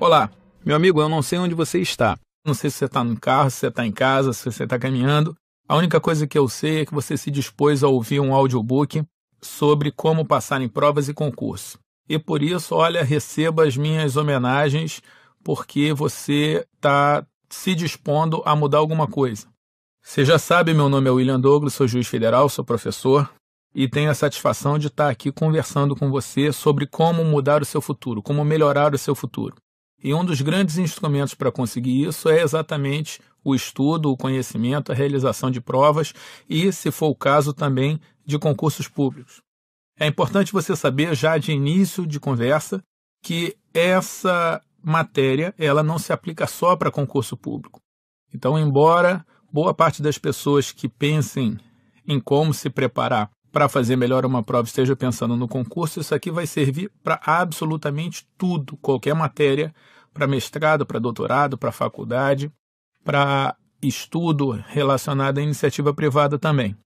Olá, meu amigo, eu não sei onde você está. Não sei se você está no carro, se você está em casa, se você está caminhando. A única coisa que eu sei é que você se dispôs a ouvir um audiobook sobre como passar em provas e concurso. E por isso, olha, receba as minhas homenagens, porque você está se dispondo a mudar alguma coisa. Você já sabe, meu nome é William Douglas, sou juiz federal, sou professor e tenho a satisfação de estar aqui conversando com você sobre como mudar o seu futuro, como melhorar o seu futuro. E um dos grandes instrumentos para conseguir isso é exatamente o estudo, o conhecimento, a realização de provas e, se for o caso, também de concursos públicos. É importante você saber já de início de conversa que essa matéria ela não se aplica só para concurso público. Então, embora boa parte das pessoas que pensem em como se preparar para fazer melhor uma prova esteja pensando no concurso, isso aqui vai servir para absolutamente tudo, qualquer matéria para mestrado, para doutorado, para faculdade, para estudo relacionado à iniciativa privada também.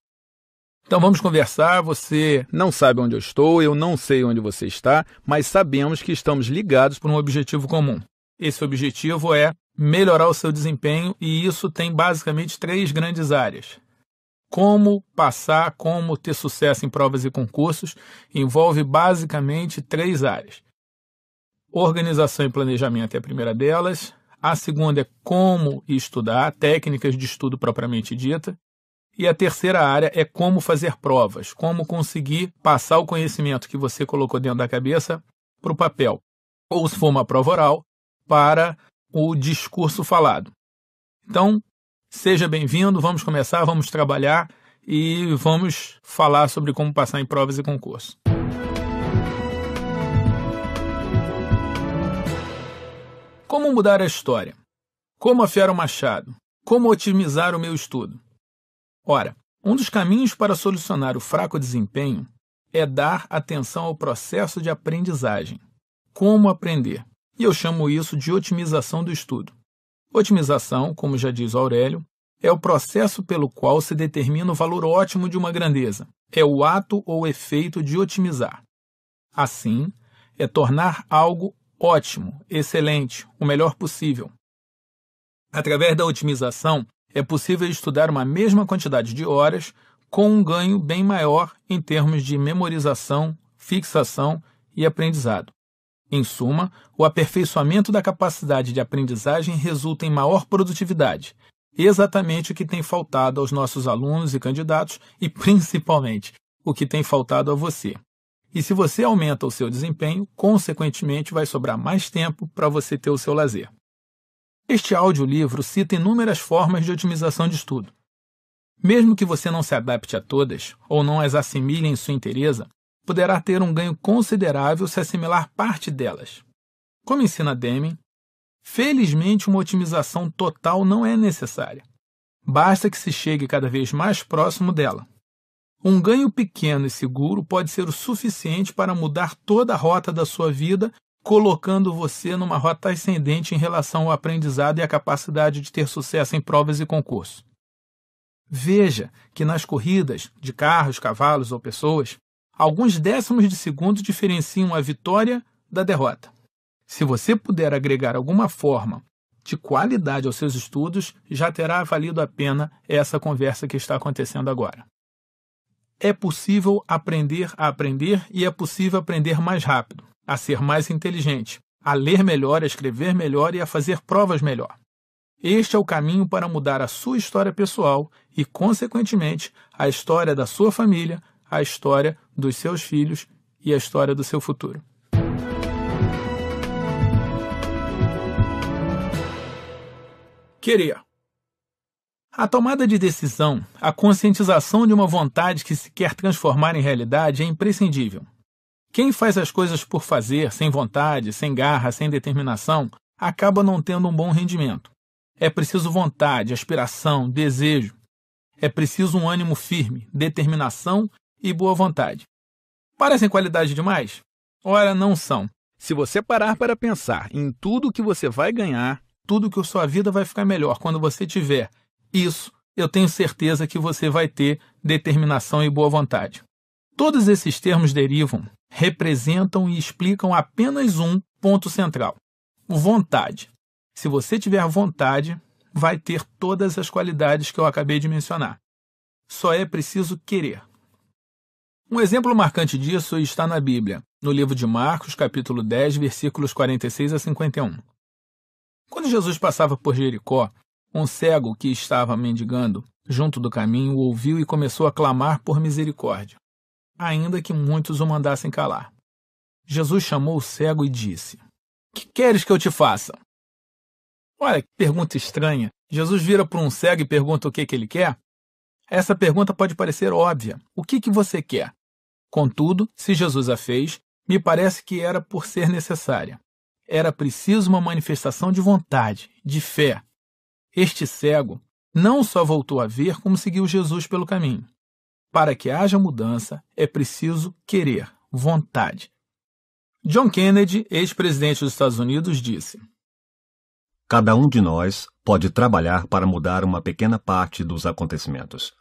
Então vamos conversar. Você não sabe onde eu estou, eu não sei onde você está, mas sabemos que estamos ligados por um objetivo comum. Esse objetivo é melhorar o seu desempenho e isso tem basicamente três grandes áreas. Como passar, como ter sucesso em provas e concursos envolve basicamente três áreas: Organização e planejamento é a primeira delas. A segunda é como estudar, técnicas de estudo propriamente dita. E a terceira área é como fazer provas, como conseguir passar o conhecimento que você colocou dentro da cabeça para o papel, ou se for uma prova oral, para o discurso falado. Então, seja bem-vindo, vamos começar, vamos trabalhar e vamos falar sobre como passar em provas e concurso. Como mudar a história? Como afiar o machado? Como otimizar o meu estudo? Ora, um dos caminhos para solucionar o fraco desempenho é dar atenção ao processo de aprendizagem. Como aprender? E eu chamo isso de otimização do estudo. Otimização, como já diz Aurélio, é o processo pelo qual se determina o valor ótimo de uma grandeza. É o ato ou efeito de otimizar. Assim, é tornar algo ótimo, excelente, o melhor possível. Através da otimização, é possível estudar uma mesma quantidade de horas com um ganho bem maior em termos de memorização, fixação e aprendizado. Em suma, o aperfeiçoamento da capacidade de aprendizagem resulta em maior produtividade, exatamente o que tem faltado aos nossos alunos e candidatos e, principalmente, o que tem faltado a você. E se você aumenta o seu desempenho, consequentemente vai sobrar mais tempo para você ter o seu lazer. Este audiolivro cita inúmeras formas de otimização de estudo. Mesmo que você não se adapte a todas ou não as assimile em sua inteireza, poderá ter um ganho considerável se assimilar parte delas. Como ensina Deming, felizmente uma otimização total não é necessária. Basta que se chegue cada vez mais próximo dela. Um ganho pequeno e seguro pode ser o suficiente para mudar toda a rota da sua vida, colocando você numa rota ascendente em relação ao aprendizado e à capacidade de ter sucesso em provas e concursos. Veja que nas corridas de carros, cavalos ou pessoas, alguns décimos de segundo diferenciam a vitória da derrota. Se você puder agregar alguma forma de qualidade aos seus estudos, já terá valido a pena essa conversa que está acontecendo agora é possível aprender a aprender e é possível aprender mais rápido, a ser mais inteligente, a ler melhor, a escrever melhor e a fazer provas melhor. Este é o caminho para mudar a sua história pessoal e, consequentemente, a história da sua família, a história dos seus filhos e a história do seu futuro. Querer. A tomada de decisão, a conscientização de uma vontade que se quer transformar em realidade é imprescindível. Quem faz as coisas por fazer, sem vontade, sem garra, sem determinação, acaba não tendo um bom rendimento. É preciso vontade, aspiração, desejo. É preciso um ânimo firme, determinação e boa vontade. Parecem qualidade demais? Ora, não são. Se você parar para pensar em tudo que você vai ganhar, tudo que a sua vida vai ficar melhor quando você tiver isso eu tenho certeza que você vai ter determinação e boa vontade. Todos esses termos derivam, representam e explicam apenas um ponto central: vontade. Se você tiver vontade, vai ter todas as qualidades que eu acabei de mencionar. Só é preciso querer. Um exemplo marcante disso está na Bíblia, no livro de Marcos, capítulo 10, versículos 46 a 51. Quando Jesus passava por Jericó, um cego que estava mendigando junto do caminho ouviu e começou a clamar por misericórdia, ainda que muitos o mandassem calar. Jesus chamou o cego e disse: Que queres que eu te faça? Olha que pergunta estranha. Jesus vira para um cego e pergunta o que, que ele quer? Essa pergunta pode parecer óbvia. O que, que você quer? Contudo, se Jesus a fez, me parece que era por ser necessária. Era preciso uma manifestação de vontade, de fé, este cego não só voltou a ver, como seguiu Jesus pelo caminho. Para que haja mudança, é preciso querer, vontade. John Kennedy, ex-presidente dos Estados Unidos, disse: Cada um de nós pode trabalhar para mudar uma pequena parte dos acontecimentos.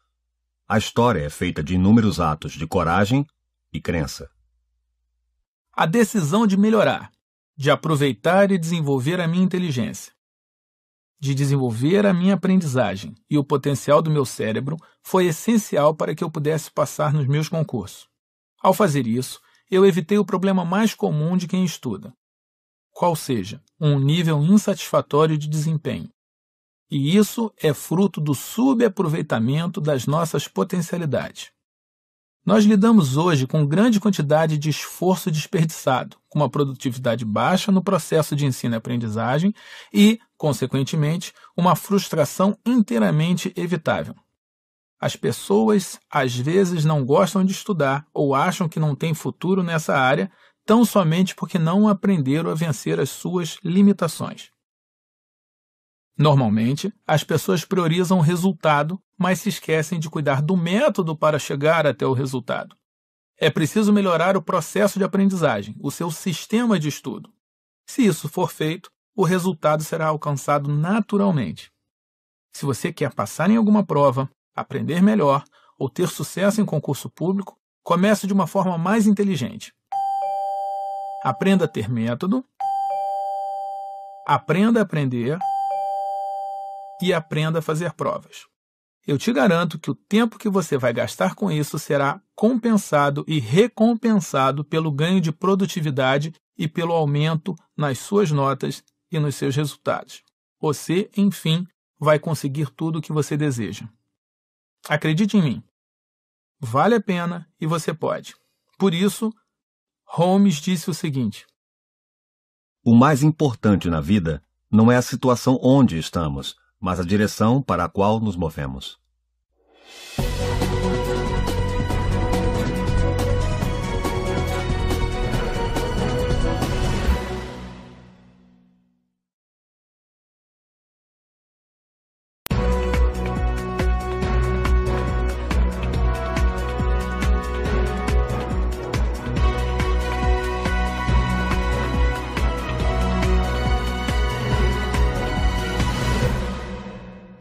A história é feita de inúmeros atos de coragem e crença. A decisão de melhorar, de aproveitar e desenvolver a minha inteligência, de desenvolver a minha aprendizagem e o potencial do meu cérebro foi essencial para que eu pudesse passar nos meus concursos. Ao fazer isso, eu evitei o problema mais comum de quem estuda, qual seja, um nível insatisfatório de desempenho. E isso é fruto do subaproveitamento das nossas potencialidades. Nós lidamos hoje com grande quantidade de esforço desperdiçado, com uma produtividade baixa no processo de ensino e aprendizagem e consequentemente, uma frustração inteiramente evitável. As pessoas às vezes não gostam de estudar ou acham que não têm futuro nessa área tão somente porque não aprenderam a vencer as suas limitações. Normalmente, as pessoas priorizam o resultado, mas se esquecem de cuidar do método para chegar até o resultado. É preciso melhorar o processo de aprendizagem, o seu sistema de estudo. Se isso for feito, o resultado será alcançado naturalmente. Se você quer passar em alguma prova, aprender melhor ou ter sucesso em concurso público, comece de uma forma mais inteligente. Aprenda a ter método, aprenda a aprender e aprenda a fazer provas. Eu te garanto que o tempo que você vai gastar com isso será compensado e recompensado pelo ganho de produtividade e pelo aumento nas suas notas e nos seus resultados. Você, enfim, vai conseguir tudo o que você deseja. Acredite em mim. Vale a pena e você pode. Por isso, Holmes disse o seguinte: O mais importante na vida não é a situação onde estamos, mas a direção para a qual nos movemos.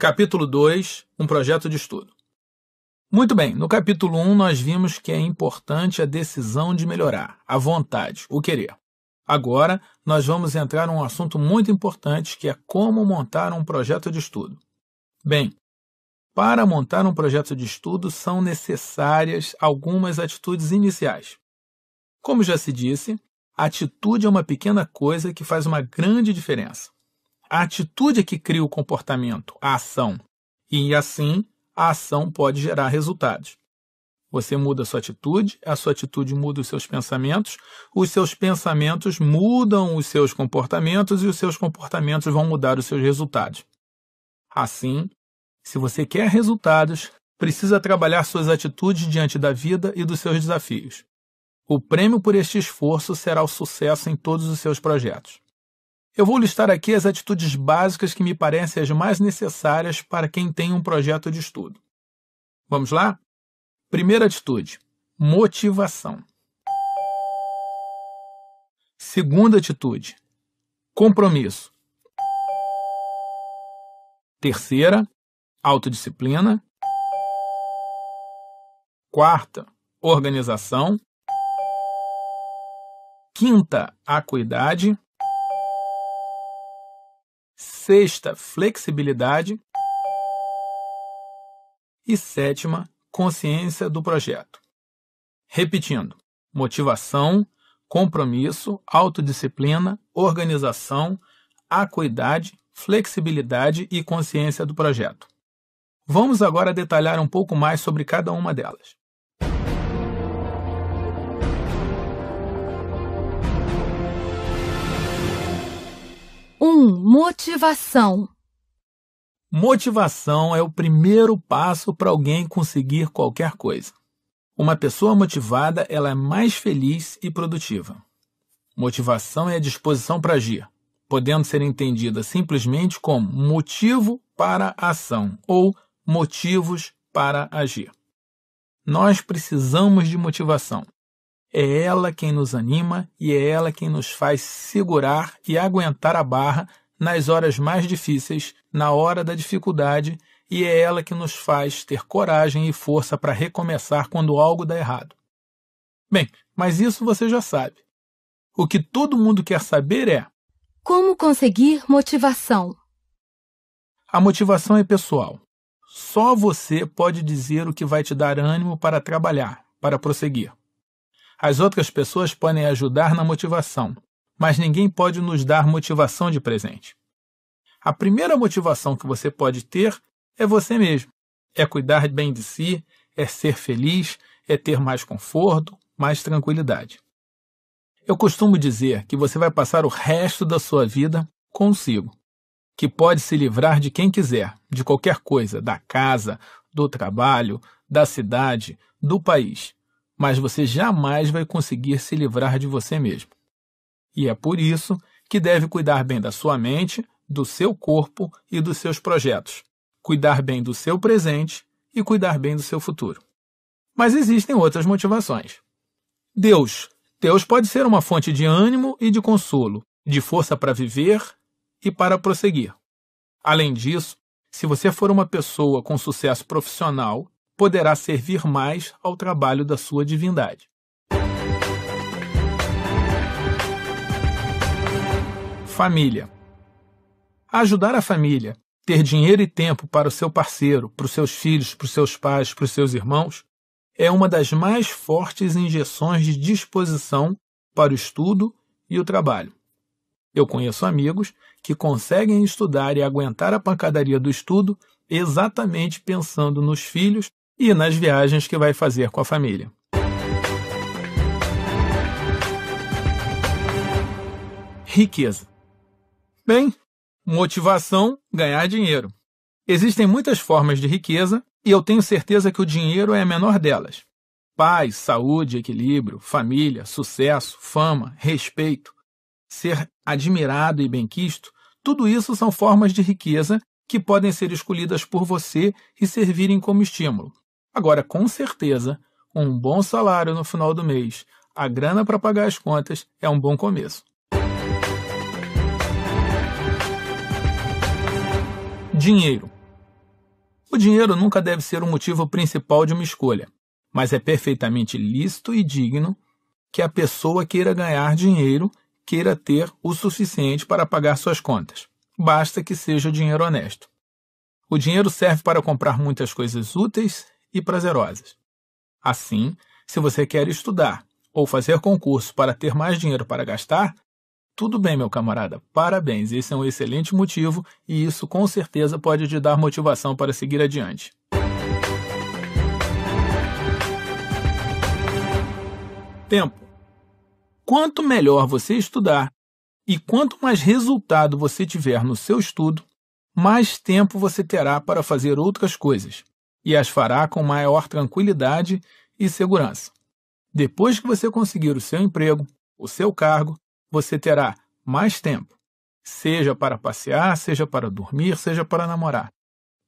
Capítulo 2 Um projeto de estudo. Muito bem, no capítulo 1 um, nós vimos que é importante a decisão de melhorar, a vontade, o querer. Agora nós vamos entrar num assunto muito importante que é como montar um projeto de estudo. Bem, para montar um projeto de estudo são necessárias algumas atitudes iniciais. Como já se disse, a atitude é uma pequena coisa que faz uma grande diferença. A atitude é que cria o comportamento, a ação. E assim, a ação pode gerar resultados. Você muda a sua atitude, a sua atitude muda os seus pensamentos, os seus pensamentos mudam os seus comportamentos e os seus comportamentos vão mudar os seus resultados. Assim, se você quer resultados, precisa trabalhar suas atitudes diante da vida e dos seus desafios. O prêmio por este esforço será o sucesso em todos os seus projetos. Eu vou listar aqui as atitudes básicas que me parecem as mais necessárias para quem tem um projeto de estudo. Vamos lá? Primeira atitude: motivação. Segunda atitude: compromisso. Terceira: autodisciplina. Quarta: organização. Quinta: acuidade. Sexta, flexibilidade. E sétima, consciência do projeto. Repetindo: motivação, compromisso, autodisciplina, organização, acuidade, flexibilidade e consciência do projeto. Vamos agora detalhar um pouco mais sobre cada uma delas. 1. Motivação. Motivação é o primeiro passo para alguém conseguir qualquer coisa. Uma pessoa motivada, ela é mais feliz e produtiva. Motivação é a disposição para agir, podendo ser entendida simplesmente como motivo para a ação ou motivos para agir. Nós precisamos de motivação. É ela quem nos anima e é ela quem nos faz segurar e aguentar a barra nas horas mais difíceis, na hora da dificuldade, e é ela que nos faz ter coragem e força para recomeçar quando algo dá errado. Bem, mas isso você já sabe. O que todo mundo quer saber é: Como conseguir motivação? A motivação é pessoal. Só você pode dizer o que vai te dar ânimo para trabalhar, para prosseguir. As outras pessoas podem ajudar na motivação, mas ninguém pode nos dar motivação de presente. A primeira motivação que você pode ter é você mesmo. É cuidar bem de si, é ser feliz, é ter mais conforto, mais tranquilidade. Eu costumo dizer que você vai passar o resto da sua vida consigo, que pode se livrar de quem quiser, de qualquer coisa, da casa, do trabalho, da cidade, do país mas você jamais vai conseguir se livrar de você mesmo. E é por isso que deve cuidar bem da sua mente, do seu corpo e dos seus projetos, cuidar bem do seu presente e cuidar bem do seu futuro. Mas existem outras motivações. Deus. Deus pode ser uma fonte de ânimo e de consolo, de força para viver e para prosseguir. Além disso, se você for uma pessoa com sucesso profissional, poderá servir mais ao trabalho da sua divindade. Família. Ajudar a família, ter dinheiro e tempo para o seu parceiro, para os seus filhos, para os seus pais, para os seus irmãos, é uma das mais fortes injeções de disposição para o estudo e o trabalho. Eu conheço amigos que conseguem estudar e aguentar a pancadaria do estudo exatamente pensando nos filhos e nas viagens que vai fazer com a família. Riqueza. Bem, motivação: ganhar dinheiro. Existem muitas formas de riqueza e eu tenho certeza que o dinheiro é a menor delas. Paz, saúde, equilíbrio, família, sucesso, fama, respeito, ser admirado e benquisto, tudo isso são formas de riqueza que podem ser escolhidas por você e servirem como estímulo. Agora, com certeza, um bom salário no final do mês, a grana para pagar as contas é um bom começo. Dinheiro. O dinheiro nunca deve ser o motivo principal de uma escolha, mas é perfeitamente lícito e digno que a pessoa queira ganhar dinheiro, queira ter o suficiente para pagar suas contas. Basta que seja dinheiro honesto. O dinheiro serve para comprar muitas coisas úteis e prazerosas. Assim, se você quer estudar ou fazer concurso para ter mais dinheiro para gastar, tudo bem, meu camarada, parabéns, esse é um excelente motivo e isso com certeza pode te dar motivação para seguir adiante. Tempo. Quanto melhor você estudar e quanto mais resultado você tiver no seu estudo, mais tempo você terá para fazer outras coisas e as fará com maior tranquilidade e segurança. Depois que você conseguir o seu emprego, o seu cargo, você terá mais tempo, seja para passear, seja para dormir, seja para namorar.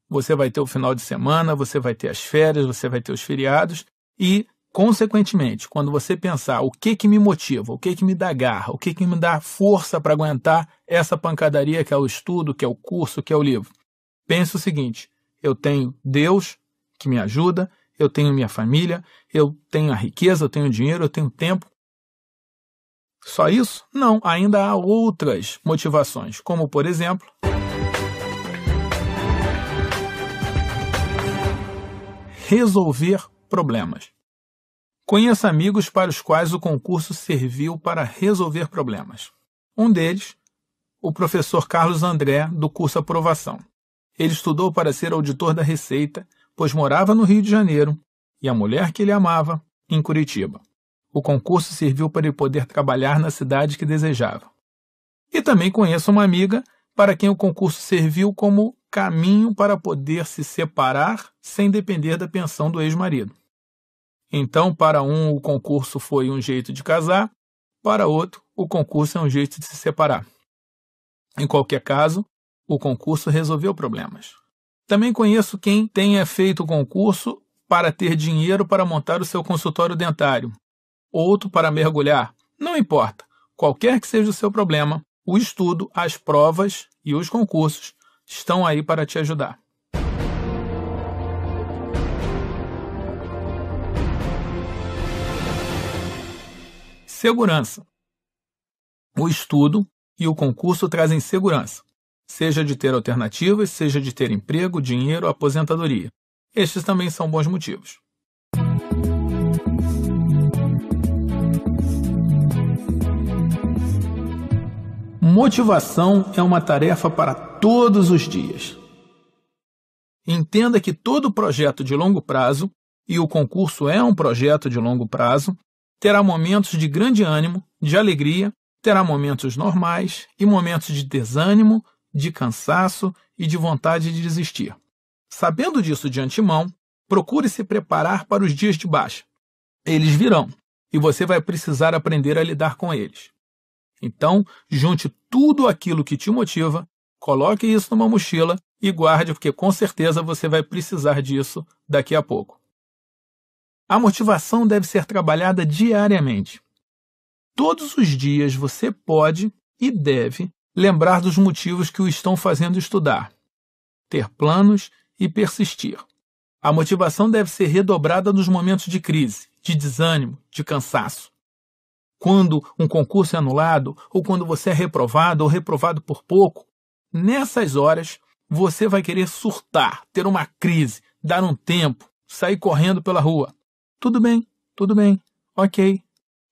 Você vai ter o final de semana, você vai ter as férias, você vai ter os feriados e, consequentemente, quando você pensar o que que me motiva, o que que me dá garra, o que que me dá força para aguentar essa pancadaria que é o estudo, que é o curso, que é o livro, pense o seguinte: eu tenho Deus que me ajuda, eu tenho minha família, eu tenho a riqueza, eu tenho dinheiro, eu tenho tempo. Só isso? Não, ainda há outras motivações, como por exemplo. Resolver problemas. Conheça amigos para os quais o concurso serviu para resolver problemas. Um deles, o professor Carlos André, do curso Aprovação. Ele estudou para ser auditor da Receita pois morava no Rio de Janeiro e a mulher que ele amava em Curitiba. O concurso serviu para ele poder trabalhar na cidade que desejava. E também conheço uma amiga para quem o concurso serviu como caminho para poder se separar sem depender da pensão do ex-marido. Então, para um, o concurso foi um jeito de casar, para outro, o concurso é um jeito de se separar. Em qualquer caso, o concurso resolveu problemas. Também conheço quem tenha feito concurso para ter dinheiro para montar o seu consultório dentário, outro para mergulhar, não importa. Qualquer que seja o seu problema, o estudo, as provas e os concursos estão aí para te ajudar. Segurança. O estudo e o concurso trazem segurança seja de ter alternativas, seja de ter emprego, dinheiro, aposentadoria. Estes também são bons motivos. Motivação é uma tarefa para todos os dias. Entenda que todo projeto de longo prazo, e o concurso é um projeto de longo prazo, terá momentos de grande ânimo, de alegria, terá momentos normais e momentos de desânimo, de cansaço e de vontade de desistir. Sabendo disso de antemão, procure se preparar para os dias de baixa. Eles virão e você vai precisar aprender a lidar com eles. Então, junte tudo aquilo que te motiva, coloque isso numa mochila e guarde, porque com certeza você vai precisar disso daqui a pouco. A motivação deve ser trabalhada diariamente. Todos os dias você pode e deve lembrar dos motivos que o estão fazendo estudar, ter planos e persistir. A motivação deve ser redobrada nos momentos de crise, de desânimo, de cansaço. Quando um concurso é anulado, ou quando você é reprovado ou reprovado por pouco, nessas horas você vai querer surtar, ter uma crise, dar um tempo, sair correndo pela rua. Tudo bem, tudo bem, ok.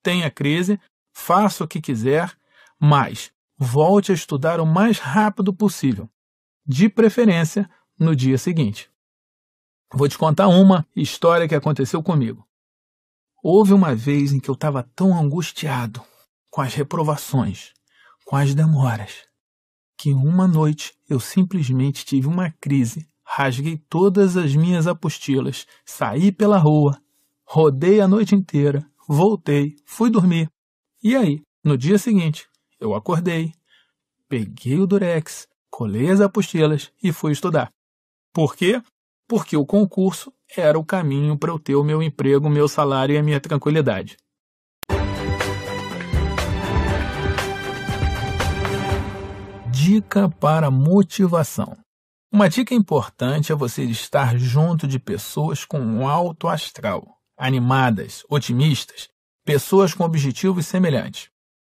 Tenha crise, faça o que quiser, mas volte a estudar o mais rápido possível, de preferência no dia seguinte. Vou te contar uma história que aconteceu comigo. Houve uma vez em que eu estava tão angustiado com as reprovações, com as demoras, que uma noite eu simplesmente tive uma crise, rasguei todas as minhas apostilas, saí pela rua, rodei a noite inteira, voltei, fui dormir. E aí, no dia seguinte, eu acordei, peguei o Durex, colei as apostilas e fui estudar. Por quê? Porque o concurso era o caminho para eu ter o meu emprego, o meu salário e a minha tranquilidade. Dica para motivação. Uma dica importante é você estar junto de pessoas com um alto astral, animadas, otimistas, pessoas com objetivos semelhantes.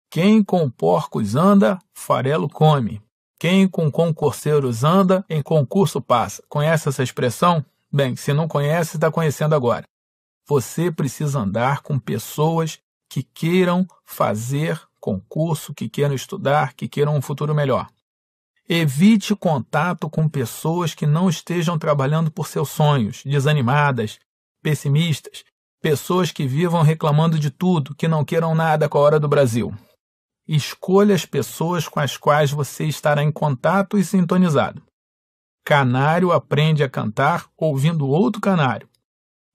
Quem com porcos anda, farelo come. Quem com concurseiros anda, em concurso passa. Conhece essa expressão? Bem, se não conhece, está conhecendo agora. Você precisa andar com pessoas que queiram fazer concurso, que queiram estudar, que queiram um futuro melhor. Evite contato com pessoas que não estejam trabalhando por seus sonhos, desanimadas, pessimistas, pessoas que vivam reclamando de tudo, que não queiram nada com a hora do Brasil. Escolha as pessoas com as quais você estará em contato e sintonizado. Canário aprende a cantar ouvindo outro canário,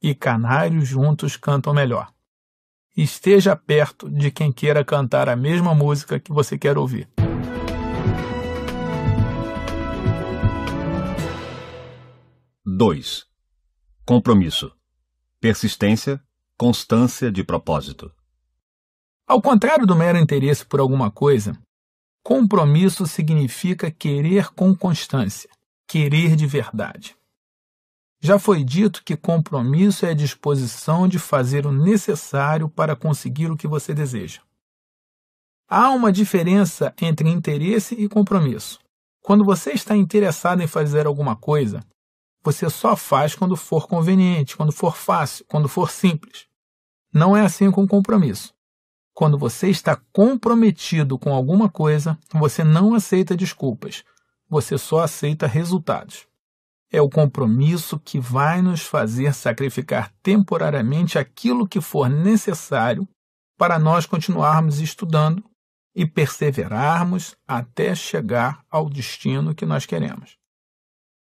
e canários juntos cantam melhor. Esteja perto de quem queira cantar a mesma música que você quer ouvir. Dois. Compromisso. Persistência, constância de propósito. Ao contrário do mero interesse por alguma coisa, compromisso significa querer com constância, querer de verdade. Já foi dito que compromisso é a disposição de fazer o necessário para conseguir o que você deseja. Há uma diferença entre interesse e compromisso. Quando você está interessado em fazer alguma coisa, você só faz quando for conveniente, quando for fácil, quando for simples. Não é assim com compromisso. Quando você está comprometido com alguma coisa, você não aceita desculpas, você só aceita resultados. É o compromisso que vai nos fazer sacrificar temporariamente aquilo que for necessário para nós continuarmos estudando e perseverarmos até chegar ao destino que nós queremos.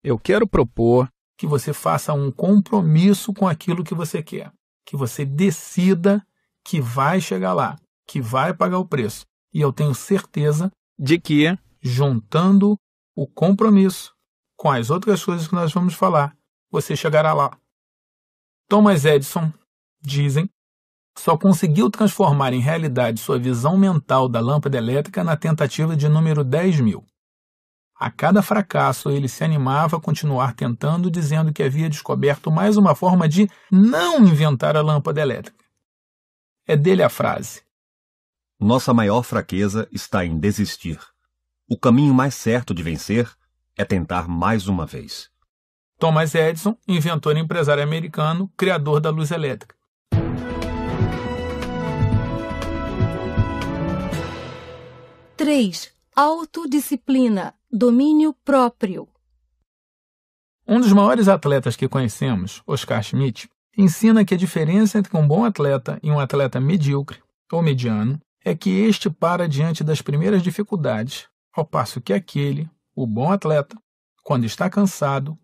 Eu quero propor que você faça um compromisso com aquilo que você quer, que você decida que vai chegar lá, que vai pagar o preço. E eu tenho certeza de que, juntando o compromisso com as outras coisas que nós vamos falar, você chegará lá. Thomas Edison, dizem, só conseguiu transformar em realidade sua visão mental da lâmpada elétrica na tentativa de número 10 mil. A cada fracasso, ele se animava a continuar tentando, dizendo que havia descoberto mais uma forma de não inventar a lâmpada elétrica. É dele a frase. Nossa maior fraqueza está em desistir. O caminho mais certo de vencer é tentar mais uma vez. Thomas Edison, inventor e empresário americano, criador da luz elétrica. Três. Autodisciplina, domínio próprio. Um dos maiores atletas que conhecemos, Oscar Schmidt, ensina que a diferença entre um bom atleta e um atleta medíocre ou mediano é que este para diante das primeiras dificuldades, ao passo que aquele, o bom atleta, quando está cansado,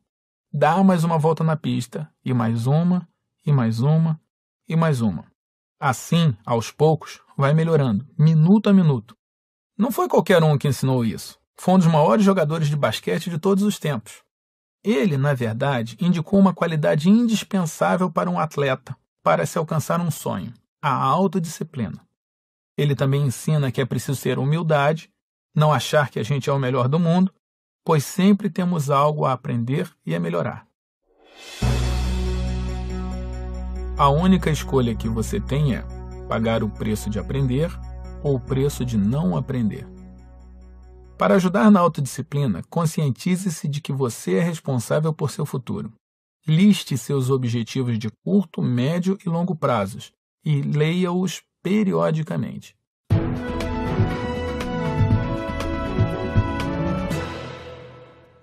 dá mais uma volta na pista e mais uma, e mais uma, e mais uma. Assim, aos poucos, vai melhorando, minuto a minuto. Não foi qualquer um que ensinou isso. Foi um dos maiores jogadores de basquete de todos os tempos, ele, na verdade, indicou uma qualidade indispensável para um atleta, para se alcançar um sonho, a autodisciplina. Ele também ensina que é preciso ter humildade, não achar que a gente é o melhor do mundo, pois sempre temos algo a aprender e a melhorar. A única escolha que você tem é pagar o preço de aprender ou o preço de não aprender. Para ajudar na autodisciplina, conscientize-se de que você é responsável por seu futuro. Liste seus objetivos de curto, médio e longo prazos e leia-os periodicamente.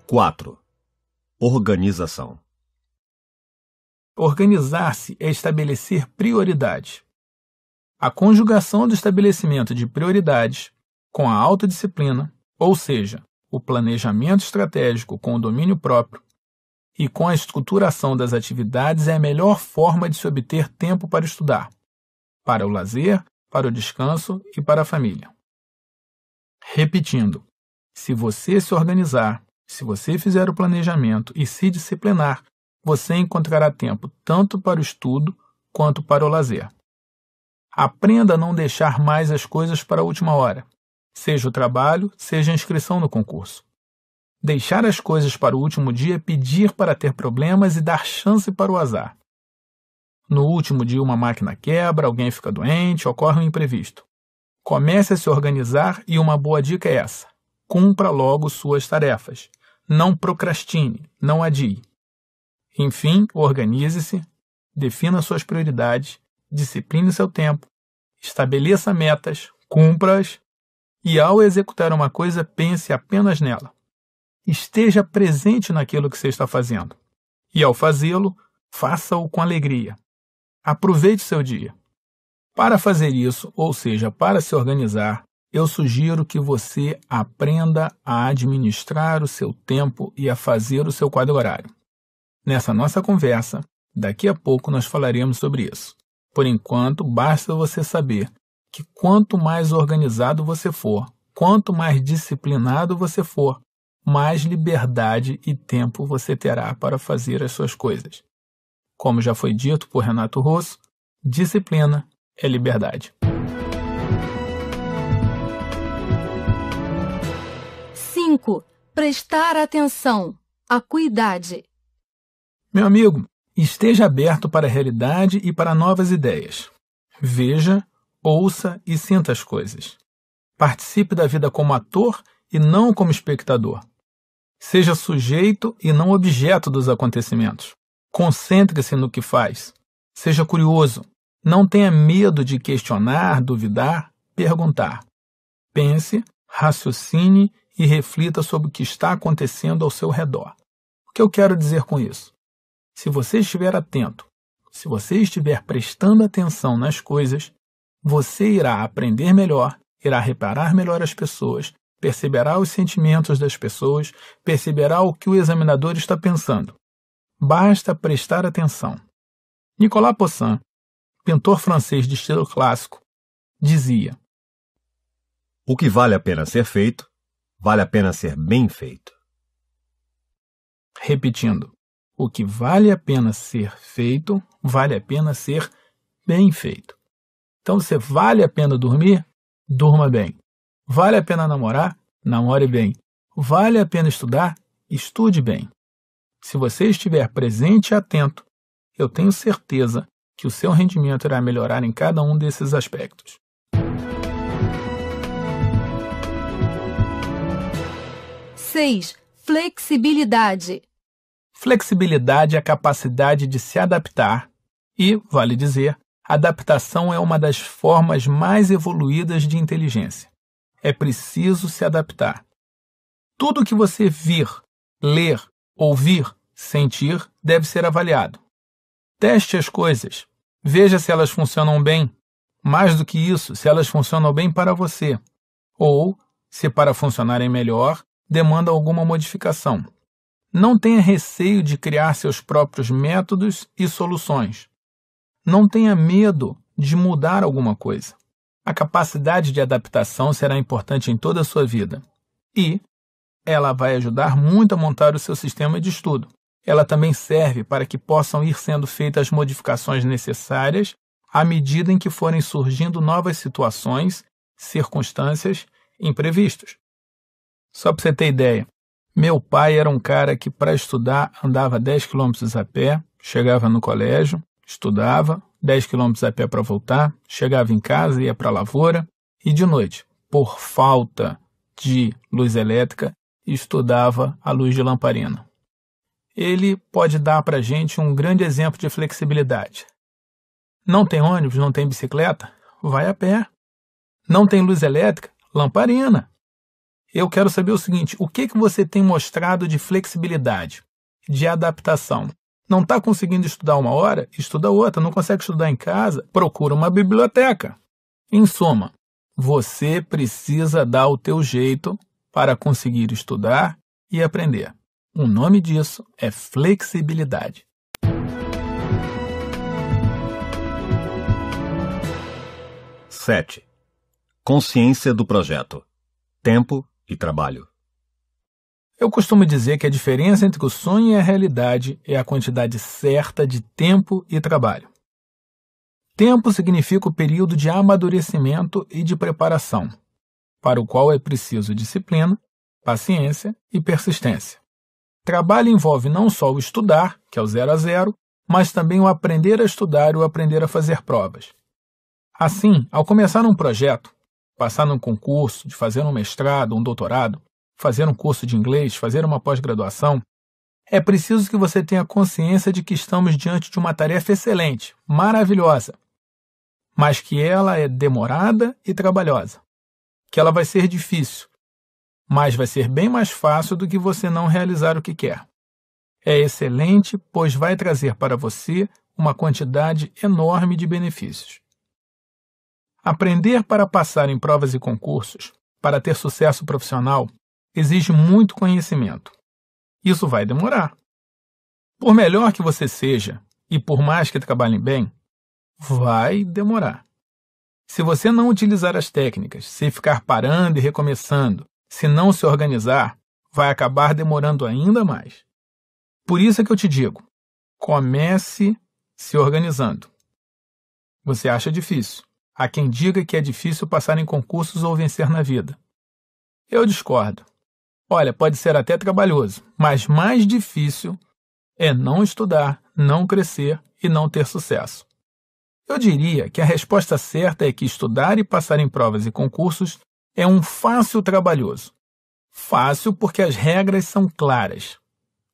Quatro. Organização. Organizar-se é estabelecer prioridades. A conjugação do estabelecimento de prioridades com a autodisciplina ou seja, o planejamento estratégico com o domínio próprio e com a estruturação das atividades é a melhor forma de se obter tempo para estudar, para o lazer, para o descanso e para a família. Repetindo, se você se organizar, se você fizer o planejamento e se disciplinar, você encontrará tempo tanto para o estudo quanto para o lazer. Aprenda a não deixar mais as coisas para a última hora seja o trabalho, seja a inscrição no concurso. Deixar as coisas para o último dia é pedir para ter problemas e dar chance para o azar. No último dia, uma máquina quebra, alguém fica doente, ocorre um imprevisto. Comece a se organizar e uma boa dica é essa: cumpra logo suas tarefas. Não procrastine, não adie. Enfim, organize-se, defina suas prioridades, discipline seu tempo, estabeleça metas, cumpra-as e ao executar uma coisa, pense apenas nela. Esteja presente naquilo que você está fazendo. E ao fazê-lo, faça-o com alegria. Aproveite seu dia. Para fazer isso, ou seja, para se organizar, eu sugiro que você aprenda a administrar o seu tempo e a fazer o seu quadro horário. Nessa nossa conversa, daqui a pouco nós falaremos sobre isso. Por enquanto, basta você saber que quanto mais organizado você for, quanto mais disciplinado você for, mais liberdade e tempo você terá para fazer as suas coisas. Como já foi dito por Renato Rosso, disciplina é liberdade. Cinco, prestar atenção, acuidade. Meu amigo, esteja aberto para a realidade e para novas ideias. Veja ouça e sinta as coisas. Participe da vida como ator e não como espectador. Seja sujeito e não objeto dos acontecimentos. Concentre-se no que faz. Seja curioso. Não tenha medo de questionar, duvidar, perguntar. Pense, raciocine e reflita sobre o que está acontecendo ao seu redor. O que eu quero dizer com isso? Se você estiver atento, se você estiver prestando atenção nas coisas, você irá aprender melhor, irá reparar melhor as pessoas, perceberá os sentimentos das pessoas, perceberá o que o examinador está pensando. Basta prestar atenção. Nicolas Poussin, pintor francês de estilo clássico, dizia: O que vale a pena ser feito, vale a pena ser bem feito. Repetindo: O que vale a pena ser feito, vale a pena ser bem feito. Então, se vale a pena dormir, durma bem. Vale a pena namorar, namore bem. Vale a pena estudar, estude bem. Se você estiver presente e atento, eu tenho certeza que o seu rendimento irá melhorar em cada um desses aspectos. Seis, flexibilidade. Flexibilidade é a capacidade de se adaptar e, vale dizer, adaptação é uma das formas mais evoluídas de inteligência. É preciso se adaptar. Tudo que você vir, ler, ouvir, sentir deve ser avaliado. Teste as coisas. Veja se elas funcionam bem. Mais do que isso, se elas funcionam bem para você. Ou, se para funcionarem melhor, demanda alguma modificação. Não tenha receio de criar seus próprios métodos e soluções. Não tenha medo de mudar alguma coisa. A capacidade de adaptação será importante em toda a sua vida e ela vai ajudar muito a montar o seu sistema de estudo. Ela também serve para que possam ir sendo feitas as modificações necessárias à medida em que forem surgindo novas situações, circunstâncias imprevistos. Só para você ter ideia, meu pai era um cara que para estudar andava 10 quilômetros a pé, chegava no colégio, Estudava, 10 quilômetros a pé para voltar, chegava em casa, ia para a lavoura e de noite, por falta de luz elétrica, estudava a luz de lamparina. Ele pode dar para a gente um grande exemplo de flexibilidade. Não tem ônibus, não tem bicicleta? Vai a pé. Não tem luz elétrica? Lamparina. Eu quero saber o seguinte: o que, que você tem mostrado de flexibilidade, de adaptação? Não está conseguindo estudar uma hora? Estuda outra. Não consegue estudar em casa? Procura uma biblioteca. Em suma, você precisa dar o teu jeito para conseguir estudar e aprender. O nome disso é flexibilidade. Sete. Consciência do projeto. Tempo e trabalho. Eu costumo dizer que a diferença entre o sonho e a realidade é a quantidade certa de tempo e trabalho. Tempo significa o período de amadurecimento e de preparação, para o qual é preciso disciplina, paciência e persistência. Trabalho envolve não só o estudar, que é o zero a zero, mas também o aprender a estudar e o aprender a fazer provas. Assim, ao começar um projeto, passar num concurso, de fazer um mestrado, um doutorado, fazer um curso de inglês, fazer uma pós-graduação, é preciso que você tenha consciência de que estamos diante de uma tarefa excelente, maravilhosa, mas que ela é demorada e trabalhosa, que ela vai ser difícil, mas vai ser bem mais fácil do que você não realizar o que quer. É excelente, pois vai trazer para você uma quantidade enorme de benefícios. Aprender para passar em provas e concursos, para ter sucesso profissional, exige muito conhecimento. Isso vai demorar. Por melhor que você seja e por mais que trabalhem bem, vai demorar. Se você não utilizar as técnicas, se ficar parando e recomeçando, se não se organizar, vai acabar demorando ainda mais. Por isso é que eu te digo: comece se organizando. Você acha difícil? Há quem diga que é difícil passar em concursos ou vencer na vida. Eu discordo. Olha, pode ser até trabalhoso, mas mais difícil é não estudar, não crescer e não ter sucesso. Eu diria que a resposta certa é que estudar e passar em provas e concursos é um fácil trabalhoso. Fácil porque as regras são claras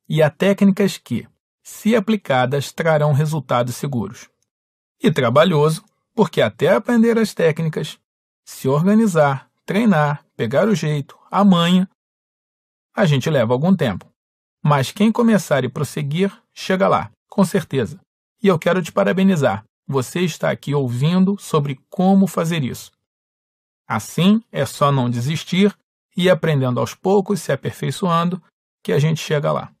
e há técnicas que, se aplicadas, trarão resultados seguros. E trabalhoso porque, até aprender as técnicas, se organizar, treinar, pegar o jeito, a manha, a gente leva algum tempo. Mas quem começar e prosseguir, chega lá, com certeza. E eu quero te parabenizar. Você está aqui ouvindo sobre como fazer isso. Assim, é só não desistir e aprendendo aos poucos, se aperfeiçoando, que a gente chega lá.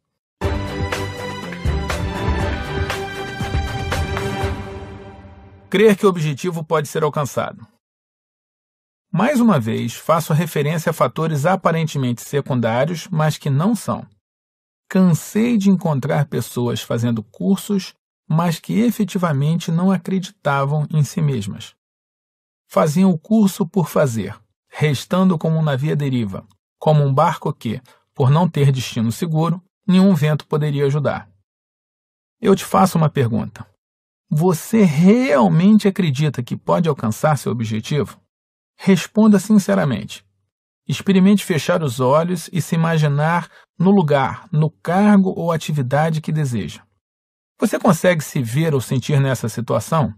Crer que o objetivo pode ser alcançado. Mais uma vez, faço referência a fatores aparentemente secundários, mas que não são. Cansei de encontrar pessoas fazendo cursos, mas que efetivamente não acreditavam em si mesmas. Faziam o curso por fazer, restando como um navio à deriva, como um barco que, por não ter destino seguro, nenhum vento poderia ajudar. Eu te faço uma pergunta. Você realmente acredita que pode alcançar seu objetivo? Responda sinceramente. Experimente fechar os olhos e se imaginar no lugar, no cargo ou atividade que deseja. Você consegue se ver ou sentir nessa situação?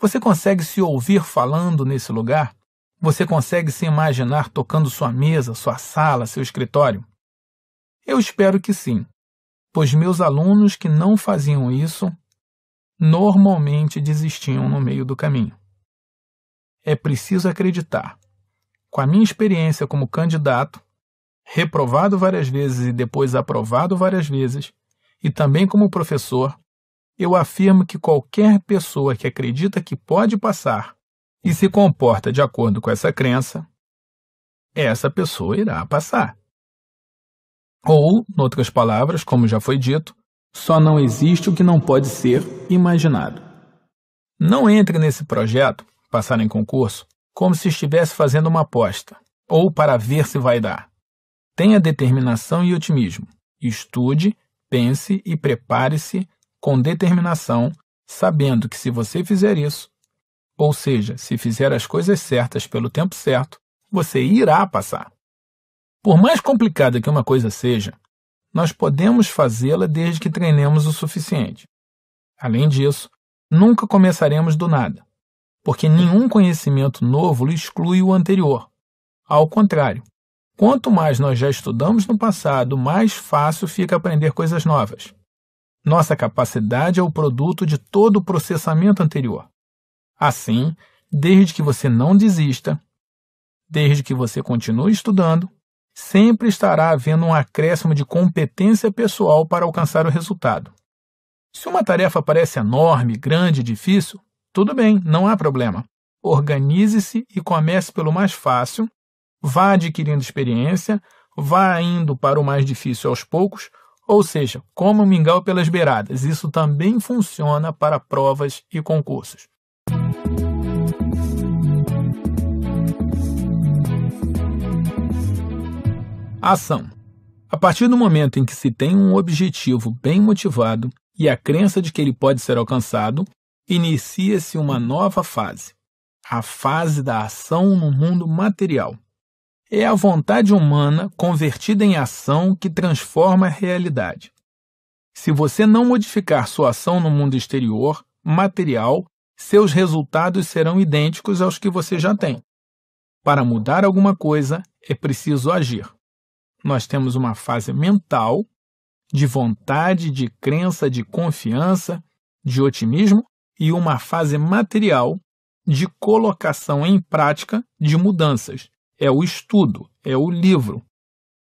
Você consegue se ouvir falando nesse lugar? Você consegue se imaginar tocando sua mesa, sua sala, seu escritório? Eu espero que sim, pois meus alunos que não faziam isso normalmente desistiam no meio do caminho é preciso acreditar. Com a minha experiência como candidato, reprovado várias vezes e depois aprovado várias vezes, e também como professor, eu afirmo que qualquer pessoa que acredita que pode passar e se comporta de acordo com essa crença, essa pessoa irá passar. Ou, em outras palavras, como já foi dito, só não existe o que não pode ser imaginado. Não entre nesse projeto passar em concurso como se estivesse fazendo uma aposta, ou para ver se vai dar. Tenha determinação e otimismo. Estude, pense e prepare-se com determinação, sabendo que se você fizer isso, ou seja, se fizer as coisas certas pelo tempo certo, você irá passar. Por mais complicada que uma coisa seja, nós podemos fazê-la desde que treinemos o suficiente. Além disso, nunca começaremos do nada porque nenhum conhecimento novo exclui o anterior. Ao contrário, quanto mais nós já estudamos no passado, mais fácil fica aprender coisas novas. Nossa capacidade é o produto de todo o processamento anterior. Assim, desde que você não desista, desde que você continue estudando, sempre estará havendo um acréscimo de competência pessoal para alcançar o resultado. Se uma tarefa parece enorme, grande e difícil, tudo bem, não há problema. Organize-se e comece pelo mais fácil, vá adquirindo experiência, vá indo para o mais difícil aos poucos, ou seja, coma o mingau pelas beiradas. Isso também funciona para provas e concursos. Ação. A partir do momento em que se tem um objetivo bem motivado e a crença de que ele pode ser alcançado, inicia-se uma nova fase, a fase da ação no mundo material. É a vontade humana convertida em ação que transforma a realidade. Se você não modificar sua ação no mundo exterior, material, seus resultados serão idênticos aos que você já tem. Para mudar alguma coisa, é preciso agir. Nós temos uma fase mental, de vontade, de crença, de confiança, de otimismo e uma fase material de colocação em prática de mudanças. É o estudo, é o livro.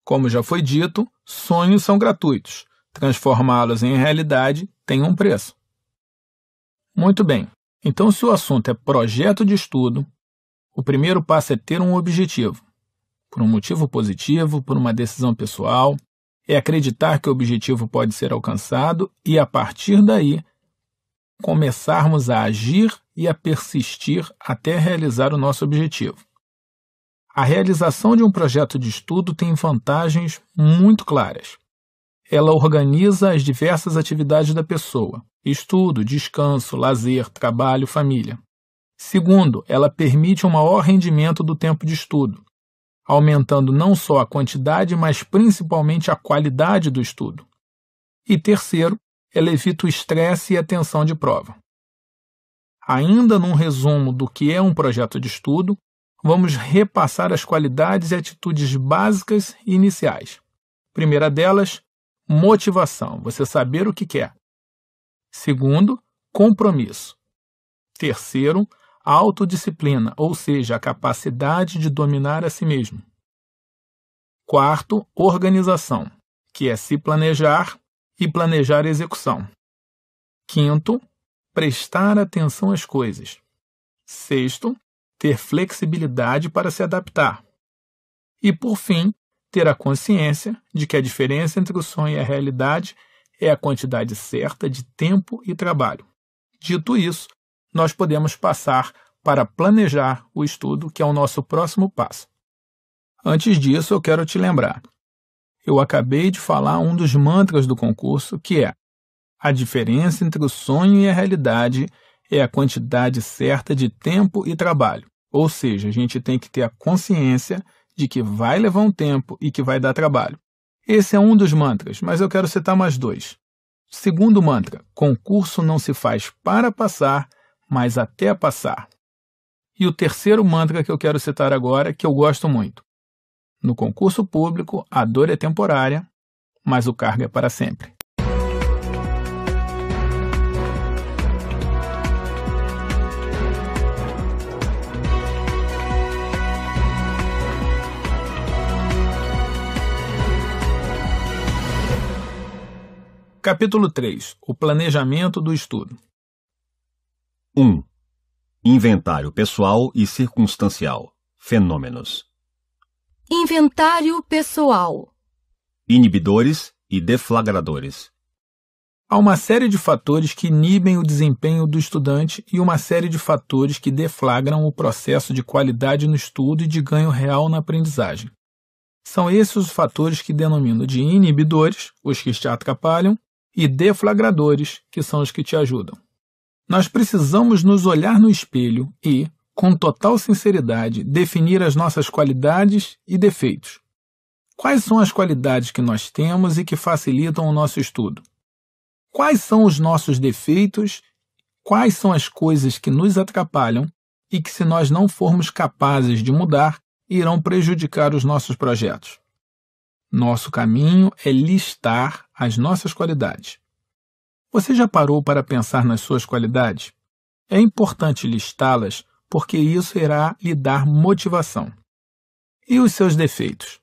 Como já foi dito, sonhos são gratuitos. Transformá-los em realidade tem um preço. Muito bem, então se o assunto é projeto de estudo, o primeiro passo é ter um objetivo. Por um motivo positivo, por uma decisão pessoal, é acreditar que o objetivo pode ser alcançado e, a partir daí, começarmos a agir e a persistir até realizar o nosso objetivo. A realização de um projeto de estudo tem vantagens muito claras. Ela organiza as diversas atividades da pessoa: estudo, descanso, lazer, trabalho, família. Segundo, ela permite um maior rendimento do tempo de estudo, aumentando não só a quantidade, mas principalmente a qualidade do estudo. E terceiro, ela evita o estresse e a tensão de prova. Ainda num resumo do que é um projeto de estudo, vamos repassar as qualidades e atitudes básicas e iniciais. Primeira delas, motivação, você saber o que quer. Segundo, compromisso. Terceiro, autodisciplina, ou seja, a capacidade de dominar a si mesmo. Quarto, organização, que é se planejar, e planejar a execução. Quinto, prestar atenção às coisas. Sexto, ter flexibilidade para se adaptar. E, por fim, ter a consciência de que a diferença entre o sonho e a realidade é a quantidade certa de tempo e trabalho. Dito isso, nós podemos passar para planejar o estudo, que é o nosso próximo passo. Antes disso, eu quero te lembrar eu acabei de falar um dos mantras do concurso, que é: a diferença entre o sonho e a realidade é a quantidade certa de tempo e trabalho. Ou seja, a gente tem que ter a consciência de que vai levar um tempo e que vai dar trabalho. Esse é um dos mantras, mas eu quero citar mais dois. Segundo mantra: concurso não se faz para passar, mas até passar. E o terceiro mantra que eu quero citar agora, que eu gosto muito: no concurso público, a dor é temporária, mas o cargo é para sempre. Capítulo 3 O planejamento do estudo. 1. Inventário pessoal e circunstancial. Fenômenos. Inventário pessoal. Inibidores e deflagradores. Há uma série de fatores que inibem o desempenho do estudante e uma série de fatores que deflagram o processo de qualidade no estudo e de ganho real na aprendizagem. São esses os fatores que denomino de inibidores, os que te atrapalham, e deflagradores, que são os que te ajudam. Nós precisamos nos olhar no espelho e, com total sinceridade, definir as nossas qualidades e defeitos. Quais são as qualidades que nós temos e que facilitam o nosso estudo? Quais são os nossos defeitos? Quais são as coisas que nos atrapalham e que, se nós não formos capazes de mudar, irão prejudicar os nossos projetos? Nosso caminho é listar as nossas qualidades. Você já parou para pensar nas suas qualidades? É importante listá-las porque isso irá lhe dar motivação. E os seus defeitos?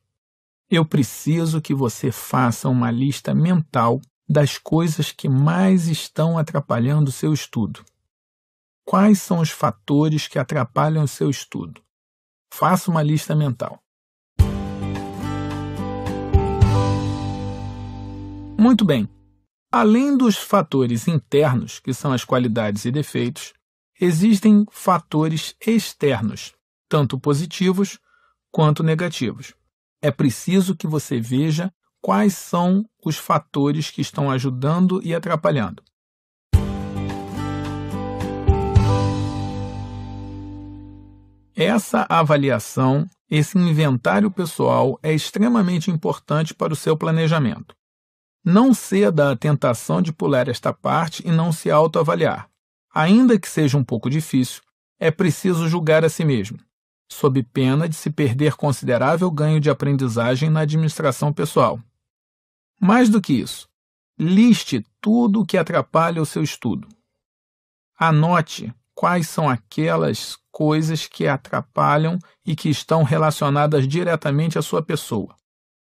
Eu preciso que você faça uma lista mental das coisas que mais estão atrapalhando o seu estudo. Quais são os fatores que atrapalham o seu estudo? Faça uma lista mental. Muito bem. Além dos fatores internos, que são as qualidades e defeitos, existem fatores externos, tanto positivos quanto negativos. É preciso que você veja quais são os fatores que estão ajudando e atrapalhando. Essa avaliação, esse inventário pessoal é extremamente importante para o seu planejamento. Não ceda à tentação de pular esta parte e não se autoavaliar. Ainda que seja um pouco difícil, é preciso julgar a si mesmo, sob pena de se perder considerável ganho de aprendizagem na administração pessoal. Mais do que isso, liste tudo o que atrapalha o seu estudo. Anote quais são aquelas coisas que atrapalham e que estão relacionadas diretamente à sua pessoa.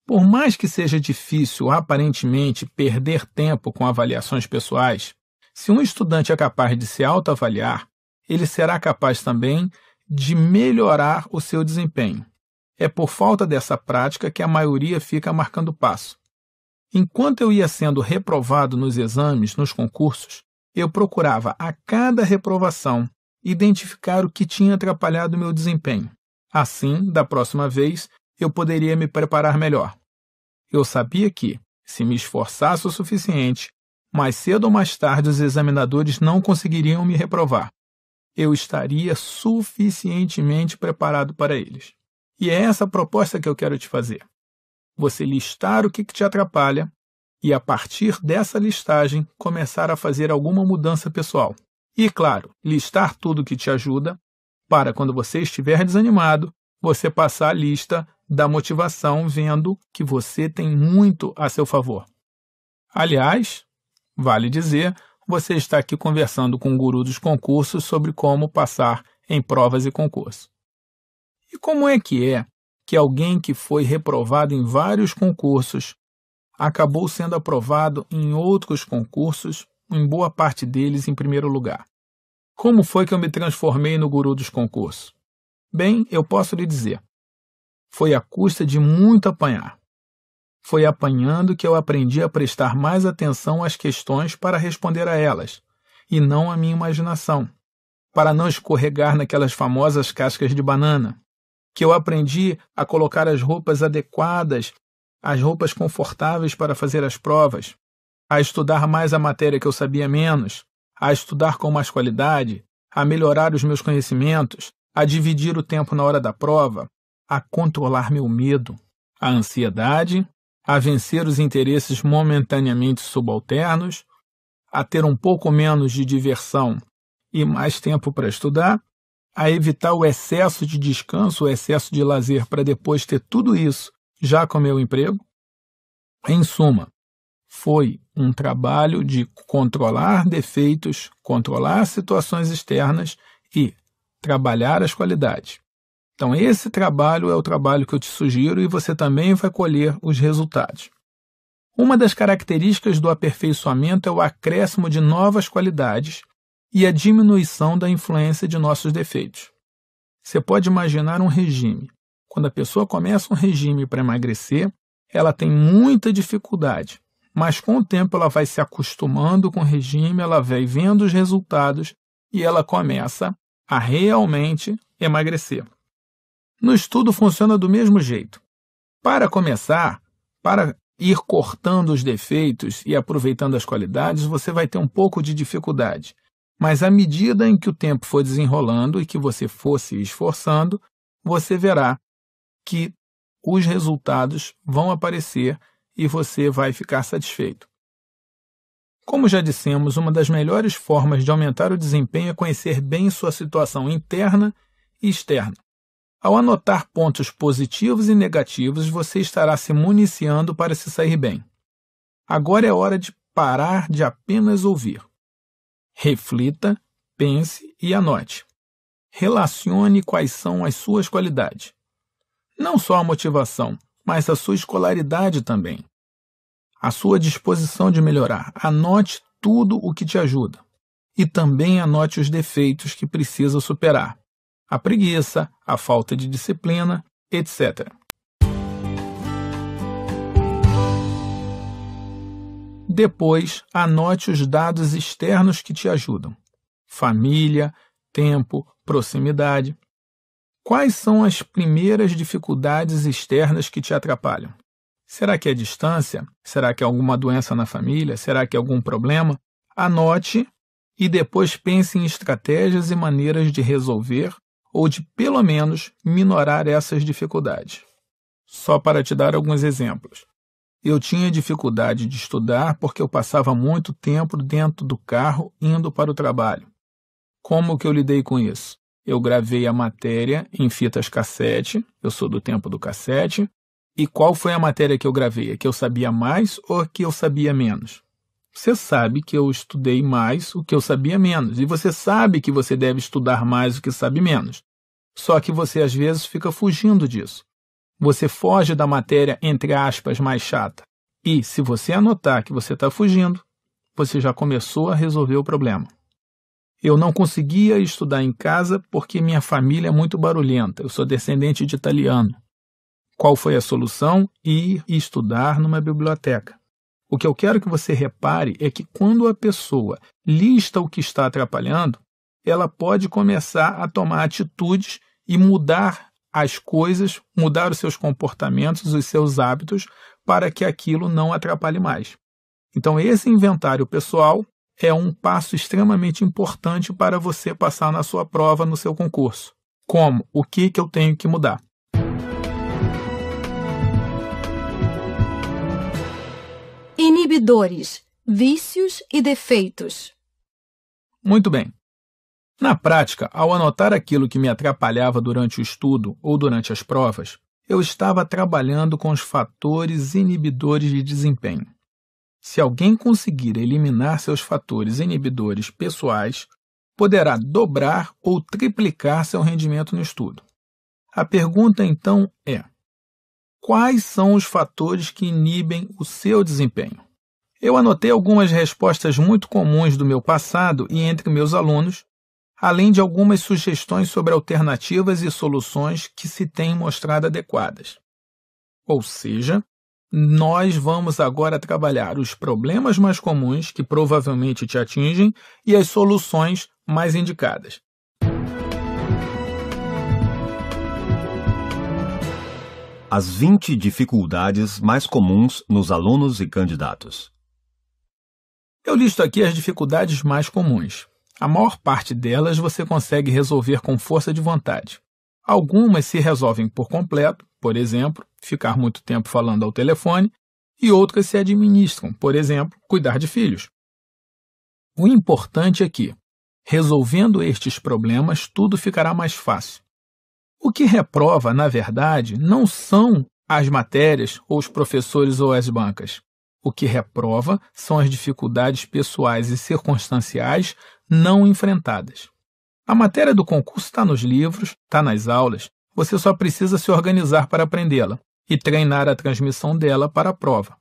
Por mais que seja difícil aparentemente perder tempo com avaliações pessoais, se um estudante é capaz de se autoavaliar, ele será capaz também de melhorar o seu desempenho. É por falta dessa prática que a maioria fica marcando passo. Enquanto eu ia sendo reprovado nos exames, nos concursos, eu procurava a cada reprovação identificar o que tinha atrapalhado meu desempenho. Assim, da próxima vez, eu poderia me preparar melhor. Eu sabia que, se me esforçasse o suficiente, mais cedo ou mais tarde, os examinadores não conseguiriam me reprovar. Eu estaria suficientemente preparado para eles. E é essa a proposta que eu quero te fazer. Você listar o que, que te atrapalha e, a partir dessa listagem, começar a fazer alguma mudança pessoal. E, claro, listar tudo que te ajuda para, quando você estiver desanimado, você passar a lista da motivação vendo que você tem muito a seu favor. Aliás, Vale dizer, você está aqui conversando com o guru dos concursos sobre como passar em provas e concursos. E como é que é que alguém que foi reprovado em vários concursos acabou sendo aprovado em outros concursos, em boa parte deles em primeiro lugar? Como foi que eu me transformei no guru dos concursos? Bem, eu posso lhe dizer. Foi à custa de muito apanhar. Foi apanhando que eu aprendi a prestar mais atenção às questões para responder a elas, e não à minha imaginação, para não escorregar naquelas famosas cascas de banana. Que eu aprendi a colocar as roupas adequadas, as roupas confortáveis para fazer as provas, a estudar mais a matéria que eu sabia menos, a estudar com mais qualidade, a melhorar os meus conhecimentos, a dividir o tempo na hora da prova, a controlar meu medo, a ansiedade a vencer os interesses momentaneamente subalternos, a ter um pouco menos de diversão e mais tempo para estudar, a evitar o excesso de descanso, o excesso de lazer, para depois ter tudo isso já com meu emprego. Em suma, foi um trabalho de controlar defeitos, controlar situações externas e trabalhar as qualidades. Então, esse trabalho é o trabalho que eu te sugiro e você também vai colher os resultados. Uma das características do aperfeiçoamento é o acréscimo de novas qualidades e a diminuição da influência de nossos defeitos. Você pode imaginar um regime. Quando a pessoa começa um regime para emagrecer, ela tem muita dificuldade, mas com o tempo ela vai se acostumando com o regime, ela vai vendo os resultados e ela começa a realmente emagrecer. No estudo funciona do mesmo jeito. Para começar, para ir cortando os defeitos e aproveitando as qualidades, você vai ter um pouco de dificuldade. Mas à medida em que o tempo for desenrolando e que você for se esforçando, você verá que os resultados vão aparecer e você vai ficar satisfeito. Como já dissemos, uma das melhores formas de aumentar o desempenho é conhecer bem sua situação interna e externa. Ao anotar pontos positivos e negativos, você estará se municiando para se sair bem. Agora é hora de parar de apenas ouvir. Reflita, pense e anote. Relacione quais são as suas qualidades. Não só a motivação, mas a sua escolaridade também. A sua disposição de melhorar. Anote tudo o que te ajuda. E também anote os defeitos que precisa superar a preguiça, a falta de disciplina, etc. Depois, anote os dados externos que te ajudam: família, tempo, proximidade. Quais são as primeiras dificuldades externas que te atrapalham? Será que é distância? Será que é alguma doença na família? Será que é algum problema? Anote e depois pense em estratégias e maneiras de resolver ou de pelo menos minorar essas dificuldades. Só para te dar alguns exemplos. Eu tinha dificuldade de estudar porque eu passava muito tempo dentro do carro indo para o trabalho. Como que eu lidei com isso? Eu gravei a matéria em fitas cassete, eu sou do tempo do cassete. E qual foi a matéria que eu gravei? A que eu sabia mais ou a que eu sabia menos? Você sabe que eu estudei mais o que eu sabia menos, e você sabe que você deve estudar mais o que sabe menos. Só que você às vezes fica fugindo disso. Você foge da matéria, entre aspas, mais chata. E se você anotar que você está fugindo, você já começou a resolver o problema. Eu não conseguia estudar em casa porque minha família é muito barulhenta. Eu sou descendente de italiano. Qual foi a solução? Ir estudar numa biblioteca. O que eu quero que você repare é que quando a pessoa lista o que está atrapalhando, ela pode começar a tomar atitudes e mudar as coisas, mudar os seus comportamentos, os seus hábitos, para que aquilo não atrapalhe mais. Então, esse inventário pessoal é um passo extremamente importante para você passar na sua prova, no seu concurso. Como? O que, que eu tenho que mudar? inibidores, vícios e defeitos. Muito bem. Na prática, ao anotar aquilo que me atrapalhava durante o estudo ou durante as provas, eu estava trabalhando com os fatores inibidores de desempenho. Se alguém conseguir eliminar seus fatores inibidores pessoais, poderá dobrar ou triplicar seu rendimento no estudo. A pergunta então é: quais são os fatores que inibem o seu desempenho? Eu anotei algumas respostas muito comuns do meu passado e entre meus alunos, além de algumas sugestões sobre alternativas e soluções que se têm mostrado adequadas. Ou seja, nós vamos agora trabalhar os problemas mais comuns que provavelmente te atingem e as soluções mais indicadas. As 20 dificuldades mais comuns nos alunos e candidatos. Eu listo aqui as dificuldades mais comuns. A maior parte delas você consegue resolver com força de vontade. Algumas se resolvem por completo, por exemplo, ficar muito tempo falando ao telefone, e outras se administram, por exemplo, cuidar de filhos. O importante é que, resolvendo estes problemas, tudo ficará mais fácil. O que reprova, na verdade, não são as matérias ou os professores ou as bancas. O que reprova são as dificuldades pessoais e circunstanciais não enfrentadas. A matéria do concurso está nos livros, está nas aulas, você só precisa se organizar para aprendê-la e treinar a transmissão dela para a prova.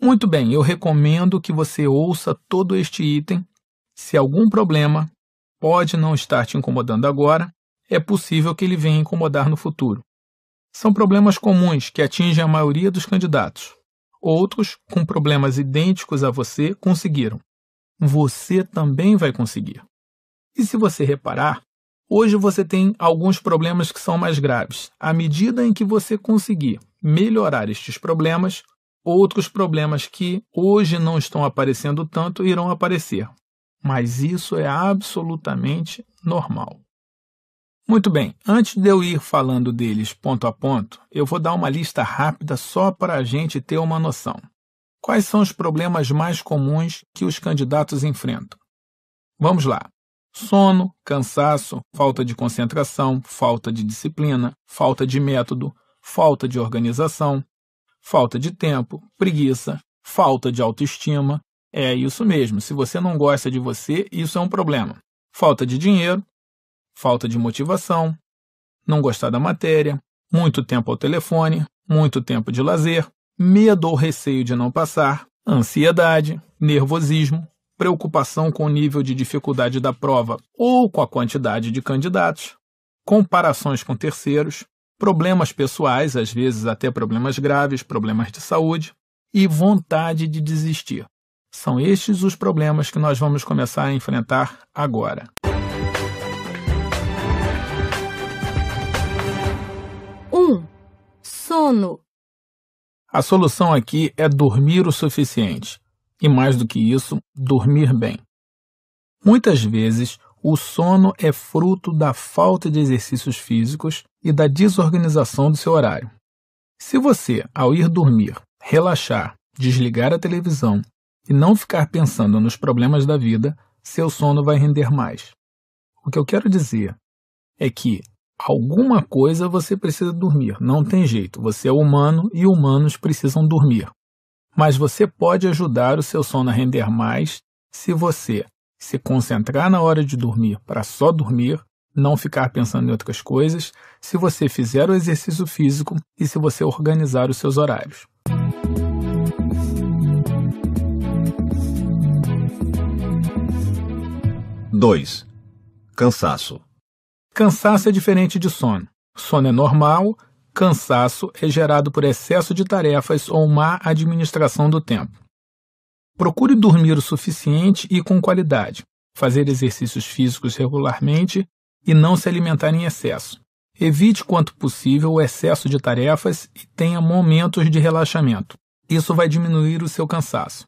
Muito bem, eu recomendo que você ouça todo este item. Se algum problema pode não estar te incomodando agora, é possível que ele venha incomodar no futuro. São problemas comuns que atingem a maioria dos candidatos. Outros com problemas idênticos a você conseguiram. Você também vai conseguir. E se você reparar, hoje você tem alguns problemas que são mais graves. À medida em que você conseguir melhorar estes problemas, outros problemas que hoje não estão aparecendo tanto irão aparecer. Mas isso é absolutamente normal. Muito bem, antes de eu ir falando deles ponto a ponto, eu vou dar uma lista rápida só para a gente ter uma noção. Quais são os problemas mais comuns que os candidatos enfrentam? Vamos lá: sono, cansaço, falta de concentração, falta de disciplina, falta de método, falta de organização, falta de tempo, preguiça, falta de autoestima. É isso mesmo, se você não gosta de você, isso é um problema. Falta de dinheiro, falta de motivação, não gostar da matéria, muito tempo ao telefone, muito tempo de lazer, medo ou receio de não passar, ansiedade, nervosismo, preocupação com o nível de dificuldade da prova ou com a quantidade de candidatos, comparações com terceiros, problemas pessoais, às vezes até problemas graves, problemas de saúde, e vontade de desistir. São estes os problemas que nós vamos começar a enfrentar agora. sono. A solução aqui é dormir o suficiente e, mais do que isso, dormir bem. Muitas vezes, o sono é fruto da falta de exercícios físicos e da desorganização do seu horário. Se você, ao ir dormir, relaxar, desligar a televisão e não ficar pensando nos problemas da vida, seu sono vai render mais. O que eu quero dizer é que alguma coisa você precisa dormir. Não tem jeito. Você é humano e humanos precisam dormir. Mas você pode ajudar o seu sono a render mais se você se concentrar na hora de dormir para só dormir, não ficar pensando em outras coisas, se você fizer o exercício físico e se você organizar os seus horários. Dois. Cansaço. Cansaço é diferente de sono. Sono é normal, cansaço é gerado por excesso de tarefas ou má administração do tempo. Procure dormir o suficiente e com qualidade, fazer exercícios físicos regularmente e não se alimentar em excesso. Evite quanto possível o excesso de tarefas e tenha momentos de relaxamento. Isso vai diminuir o seu cansaço.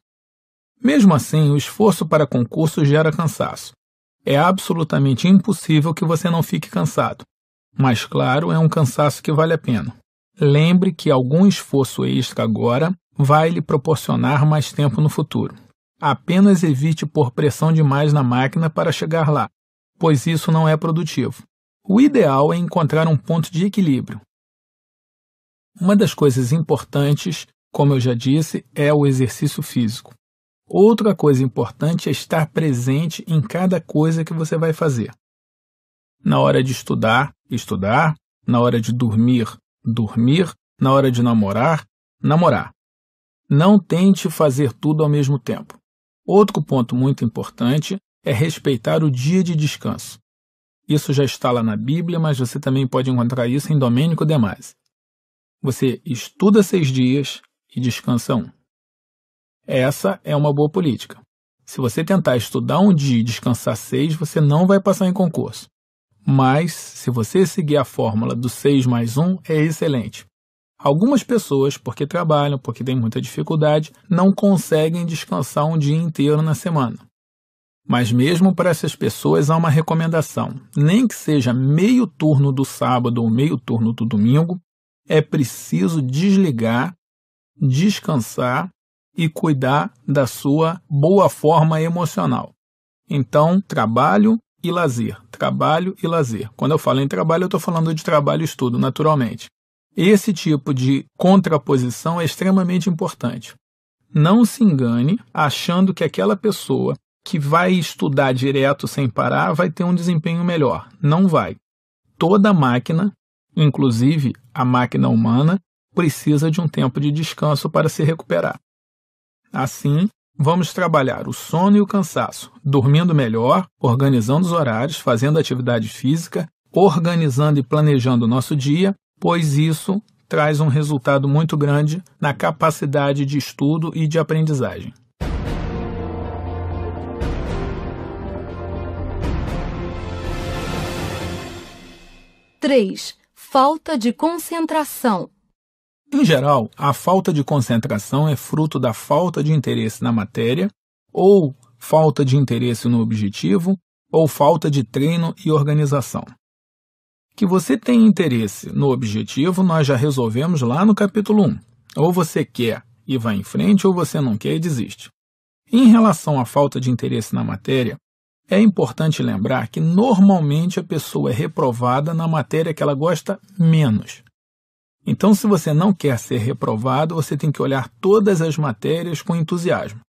Mesmo assim, o esforço para concurso gera cansaço é absolutamente impossível que você não fique cansado. Mas, claro, é um cansaço que vale a pena. Lembre que algum esforço extra agora vai lhe proporcionar mais tempo no futuro. Apenas evite pôr pressão demais na máquina para chegar lá, pois isso não é produtivo. O ideal é encontrar um ponto de equilíbrio. Uma das coisas importantes, como eu já disse, é o exercício físico. Outra coisa importante é estar presente em cada coisa que você vai fazer. Na hora de estudar, estudar. Na hora de dormir, dormir. Na hora de namorar, namorar. Não tente fazer tudo ao mesmo tempo. Outro ponto muito importante é respeitar o dia de descanso. Isso já está lá na Bíblia, mas você também pode encontrar isso em Domênico Demais. Você estuda seis dias e descansa um. Essa é uma boa política. Se você tentar estudar um dia e descansar seis, você não vai passar em concurso. Mas, se você seguir a fórmula do seis mais um, é excelente. Algumas pessoas, porque trabalham, porque têm muita dificuldade, não conseguem descansar um dia inteiro na semana. Mas, mesmo para essas pessoas, há uma recomendação: nem que seja meio turno do sábado ou meio turno do domingo, é preciso desligar, descansar e cuidar da sua boa forma emocional. Então, trabalho e lazer, trabalho e lazer. Quando eu falo em trabalho, eu estou falando de trabalho e estudo, naturalmente. Esse tipo de contraposição é extremamente importante. Não se engane achando que aquela pessoa que vai estudar direto sem parar vai ter um desempenho melhor. Não vai. Toda máquina, inclusive a máquina humana, precisa de um tempo de descanso para se recuperar. Assim, vamos trabalhar o sono e o cansaço, dormindo melhor, organizando os horários, fazendo atividade física, organizando e planejando o nosso dia, pois isso traz um resultado muito grande na capacidade de estudo e de aprendizagem. Três. Falta de concentração. Em geral, a falta de concentração é fruto da falta de interesse na matéria, ou falta de interesse no objetivo, ou falta de treino e organização. Que você tem interesse no objetivo, nós já resolvemos lá no capítulo 1. Ou você quer e vai em frente, ou você não quer e desiste. Em relação à falta de interesse na matéria, é importante lembrar que normalmente a pessoa é reprovada na matéria que ela gosta menos. Então, se você não quer ser reprovado, você tem que olhar todas as matérias com entusiasmo.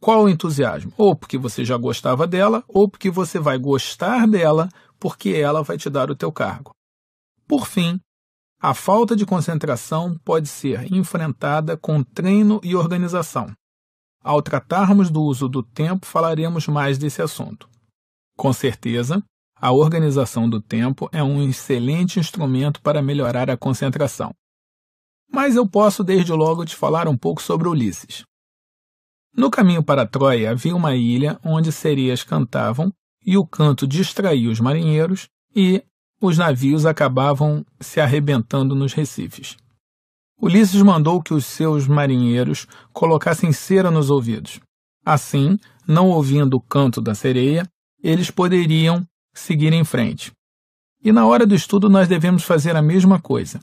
Qual o entusiasmo? Ou porque você já gostava dela, ou porque você vai gostar dela, porque ela vai te dar o teu cargo. Por fim, a falta de concentração pode ser enfrentada com treino e organização. Ao tratarmos do uso do tempo, falaremos mais desse assunto. Com certeza, a organização do tempo é um excelente instrumento para melhorar a concentração. Mas eu posso desde logo te falar um pouco sobre Ulisses. No caminho para Troia havia uma ilha onde sereias cantavam e o canto distraía os marinheiros e os navios acabavam se arrebentando nos recifes. Ulisses mandou que os seus marinheiros colocassem cera nos ouvidos. Assim, não ouvindo o canto da sereia, eles poderiam seguir em frente. E na hora do estudo nós devemos fazer a mesma coisa.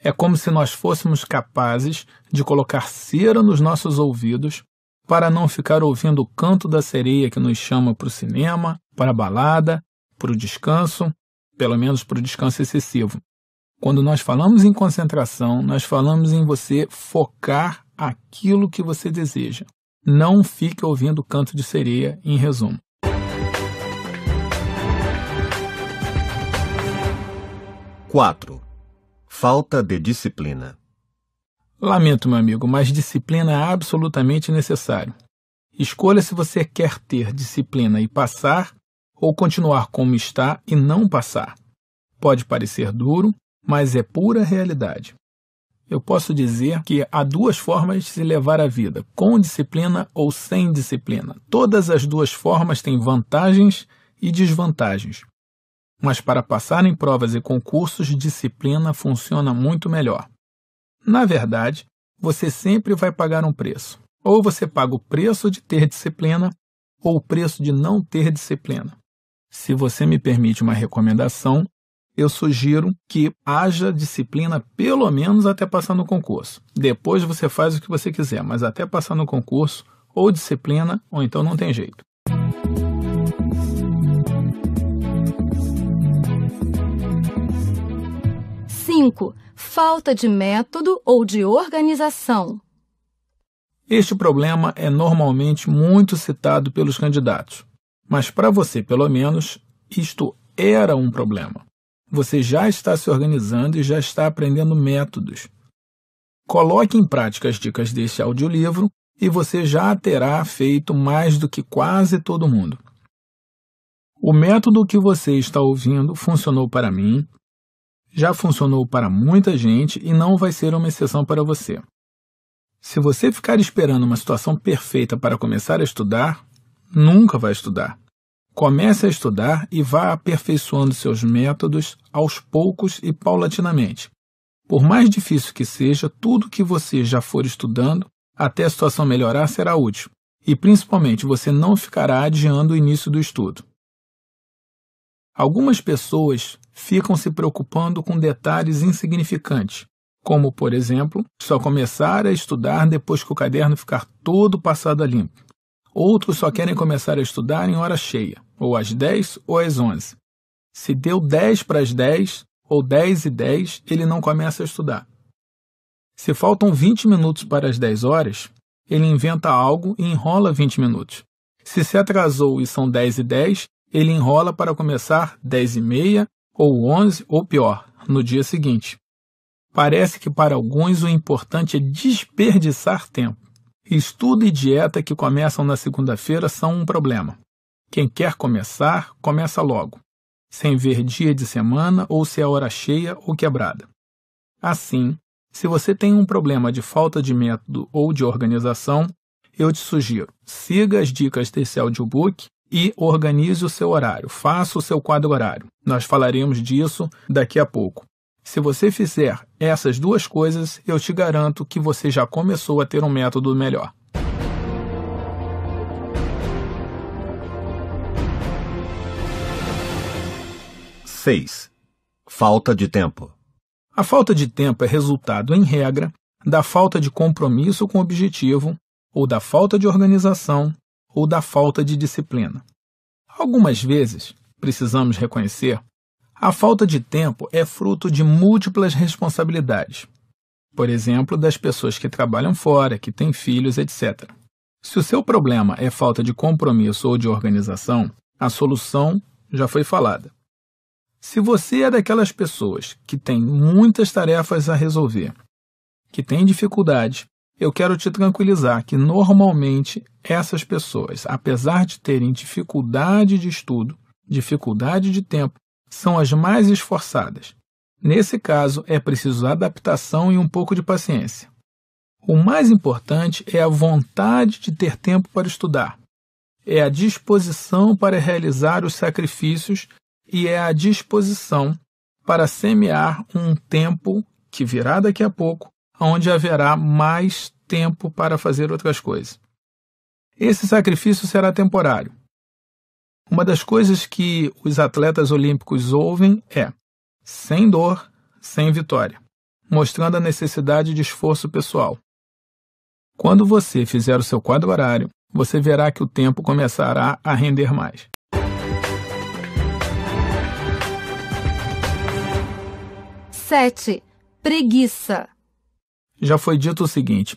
É como se nós fôssemos capazes de colocar cera nos nossos ouvidos para não ficar ouvindo o canto da sereia que nos chama para o cinema, para a balada, para o descanso, pelo menos para o descanso excessivo. Quando nós falamos em concentração, nós falamos em você focar aquilo que você deseja. Não fique ouvindo o canto de sereia, em resumo. 4. Falta de disciplina. Lamento, meu amigo, mas disciplina é absolutamente necessário. Escolha se você quer ter disciplina e passar ou continuar como está e não passar. Pode parecer duro, mas é pura realidade. Eu posso dizer que há duas formas de se levar a vida, com disciplina ou sem disciplina. Todas as duas formas têm vantagens e desvantagens mas para passar em provas e concursos, disciplina funciona muito melhor. Na verdade, você sempre vai pagar um preço. Ou você paga o preço de ter disciplina, ou o preço de não ter disciplina. Se você me permite uma recomendação, eu sugiro que haja disciplina pelo menos até passar no concurso. Depois você faz o que você quiser, mas até passar no concurso, ou disciplina, ou então não tem jeito. 5. Falta de método ou de organização. Este problema é normalmente muito citado pelos candidatos, mas para você, pelo menos, isto era um problema. Você já está se organizando e já está aprendendo métodos. Coloque em prática as dicas deste audiolivro e você já terá feito mais do que quase todo mundo. O método que você está ouvindo funcionou para mim já funcionou para muita gente e não vai ser uma exceção para você. Se você ficar esperando uma situação perfeita para começar a estudar, nunca vai estudar. Comece a estudar e vá aperfeiçoando seus métodos aos poucos e paulatinamente. Por mais difícil que seja, tudo que você já for estudando, até a situação melhorar, será útil. E principalmente, você não ficará adiando o início do estudo. Algumas pessoas ficam se preocupando com detalhes insignificantes, como, por exemplo, só começar a estudar depois que o caderno ficar todo passado a limpo. Outros só querem começar a estudar em hora cheia, ou às 10 ou às 11. Se deu 10 para as 10 ou 10 e 10, ele não começa a estudar. Se faltam 20 minutos para as 10 horas, ele inventa algo e enrola 20 minutos. Se se atrasou e são 10 e 10, ele enrola para começar 10 e meia ou 11 ou pior, no dia seguinte. Parece que para alguns o importante é desperdiçar tempo. Estudo e dieta que começam na segunda-feira são um problema. Quem quer começar, começa logo, sem ver dia de semana ou se é hora cheia ou quebrada. Assim, se você tem um problema de falta de método ou de organização, eu te sugiro, siga as dicas desse audiobook e organize o seu horário, faça o seu quadro horário. Nós falaremos disso daqui a pouco. Se você fizer essas duas coisas, eu te garanto que você já começou a ter um método melhor. Seis. Falta de tempo. A falta de tempo é resultado, em regra, da falta de compromisso com o objetivo ou da falta de organização ou da falta de disciplina. Algumas vezes, precisamos reconhecer, a falta de tempo é fruto de múltiplas responsabilidades. Por exemplo, das pessoas que trabalham fora, que têm filhos, etc. Se o seu problema é falta de compromisso ou de organização, a solução já foi falada. Se você é daquelas pessoas que tem muitas tarefas a resolver, que tem dificuldade eu quero te tranquilizar que normalmente essas pessoas, apesar de terem dificuldade de estudo, dificuldade de tempo, são as mais esforçadas. Nesse caso, é preciso adaptação e um pouco de paciência. O mais importante é a vontade de ter tempo para estudar, é a disposição para realizar os sacrifícios e é a disposição para semear um tempo que virá daqui a pouco onde haverá mais tempo para fazer outras coisas. Esse sacrifício será temporário. Uma das coisas que os atletas olímpicos ouvem é: sem dor, sem vitória, mostrando a necessidade de esforço pessoal. Quando você fizer o seu quadro horário, você verá que o tempo começará a render mais. Sete. Preguiça. Já foi dito o seguinte: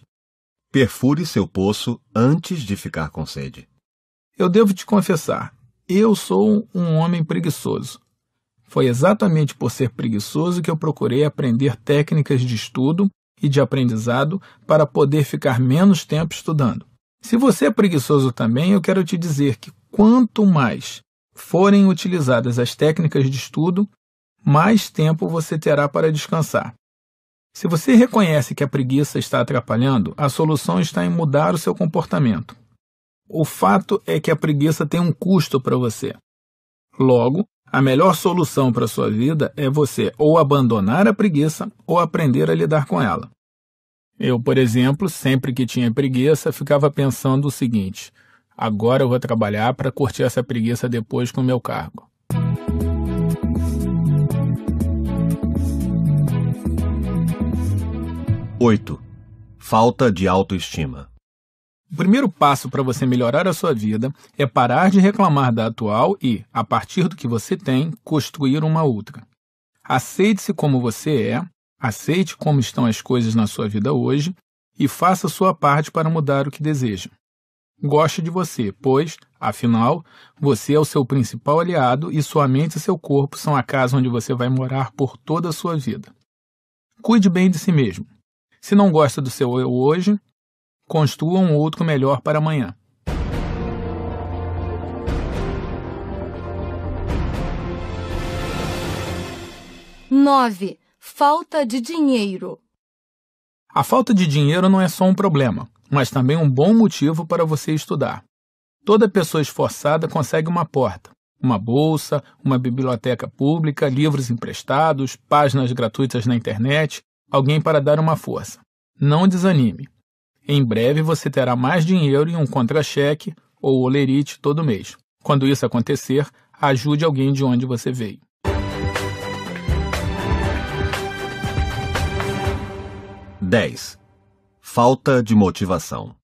Perfure seu poço antes de ficar com sede. Eu devo te confessar, eu sou um homem preguiçoso. Foi exatamente por ser preguiçoso que eu procurei aprender técnicas de estudo e de aprendizado para poder ficar menos tempo estudando. Se você é preguiçoso também, eu quero te dizer que quanto mais forem utilizadas as técnicas de estudo, mais tempo você terá para descansar. Se você reconhece que a preguiça está atrapalhando, a solução está em mudar o seu comportamento. O fato é que a preguiça tem um custo para você. Logo, a melhor solução para a sua vida é você ou abandonar a preguiça ou aprender a lidar com ela. Eu, por exemplo, sempre que tinha preguiça, ficava pensando o seguinte: agora eu vou trabalhar para curtir essa preguiça depois com o meu cargo. 8. Falta de autoestima. O primeiro passo para você melhorar a sua vida é parar de reclamar da atual e, a partir do que você tem, construir uma outra. Aceite-se como você é, aceite como estão as coisas na sua vida hoje e faça sua parte para mudar o que deseja. Goste de você, pois, afinal, você é o seu principal aliado e sua mente e seu corpo são a casa onde você vai morar por toda a sua vida. Cuide bem de si mesmo. Se não gosta do seu eu hoje, construa um outro melhor para amanhã. Nove. Falta de dinheiro. A falta de dinheiro não é só um problema, mas também um bom motivo para você estudar. Toda pessoa esforçada consegue uma porta, uma bolsa, uma biblioteca pública, livros emprestados, páginas gratuitas na internet, alguém para dar uma força. Não desanime. Em breve você terá mais dinheiro em um contra-cheque ou olerite todo mês. Quando isso acontecer, ajude alguém de onde você veio. Dez. Falta de motivação.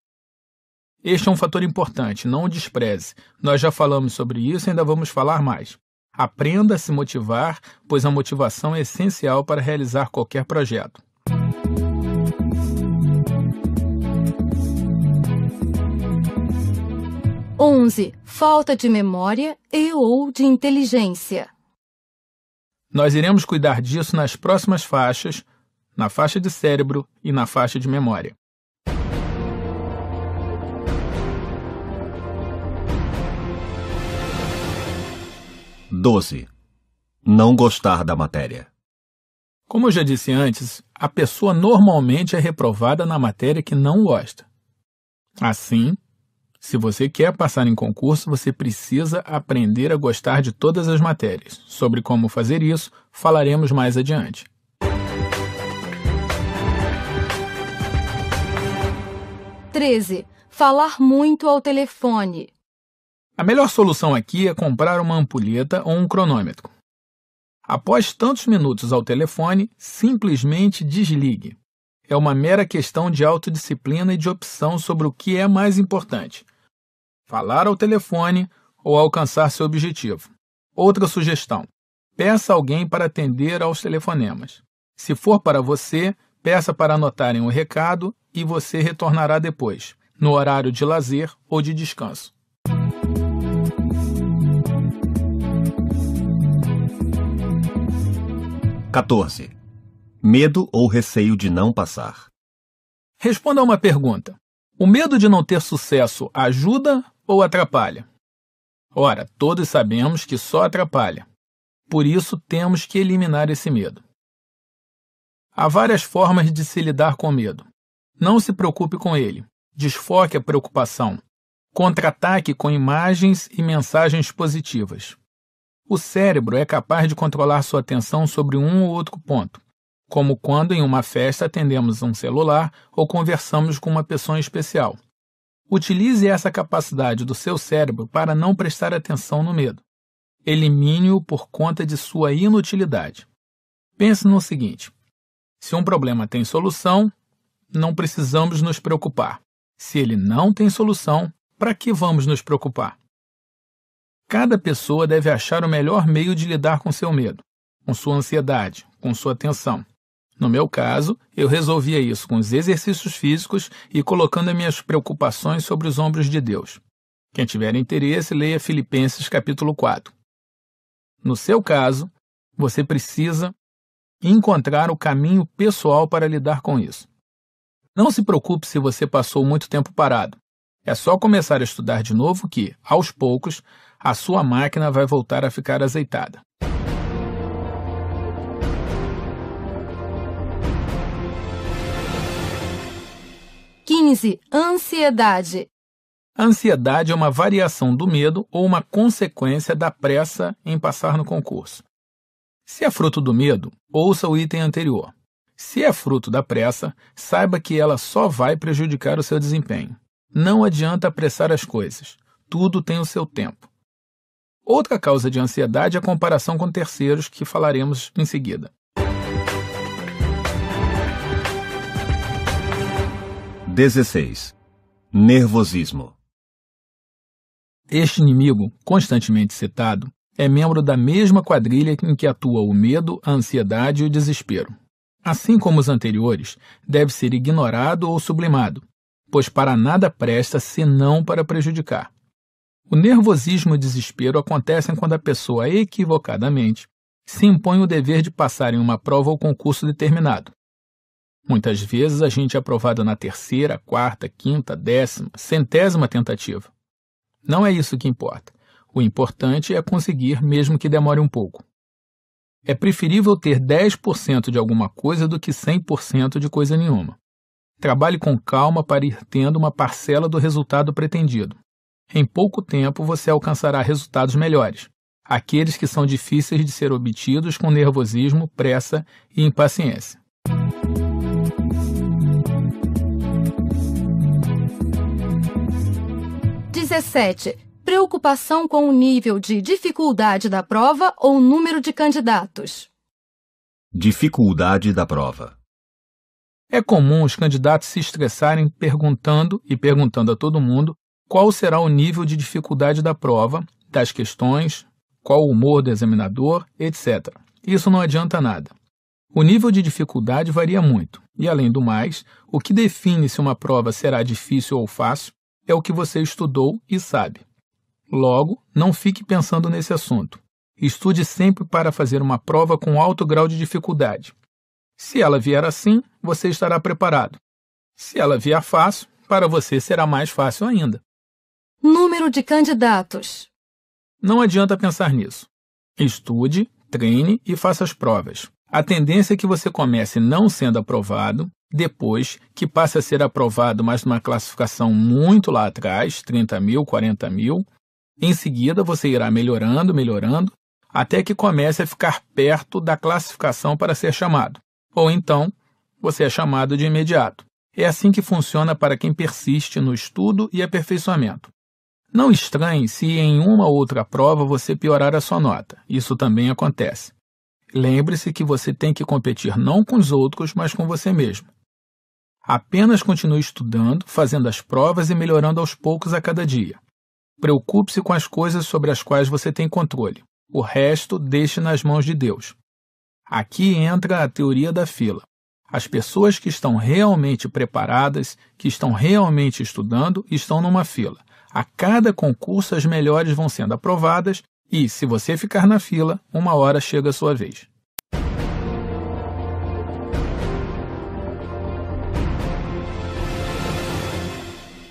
Este é um fator importante, não o despreze. Nós já falamos sobre isso e ainda vamos falar mais. Aprenda a se motivar, pois a motivação é essencial para realizar qualquer projeto. Onze, falta de memória e ou de inteligência. Nós iremos cuidar disso nas próximas faixas, na faixa de cérebro e na faixa de memória. 12. Não gostar da matéria. Como eu já disse antes, a pessoa normalmente é reprovada na matéria que não gosta. Assim, se você quer passar em concurso, você precisa aprender a gostar de todas as matérias. Sobre como fazer isso, falaremos mais adiante. Treze. Falar muito ao telefone. A melhor solução aqui é comprar uma ampulheta ou um cronômetro. Após tantos minutos ao telefone, simplesmente desligue. É uma mera questão de autodisciplina e de opção sobre o que é mais importante: falar ao telefone ou alcançar seu objetivo. Outra sugestão: peça alguém para atender aos telefonemas. Se for para você, peça para anotarem o recado e você retornará depois, no horário de lazer ou de descanso. 14. Medo ou receio de não passar. Responda a uma pergunta. O medo de não ter sucesso ajuda ou atrapalha? Ora, todos sabemos que só atrapalha. Por isso, temos que eliminar esse medo. Há várias formas de se lidar com medo. Não se preocupe com ele. Desfoque a preocupação. Contra-ataque com imagens e mensagens positivas. O cérebro é capaz de controlar sua atenção sobre um ou outro ponto, como quando em uma festa atendemos um celular ou conversamos com uma pessoa especial. Utilize essa capacidade do seu cérebro para não prestar atenção no medo. Elimine-o por conta de sua inutilidade. Pense no seguinte: se um problema tem solução, não precisamos nos preocupar. Se ele não tem solução, para que vamos nos preocupar? Cada pessoa deve achar o melhor meio de lidar com seu medo, com sua ansiedade, com sua tensão. No meu caso, eu resolvia isso com os exercícios físicos e colocando as minhas preocupações sobre os ombros de Deus. Quem tiver interesse, leia Filipenses capítulo 4. No seu caso, você precisa encontrar o caminho pessoal para lidar com isso. Não se preocupe se você passou muito tempo parado. É só começar a estudar de novo que, aos poucos, a sua máquina vai voltar a ficar azeitada. Quinze. Ansiedade. A ansiedade é uma variação do medo ou uma consequência da pressa em passar no concurso. Se é fruto do medo, ouça o item anterior. Se é fruto da pressa, saiba que ela só vai prejudicar o seu desempenho. Não adianta apressar as coisas. Tudo tem o seu tempo. Outra causa de ansiedade é a comparação com terceiros, que falaremos em seguida. Dezesseis. Nervosismo. Este inimigo, constantemente citado, é membro da mesma quadrilha em que atua o medo, a ansiedade e o desespero. Assim como os anteriores, deve ser ignorado ou sublimado, pois para nada presta senão para prejudicar. O nervosismo e o desespero acontecem quando a pessoa, equivocadamente, se impõe o dever de passar em uma prova ou concurso determinado. Muitas vezes a gente é aprovado na terceira, quarta, quinta, décima, centésima tentativa. Não é isso que importa. O importante é conseguir, mesmo que demore um pouco. É preferível ter 10% de alguma coisa do que 100% de coisa nenhuma. Trabalhe com calma para ir tendo uma parcela do resultado pretendido, em pouco tempo você alcançará resultados melhores, aqueles que são difíceis de ser obtidos com nervosismo, pressa e impaciência. Dezessete. Preocupação com o nível de dificuldade da prova ou número de candidatos. Dificuldade da prova. É comum os candidatos se estressarem perguntando e perguntando a todo mundo qual será o nível de dificuldade da prova, das questões, qual o humor do examinador, etc. Isso não adianta nada. O nível de dificuldade varia muito, e além do mais, o que define se uma prova será difícil ou fácil é o que você estudou e sabe. Logo, não fique pensando nesse assunto. Estude sempre para fazer uma prova com alto grau de dificuldade. Se ela vier assim, você estará preparado. Se ela vier fácil, para você será mais fácil ainda. Número de candidatos. Não adianta pensar nisso. Estude, treine e faça as provas. A tendência é que você comece não sendo aprovado, depois que passe a ser aprovado, mas numa classificação muito lá atrás 30 mil, 40 mil. Em seguida, você irá melhorando, melhorando, até que comece a ficar perto da classificação para ser chamado. Ou então, você é chamado de imediato. É assim que funciona para quem persiste no estudo e aperfeiçoamento. Não estranhe se em uma ou outra prova você piorar a sua nota. Isso também acontece. Lembre-se que você tem que competir não com os outros, mas com você mesmo. Apenas continue estudando, fazendo as provas e melhorando aos poucos a cada dia. Preocupe-se com as coisas sobre as quais você tem controle. O resto deixe nas mãos de Deus. Aqui entra a teoria da fila. As pessoas que estão realmente preparadas, que estão realmente estudando, estão numa fila. A cada concurso, as melhores vão sendo aprovadas e, se você ficar na fila, uma hora chega a sua vez.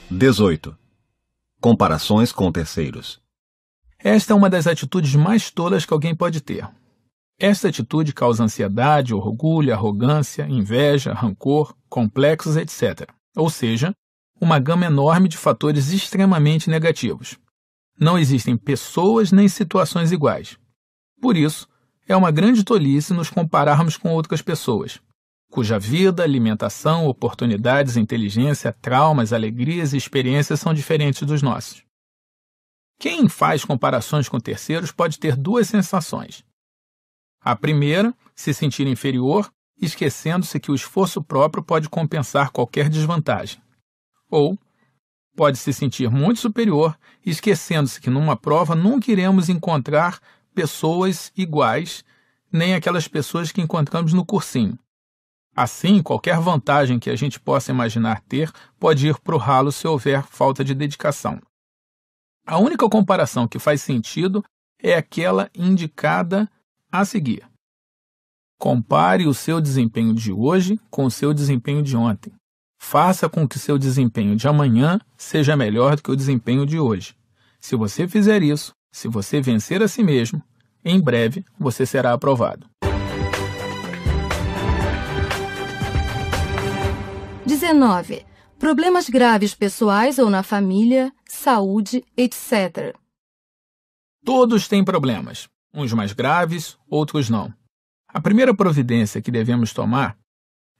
Dezoito. Comparações com terceiros. Esta é uma das atitudes mais tolas que alguém pode ter. Esta atitude causa ansiedade, orgulho, arrogância, inveja, rancor, complexos, etc. Ou seja, uma gama enorme de fatores extremamente negativos. Não existem pessoas nem situações iguais. Por isso, é uma grande tolice nos compararmos com outras pessoas, cuja vida, alimentação, oportunidades, inteligência, traumas, alegrias e experiências são diferentes dos nossos. Quem faz comparações com terceiros pode ter duas sensações. A primeira, se sentir inferior, esquecendo-se que o esforço próprio pode compensar qualquer desvantagem. Ou pode se sentir muito superior, esquecendo-se que numa prova nunca iremos encontrar pessoas iguais, nem aquelas pessoas que encontramos no cursinho. Assim, qualquer vantagem que a gente possa imaginar ter pode ir para o ralo se houver falta de dedicação. A única comparação que faz sentido é aquela indicada a seguir. Compare o seu desempenho de hoje com o seu desempenho de ontem. Faça com que seu desempenho de amanhã seja melhor do que o desempenho de hoje. Se você fizer isso, se você vencer a si mesmo, em breve você será aprovado. 19. Problemas graves pessoais ou na família, saúde, etc. Todos têm problemas, uns mais graves, outros não. A primeira providência que devemos tomar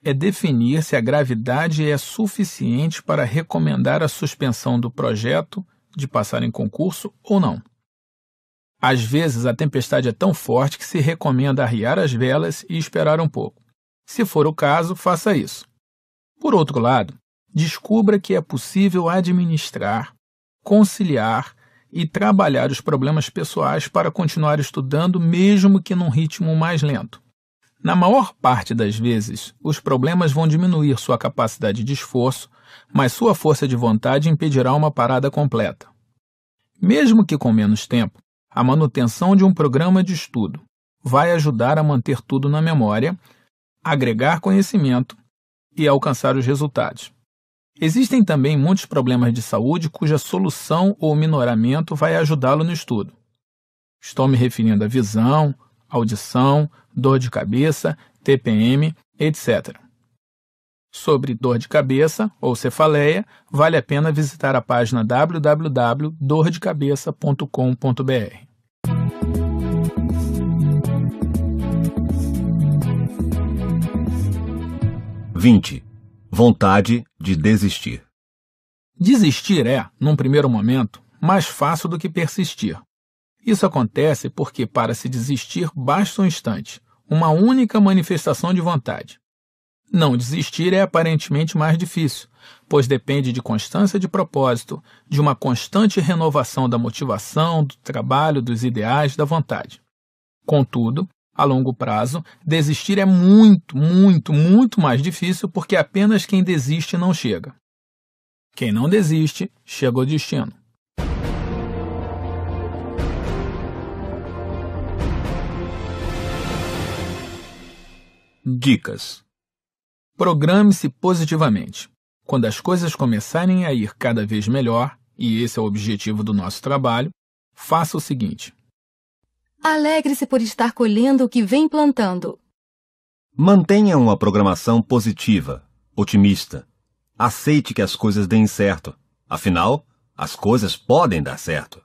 é definir se a gravidade é suficiente para recomendar a suspensão do projeto de passar em concurso ou não. Às vezes, a tempestade é tão forte que se recomenda arriar as velas e esperar um pouco. Se for o caso, faça isso. Por outro lado, descubra que é possível administrar, conciliar e trabalhar os problemas pessoais para continuar estudando, mesmo que num ritmo mais lento. Na maior parte das vezes, os problemas vão diminuir sua capacidade de esforço, mas sua força de vontade impedirá uma parada completa. Mesmo que com menos tempo, a manutenção de um programa de estudo vai ajudar a manter tudo na memória, agregar conhecimento e alcançar os resultados. Existem também muitos problemas de saúde cuja solução ou minoramento vai ajudá-lo no estudo. Estou me referindo à visão, audição, dor de cabeça, TPM, etc. Sobre dor de cabeça ou cefaleia, vale a pena visitar a página www.dordecabeça.com.br. Vinte. Vontade de desistir. Desistir é, num primeiro momento, mais fácil do que persistir. Isso acontece porque, para se desistir, basta um instante, uma única manifestação de vontade. Não desistir é aparentemente mais difícil, pois depende de constância de propósito, de uma constante renovação da motivação, do trabalho, dos ideais, da vontade. Contudo, a longo prazo, desistir é muito, muito, muito mais difícil porque apenas quem desiste não chega. Quem não desiste chega ao destino. Dicas: Programe-se positivamente. Quando as coisas começarem a ir cada vez melhor, e esse é o objetivo do nosso trabalho, faça o seguinte: Alegre-se por estar colhendo o que vem plantando. Mantenha uma programação positiva, otimista. Aceite que as coisas deem certo. Afinal, as coisas podem dar certo.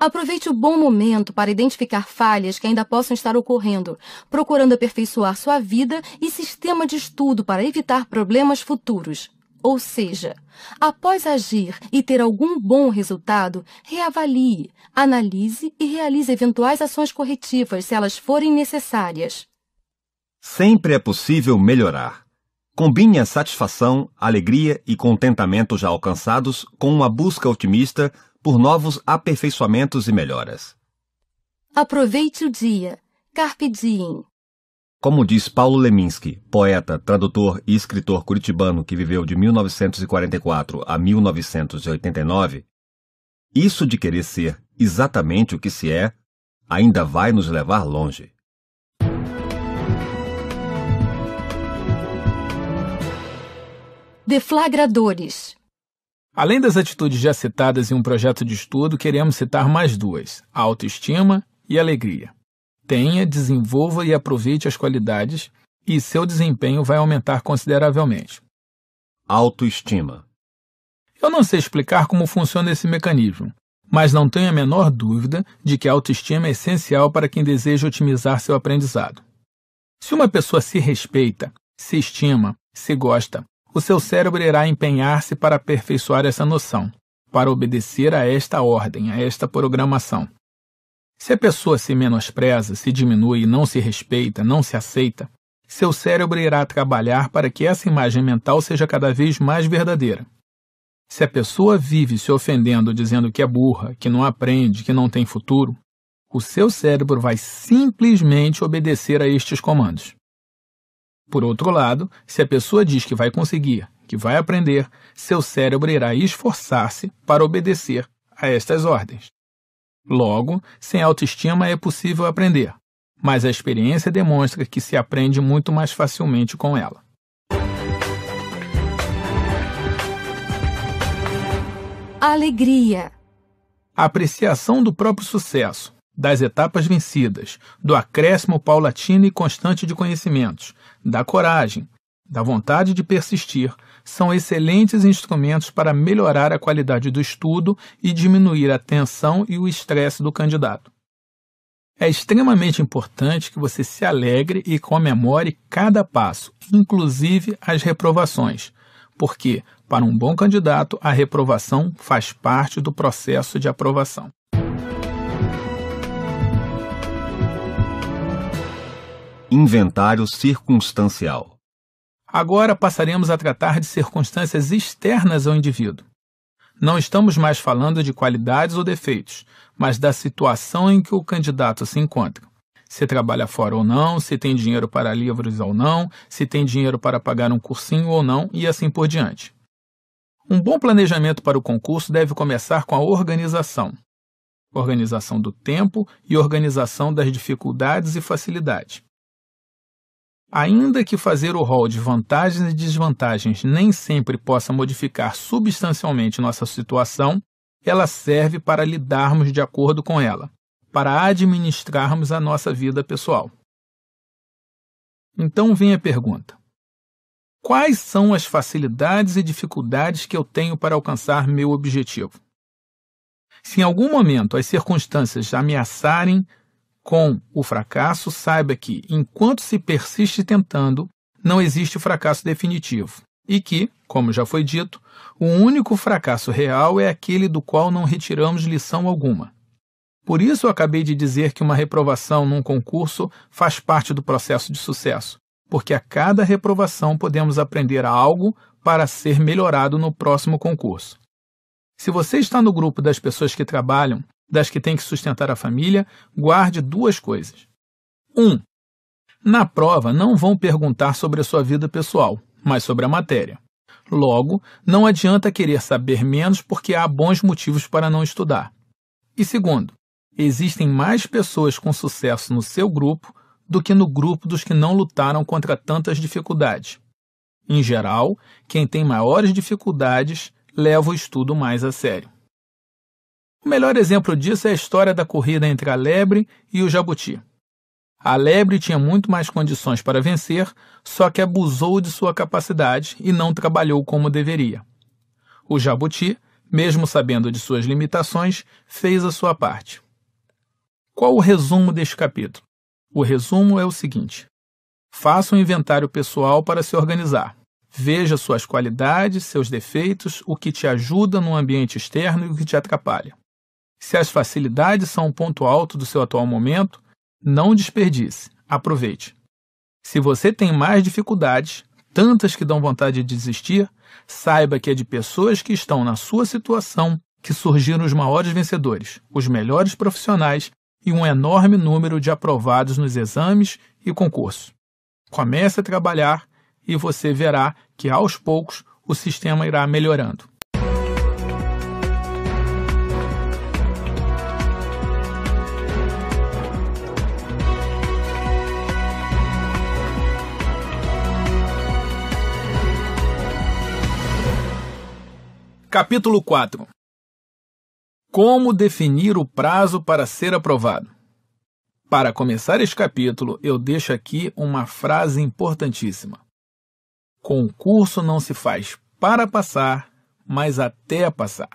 Aproveite o bom momento para identificar falhas que ainda possam estar ocorrendo, procurando aperfeiçoar sua vida e sistema de estudo para evitar problemas futuros. Ou seja, após agir e ter algum bom resultado, reavalie, analise e realize eventuais ações corretivas se elas forem necessárias. Sempre é possível melhorar. Combine a satisfação, alegria e contentamento já alcançados com uma busca otimista por novos aperfeiçoamentos e melhoras. Aproveite o dia. Carpe diem. Como diz Paulo Leminski, poeta, tradutor e escritor curitibano que viveu de 1944 a 1989, isso de querer ser exatamente o que se é ainda vai nos levar longe. Deflagradores Além das atitudes já citadas em um projeto de estudo, queremos citar mais duas: a autoestima e a alegria. Tenha, desenvolva e aproveite as qualidades, e seu desempenho vai aumentar consideravelmente. Autoestima. Eu não sei explicar como funciona esse mecanismo, mas não tenho a menor dúvida de que a autoestima é essencial para quem deseja otimizar seu aprendizado. Se uma pessoa se respeita, se estima, se gosta o seu cérebro irá empenhar-se para aperfeiçoar essa noção, para obedecer a esta ordem, a esta programação. Se a pessoa se menospreza, se diminui, não se respeita, não se aceita, seu cérebro irá trabalhar para que essa imagem mental seja cada vez mais verdadeira. Se a pessoa vive se ofendendo dizendo que é burra, que não aprende, que não tem futuro, o seu cérebro vai simplesmente obedecer a estes comandos. Por outro lado, se a pessoa diz que vai conseguir, que vai aprender, seu cérebro irá esforçar-se para obedecer a estas ordens. Logo, sem autoestima é possível aprender, mas a experiência demonstra que se aprende muito mais facilmente com ela. Alegria. A apreciação do próprio sucesso das etapas vencidas, do acréscimo paulatino e constante de conhecimentos, da coragem, da vontade de persistir, são excelentes instrumentos para melhorar a qualidade do estudo e diminuir a tensão e o estresse do candidato. É extremamente importante que você se alegre e comemore cada passo, inclusive as reprovações, porque, para um bom candidato, a reprovação faz parte do processo de aprovação. Inventário circunstancial. Agora passaremos a tratar de circunstâncias externas ao indivíduo. Não estamos mais falando de qualidades ou defeitos, mas da situação em que o candidato se encontra. Se trabalha fora ou não, se tem dinheiro para livros ou não, se tem dinheiro para pagar um cursinho ou não, e assim por diante. Um bom planejamento para o concurso deve começar com a organização. Organização do tempo e organização das dificuldades e facilidades Ainda que fazer o rol de vantagens e desvantagens nem sempre possa modificar substancialmente nossa situação, ela serve para lidarmos de acordo com ela, para administrarmos a nossa vida pessoal. Então vem a pergunta: Quais são as facilidades e dificuldades que eu tenho para alcançar meu objetivo? Se em algum momento as circunstâncias ameaçarem com o fracasso, saiba que, enquanto se persiste tentando, não existe o fracasso definitivo. E que, como já foi dito, o único fracasso real é aquele do qual não retiramos lição alguma. Por isso eu acabei de dizer que uma reprovação num concurso faz parte do processo de sucesso, porque a cada reprovação podemos aprender algo para ser melhorado no próximo concurso. Se você está no grupo das pessoas que trabalham das que tem que sustentar a família, guarde duas coisas. 1. Um, na prova não vão perguntar sobre a sua vida pessoal, mas sobre a matéria. Logo, não adianta querer saber menos porque há bons motivos para não estudar. E segundo, existem mais pessoas com sucesso no seu grupo do que no grupo dos que não lutaram contra tantas dificuldades. Em geral, quem tem maiores dificuldades leva o estudo mais a sério. O melhor exemplo disso é a história da corrida entre a lebre e o jabuti. A lebre tinha muito mais condições para vencer, só que abusou de sua capacidade e não trabalhou como deveria. O jabuti, mesmo sabendo de suas limitações, fez a sua parte. Qual o resumo deste capítulo? O resumo é o seguinte: faça um inventário pessoal para se organizar. Veja suas qualidades, seus defeitos, o que te ajuda no ambiente externo e o que te atrapalha. Se as facilidades são um ponto alto do seu atual momento, não desperdice, aproveite. Se você tem mais dificuldades, tantas que dão vontade de desistir, saiba que é de pessoas que estão na sua situação que surgiram os maiores vencedores, os melhores profissionais e um enorme número de aprovados nos exames e concursos. Comece a trabalhar e você verá que aos poucos o sistema irá melhorando. Capítulo 4 Como definir o prazo para ser aprovado? Para começar este capítulo, eu deixo aqui uma frase importantíssima: Concurso não se faz para passar, mas até passar.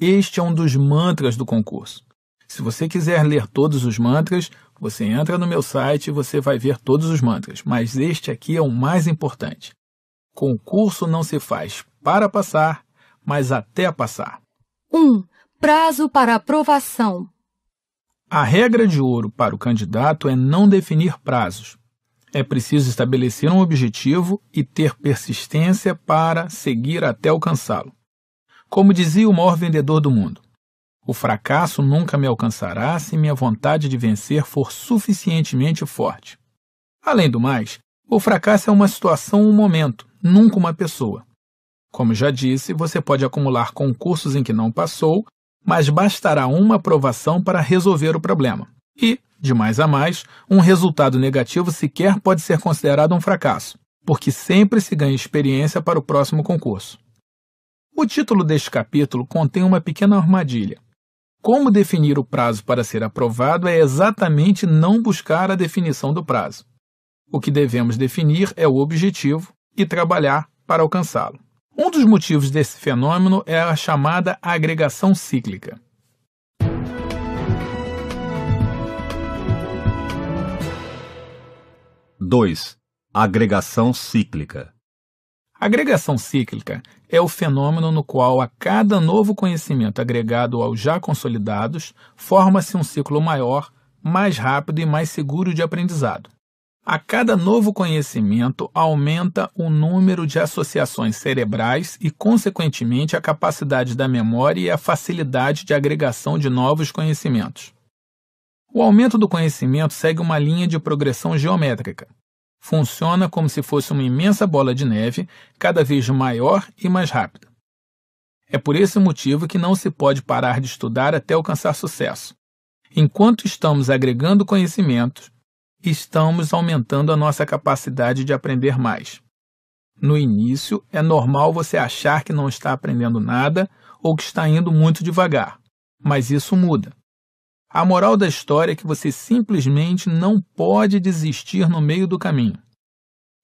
Este é um dos mantras do concurso. Se você quiser ler todos os mantras, você entra no meu site e você vai ver todos os mantras, mas este aqui é o mais importante. Concurso não se faz para passar, mas até passar. 1. Um, prazo para aprovação. A regra de ouro para o candidato é não definir prazos. É preciso estabelecer um objetivo e ter persistência para seguir até alcançá-lo. Como dizia o maior vendedor do mundo: O fracasso nunca me alcançará se minha vontade de vencer for suficientemente forte. Além do mais, o fracasso é uma situação ou um momento, nunca uma pessoa. Como já disse, você pode acumular concursos em que não passou, mas bastará uma aprovação para resolver o problema. E, de mais a mais, um resultado negativo sequer pode ser considerado um fracasso, porque sempre se ganha experiência para o próximo concurso. O título deste capítulo contém uma pequena armadilha. Como definir o prazo para ser aprovado é exatamente não buscar a definição do prazo. O que devemos definir é o objetivo e trabalhar para alcançá-lo. Um dos motivos desse fenômeno é a chamada agregação cíclica. Dois, Agregação cíclica. Agregação cíclica é o fenômeno no qual a cada novo conhecimento agregado aos já consolidados, forma-se um ciclo maior, mais rápido e mais seguro de aprendizado. A cada novo conhecimento aumenta o número de associações cerebrais e, consequentemente, a capacidade da memória e a facilidade de agregação de novos conhecimentos. O aumento do conhecimento segue uma linha de progressão geométrica. Funciona como se fosse uma imensa bola de neve, cada vez maior e mais rápida. É por esse motivo que não se pode parar de estudar até alcançar sucesso. Enquanto estamos agregando conhecimentos, estamos aumentando a nossa capacidade de aprender mais. No início, é normal você achar que não está aprendendo nada ou que está indo muito devagar, mas isso muda. A moral da história é que você simplesmente não pode desistir no meio do caminho.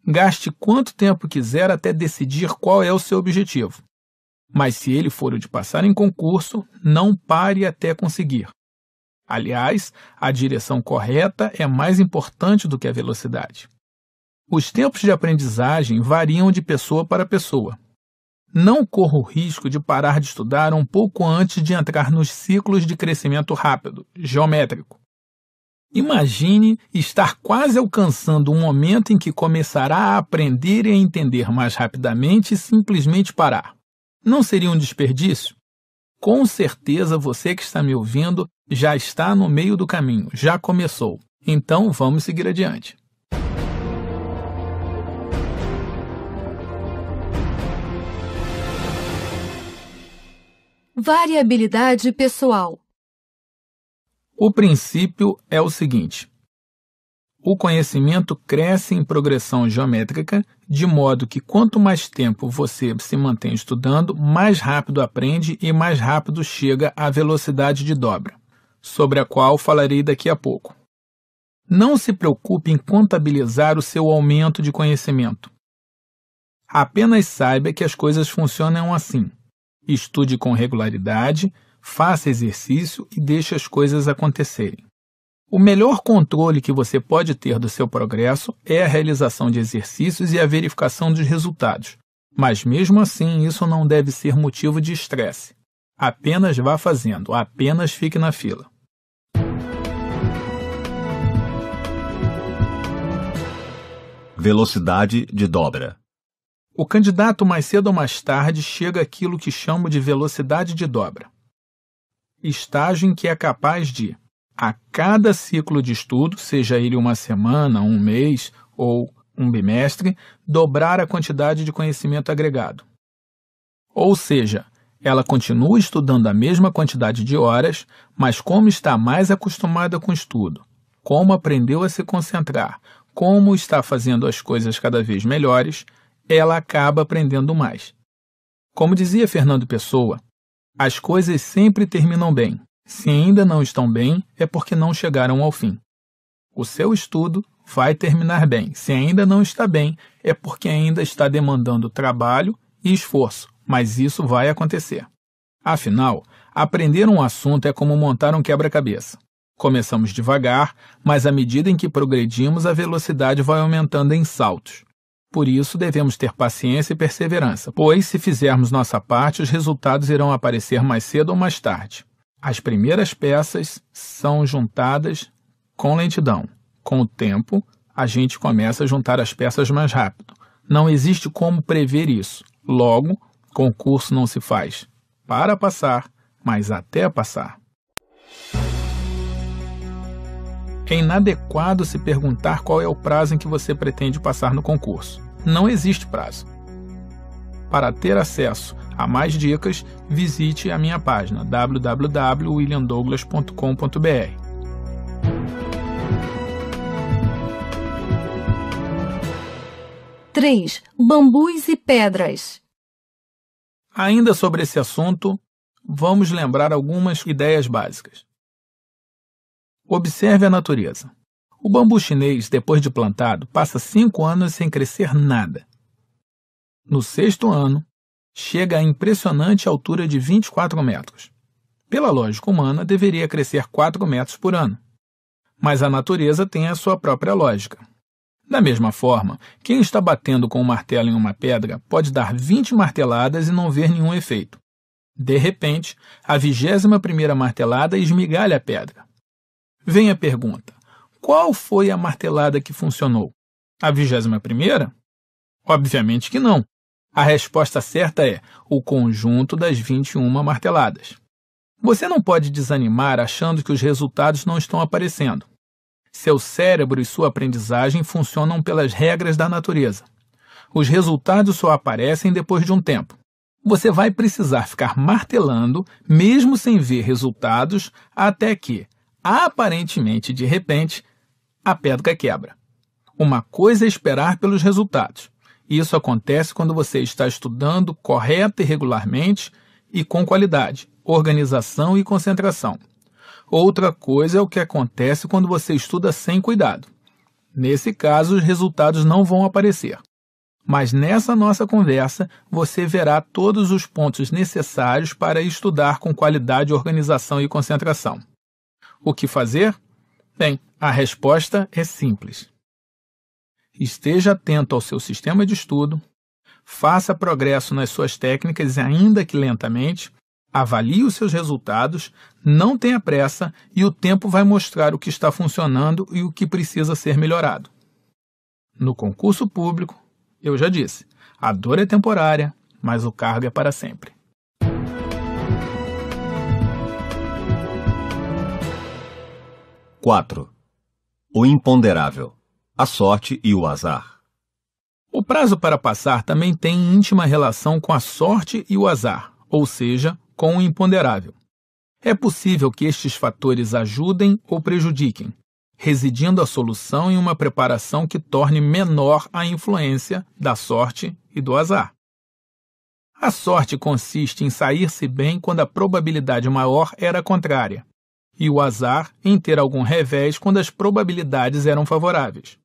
Gaste quanto tempo quiser até decidir qual é o seu objetivo. Mas se ele for o de passar em concurso, não pare até conseguir. Aliás, a direção correta é mais importante do que a velocidade. Os tempos de aprendizagem variam de pessoa para pessoa. Não corro o risco de parar de estudar um pouco antes de entrar nos ciclos de crescimento rápido, geométrico. Imagine estar quase alcançando um momento em que começará a aprender e a entender mais rapidamente e simplesmente parar. Não seria um desperdício? Com certeza você que está me ouvindo já está no meio do caminho, já começou. Então vamos seguir adiante. Variabilidade pessoal. O princípio é o seguinte: o conhecimento cresce em progressão geométrica, de modo que quanto mais tempo você se mantém estudando, mais rápido aprende e mais rápido chega à velocidade de dobra, sobre a qual falarei daqui a pouco. Não se preocupe em contabilizar o seu aumento de conhecimento. Apenas saiba que as coisas funcionam assim. Estude com regularidade, faça exercício e deixe as coisas acontecerem. O melhor controle que você pode ter do seu progresso é a realização de exercícios e a verificação dos resultados. Mas mesmo assim, isso não deve ser motivo de estresse. Apenas vá fazendo, apenas fique na fila. Velocidade de dobra. O candidato mais cedo ou mais tarde chega àquilo que chamo de velocidade de dobra. Estágio em que é capaz de a cada ciclo de estudo, seja ele uma semana, um mês ou um bimestre, dobrar a quantidade de conhecimento agregado. Ou seja, ela continua estudando a mesma quantidade de horas, mas como está mais acostumada com o estudo, como aprendeu a se concentrar, como está fazendo as coisas cada vez melhores, ela acaba aprendendo mais. Como dizia Fernando Pessoa, as coisas sempre terminam bem, se ainda não estão bem, é porque não chegaram ao fim. O seu estudo vai terminar bem. Se ainda não está bem, é porque ainda está demandando trabalho e esforço, mas isso vai acontecer. Afinal, aprender um assunto é como montar um quebra-cabeça. Começamos devagar, mas à medida em que progredimos, a velocidade vai aumentando em saltos. Por isso, devemos ter paciência e perseverança, pois, se fizermos nossa parte, os resultados irão aparecer mais cedo ou mais tarde. As primeiras peças são juntadas com lentidão. Com o tempo, a gente começa a juntar as peças mais rápido. Não existe como prever isso. Logo, concurso não se faz para passar, mas até passar. É inadequado se perguntar qual é o prazo em que você pretende passar no concurso. Não existe prazo. Para ter acesso para mais dicas, visite a minha página www.williamdouglas.com.br. Três Bambus e pedras. Ainda sobre esse assunto, vamos lembrar algumas ideias básicas. Observe a natureza. O bambu chinês, depois de plantado, passa cinco anos sem crescer nada. No sexto ano, chega à impressionante altura de 24 metros. Pela lógica humana, deveria crescer 4 metros por ano. Mas a natureza tem a sua própria lógica. Da mesma forma, quem está batendo com o um martelo em uma pedra pode dar 20 marteladas e não ver nenhum efeito. De repente, a vigésima primeira martelada esmigalha a pedra. Vem a pergunta: qual foi a martelada que funcionou? A vigésima primeira? Obviamente que não. A resposta certa é o conjunto das 21 marteladas. Você não pode desanimar achando que os resultados não estão aparecendo. Seu cérebro e sua aprendizagem funcionam pelas regras da natureza. Os resultados só aparecem depois de um tempo. Você vai precisar ficar martelando, mesmo sem ver resultados, até que, aparentemente de repente, a pedra quebra. Uma coisa é esperar pelos resultados, isso acontece quando você está estudando correta e regularmente e com qualidade, organização e concentração. Outra coisa é o que acontece quando você estuda sem cuidado. Nesse caso, os resultados não vão aparecer. Mas nessa nossa conversa, você verá todos os pontos necessários para estudar com qualidade, organização e concentração. O que fazer? Bem, a resposta é simples. Esteja atento ao seu sistema de estudo, faça progresso nas suas técnicas, ainda que lentamente, avalie os seus resultados, não tenha pressa e o tempo vai mostrar o que está funcionando e o que precisa ser melhorado. No concurso público, eu já disse, a dor é temporária, mas o cargo é para sempre. Quatro. O imponderável a sorte e o azar. O prazo para passar também tem íntima relação com a sorte e o azar, ou seja, com o imponderável. É possível que estes fatores ajudem ou prejudiquem, residindo a solução em uma preparação que torne menor a influência da sorte e do azar. A sorte consiste em sair-se bem quando a probabilidade maior era contrária, e o azar em ter algum revés quando as probabilidades eram favoráveis.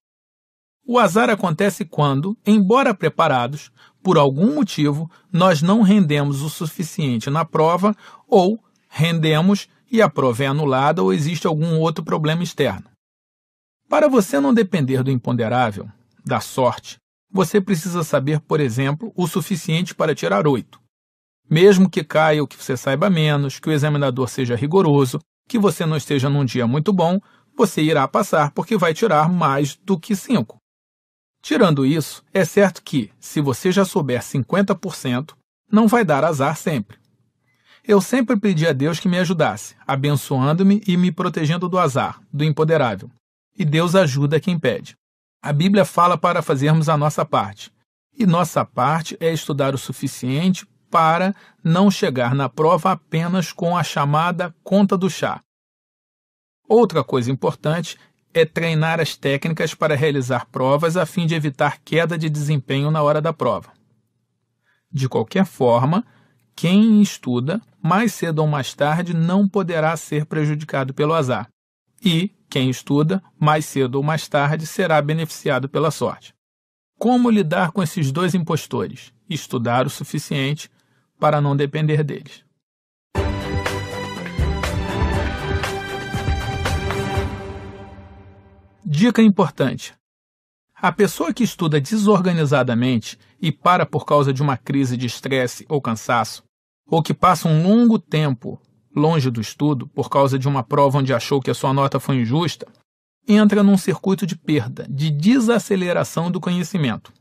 O azar acontece quando, embora preparados, por algum motivo, nós não rendemos o suficiente na prova ou rendemos e a prova é anulada ou existe algum outro problema externo. Para você não depender do imponderável, da sorte, você precisa saber, por exemplo, o suficiente para tirar oito. Mesmo que caia ou que você saiba menos, que o examinador seja rigoroso, que você não esteja num dia muito bom, você irá passar porque vai tirar mais do que cinco. Tirando isso, é certo que, se você já souber 50%, não vai dar azar sempre. Eu sempre pedi a Deus que me ajudasse, abençoando-me e me protegendo do azar, do impoderável. E Deus ajuda quem pede. A Bíblia fala para fazermos a nossa parte. E nossa parte é estudar o suficiente para não chegar na prova apenas com a chamada conta do chá. Outra coisa importante é treinar as técnicas para realizar provas a fim de evitar queda de desempenho na hora da prova. De qualquer forma, quem estuda, mais cedo ou mais tarde, não poderá ser prejudicado pelo azar. E quem estuda, mais cedo ou mais tarde, será beneficiado pela sorte. Como lidar com esses dois impostores? Estudar o suficiente para não depender deles. Dica importante: a pessoa que estuda desorganizadamente e para por causa de uma crise de estresse ou cansaço, ou que passa um longo tempo longe do estudo por causa de uma prova onde achou que a sua nota foi injusta, entra num circuito de perda, de desaceleração do conhecimento.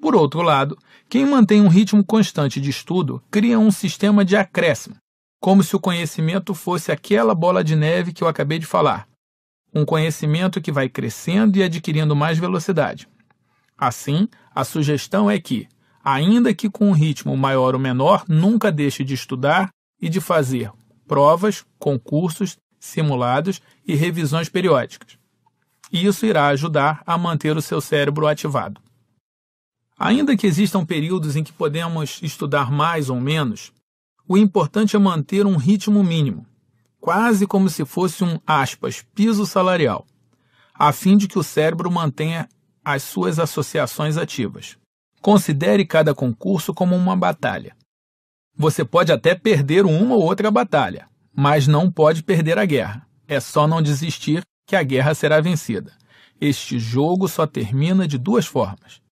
Por outro lado, quem mantém um ritmo constante de estudo cria um sistema de acréscimo, como se o conhecimento fosse aquela bola de neve que eu acabei de falar, um conhecimento que vai crescendo e adquirindo mais velocidade. Assim, a sugestão é que, ainda que com um ritmo maior ou menor, nunca deixe de estudar e de fazer provas, concursos, simulados e revisões periódicas. Isso irá ajudar a manter o seu cérebro ativado. Ainda que existam períodos em que podemos estudar mais ou menos, o importante é manter um ritmo mínimo quase como se fosse um aspas, piso salarial, a fim de que o cérebro mantenha as suas associações ativas. Considere cada concurso como uma batalha. Você pode até perder uma ou outra batalha, mas não pode perder a guerra. É só não desistir que a guerra será vencida. Este jogo só termina de duas formas: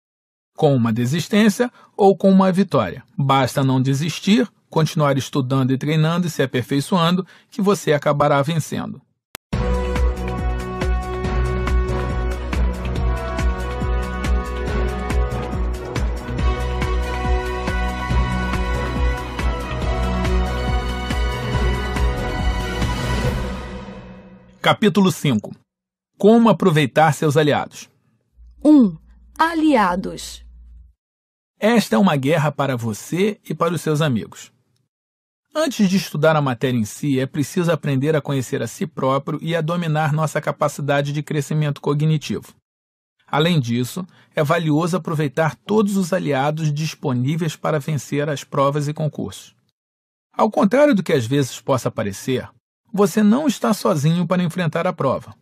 com uma desistência ou com uma vitória. Basta não desistir continuar estudando e treinando e se aperfeiçoando, que você acabará vencendo. Capítulo 5 Como aproveitar seus aliados. 1. Um, aliados. Esta é uma guerra para você e para os seus amigos. Antes de estudar a matéria em si, é preciso aprender a conhecer a si próprio e a dominar nossa capacidade de crescimento cognitivo. Além disso, é valioso aproveitar todos os aliados disponíveis para vencer as provas e concursos. Ao contrário do que às vezes possa parecer, você não está sozinho para enfrentar a prova.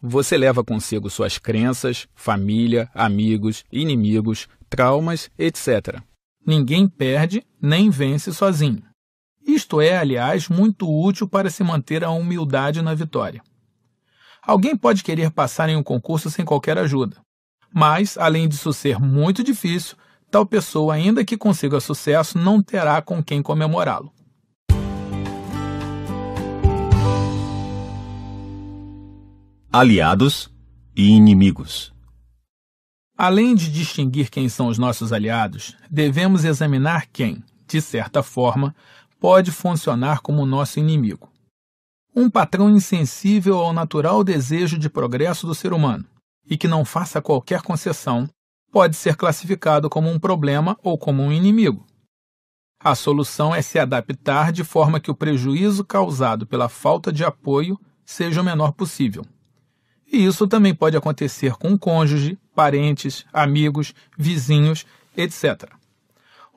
Você leva consigo suas crenças, família, amigos, inimigos, traumas, etc. Ninguém perde nem vence sozinho. Isto é, aliás, muito útil para se manter a humildade na vitória. Alguém pode querer passar em um concurso sem qualquer ajuda, mas, além disso ser muito difícil, tal pessoa, ainda que consiga sucesso, não terá com quem comemorá-lo. Aliados e inimigos. Além de distinguir quem são os nossos aliados, devemos examinar quem, de certa forma, pode funcionar como nosso inimigo. Um patrão insensível ao natural desejo de progresso do ser humano e que não faça qualquer concessão pode ser classificado como um problema ou como um inimigo. A solução é se adaptar de forma que o prejuízo causado pela falta de apoio seja o menor possível. E isso também pode acontecer com cônjuge, parentes, amigos, vizinhos, etc.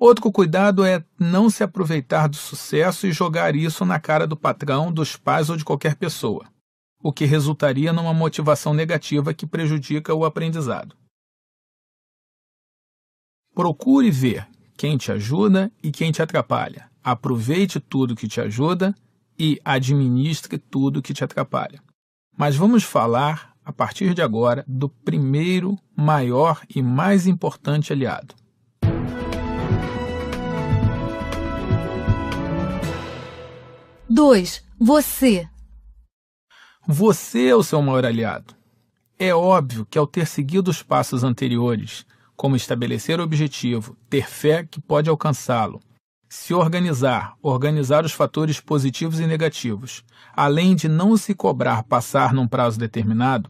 Outro cuidado é não se aproveitar do sucesso e jogar isso na cara do patrão, dos pais ou de qualquer pessoa, o que resultaria numa motivação negativa que prejudica o aprendizado. Procure ver quem te ajuda e quem te atrapalha. Aproveite tudo que te ajuda e administre tudo que te atrapalha. Mas vamos falar, a partir de agora, do primeiro, maior e mais importante aliado, 2. Você. Você é o seu maior aliado. É óbvio que ao ter seguido os passos anteriores, como estabelecer o objetivo, ter fé que pode alcançá-lo, se organizar, organizar os fatores positivos e negativos, além de não se cobrar passar num prazo determinado,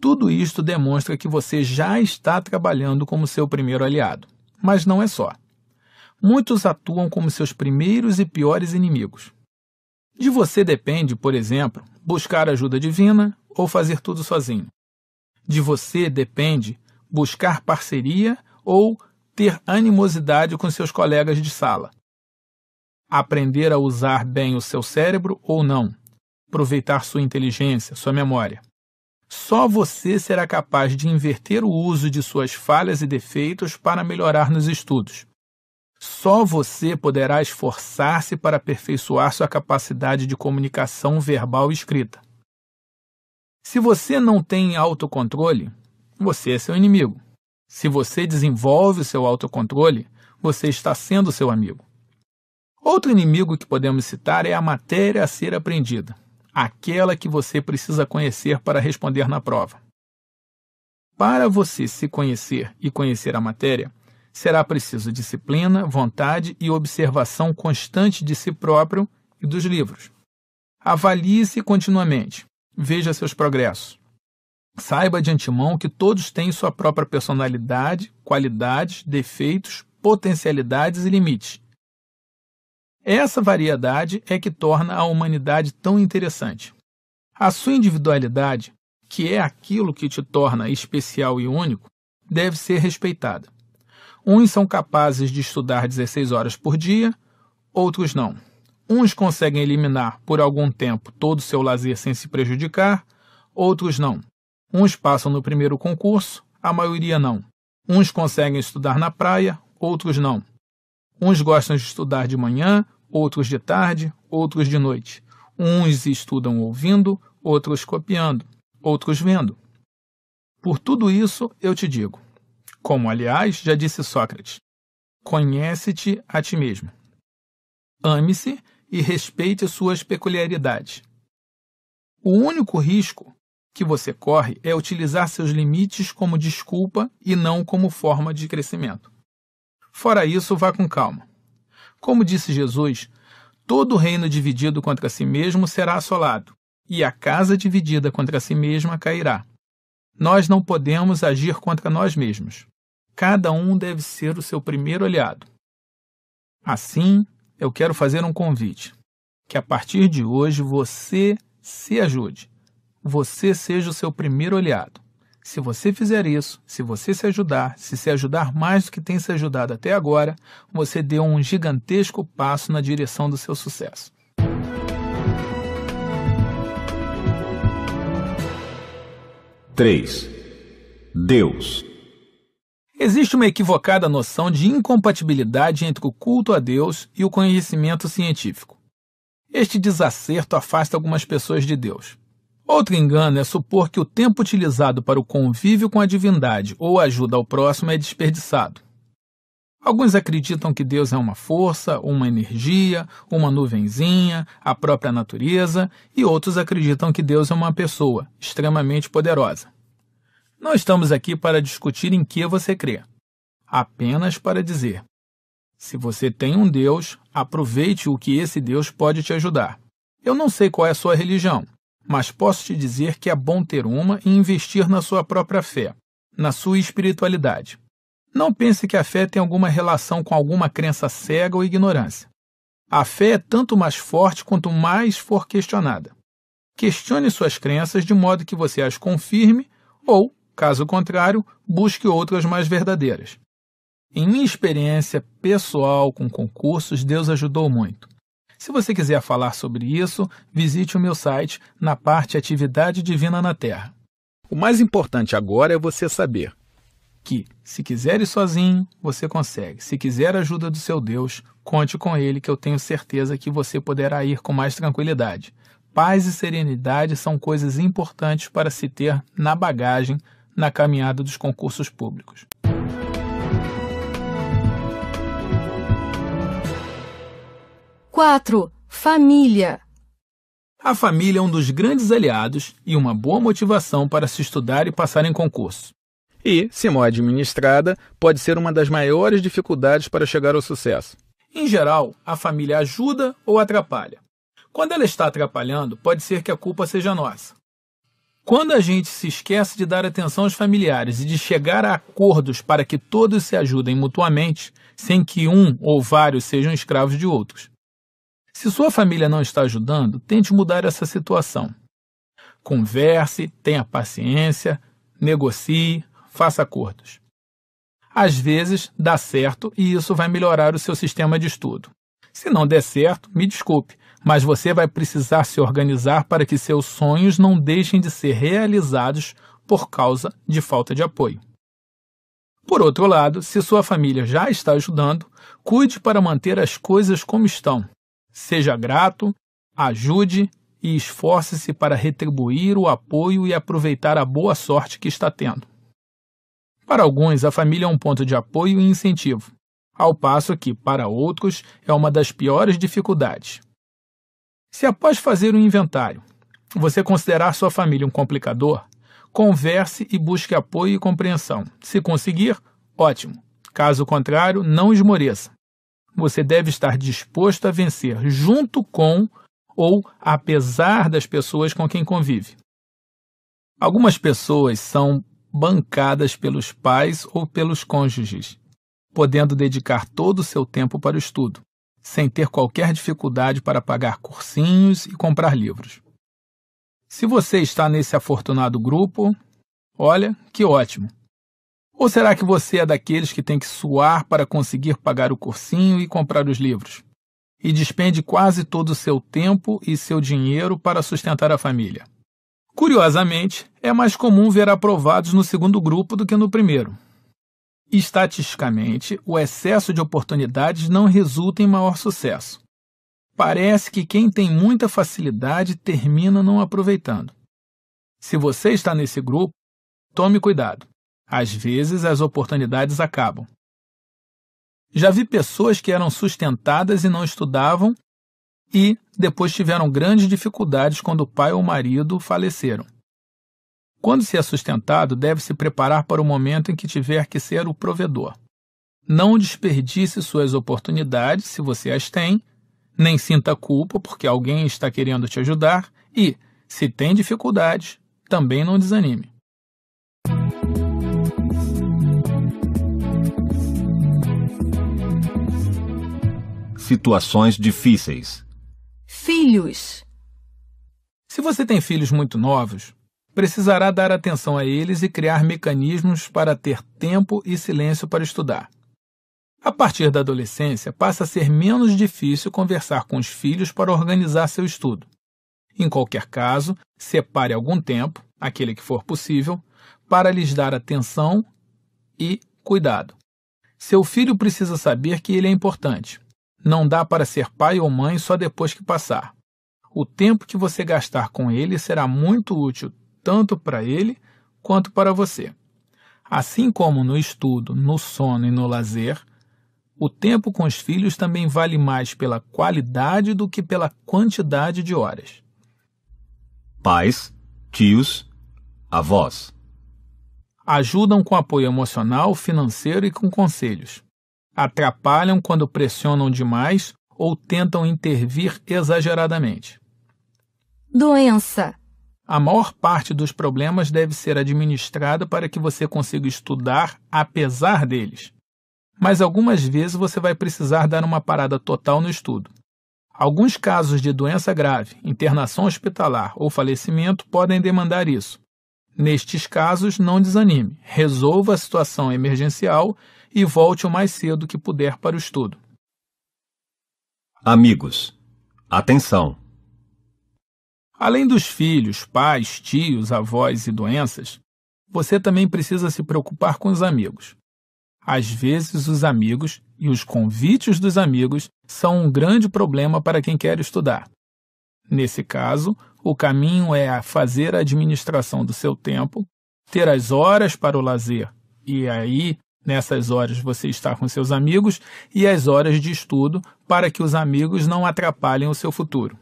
tudo isto demonstra que você já está trabalhando como seu primeiro aliado. Mas não é só. Muitos atuam como seus primeiros e piores inimigos. De você depende, por exemplo, buscar ajuda divina ou fazer tudo sozinho. De você depende buscar parceria ou ter animosidade com seus colegas de sala. Aprender a usar bem o seu cérebro ou não. Aproveitar sua inteligência, sua memória. Só você será capaz de inverter o uso de suas falhas e defeitos para melhorar nos estudos. Só você poderá esforçar-se para aperfeiçoar sua capacidade de comunicação verbal e escrita. Se você não tem autocontrole, você é seu inimigo. Se você desenvolve o seu autocontrole, você está sendo seu amigo. Outro inimigo que podemos citar é a matéria a ser aprendida, aquela que você precisa conhecer para responder na prova. Para você se conhecer e conhecer a matéria, será preciso disciplina, vontade e observação constante de si próprio e dos livros. Avalie-se continuamente, veja seus progressos. Saiba de antemão que todos têm sua própria personalidade, qualidades, defeitos, potencialidades e limites. Essa variedade é que torna a humanidade tão interessante. A sua individualidade, que é aquilo que te torna especial e único, deve ser respeitada. Uns são capazes de estudar 16 horas por dia, outros não. Uns conseguem eliminar por algum tempo todo o seu lazer sem se prejudicar, outros não. Uns passam no primeiro concurso, a maioria não. Uns conseguem estudar na praia, outros não. Uns gostam de estudar de manhã, outros de tarde, outros de noite. Uns estudam ouvindo, outros copiando, outros vendo. Por tudo isso eu te digo: como, aliás, já disse Sócrates. Conhece-te a ti mesmo. Ame-se e respeite suas peculiaridades. O único risco que você corre é utilizar seus limites como desculpa e não como forma de crescimento. Fora isso, vá com calma. Como disse Jesus, todo reino dividido contra si mesmo será assolado, e a casa dividida contra si mesma cairá. Nós não podemos agir contra nós mesmos. Cada um deve ser o seu primeiro aliado. Assim, eu quero fazer um convite: que a partir de hoje você se ajude, você seja o seu primeiro aliado. Se você fizer isso, se você se ajudar, se se ajudar mais do que tem se ajudado até agora, você deu um gigantesco passo na direção do seu sucesso. Três. Deus. Existe uma equivocada noção de incompatibilidade entre o culto a Deus e o conhecimento científico. Este desacerto afasta algumas pessoas de Deus. Outro engano é supor que o tempo utilizado para o convívio com a divindade ou ajuda ao próximo é desperdiçado. Alguns acreditam que Deus é uma força, uma energia, uma nuvenzinha, a própria natureza, e outros acreditam que Deus é uma pessoa extremamente poderosa. Não estamos aqui para discutir em que você crê, apenas para dizer: se você tem um Deus, aproveite o que esse Deus pode te ajudar. Eu não sei qual é a sua religião, mas posso te dizer que é bom ter uma e investir na sua própria fé, na sua espiritualidade. Não pense que a fé tem alguma relação com alguma crença cega ou ignorância. A fé é tanto mais forte quanto mais for questionada. Questione suas crenças de modo que você as confirme ou Caso contrário, busque outras mais verdadeiras. Em minha experiência pessoal com concursos, Deus ajudou muito. Se você quiser falar sobre isso, visite o meu site na parte Atividade Divina na Terra. O mais importante agora é você saber que, se quiser ir sozinho, você consegue. Se quiser a ajuda do seu Deus, conte com ele, que eu tenho certeza que você poderá ir com mais tranquilidade. Paz e serenidade são coisas importantes para se ter na bagagem na caminhada dos concursos públicos. Quatro, Família. A família é um dos grandes aliados e uma boa motivação para se estudar e passar em concurso. E, se mal administrada, pode ser uma das maiores dificuldades para chegar ao sucesso. Em geral, a família ajuda ou atrapalha. Quando ela está atrapalhando, pode ser que a culpa seja nossa. Quando a gente se esquece de dar atenção aos familiares e de chegar a acordos para que todos se ajudem mutuamente, sem que um ou vários sejam escravos de outros. Se sua família não está ajudando, tente mudar essa situação. Converse, tenha paciência, negocie, faça acordos. Às vezes dá certo e isso vai melhorar o seu sistema de estudo. Se não der certo, me desculpe, mas você vai precisar se organizar para que seus sonhos não deixem de ser realizados por causa de falta de apoio. Por outro lado, se sua família já está ajudando, cuide para manter as coisas como estão. Seja grato, ajude e esforce-se para retribuir o apoio e aproveitar a boa sorte que está tendo. Para alguns, a família é um ponto de apoio e incentivo, ao passo que, para outros, é uma das piores dificuldades. Se após fazer um inventário, você considerar sua família um complicador, converse e busque apoio e compreensão. Se conseguir, ótimo. Caso contrário, não esmoreça. Você deve estar disposto a vencer junto com ou apesar das pessoas com quem convive. Algumas pessoas são bancadas pelos pais ou pelos cônjuges, podendo dedicar todo o seu tempo para o estudo sem ter qualquer dificuldade para pagar cursinhos e comprar livros. Se você está nesse afortunado grupo, olha que ótimo! Ou será que você é daqueles que tem que suar para conseguir pagar o cursinho e comprar os livros? E despende quase todo o seu tempo e seu dinheiro para sustentar a família? Curiosamente, é mais comum ver aprovados no segundo grupo do que no primeiro, Estatisticamente, o excesso de oportunidades não resulta em maior sucesso. Parece que quem tem muita facilidade termina não aproveitando. Se você está nesse grupo, tome cuidado. Às vezes as oportunidades acabam. Já vi pessoas que eram sustentadas e não estudavam e depois tiveram grandes dificuldades quando o pai ou o marido faleceram. Quando se é sustentado, deve se preparar para o momento em que tiver que ser o provedor. Não desperdice suas oportunidades, se você as tem, nem sinta culpa porque alguém está querendo te ajudar e, se tem dificuldades, também não desanime. Situações difíceis. Filhos. Se você tem filhos muito novos, precisará dar atenção a eles e criar mecanismos para ter tempo e silêncio para estudar. A partir da adolescência, passa a ser menos difícil conversar com os filhos para organizar seu estudo. Em qualquer caso, separe algum tempo, aquele que for possível, para lhes dar atenção e cuidado. Seu filho precisa saber que ele é importante. Não dá para ser pai ou mãe só depois que passar. O tempo que você gastar com ele será muito útil tanto para ele quanto para você. Assim como no estudo, no sono e no lazer, o tempo com os filhos também vale mais pela qualidade do que pela quantidade de horas. Pais, tios, avós ajudam com apoio emocional, financeiro e com conselhos. Atrapalham quando pressionam demais ou tentam intervir exageradamente. Doença a maior parte dos problemas deve ser administrada para que você consiga estudar apesar deles. Mas algumas vezes você vai precisar dar uma parada total no estudo. Alguns casos de doença grave, internação hospitalar ou falecimento podem demandar isso. Nestes casos, não desanime, resolva a situação emergencial e volte o mais cedo que puder para o estudo. Amigos, atenção! Além dos filhos, pais, tios, avós e doenças, você também precisa se preocupar com os amigos. Às vezes, os amigos e os convites dos amigos são um grande problema para quem quer estudar. Nesse caso, o caminho é fazer a administração do seu tempo, ter as horas para o lazer, e aí, nessas horas, você está com seus amigos, e as horas de estudo para que os amigos não atrapalhem o seu futuro.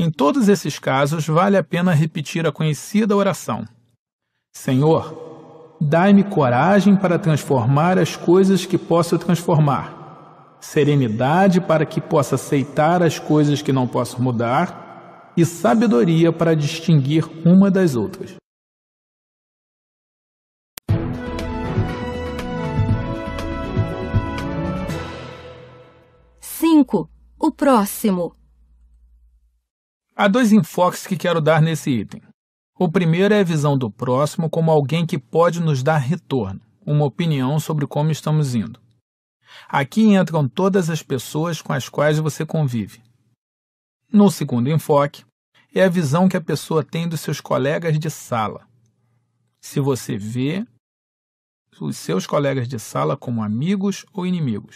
Em todos esses casos, vale a pena repetir a conhecida oração: Senhor, dai-me coragem para transformar as coisas que posso transformar, serenidade para que possa aceitar as coisas que não posso mudar e sabedoria para distinguir uma das outras. Cinco. O próximo. Há dois enfoques que quero dar nesse item. O primeiro é a visão do próximo como alguém que pode nos dar retorno, uma opinião sobre como estamos indo. Aqui entram todas as pessoas com as quais você convive. No segundo enfoque, é a visão que a pessoa tem dos seus colegas de sala. Se você vê os seus colegas de sala como amigos ou inimigos.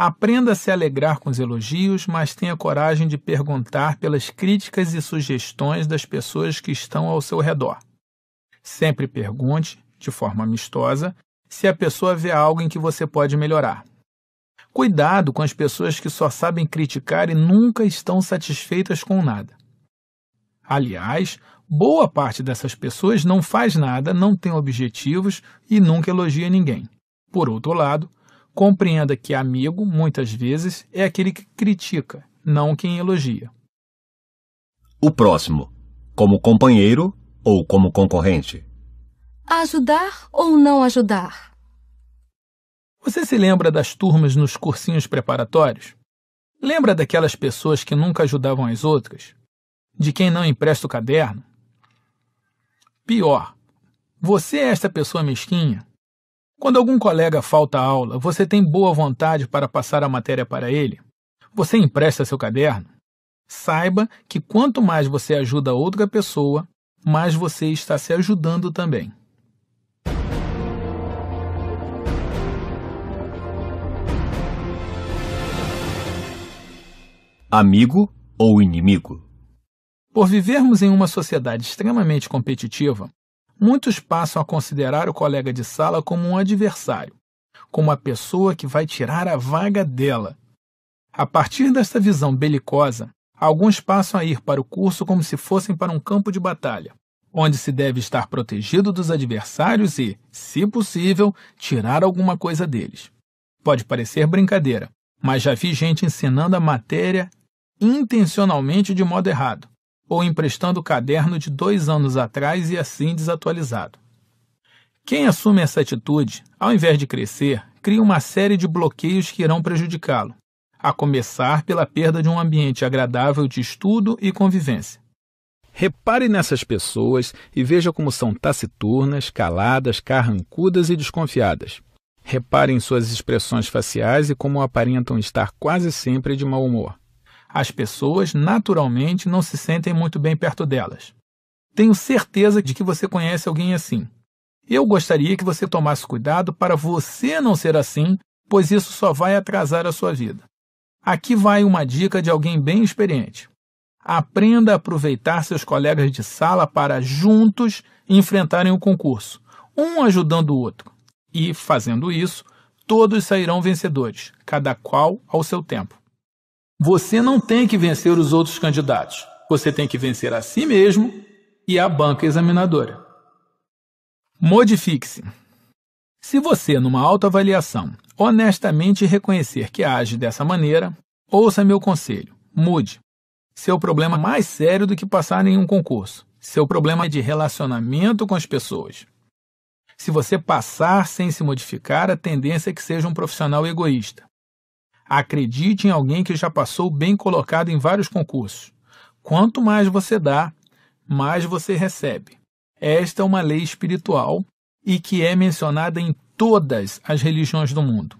Aprenda a se alegrar com os elogios, mas tenha coragem de perguntar pelas críticas e sugestões das pessoas que estão ao seu redor. Sempre pergunte, de forma amistosa, se a pessoa vê algo em que você pode melhorar. Cuidado com as pessoas que só sabem criticar e nunca estão satisfeitas com nada. Aliás, boa parte dessas pessoas não faz nada, não tem objetivos e nunca elogia ninguém. Por outro lado, Compreenda que é amigo, muitas vezes, é aquele que critica, não quem elogia. O próximo, como companheiro ou como concorrente. Ajudar ou não ajudar? Você se lembra das turmas nos cursinhos preparatórios? Lembra daquelas pessoas que nunca ajudavam as outras? De quem não empresta o caderno? Pior, você é esta pessoa mesquinha quando algum colega falta aula, você tem boa vontade para passar a matéria para ele? Você empresta seu caderno? Saiba que quanto mais você ajuda outra pessoa, mais você está se ajudando também. Amigo ou inimigo? Por vivermos em uma sociedade extremamente competitiva, Muitos passam a considerar o colega de sala como um adversário, como a pessoa que vai tirar a vaga dela. A partir desta visão belicosa, alguns passam a ir para o curso como se fossem para um campo de batalha, onde se deve estar protegido dos adversários e, se possível, tirar alguma coisa deles. Pode parecer brincadeira, mas já vi gente ensinando a matéria intencionalmente de modo errado, ou emprestando o caderno de dois anos atrás e assim desatualizado. Quem assume essa atitude, ao invés de crescer, cria uma série de bloqueios que irão prejudicá-lo, a começar pela perda de um ambiente agradável de estudo e convivência. Repare nessas pessoas e veja como são taciturnas, caladas, carrancudas e desconfiadas. Repare em suas expressões faciais e como aparentam estar quase sempre de mau humor as pessoas naturalmente não se sentem muito bem perto delas. Tenho certeza de que você conhece alguém assim. Eu gostaria que você tomasse cuidado para você não ser assim, pois isso só vai atrasar a sua vida. Aqui vai uma dica de alguém bem experiente. Aprenda a aproveitar seus colegas de sala para juntos enfrentarem o concurso, um ajudando o outro. E, fazendo isso, todos sairão vencedores, cada qual ao seu tempo. Você não tem que vencer os outros candidatos. Você tem que vencer a si mesmo e a banca examinadora. Modifique-se. Se você, numa autoavaliação, honestamente reconhecer que age dessa maneira, ouça meu conselho: mude. Seu problema é mais sério do que passar em um concurso. Seu problema é de relacionamento com as pessoas. Se você passar sem se modificar, a tendência é que seja um profissional egoísta. Acredite em alguém que já passou bem colocado em vários concursos. Quanto mais você dá, mais você recebe. Esta é uma lei espiritual e que é mencionada em todas as religiões do mundo.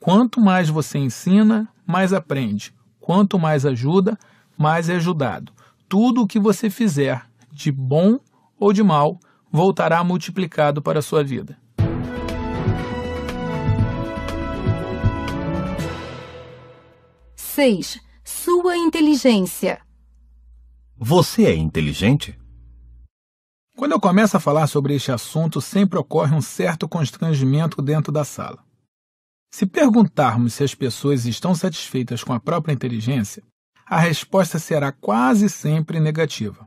Quanto mais você ensina, mais aprende. Quanto mais ajuda, mais é ajudado. Tudo o que você fizer, de bom ou de mal, voltará multiplicado para a sua vida. 6. Sua inteligência. Você é inteligente? Quando eu começo a falar sobre este assunto, sempre ocorre um certo constrangimento dentro da sala. Se perguntarmos se as pessoas estão satisfeitas com a própria inteligência, a resposta será quase sempre negativa.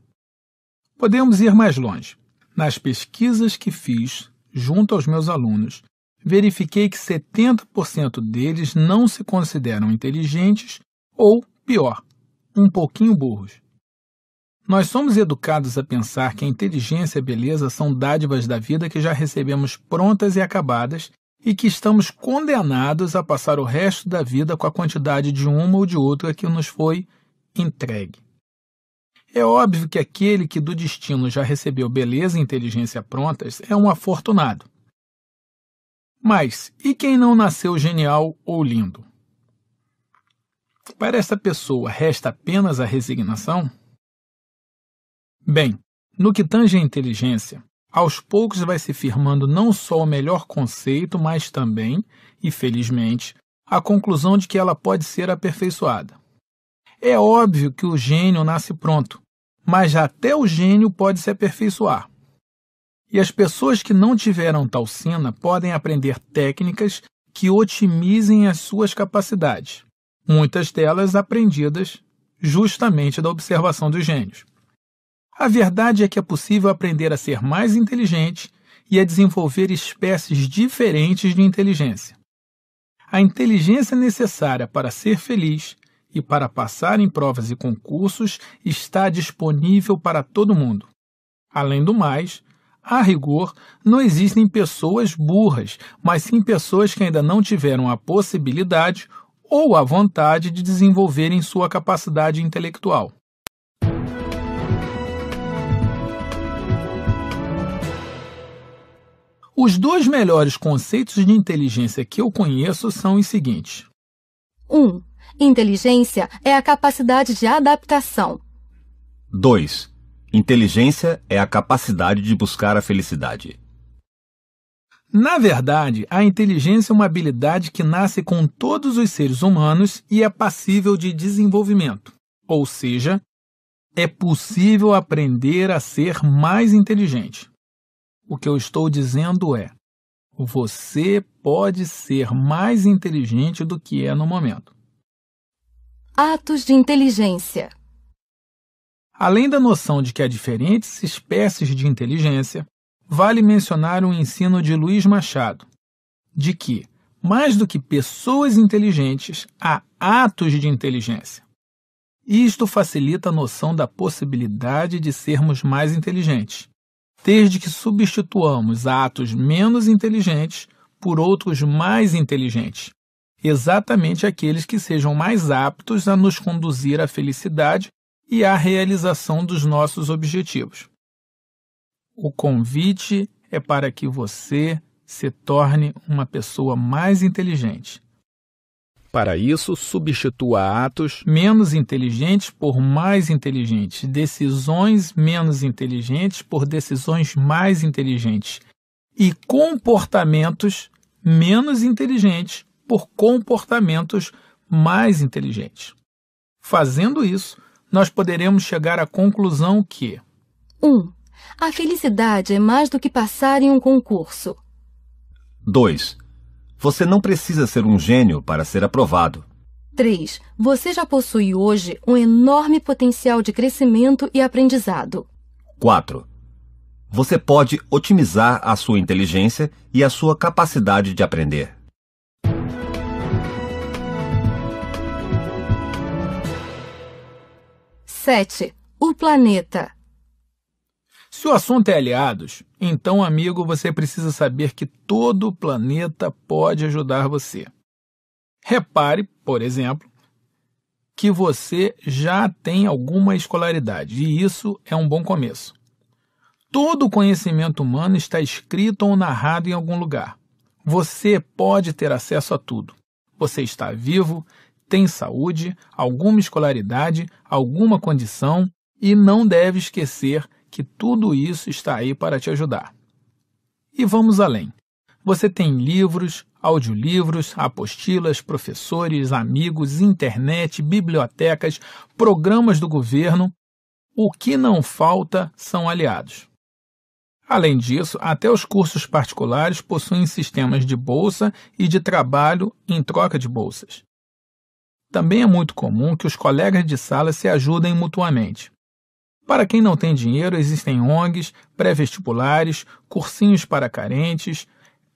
Podemos ir mais longe. Nas pesquisas que fiz junto aos meus alunos, verifiquei que 70% deles não se consideram inteligentes ou, pior, um pouquinho burros. Nós somos educados a pensar que a inteligência e a beleza são dádivas da vida que já recebemos prontas e acabadas e que estamos condenados a passar o resto da vida com a quantidade de uma ou de outra que nos foi entregue. É óbvio que aquele que do destino já recebeu beleza e inteligência prontas é um afortunado. Mas e quem não nasceu genial ou lindo? Para esta pessoa resta apenas a resignação? Bem, no que tange à inteligência, aos poucos vai se firmando não só o melhor conceito, mas também, e felizmente, a conclusão de que ela pode ser aperfeiçoada. É óbvio que o gênio nasce pronto, mas até o gênio pode se aperfeiçoar. E as pessoas que não tiveram tal cena podem aprender técnicas que otimizem as suas capacidades, muitas delas aprendidas justamente da observação dos gênios. A verdade é que é possível aprender a ser mais inteligente e a desenvolver espécies diferentes de inteligência. A inteligência necessária para ser feliz e para passar em provas e concursos está disponível para todo mundo. Além do mais, a rigor, não existem pessoas burras, mas sim pessoas que ainda não tiveram a possibilidade ou a vontade de desenvolverem sua capacidade intelectual. Os dois melhores conceitos de inteligência que eu conheço são os seguintes: 1. Um, inteligência é a capacidade de adaptação. 2. Inteligência é a capacidade de buscar a felicidade. Na verdade, a inteligência é uma habilidade que nasce com todos os seres humanos e é passível de desenvolvimento. Ou seja, é possível aprender a ser mais inteligente. O que eu estou dizendo é: você pode ser mais inteligente do que é no momento. Atos de inteligência. Além da noção de que há diferentes espécies de inteligência, vale mencionar um ensino de Luiz Machado, de que, mais do que pessoas inteligentes, há atos de inteligência. Isto facilita a noção da possibilidade de sermos mais inteligentes, desde que substituamos atos menos inteligentes por outros mais inteligentes, exatamente aqueles que sejam mais aptos a nos conduzir à felicidade e à realização dos nossos objetivos. O convite é para que você se torne uma pessoa mais inteligente. Para isso, substitua atos menos inteligentes por mais inteligentes, decisões menos inteligentes por decisões mais inteligentes e comportamentos menos inteligentes por comportamentos mais inteligentes. Fazendo isso, nós poderemos chegar à conclusão que: 1. Um, a felicidade é mais do que passar em um concurso. 2. Você não precisa ser um gênio para ser aprovado. 3. Você já possui hoje um enorme potencial de crescimento e aprendizado. 4. Você pode otimizar a sua inteligência e a sua capacidade de aprender. 7. O planeta. Se o assunto é aliados, então, amigo, você precisa saber que todo o planeta pode ajudar você. Repare, por exemplo, que você já tem alguma escolaridade, e isso é um bom começo. Todo conhecimento humano está escrito ou narrado em algum lugar. Você pode ter acesso a tudo. Você está vivo, tem saúde, alguma escolaridade, alguma condição e não deve esquecer que tudo isso está aí para te ajudar. E vamos além. Você tem livros, audiolivros, apostilas, professores, amigos, internet, bibliotecas, programas do governo. O que não falta são aliados. Além disso, até os cursos particulares possuem sistemas de bolsa e de trabalho em troca de bolsas. Também é muito comum que os colegas de sala se ajudem mutuamente. Para quem não tem dinheiro, existem ONGs, pré-vestibulares, cursinhos para carentes,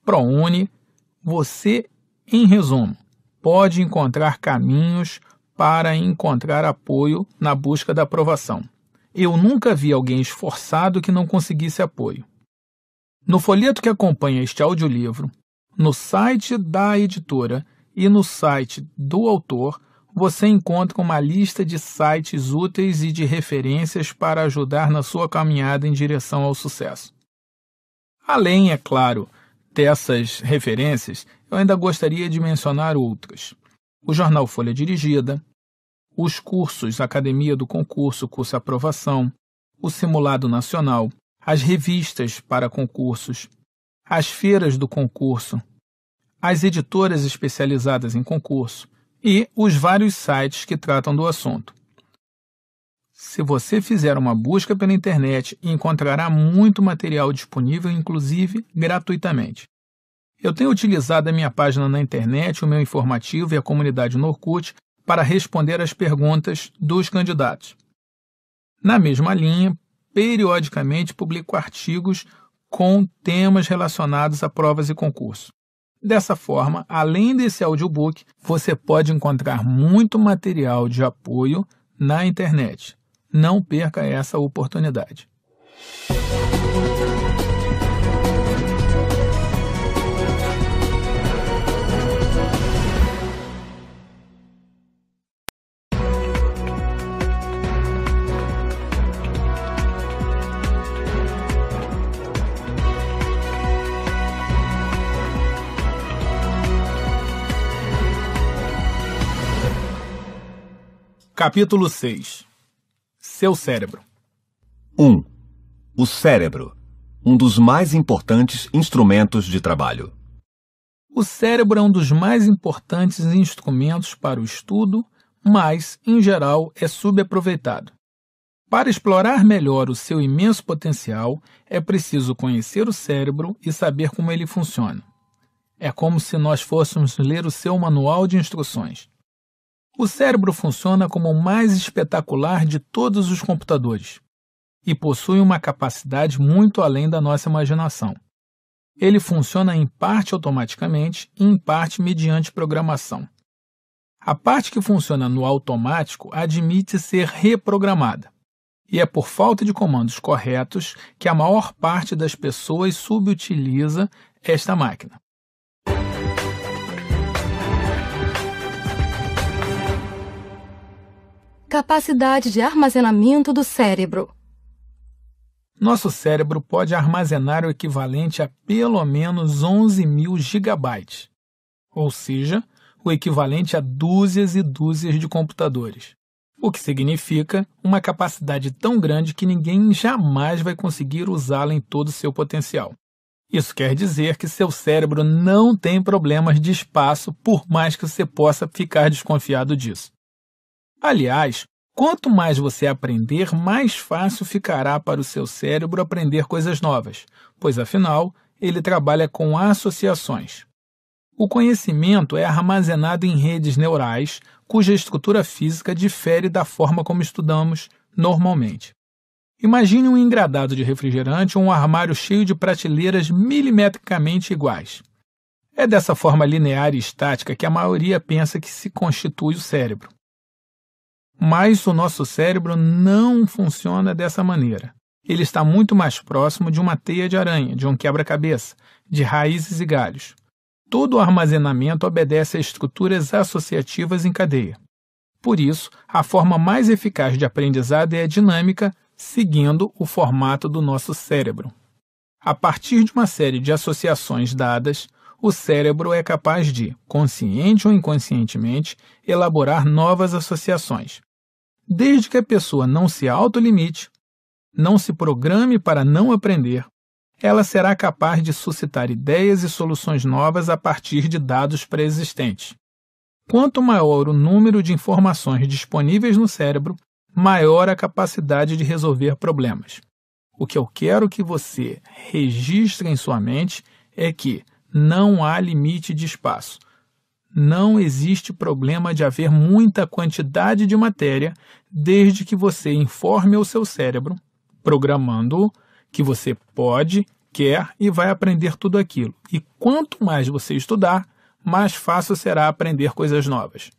ProUni. Você, em resumo, pode encontrar caminhos para encontrar apoio na busca da aprovação. Eu nunca vi alguém esforçado que não conseguisse apoio. No folheto que acompanha este audiolivro, no site da editora e no site do autor, você encontra uma lista de sites úteis e de referências para ajudar na sua caminhada em direção ao sucesso. Além, é claro, dessas referências, eu ainda gostaria de mencionar outras. O jornal Folha Dirigida, os cursos Academia do Concurso, Curso Aprovação, o Simulado Nacional, as revistas para concursos, as feiras do concurso, as editoras especializadas em concurso, e os vários sites que tratam do assunto. Se você fizer uma busca pela internet, encontrará muito material disponível, inclusive gratuitamente. Eu tenho utilizado a minha página na internet, o meu informativo e a comunidade no para responder às perguntas dos candidatos. Na mesma linha, periodicamente publico artigos com temas relacionados a provas e concurso. Dessa forma, além desse audiobook, você pode encontrar muito material de apoio na internet. Não perca essa oportunidade. Capítulo 6 Seu cérebro 1. O cérebro um dos mais importantes instrumentos de trabalho. O cérebro é um dos mais importantes instrumentos para o estudo, mas, em geral, é subaproveitado. Para explorar melhor o seu imenso potencial, é preciso conhecer o cérebro e saber como ele funciona. É como se nós fôssemos ler o seu manual de instruções. O cérebro funciona como o mais espetacular de todos os computadores e possui uma capacidade muito além da nossa imaginação. Ele funciona em parte automaticamente e em parte mediante programação. A parte que funciona no automático admite ser reprogramada. E é por falta de comandos corretos que a maior parte das pessoas subutiliza esta máquina. capacidade de armazenamento do cérebro. Nosso cérebro pode armazenar o equivalente a pelo menos 11 mil gigabytes, ou seja, o equivalente a dúzias e dúzias de computadores, o que significa uma capacidade tão grande que ninguém jamais vai conseguir usá-la em todo o seu potencial. Isso quer dizer que seu cérebro não tem problemas de espaço, por mais que você possa ficar desconfiado disso. Aliás, quanto mais você aprender, mais fácil ficará para o seu cérebro aprender coisas novas, pois afinal, ele trabalha com associações. O conhecimento é armazenado em redes neurais cuja estrutura física difere da forma como estudamos normalmente. Imagine um engradado de refrigerante ou um armário cheio de prateleiras milimetricamente iguais. É dessa forma linear e estática que a maioria pensa que se constitui o cérebro. Mas o nosso cérebro não funciona dessa maneira. Ele está muito mais próximo de uma teia de aranha, de um quebra-cabeça, de raízes e galhos. Todo o armazenamento obedece a estruturas associativas em cadeia. Por isso, a forma mais eficaz de aprendizado é a dinâmica, seguindo o formato do nosso cérebro. A partir de uma série de associações dadas, o cérebro é capaz de, consciente ou inconscientemente, elaborar novas associações, desde que a pessoa não se autolimite, não se programe para não aprender, ela será capaz de suscitar ideias e soluções novas a partir de dados pré-existentes. Quanto maior o número de informações disponíveis no cérebro, maior a capacidade de resolver problemas. O que eu quero que você registre em sua mente é que não há limite de espaço. Não existe problema de haver muita quantidade de matéria desde que você informe ao seu cérebro, programando-o, que você pode, quer e vai aprender tudo aquilo. E quanto mais você estudar, mais fácil será aprender coisas novas.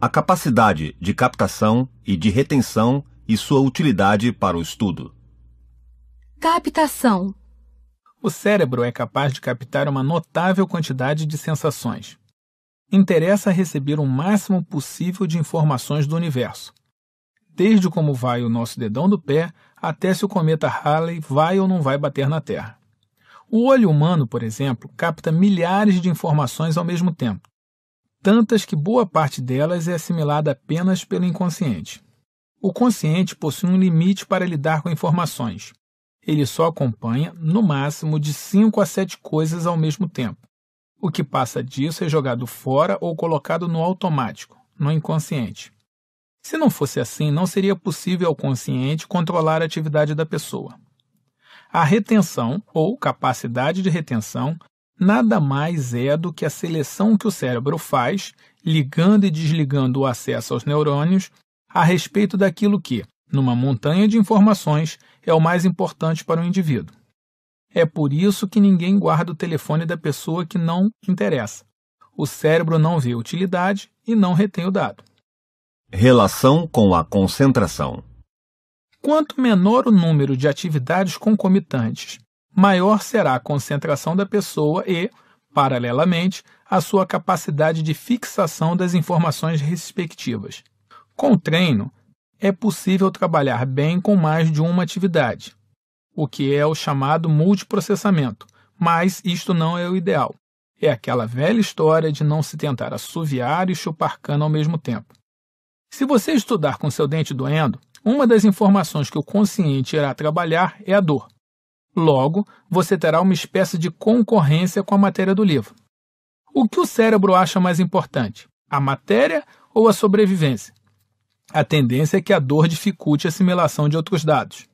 A capacidade de captação e de retenção e sua utilidade para o estudo. Captação o cérebro é capaz de captar uma notável quantidade de sensações. Interessa receber o máximo possível de informações do universo, desde como vai o nosso dedão do pé até se o cometa Halley vai ou não vai bater na Terra. O olho humano, por exemplo, capta milhares de informações ao mesmo tempo, tantas que boa parte delas é assimilada apenas pelo inconsciente. O consciente possui um limite para lidar com informações, ele só acompanha, no máximo, de 5 a 7 coisas ao mesmo tempo. O que passa disso é jogado fora ou colocado no automático, no inconsciente. Se não fosse assim, não seria possível ao consciente controlar a atividade da pessoa. A retenção, ou capacidade de retenção, nada mais é do que a seleção que o cérebro faz, ligando e desligando o acesso aos neurônios, a respeito daquilo que, numa montanha de informações, é o mais importante para o indivíduo. É por isso que ninguém guarda o telefone da pessoa que não interessa. O cérebro não vê utilidade e não retém o dado. Relação com a concentração: Quanto menor o número de atividades concomitantes, maior será a concentração da pessoa e, paralelamente, a sua capacidade de fixação das informações respectivas. Com o treino, é possível trabalhar bem com mais de uma atividade, o que é o chamado multiprocessamento, mas isto não é o ideal. É aquela velha história de não se tentar assoviar e chupar cana ao mesmo tempo. Se você estudar com seu dente doendo, uma das informações que o consciente irá trabalhar é a dor. Logo, você terá uma espécie de concorrência com a matéria do livro. O que o cérebro acha mais importante, a matéria ou a sobrevivência? A tendência é que a dor dificulte a assimilação de outros dados.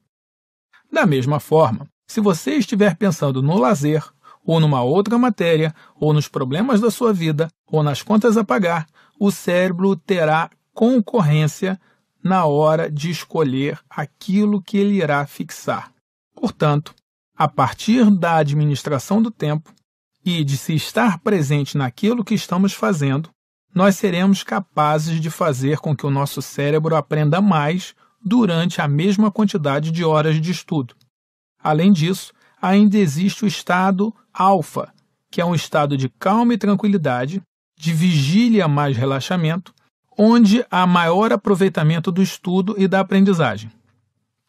Da mesma forma, se você estiver pensando no lazer, ou numa outra matéria, ou nos problemas da sua vida, ou nas contas a pagar, o cérebro terá concorrência na hora de escolher aquilo que ele irá fixar. Portanto, a partir da administração do tempo e de se estar presente naquilo que estamos fazendo, nós seremos capazes de fazer com que o nosso cérebro aprenda mais durante a mesma quantidade de horas de estudo. Além disso, ainda existe o estado alfa, que é um estado de calma e tranquilidade, de vigília mais relaxamento, onde há maior aproveitamento do estudo e da aprendizagem.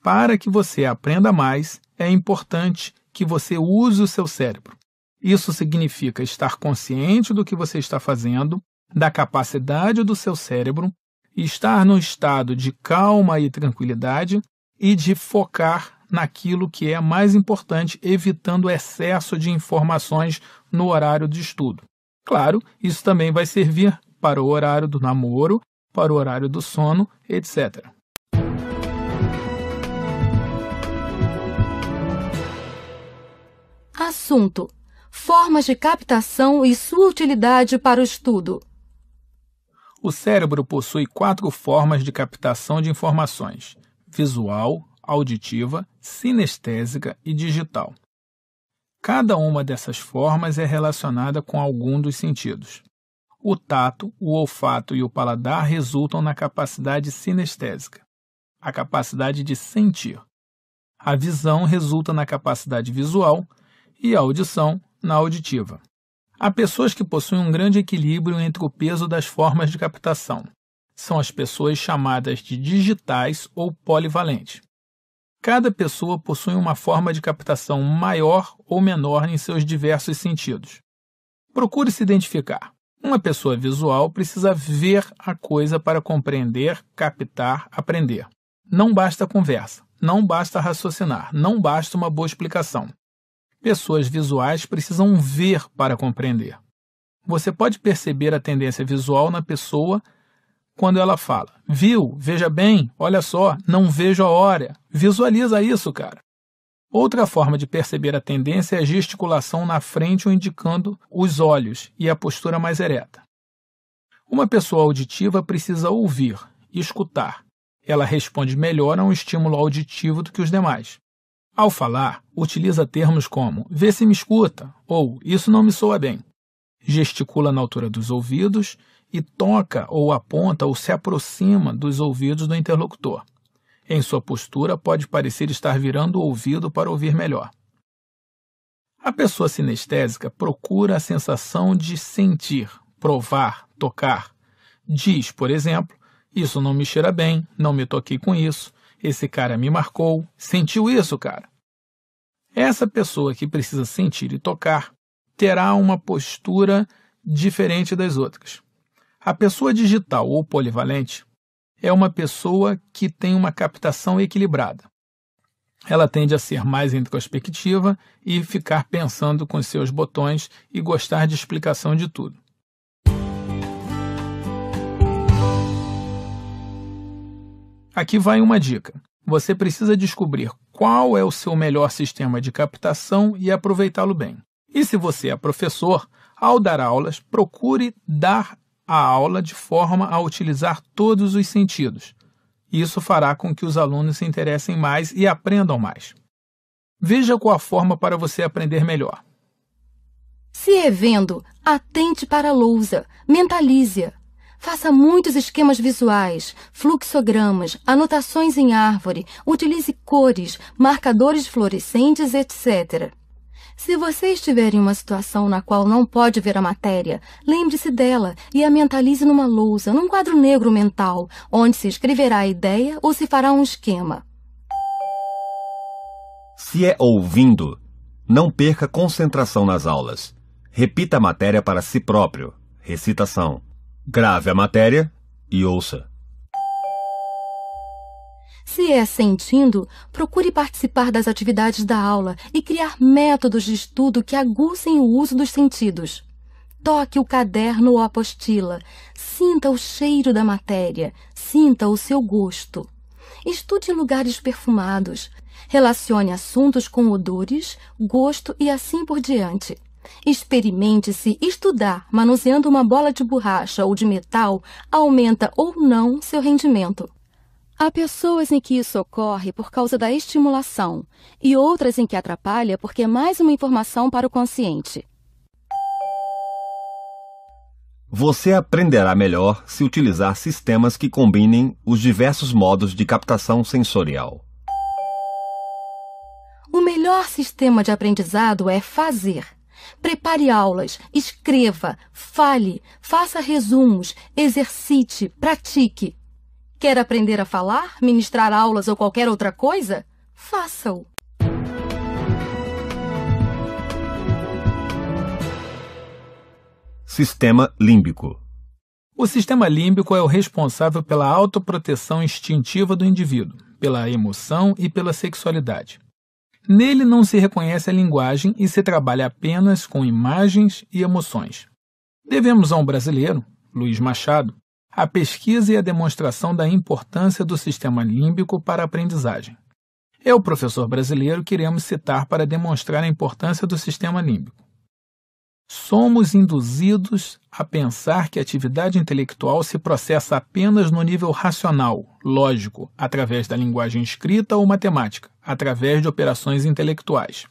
Para que você aprenda mais, é importante que você use o seu cérebro. Isso significa estar consciente do que você está fazendo da capacidade do seu cérebro estar no estado de calma e tranquilidade e de focar naquilo que é mais importante, evitando excesso de informações no horário de estudo. Claro, isso também vai servir para o horário do namoro, para o horário do sono, etc. Assunto: Formas de captação e sua utilidade para o estudo. O cérebro possui quatro formas de captação de informações: visual, auditiva, sinestésica e digital. Cada uma dessas formas é relacionada com algum dos sentidos. O tato, o olfato e o paladar resultam na capacidade sinestésica, a capacidade de sentir. A visão resulta na capacidade visual e a audição na auditiva. Há pessoas que possuem um grande equilíbrio entre o peso das formas de captação. São as pessoas chamadas de digitais ou polivalentes. Cada pessoa possui uma forma de captação maior ou menor em seus diversos sentidos. Procure se identificar. Uma pessoa visual precisa ver a coisa para compreender, captar, aprender. Não basta conversa, não basta raciocinar, não basta uma boa explicação pessoas visuais precisam ver para compreender. Você pode perceber a tendência visual na pessoa quando ela fala: Viu, veja bem, olha só, não vejo a hora. Visualiza isso, cara. Outra forma de perceber a tendência é a gesticulação na frente ou indicando os olhos e a postura mais ereta. Uma pessoa auditiva precisa ouvir e escutar. Ela responde melhor a um estímulo auditivo do que os demais. Ao falar, utiliza termos como vê se me escuta ou isso não me soa bem, gesticula na altura dos ouvidos e toca ou aponta ou se aproxima dos ouvidos do interlocutor. Em sua postura, pode parecer estar virando o ouvido para ouvir melhor. A pessoa sinestésica procura a sensação de sentir, provar, tocar. Diz, por exemplo, isso não me cheira bem, não me toquei com isso, esse cara me marcou, sentiu isso, cara. Essa pessoa que precisa sentir e tocar terá uma postura diferente das outras. A pessoa digital ou polivalente é uma pessoa que tem uma captação equilibrada. Ela tende a ser mais introspectiva e ficar pensando com seus botões e gostar de explicação de tudo. Aqui vai uma dica. Você precisa descobrir qual é o seu melhor sistema de captação e aproveitá-lo bem. E se você é professor, ao dar aulas, procure dar a aula de forma a utilizar todos os sentidos. Isso fará com que os alunos se interessem mais e aprendam mais. Veja qual a forma para você aprender melhor. Se revendo, atente para a lousa, mentalize-a. Faça muitos esquemas visuais, fluxogramas, anotações em árvore, utilize cores, marcadores fluorescentes, etc. Se você estiver em uma situação na qual não pode ver a matéria, lembre-se dela e a mentalize numa lousa, num quadro negro mental, onde se escreverá a ideia ou se fará um esquema. Se é ouvindo, não perca concentração nas aulas. Repita a matéria para si próprio. Recitação. Grave a matéria e ouça. Se é sentindo, procure participar das atividades da aula e criar métodos de estudo que aguçem o uso dos sentidos. Toque o caderno ou apostila, sinta o cheiro da matéria, sinta o seu gosto. Estude em lugares perfumados, relacione assuntos com odores, gosto e assim por diante. Experimente se estudar manuseando uma bola de borracha ou de metal aumenta ou não seu rendimento. Há pessoas em que isso ocorre por causa da estimulação e outras em que atrapalha porque é mais uma informação para o consciente. Você aprenderá melhor se utilizar sistemas que combinem os diversos modos de captação sensorial. O melhor sistema de aprendizado é fazer Prepare aulas, escreva, fale, faça resumos, exercite, pratique. Quer aprender a falar, ministrar aulas ou qualquer outra coisa? Faça-o. Sistema límbico. O sistema límbico é o responsável pela autoproteção instintiva do indivíduo, pela emoção e pela sexualidade. Nele não se reconhece a linguagem e se trabalha apenas com imagens e emoções. Devemos a um brasileiro, Luiz Machado, a pesquisa e a demonstração da importância do sistema límbico para a aprendizagem. É o professor brasileiro que iremos citar para demonstrar a importância do sistema límbico somos induzidos a pensar que a atividade intelectual se processa apenas no nível racional, lógico, através da linguagem escrita ou matemática, através de operações intelectuais.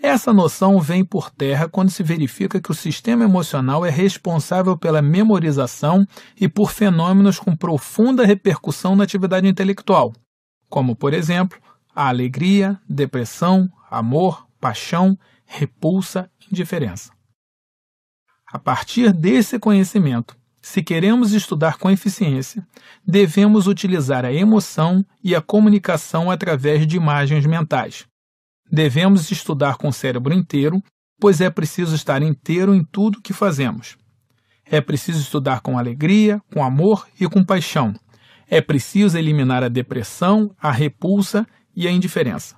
Essa noção vem por terra quando se verifica que o sistema emocional é responsável pela memorização e por fenômenos com profunda repercussão na atividade intelectual, como, por exemplo, a alegria, depressão, amor, paixão, repulsa, indiferença. A partir desse conhecimento, se queremos estudar com eficiência, devemos utilizar a emoção e a comunicação através de imagens mentais. Devemos estudar com o cérebro inteiro, pois é preciso estar inteiro em tudo que fazemos. É preciso estudar com alegria, com amor e com paixão. É preciso eliminar a depressão, a repulsa e a indiferença.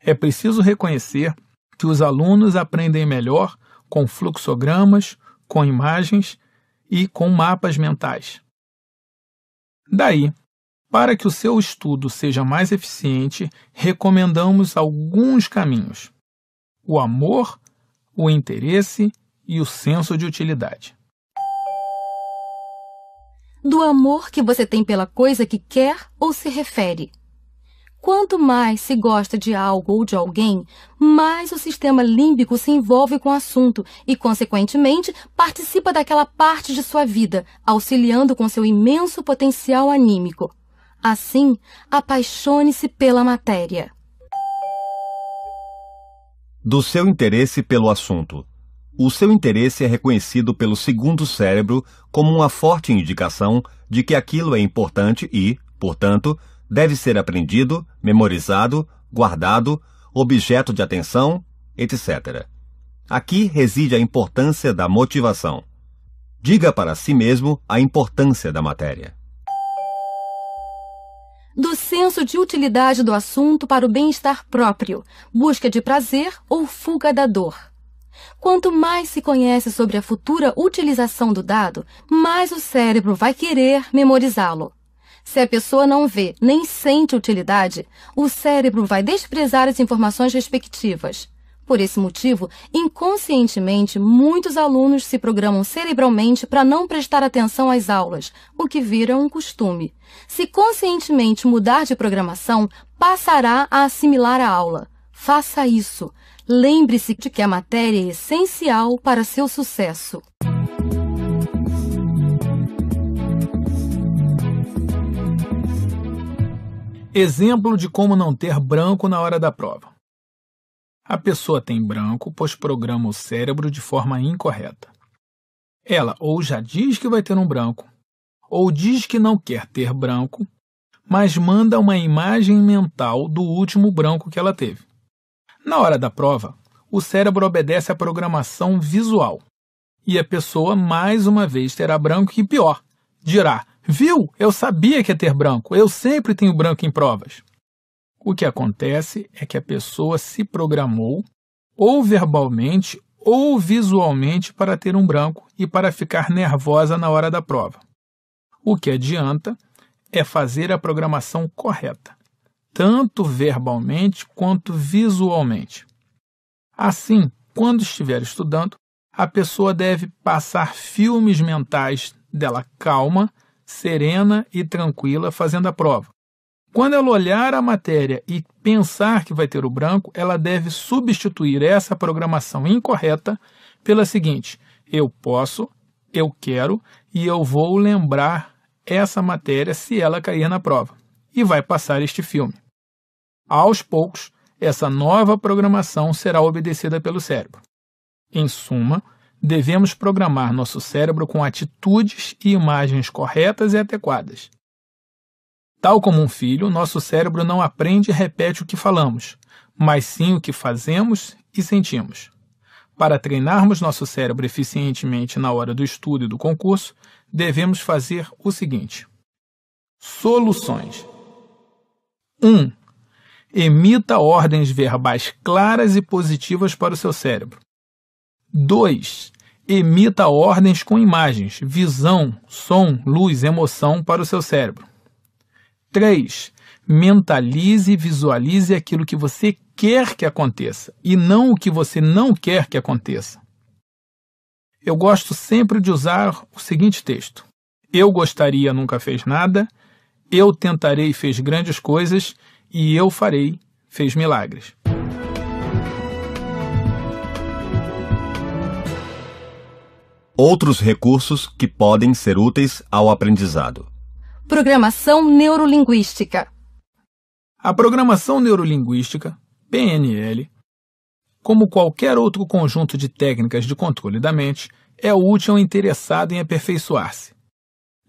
É preciso reconhecer que os alunos aprendem melhor com fluxogramas, com imagens e com mapas mentais. Daí, para que o seu estudo seja mais eficiente, recomendamos alguns caminhos: o amor, o interesse e o senso de utilidade. Do amor que você tem pela coisa que quer ou se refere. Quanto mais se gosta de algo ou de alguém, mais o sistema límbico se envolve com o assunto e, consequentemente, participa daquela parte de sua vida, auxiliando com seu imenso potencial anímico. Assim, apaixone-se pela matéria. Do seu interesse pelo assunto. O seu interesse é reconhecido pelo segundo cérebro como uma forte indicação de que aquilo é importante e, portanto, deve ser aprendido, memorizado, guardado, objeto de atenção, etc. Aqui reside a importância da motivação. Diga para si mesmo a importância da matéria. Do senso de utilidade do assunto para o bem-estar próprio, busca de prazer ou fuga da dor. Quanto mais se conhece sobre a futura utilização do dado, mais o cérebro vai querer memorizá-lo. Se a pessoa não vê nem sente utilidade, o cérebro vai desprezar as informações respectivas. Por esse motivo, inconscientemente, muitos alunos se programam cerebralmente para não prestar atenção às aulas, o que vira um costume. Se conscientemente mudar de programação, passará a assimilar a aula. Faça isso. Lembre-se de que a matéria é essencial para seu sucesso. Exemplo de como não ter branco na hora da prova. A pessoa tem branco, pois programa o cérebro de forma incorreta. Ela ou já diz que vai ter um branco, ou diz que não quer ter branco, mas manda uma imagem mental do último branco que ela teve. Na hora da prova, o cérebro obedece à programação visual. E a pessoa mais uma vez terá branco e pior, dirá: Viu? Eu sabia que ia ter branco. Eu sempre tenho branco em provas. O que acontece é que a pessoa se programou, ou verbalmente ou visualmente, para ter um branco e para ficar nervosa na hora da prova. O que adianta é fazer a programação correta, tanto verbalmente quanto visualmente. Assim, quando estiver estudando, a pessoa deve passar filmes mentais dela calma serena e tranquila fazendo a prova. Quando ela olhar a matéria e pensar que vai ter o branco, ela deve substituir essa programação incorreta pela seguinte: eu posso, eu quero e eu vou lembrar essa matéria se ela cair na prova. E vai passar este filme. Aos poucos, essa nova programação será obedecida pelo cérebro. Em suma, devemos programar nosso cérebro com atitudes e imagens corretas e adequadas. Tal como um filho, nosso cérebro não aprende e repete o que falamos, mas sim o que fazemos e sentimos. Para treinarmos nosso cérebro eficientemente na hora do estudo e do concurso, devemos fazer o seguinte: Soluções 1. Um, emita ordens verbais claras e positivas para o seu cérebro. 2 emita ordens com imagens, visão, som, luz, emoção para o seu cérebro. 3. Mentalize e visualize aquilo que você quer que aconteça e não o que você não quer que aconteça. Eu gosto sempre de usar o seguinte texto: Eu gostaria nunca fez nada, eu tentarei fez grandes coisas e eu farei fez milagres. Outros recursos que podem ser úteis ao aprendizado. Programação neurolinguística. A programação neurolinguística, PNL, como qualquer outro conjunto de técnicas de controle da mente, é útil ao interessado em aperfeiçoar-se.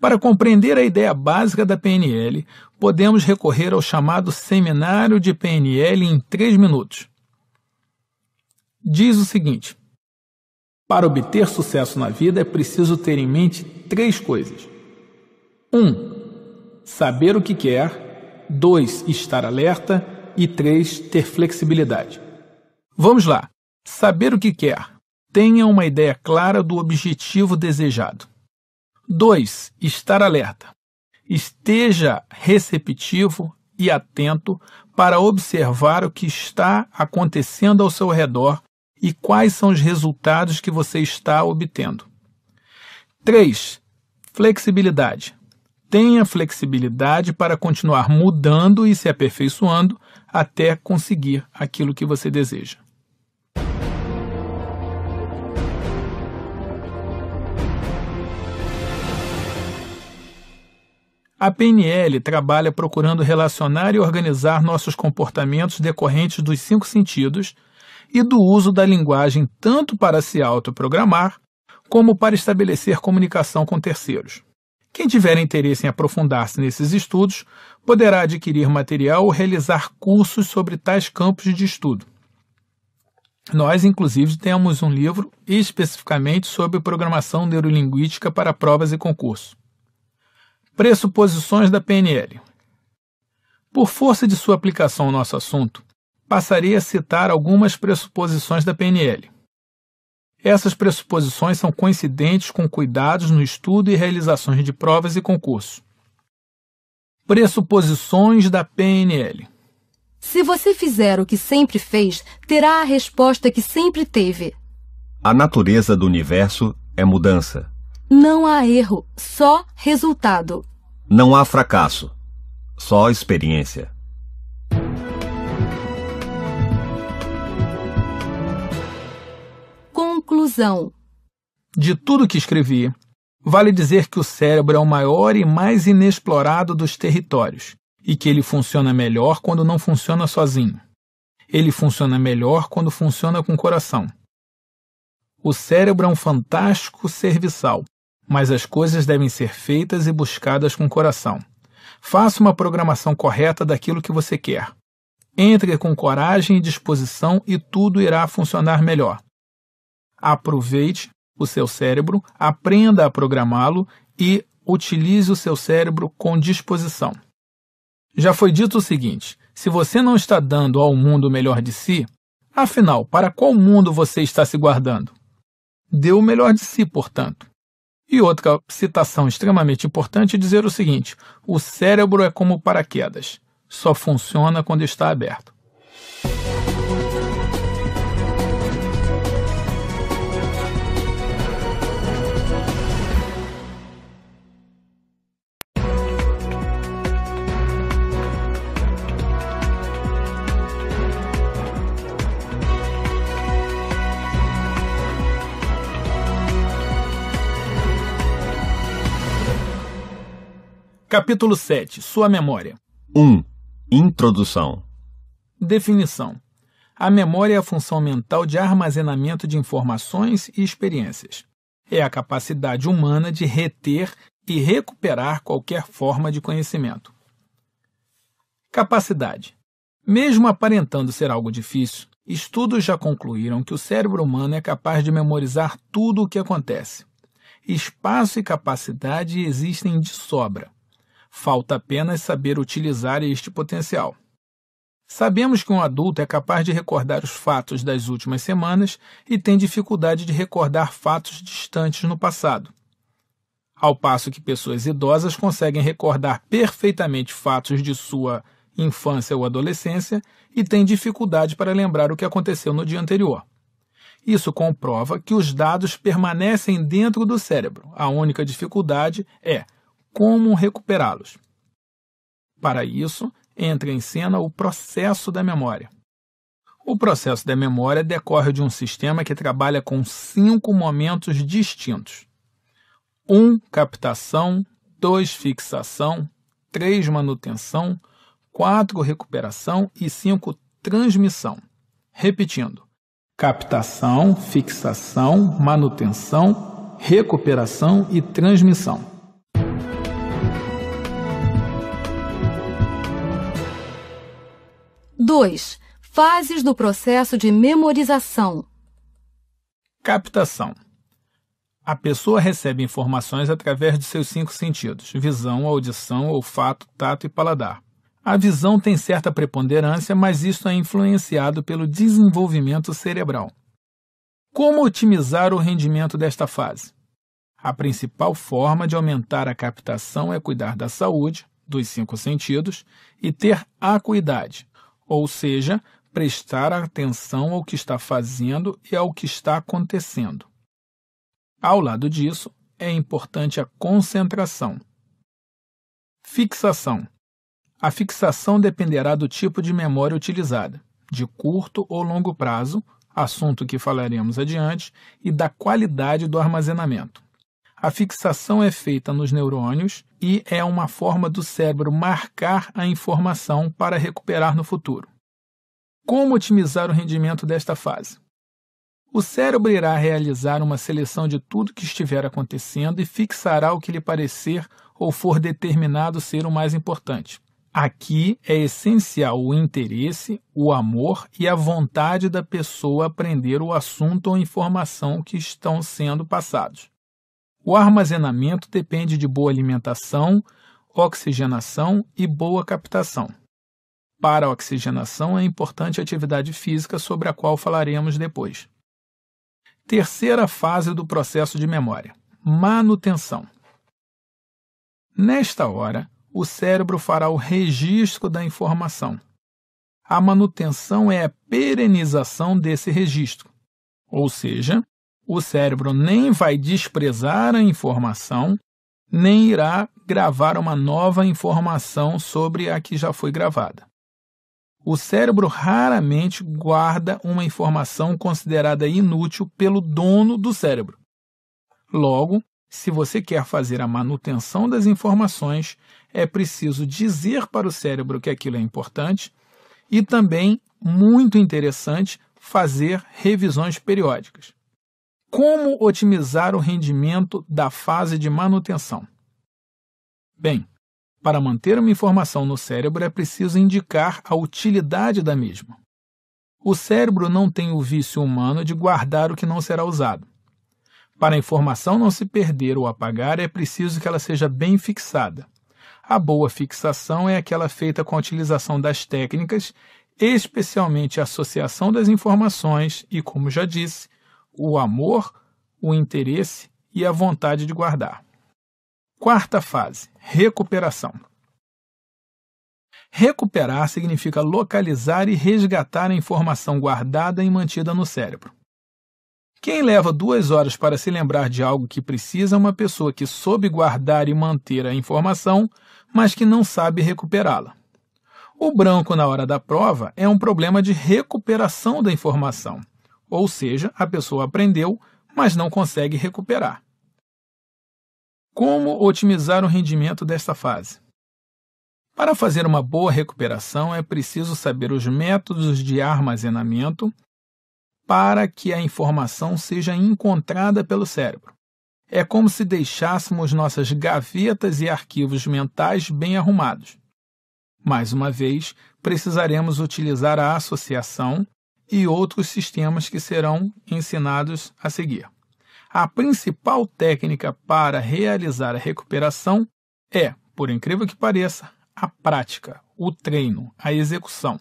Para compreender a ideia básica da PNL, podemos recorrer ao chamado Seminário de PNL em 3 minutos. Diz o seguinte: para obter sucesso na vida é preciso ter em mente três coisas: 1. Um, saber o que quer, 2. estar alerta e 3. ter flexibilidade. Vamos lá. Saber o que quer. Tenha uma ideia clara do objetivo desejado. 2. Estar alerta. Esteja receptivo e atento para observar o que está acontecendo ao seu redor e quais são os resultados que você está obtendo. 3. Flexibilidade. Tenha flexibilidade para continuar mudando e se aperfeiçoando até conseguir aquilo que você deseja. A PNL trabalha procurando relacionar e organizar nossos comportamentos decorrentes dos cinco sentidos e do uso da linguagem tanto para se autoprogramar como para estabelecer comunicação com terceiros. Quem tiver interesse em aprofundar-se nesses estudos poderá adquirir material ou realizar cursos sobre tais campos de estudo. Nós, inclusive, temos um livro especificamente sobre programação neurolinguística para provas e concurso. Pressuposições da PNL. Por força de sua aplicação ao nosso assunto, passarei a citar algumas pressuposições da PNL. Essas pressuposições são coincidentes com cuidados no estudo e realizações de provas e concursos. Pressuposições da PNL. Se você fizer o que sempre fez, terá a resposta que sempre teve. A natureza do universo é mudança. Não há erro, só resultado. Não há fracasso, só experiência. conclusão. De tudo que escrevi, vale dizer que o cérebro é o maior e mais inexplorado dos territórios e que ele funciona melhor quando não funciona sozinho. Ele funciona melhor quando funciona com o coração. O cérebro é um fantástico serviçal, mas as coisas devem ser feitas e buscadas com o coração. Faça uma programação correta daquilo que você quer. Entre com coragem e disposição e tudo irá funcionar melhor. Aproveite o seu cérebro, aprenda a programá-lo e utilize o seu cérebro com disposição. Já foi dito o seguinte: se você não está dando ao mundo o melhor de si, afinal, para qual mundo você está se guardando? Dê o melhor de si, portanto. E outra citação extremamente importante é dizer o seguinte: o cérebro é como paraquedas, só funciona quando está aberto. Capítulo 7 Sua memória. 1. Introdução. Definição: A memória é a função mental de armazenamento de informações e experiências. É a capacidade humana de reter e recuperar qualquer forma de conhecimento. Capacidade: Mesmo aparentando ser algo difícil, estudos já concluíram que o cérebro humano é capaz de memorizar tudo o que acontece. Espaço e capacidade existem de sobra. Falta apenas saber utilizar este potencial. Sabemos que um adulto é capaz de recordar os fatos das últimas semanas e tem dificuldade de recordar fatos distantes no passado. Ao passo que pessoas idosas conseguem recordar perfeitamente fatos de sua infância ou adolescência e têm dificuldade para lembrar o que aconteceu no dia anterior. Isso comprova que os dados permanecem dentro do cérebro. A única dificuldade é como recuperá-los. Para isso, entra em cena o processo da memória. O processo da memória decorre de um sistema que trabalha com cinco momentos distintos: 1. Um, captação, 2. Fixação, 3. Manutenção, 4. Recuperação e 5. Transmissão. Repetindo: captação, fixação, manutenção, recuperação e transmissão. 2. Fases do processo de memorização. Captação. A pessoa recebe informações através de seus cinco sentidos: visão, audição, olfato, tato e paladar. A visão tem certa preponderância, mas isso é influenciado pelo desenvolvimento cerebral. Como otimizar o rendimento desta fase? A principal forma de aumentar a captação é cuidar da saúde, dos cinco sentidos, e ter acuidade, ou seja, prestar atenção ao que está fazendo e ao que está acontecendo. Ao lado disso, é importante a concentração. Fixação. A fixação dependerá do tipo de memória utilizada, de curto ou longo prazo, assunto que falaremos adiante, e da qualidade do armazenamento. A fixação é feita nos neurônios e é uma forma do cérebro marcar a informação para recuperar no futuro. Como otimizar o rendimento desta fase? O cérebro irá realizar uma seleção de tudo que estiver acontecendo e fixará o que lhe parecer ou for determinado ser o mais importante. Aqui é essencial o interesse, o amor e a vontade da pessoa aprender o assunto ou informação que estão sendo passados. O armazenamento depende de boa alimentação, oxigenação e boa captação. Para a oxigenação é importante a atividade física, sobre a qual falaremos depois. Terceira fase do processo de memória: manutenção. Nesta hora, o cérebro fará o registro da informação. A manutenção é a perenização desse registro, ou seja, o cérebro nem vai desprezar a informação, nem irá gravar uma nova informação sobre a que já foi gravada. O cérebro raramente guarda uma informação considerada inútil pelo dono do cérebro. Logo, se você quer fazer a manutenção das informações, é preciso dizer para o cérebro que aquilo é importante e também, muito interessante, fazer revisões periódicas como otimizar o rendimento da fase de manutenção? Bem, para manter uma informação no cérebro é preciso indicar a utilidade da mesma. O cérebro não tem o vício humano de guardar o que não será usado. Para a informação não se perder ou apagar, é preciso que ela seja bem fixada. A boa fixação é aquela feita com a utilização das técnicas, especialmente a associação das informações e, como já disse, o amor, o interesse e a vontade de guardar. Quarta fase: recuperação. Recuperar significa localizar e resgatar a informação guardada e mantida no cérebro. Quem leva duas horas para se lembrar de algo que precisa é uma pessoa que soube guardar e manter a informação, mas que não sabe recuperá-la. O branco na hora da prova é um problema de recuperação da informação, ou seja, a pessoa aprendeu, mas não consegue recuperar. Como otimizar o rendimento desta fase? Para fazer uma boa recuperação, é preciso saber os métodos de armazenamento para que a informação seja encontrada pelo cérebro. É como se deixássemos nossas gavetas e arquivos mentais bem arrumados. Mais uma vez, precisaremos utilizar a associação e outros sistemas que serão ensinados a seguir. A principal técnica para realizar a recuperação é, por incrível que pareça, a prática, o treino, a execução.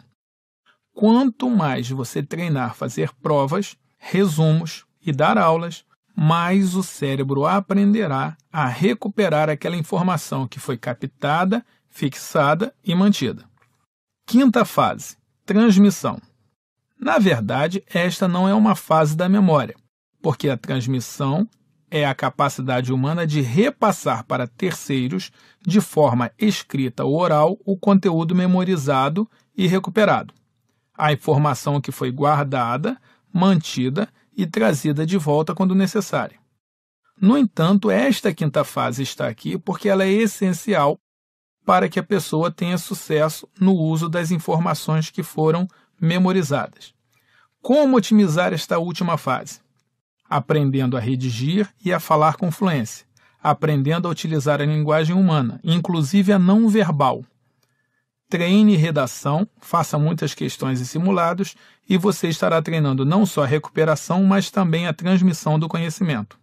Quanto mais você treinar fazer provas, resumos e dar aulas, mais o cérebro aprenderá a recuperar aquela informação que foi captada, fixada e mantida. Quinta fase: transmissão. Na verdade, esta não é uma fase da memória, porque a transmissão é a capacidade humana de repassar para terceiros, de forma escrita ou oral, o conteúdo memorizado e recuperado. A informação que foi guardada, mantida e trazida de volta quando necessária. No entanto, esta quinta fase está aqui porque ela é essencial para que a pessoa tenha sucesso no uso das informações que foram memorizadas. Como otimizar esta última fase? Aprendendo a redigir e a falar com fluência, aprendendo a utilizar a linguagem humana, inclusive a não verbal. Treine redação, faça muitas questões e simulados, e você estará treinando não só a recuperação, mas também a transmissão do conhecimento.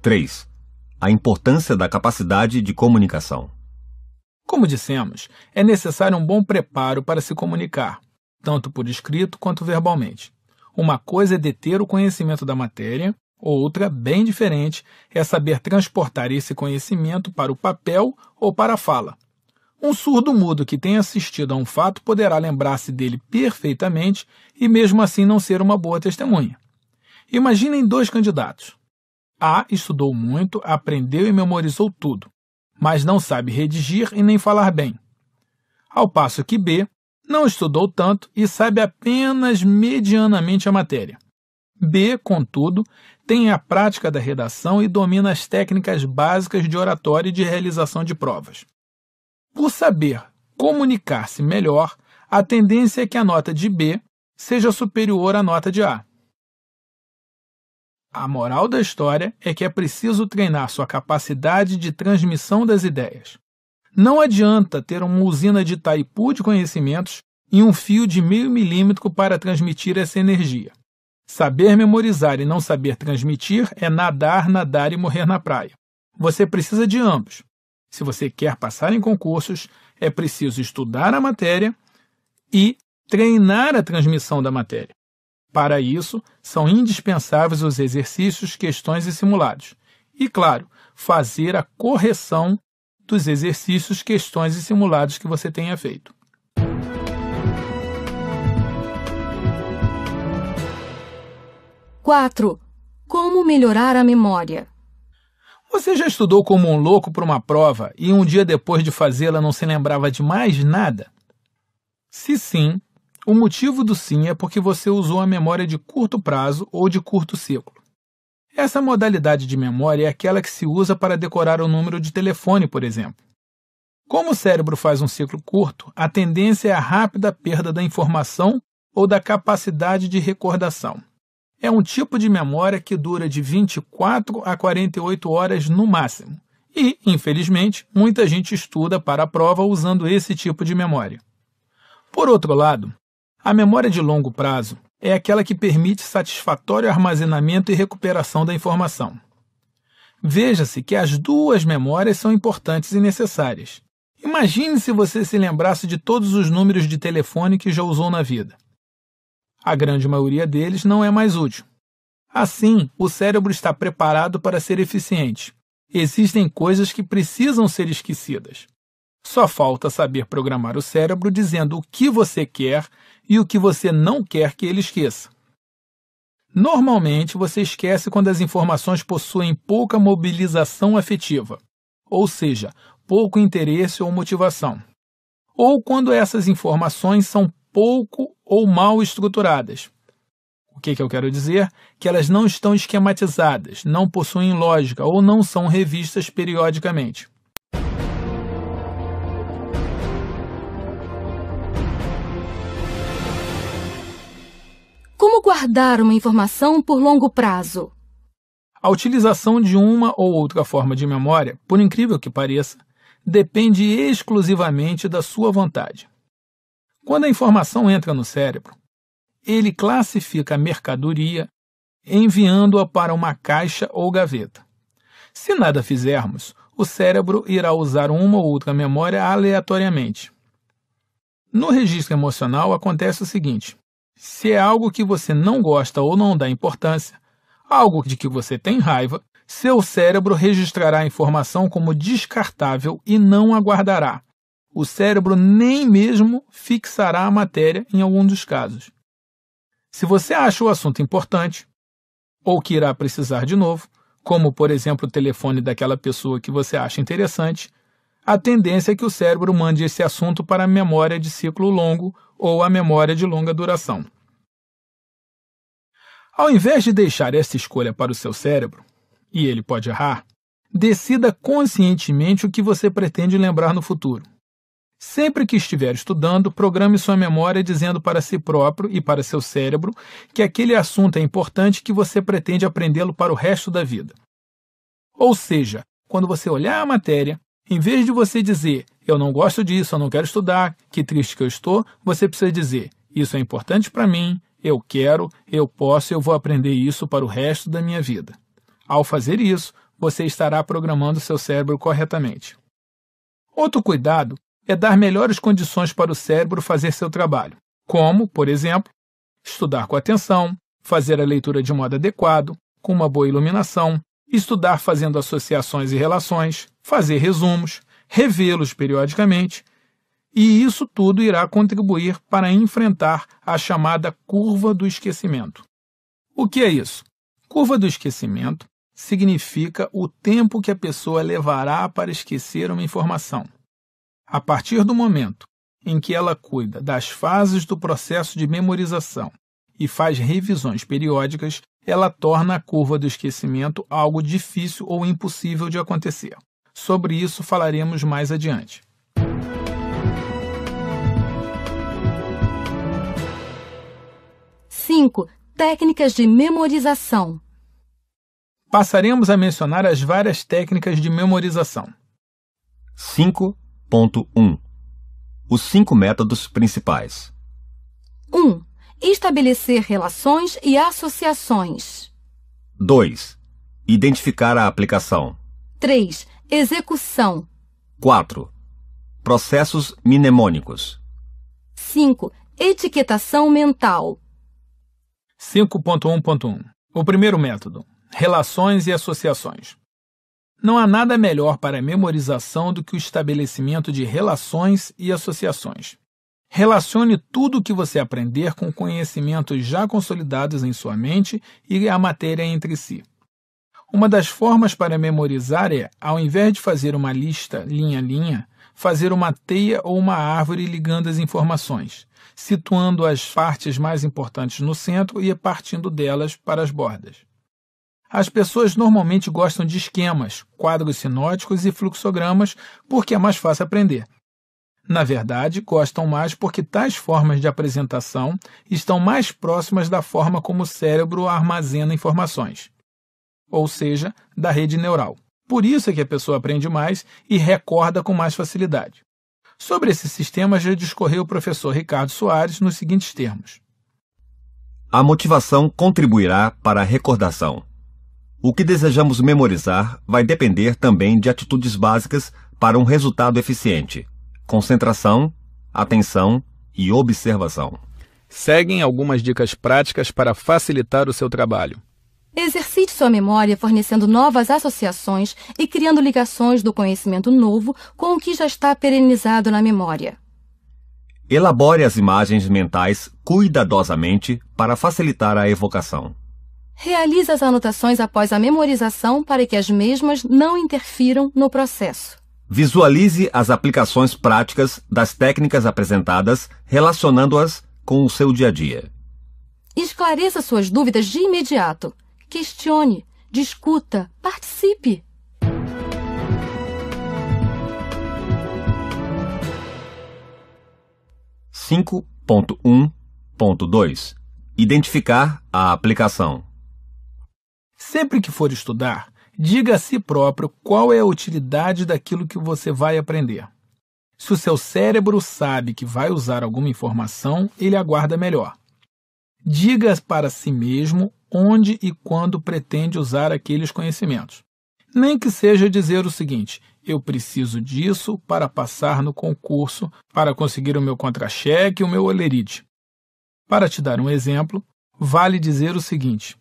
Três a importância da capacidade de comunicação. Como dissemos, é necessário um bom preparo para se comunicar, tanto por escrito quanto verbalmente. Uma coisa é deter o conhecimento da matéria, outra, bem diferente, é saber transportar esse conhecimento para o papel ou para a fala. Um surdo mudo que tenha assistido a um fato poderá lembrar-se dele perfeitamente e mesmo assim não ser uma boa testemunha. Imaginem dois candidatos. A estudou muito, aprendeu e memorizou tudo, mas não sabe redigir e nem falar bem. Ao passo que B não estudou tanto e sabe apenas medianamente a matéria. B, contudo, tem a prática da redação e domina as técnicas básicas de oratório e de realização de provas. Por saber comunicar-se melhor, a tendência é que a nota de B seja superior à nota de A. A moral da história é que é preciso treinar sua capacidade de transmissão das ideias. Não adianta ter uma usina de taipu de conhecimentos e um fio de meio milímetro para transmitir essa energia. Saber memorizar e não saber transmitir é nadar, nadar e morrer na praia. Você precisa de ambos. Se você quer passar em concursos, é preciso estudar a matéria e treinar a transmissão da matéria. Para isso, são indispensáveis os exercícios, questões e simulados. E, claro, fazer a correção dos exercícios, questões e simulados que você tenha feito. Quatro. Como melhorar a memória? Você já estudou como um louco para uma prova e um dia depois de fazê-la não se lembrava de mais nada? Se sim, o motivo do sim é porque você usou a memória de curto prazo ou de curto ciclo. Essa modalidade de memória é aquela que se usa para decorar o número de telefone, por exemplo. Como o cérebro faz um ciclo curto, a tendência é a rápida perda da informação ou da capacidade de recordação. É um tipo de memória que dura de 24 a 48 horas no máximo. E, infelizmente, muita gente estuda para a prova usando esse tipo de memória. Por outro lado, a memória de longo prazo é aquela que permite satisfatório armazenamento e recuperação da informação. Veja-se que as duas memórias são importantes e necessárias. Imagine se você se lembrasse de todos os números de telefone que já usou na vida. A grande maioria deles não é mais útil. Assim, o cérebro está preparado para ser eficiente. Existem coisas que precisam ser esquecidas. Só falta saber programar o cérebro dizendo o que você quer e o que você não quer que ele esqueça. Normalmente você esquece quando as informações possuem pouca mobilização afetiva, ou seja, pouco interesse ou motivação, ou quando essas informações são pouco ou mal estruturadas. O que, que eu quero dizer? Que elas não estão esquematizadas, não possuem lógica ou não são revistas periodicamente. Como guardar uma informação por longo prazo? A utilização de uma ou outra forma de memória, por incrível que pareça, depende exclusivamente da sua vontade. Quando a informação entra no cérebro, ele classifica a mercadoria enviando-a para uma caixa ou gaveta. Se nada fizermos, o cérebro irá usar uma ou outra memória aleatoriamente. No registro emocional acontece o seguinte: se é algo que você não gosta ou não dá importância, algo de que você tem raiva, seu cérebro registrará a informação como descartável e não aguardará. O cérebro nem mesmo fixará a matéria em algum dos casos. Se você acha o assunto importante, ou que irá precisar de novo, como por exemplo o telefone daquela pessoa que você acha interessante, a tendência é que o cérebro mande esse assunto para a memória de ciclo longo ou a memória de longa duração. Ao invés de deixar esta escolha para o seu cérebro, e ele pode errar, decida conscientemente o que você pretende lembrar no futuro. Sempre que estiver estudando, programe sua memória dizendo para si próprio e para seu cérebro que aquele assunto é importante que você pretende aprendê-lo para o resto da vida. Ou seja, quando você olhar a matéria, em vez de você dizer, eu não gosto disso, eu não quero estudar, que triste que eu estou, você precisa dizer, isso é importante para mim, eu quero, eu posso, eu vou aprender isso para o resto da minha vida. Ao fazer isso, você estará programando seu cérebro corretamente. Outro cuidado é dar melhores condições para o cérebro fazer seu trabalho, como, por exemplo, estudar com atenção, fazer a leitura de modo adequado, com uma boa iluminação, estudar fazendo associações e relações, fazer resumos, revê-los periodicamente, e isso tudo irá contribuir para enfrentar a chamada curva do esquecimento. O que é isso? Curva do esquecimento significa o tempo que a pessoa levará para esquecer uma informação. A partir do momento em que ela cuida das fases do processo de memorização e faz revisões periódicas, ela torna a curva do esquecimento algo difícil ou impossível de acontecer. Sobre isso falaremos mais adiante. Cinco, técnicas de memorização. Passaremos a mencionar as várias técnicas de memorização. 5.1 Os cinco métodos principais estabelecer relações e associações. 2. Identificar a aplicação. 3. Execução. 4. Processos mnemônicos. 5. Etiquetação mental. 5.1.1 O primeiro método: relações e associações. Não há nada melhor para a memorização do que o estabelecimento de relações e associações. Relacione tudo o que você aprender com conhecimentos já consolidados em sua mente e a matéria entre si. Uma das formas para memorizar é, ao invés de fazer uma lista linha a linha, fazer uma teia ou uma árvore ligando as informações, situando as partes mais importantes no centro e partindo delas para as bordas. As pessoas normalmente gostam de esquemas, quadros sinóticos e fluxogramas porque é mais fácil aprender, na verdade, gostam mais porque tais formas de apresentação estão mais próximas da forma como o cérebro armazena informações, ou seja, da rede neural. Por isso é que a pessoa aprende mais e recorda com mais facilidade. Sobre esse sistema já discorreu o professor Ricardo Soares nos seguintes termos. A motivação contribuirá para a recordação. O que desejamos memorizar vai depender também de atitudes básicas para um resultado eficiente concentração, atenção e observação. Seguem algumas dicas práticas para facilitar o seu trabalho. Exercite sua memória fornecendo novas associações e criando ligações do conhecimento novo com o que já está perenizado na memória. Elabore as imagens mentais cuidadosamente para facilitar a evocação. Realize as anotações após a memorização para que as mesmas não interfiram no processo. Visualize as aplicações práticas das técnicas apresentadas, relacionando-as com o seu dia a dia. Esclareça suas dúvidas de imediato. Questione, discuta, participe. Cinco ponto um ponto dois. Identificar a aplicação. Sempre que for estudar, Diga a si próprio qual é a utilidade daquilo que você vai aprender. Se o seu cérebro sabe que vai usar alguma informação, ele aguarda melhor. Diga para si mesmo onde e quando pretende usar aqueles conhecimentos. Nem que seja dizer o seguinte: eu preciso disso para passar no concurso, para conseguir o meu contra-cheque o meu olerite. Para te dar um exemplo, vale dizer o seguinte: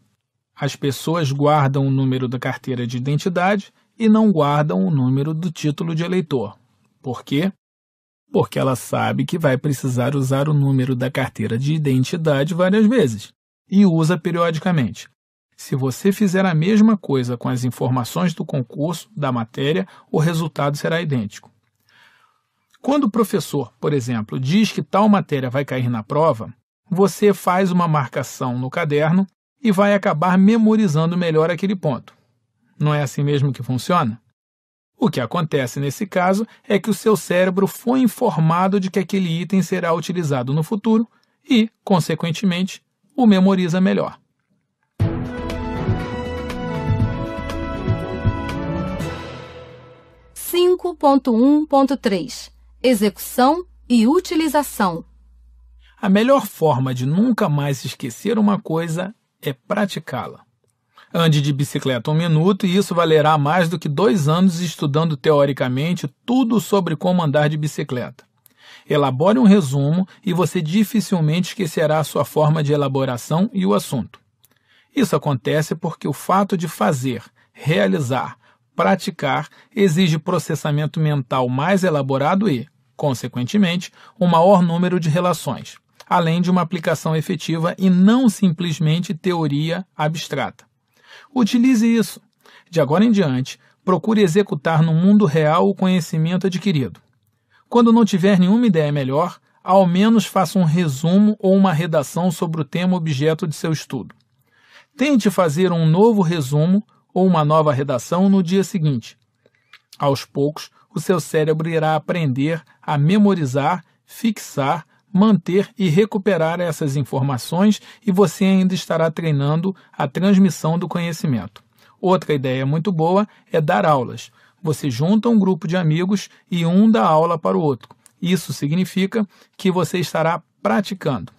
as pessoas guardam o número da carteira de identidade e não guardam o número do título de eleitor. Por quê? Porque ela sabe que vai precisar usar o número da carteira de identidade várias vezes e usa periodicamente. Se você fizer a mesma coisa com as informações do concurso, da matéria, o resultado será idêntico. Quando o professor, por exemplo, diz que tal matéria vai cair na prova, você faz uma marcação no caderno e vai acabar memorizando melhor aquele ponto. Não é assim mesmo que funciona? O que acontece nesse caso é que o seu cérebro foi informado de que aquele item será utilizado no futuro e, consequentemente, o memoriza melhor. 5.1.3 execução e utilização. A melhor forma de nunca mais esquecer uma coisa é praticá-la. Ande de bicicleta um minuto e isso valerá mais do que dois anos estudando teoricamente tudo sobre como andar de bicicleta. Elabore um resumo e você dificilmente esquecerá a sua forma de elaboração e o assunto. Isso acontece porque o fato de fazer, realizar, praticar exige processamento mental mais elaborado e, consequentemente, um maior número de relações além de uma aplicação efetiva e não simplesmente teoria abstrata. Utilize isso. De agora em diante, procure executar no mundo real o conhecimento adquirido. Quando não tiver nenhuma ideia melhor, ao menos faça um resumo ou uma redação sobre o tema objeto de seu estudo. Tente fazer um novo resumo ou uma nova redação no dia seguinte. Aos poucos, o seu cérebro irá aprender a memorizar, fixar manter e recuperar essas informações e você ainda estará treinando a transmissão do conhecimento. Outra ideia muito boa é dar aulas. Você junta um grupo de amigos e um dá aula para o outro. Isso significa que você estará praticando.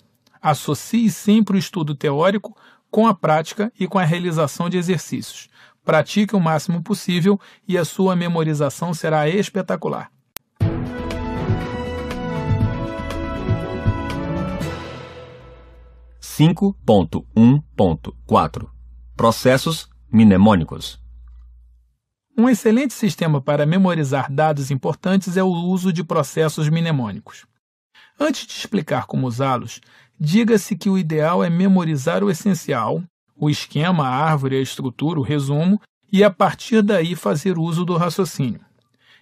Associe sempre o estudo teórico com a prática e com a realização de exercícios. Pratique o máximo possível e a sua memorização será espetacular. 5.1.4 Processos mnemônicos. Um excelente sistema para memorizar dados importantes é o uso de processos mnemônicos. Antes de explicar como usá-los, diga-se que o ideal é memorizar o essencial, o esquema, a árvore, a estrutura, o resumo, e a partir daí fazer uso do raciocínio.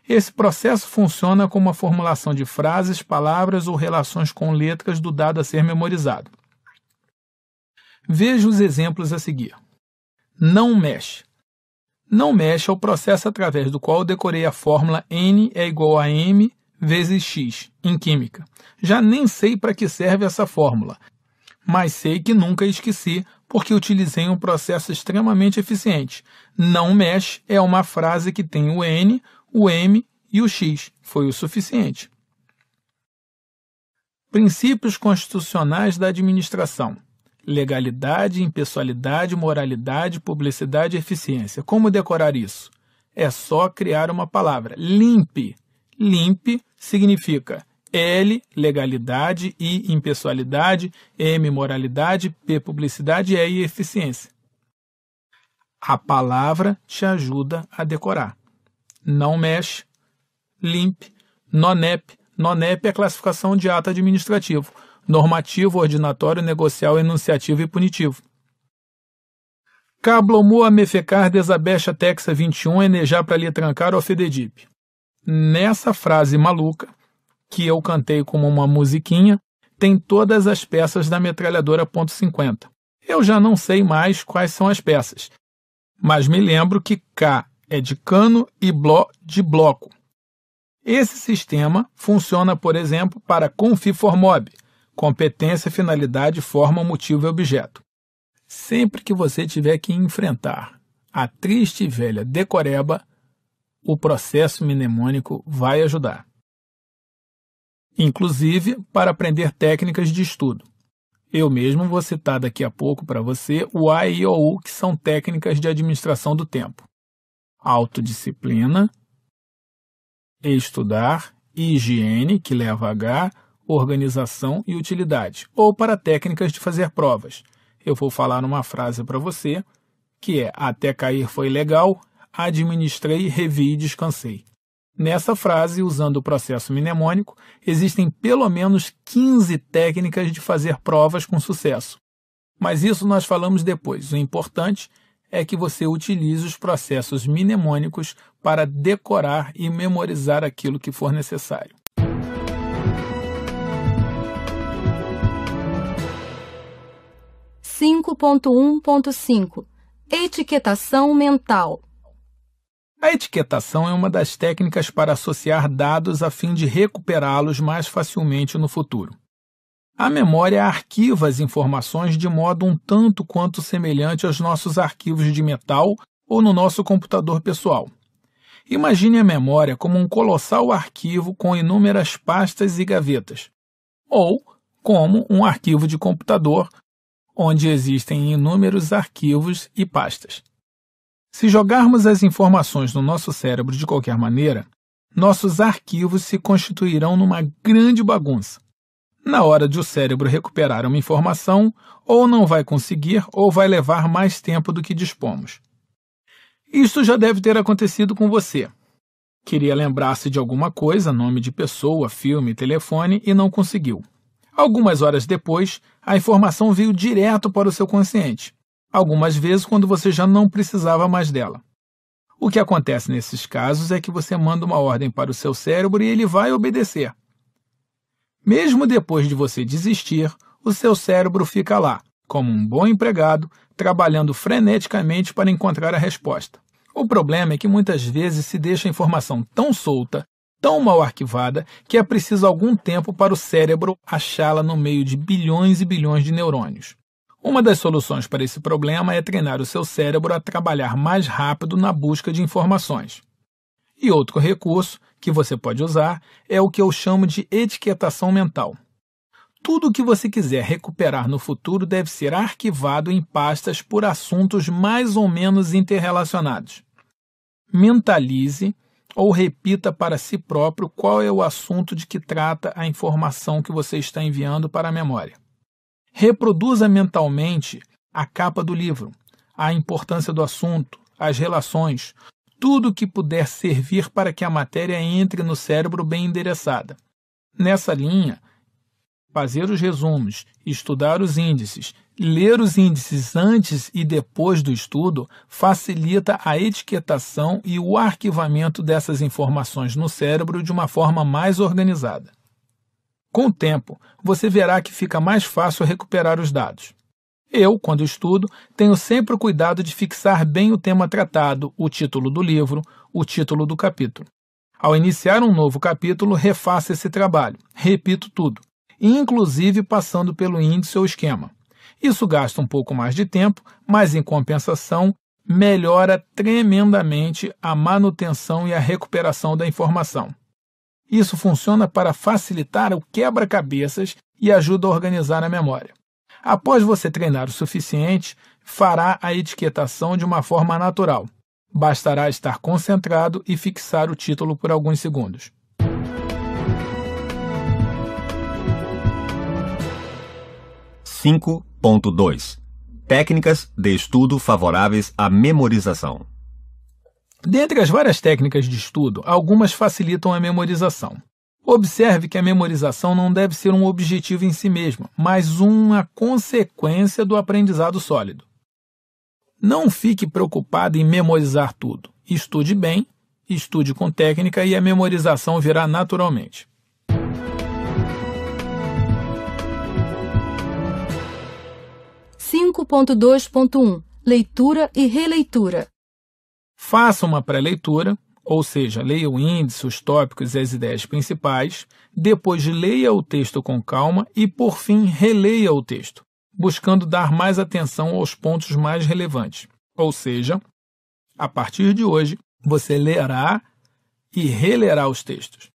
Esse processo funciona como a formulação de frases, palavras ou relações com letras do dado a ser memorizado. Veja os exemplos a seguir. Não mexe. Não mexe é o processo através do qual eu decorei a fórmula N é igual a M vezes X em química. Já nem sei para que serve essa fórmula, mas sei que nunca esqueci porque utilizei um processo extremamente eficiente. Não mexe é uma frase que tem o N, o M e o X. Foi o suficiente. Princípios constitucionais da administração. Legalidade, impessoalidade, moralidade, publicidade e eficiência. Como decorar isso? É só criar uma palavra. Limpe. Limpe significa L, legalidade, I, impessoalidade, M, moralidade, P, publicidade, E, eficiência. A palavra te ajuda a decorar. Não mexe, limpe, nonep. Nonep é classificação de ato administrativo normativo, ordinatório, negocial, enunciativo e punitivo. a mefecar desabecha texa 21 enejar para lhe trancar o fededip. Nessa frase maluca, que eu cantei como uma musiquinha, tem todas as peças da metralhadora ponto .50. Eu já não sei mais quais são as peças, mas me lembro que K é de cano e Bló de bloco. Esse sistema funciona, por exemplo, para Confiformob, Competência, finalidade, forma, motivo e objeto. Sempre que você tiver que enfrentar a triste e velha decoreba, o processo mnemônico vai ajudar. Inclusive para aprender técnicas de estudo. Eu mesmo vou citar daqui a pouco para você o AIOU, que são técnicas de administração do tempo. Autodisciplina, estudar, higiene, que leva a H, organização e utilidade, ou para técnicas de fazer provas. Eu vou falar uma frase para você, que é até cair foi legal, administrei, revi e descansei. Nessa frase, usando o processo mnemônico, existem pelo menos 15 técnicas de fazer provas com sucesso. Mas isso nós falamos depois. O importante é que você utilize os processos mnemônicos para decorar e memorizar aquilo que for necessário. 5.1.5 Etiquetação mental. A etiquetação é uma das técnicas para associar dados a fim de recuperá-los mais facilmente no futuro. A memória arquiva as informações de modo um tanto quanto semelhante aos nossos arquivos de metal ou no nosso computador pessoal. Imagine a memória como um colossal arquivo com inúmeras pastas e gavetas, ou como um arquivo de computador onde existem inúmeros arquivos e pastas. Se jogarmos as informações no nosso cérebro de qualquer maneira, nossos arquivos se constituirão numa grande bagunça. Na hora de o cérebro recuperar uma informação, ou não vai conseguir, ou vai levar mais tempo do que dispomos. Isto já deve ter acontecido com você. Queria lembrar-se de alguma coisa, nome de pessoa, filme, telefone, e não conseguiu. Algumas horas depois, a informação veio direto para o seu consciente, algumas vezes quando você já não precisava mais dela. O que acontece nesses casos é que você manda uma ordem para o seu cérebro e ele vai obedecer. Mesmo depois de você desistir, o seu cérebro fica lá, como um bom empregado, trabalhando freneticamente para encontrar a resposta. O problema é que muitas vezes se deixa a informação tão solta tão mal arquivada que é preciso algum tempo para o cérebro achá-la no meio de bilhões e bilhões de neurônios. Uma das soluções para esse problema é treinar o seu cérebro a trabalhar mais rápido na busca de informações. E outro recurso que você pode usar é o que eu chamo de etiquetação mental. Tudo o que você quiser recuperar no futuro deve ser arquivado em pastas por assuntos mais ou menos interrelacionados. Mentalize ou repita para si próprio qual é o assunto de que trata a informação que você está enviando para a memória. Reproduza mentalmente a capa do livro, a importância do assunto, as relações, tudo o que puder servir para que a matéria entre no cérebro bem endereçada. Nessa linha, fazer os resumos, estudar os índices Ler os índices antes e depois do estudo facilita a etiquetação e o arquivamento dessas informações no cérebro de uma forma mais organizada. Com o tempo, você verá que fica mais fácil recuperar os dados. Eu, quando estudo, tenho sempre o cuidado de fixar bem o tema tratado, o título do livro, o título do capítulo. Ao iniciar um novo capítulo, refaço esse trabalho, repito tudo, inclusive passando pelo índice ou esquema. Isso gasta um pouco mais de tempo, mas em compensação melhora tremendamente a manutenção e a recuperação da informação. Isso funciona para facilitar o quebra-cabeças e ajuda a organizar a memória. Após você treinar o suficiente, fará a etiquetação de uma forma natural. Bastará estar concentrado e fixar o título por alguns segundos. Cinco Ponto 2. Técnicas de estudo favoráveis à memorização. Dentre as várias técnicas de estudo, algumas facilitam a memorização. Observe que a memorização não deve ser um objetivo em si mesma, mas uma consequência do aprendizado sólido. Não fique preocupado em memorizar tudo. Estude bem, estude com técnica e a memorização virá naturalmente. 5.2.1 Leitura e releitura. Faça uma pré-leitura, ou seja, leia o índice, os tópicos e as ideias principais, depois leia o texto com calma e, por fim, releia o texto, buscando dar mais atenção aos pontos mais relevantes. Ou seja, a partir de hoje, você lerá e relerá os textos.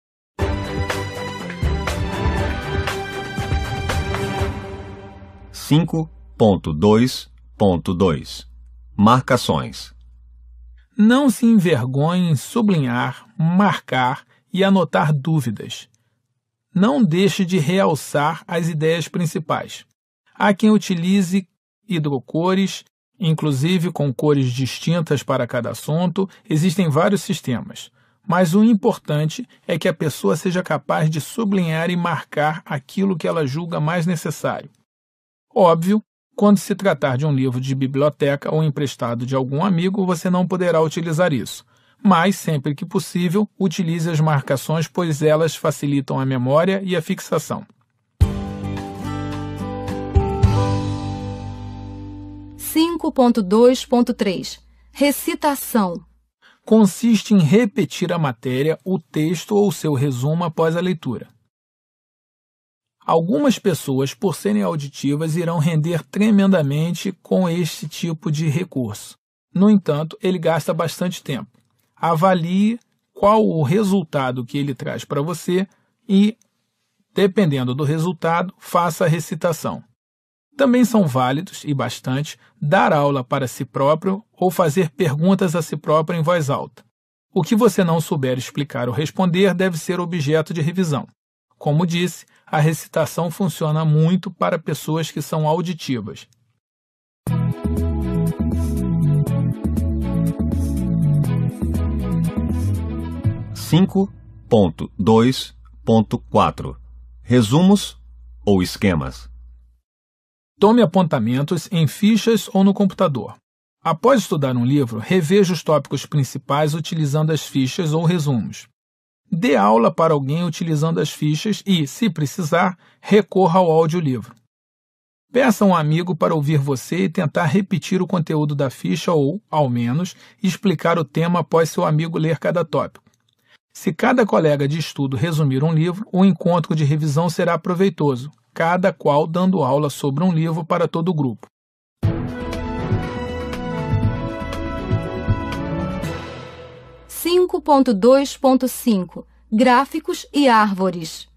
Cinco 1.2.2 Marcações Não se envergonhe em sublinhar, marcar e anotar dúvidas. Não deixe de realçar as ideias principais. Há quem utilize hidrocores, inclusive com cores distintas para cada assunto, existem vários sistemas. Mas o importante é que a pessoa seja capaz de sublinhar e marcar aquilo que ela julga mais necessário. Óbvio quando se tratar de um livro de biblioteca ou emprestado de algum amigo, você não poderá utilizar isso. Mas, sempre que possível, utilize as marcações, pois elas facilitam a memória e a fixação. Recitação consiste em repetir a matéria, o texto ou seu resumo após a leitura. Algumas pessoas, por serem auditivas, irão render tremendamente com este tipo de recurso. No entanto, ele gasta bastante tempo. Avalie qual o resultado que ele traz para você e, dependendo do resultado, faça a recitação. Também são válidos, e bastante, dar aula para si próprio ou fazer perguntas a si próprio em voz alta. O que você não souber explicar ou responder deve ser objeto de revisão. Como disse, a recitação funciona muito para pessoas que são auditivas. Cinco ponto dois ponto quatro resumos ou esquemas. Tome apontamentos em fichas ou no computador. Após estudar um livro, reveja os tópicos principais utilizando as fichas ou resumos dê aula para alguém utilizando as fichas e, se precisar, recorra ao audiolivro. Peça um amigo para ouvir você e tentar repetir o conteúdo da ficha ou, ao menos, explicar o tema após seu amigo ler cada tópico. Se cada colega de estudo resumir um livro, o encontro de revisão será proveitoso, cada qual dando aula sobre um livro para todo o grupo. 5.2.5 Gráficos e árvores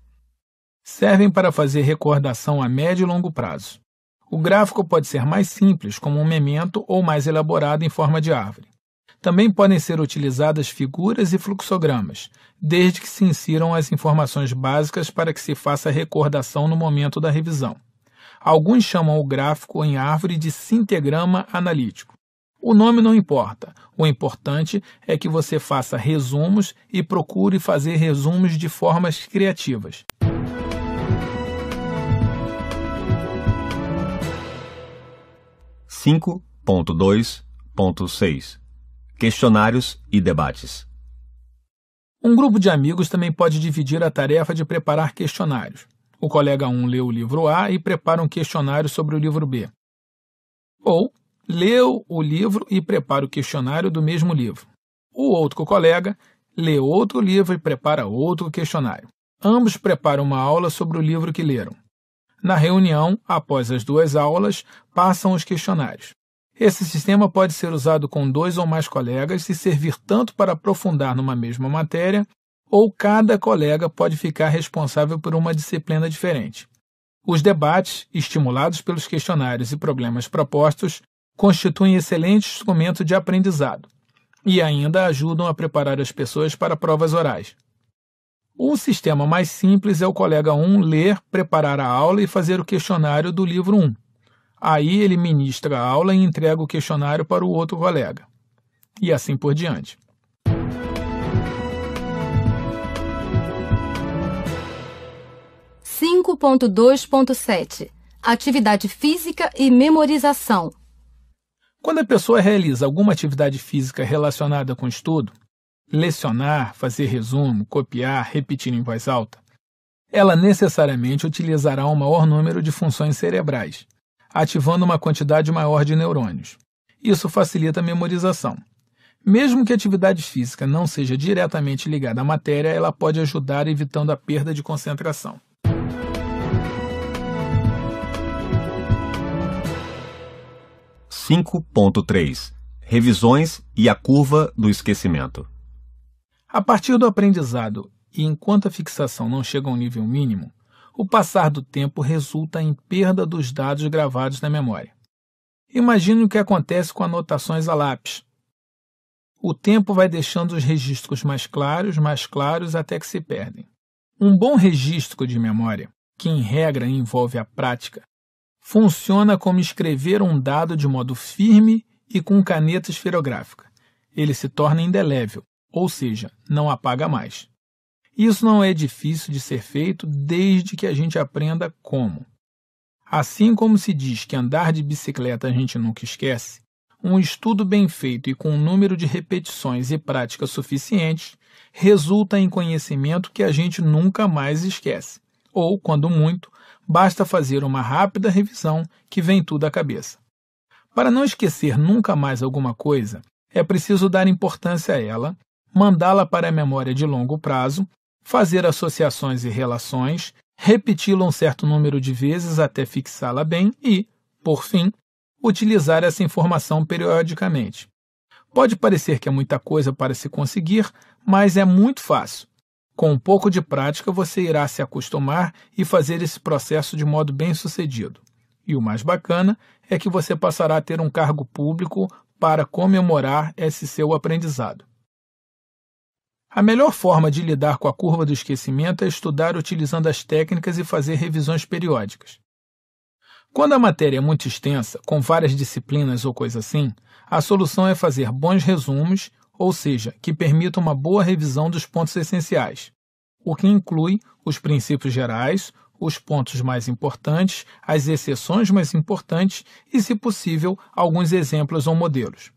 servem para fazer recordação a médio e longo prazo. O gráfico pode ser mais simples, como um memento, ou mais elaborado em forma de árvore. Também podem ser utilizadas figuras e fluxogramas, desde que se insiram as informações básicas para que se faça a recordação no momento da revisão. Alguns chamam o gráfico em árvore de sintegrama analítico. O nome não importa. O importante é que você faça resumos e procure fazer resumos de formas criativas. Cinco ponto dois ponto seis Questionários e debates. Um grupo de amigos também pode dividir a tarefa de preparar questionários. O colega 1 um lê o livro A e prepara um questionário sobre o livro B. Ou leu o livro e prepara o questionário do mesmo livro. O outro colega lê outro livro e prepara outro questionário. Ambos preparam uma aula sobre o livro que leram. Na reunião, após as duas aulas, passam os questionários. Esse sistema pode ser usado com dois ou mais colegas e servir tanto para aprofundar numa mesma matéria, ou cada colega pode ficar responsável por uma disciplina diferente. Os debates, estimulados pelos questionários e problemas propostos, constituem excelente instrumento de aprendizado e ainda ajudam a preparar as pessoas para provas orais. Um sistema mais simples é o colega 1 ler, preparar a aula e fazer o questionário do livro 1. Aí ele ministra a aula e entrega o questionário para o outro colega. E assim por diante. Cinco ponto dois ponto sete atividade física e memorização. Quando a pessoa realiza alguma atividade física relacionada com estudo, lecionar, fazer resumo, copiar, repetir em voz alta, ela necessariamente utilizará um maior número de funções cerebrais, ativando uma quantidade maior de neurônios. Isso facilita a memorização. Mesmo que a atividade física não seja diretamente ligada à matéria, ela pode ajudar evitando a perda de concentração. 5.3 Revisões e a curva do esquecimento. A partir do aprendizado e enquanto a fixação não chega ao nível mínimo, o passar do tempo resulta em perda dos dados gravados na memória. Imagine o que acontece com anotações a lápis. O tempo vai deixando os registros mais claros, mais claros, até que se perdem. Um bom registro de memória, que em regra envolve a prática funciona como escrever um dado de modo firme e com caneta esferográfica. Ele se torna indelével, ou seja, não apaga mais. Isso não é difícil de ser feito desde que a gente aprenda como. Assim como se diz que andar de bicicleta a gente nunca esquece, um estudo bem feito e com um número de repetições e práticas suficientes resulta em conhecimento que a gente nunca mais esquece, ou, quando muito, basta fazer uma rápida revisão que vem tudo à cabeça. Para não esquecer nunca mais alguma coisa, é preciso dar importância a ela, mandá-la para a memória de longo prazo, fazer associações e relações, repeti-la um certo número de vezes até fixá-la bem e, por fim, utilizar essa informação periodicamente. Pode parecer que é muita coisa para se conseguir, mas é muito fácil. Com um pouco de prática, você irá se acostumar e fazer esse processo de modo bem sucedido. E o mais bacana é que você passará a ter um cargo público para comemorar esse seu aprendizado. A melhor forma de lidar com a curva do esquecimento é estudar utilizando as técnicas e fazer revisões periódicas. Quando a matéria é muito extensa, com várias disciplinas ou coisa assim, a solução é fazer bons resumos ou seja, que permita uma boa revisão dos pontos essenciais, o que inclui os princípios gerais, os pontos mais importantes, as exceções mais importantes e, se possível, alguns exemplos ou modelos.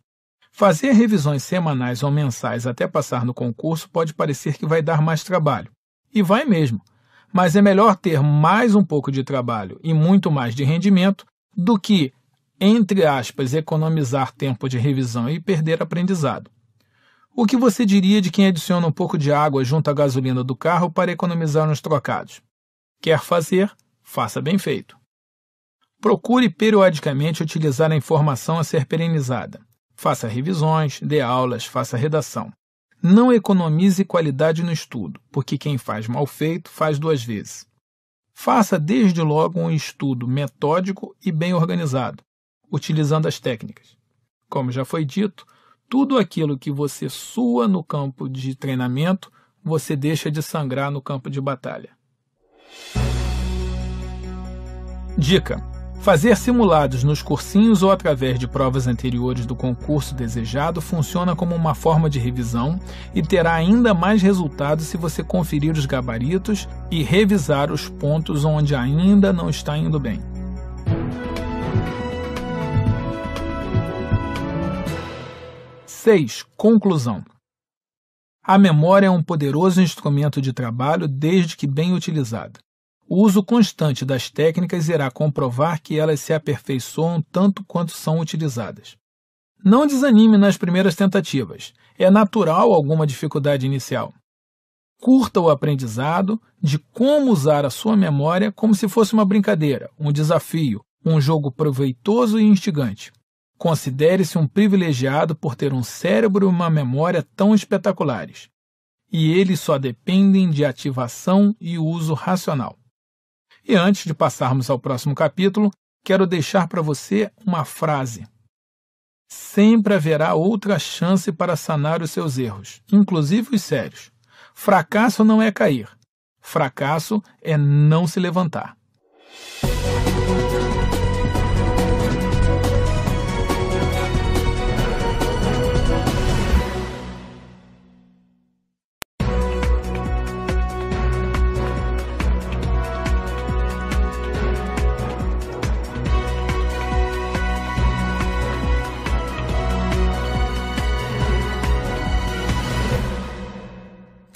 Fazer revisões semanais ou mensais até passar no concurso pode parecer que vai dar mais trabalho, e vai mesmo, mas é melhor ter mais um pouco de trabalho e muito mais de rendimento do que, entre aspas, economizar tempo de revisão e perder aprendizado. O que você diria de quem adiciona um pouco de água junto à gasolina do carro para economizar nos trocados? Quer fazer? Faça bem feito. Procure periodicamente utilizar a informação a ser perenizada. Faça revisões, dê aulas, faça redação. Não economize qualidade no estudo, porque quem faz mal feito faz duas vezes. Faça desde logo um estudo metódico e bem organizado, utilizando as técnicas. Como já foi dito, tudo aquilo que você sua no campo de treinamento, você deixa de sangrar no campo de batalha. Dica: Fazer simulados nos cursinhos ou através de provas anteriores do concurso desejado funciona como uma forma de revisão e terá ainda mais resultados se você conferir os gabaritos e revisar os pontos onde ainda não está indo bem. 6. Conclusão. A memória é um poderoso instrumento de trabalho desde que bem utilizada. O uso constante das técnicas irá comprovar que elas se aperfeiçoam tanto quanto são utilizadas. Não desanime nas primeiras tentativas. É natural alguma dificuldade inicial. Curta o aprendizado de como usar a sua memória como se fosse uma brincadeira, um desafio, um jogo proveitoso e instigante. Considere-se um privilegiado por ter um cérebro e uma memória tão espetaculares, e eles só dependem de ativação e uso racional. E antes de passarmos ao próximo capítulo, quero deixar para você uma frase. Sempre haverá outra chance para sanar os seus erros, inclusive os sérios. Fracasso não é cair, fracasso é não se levantar.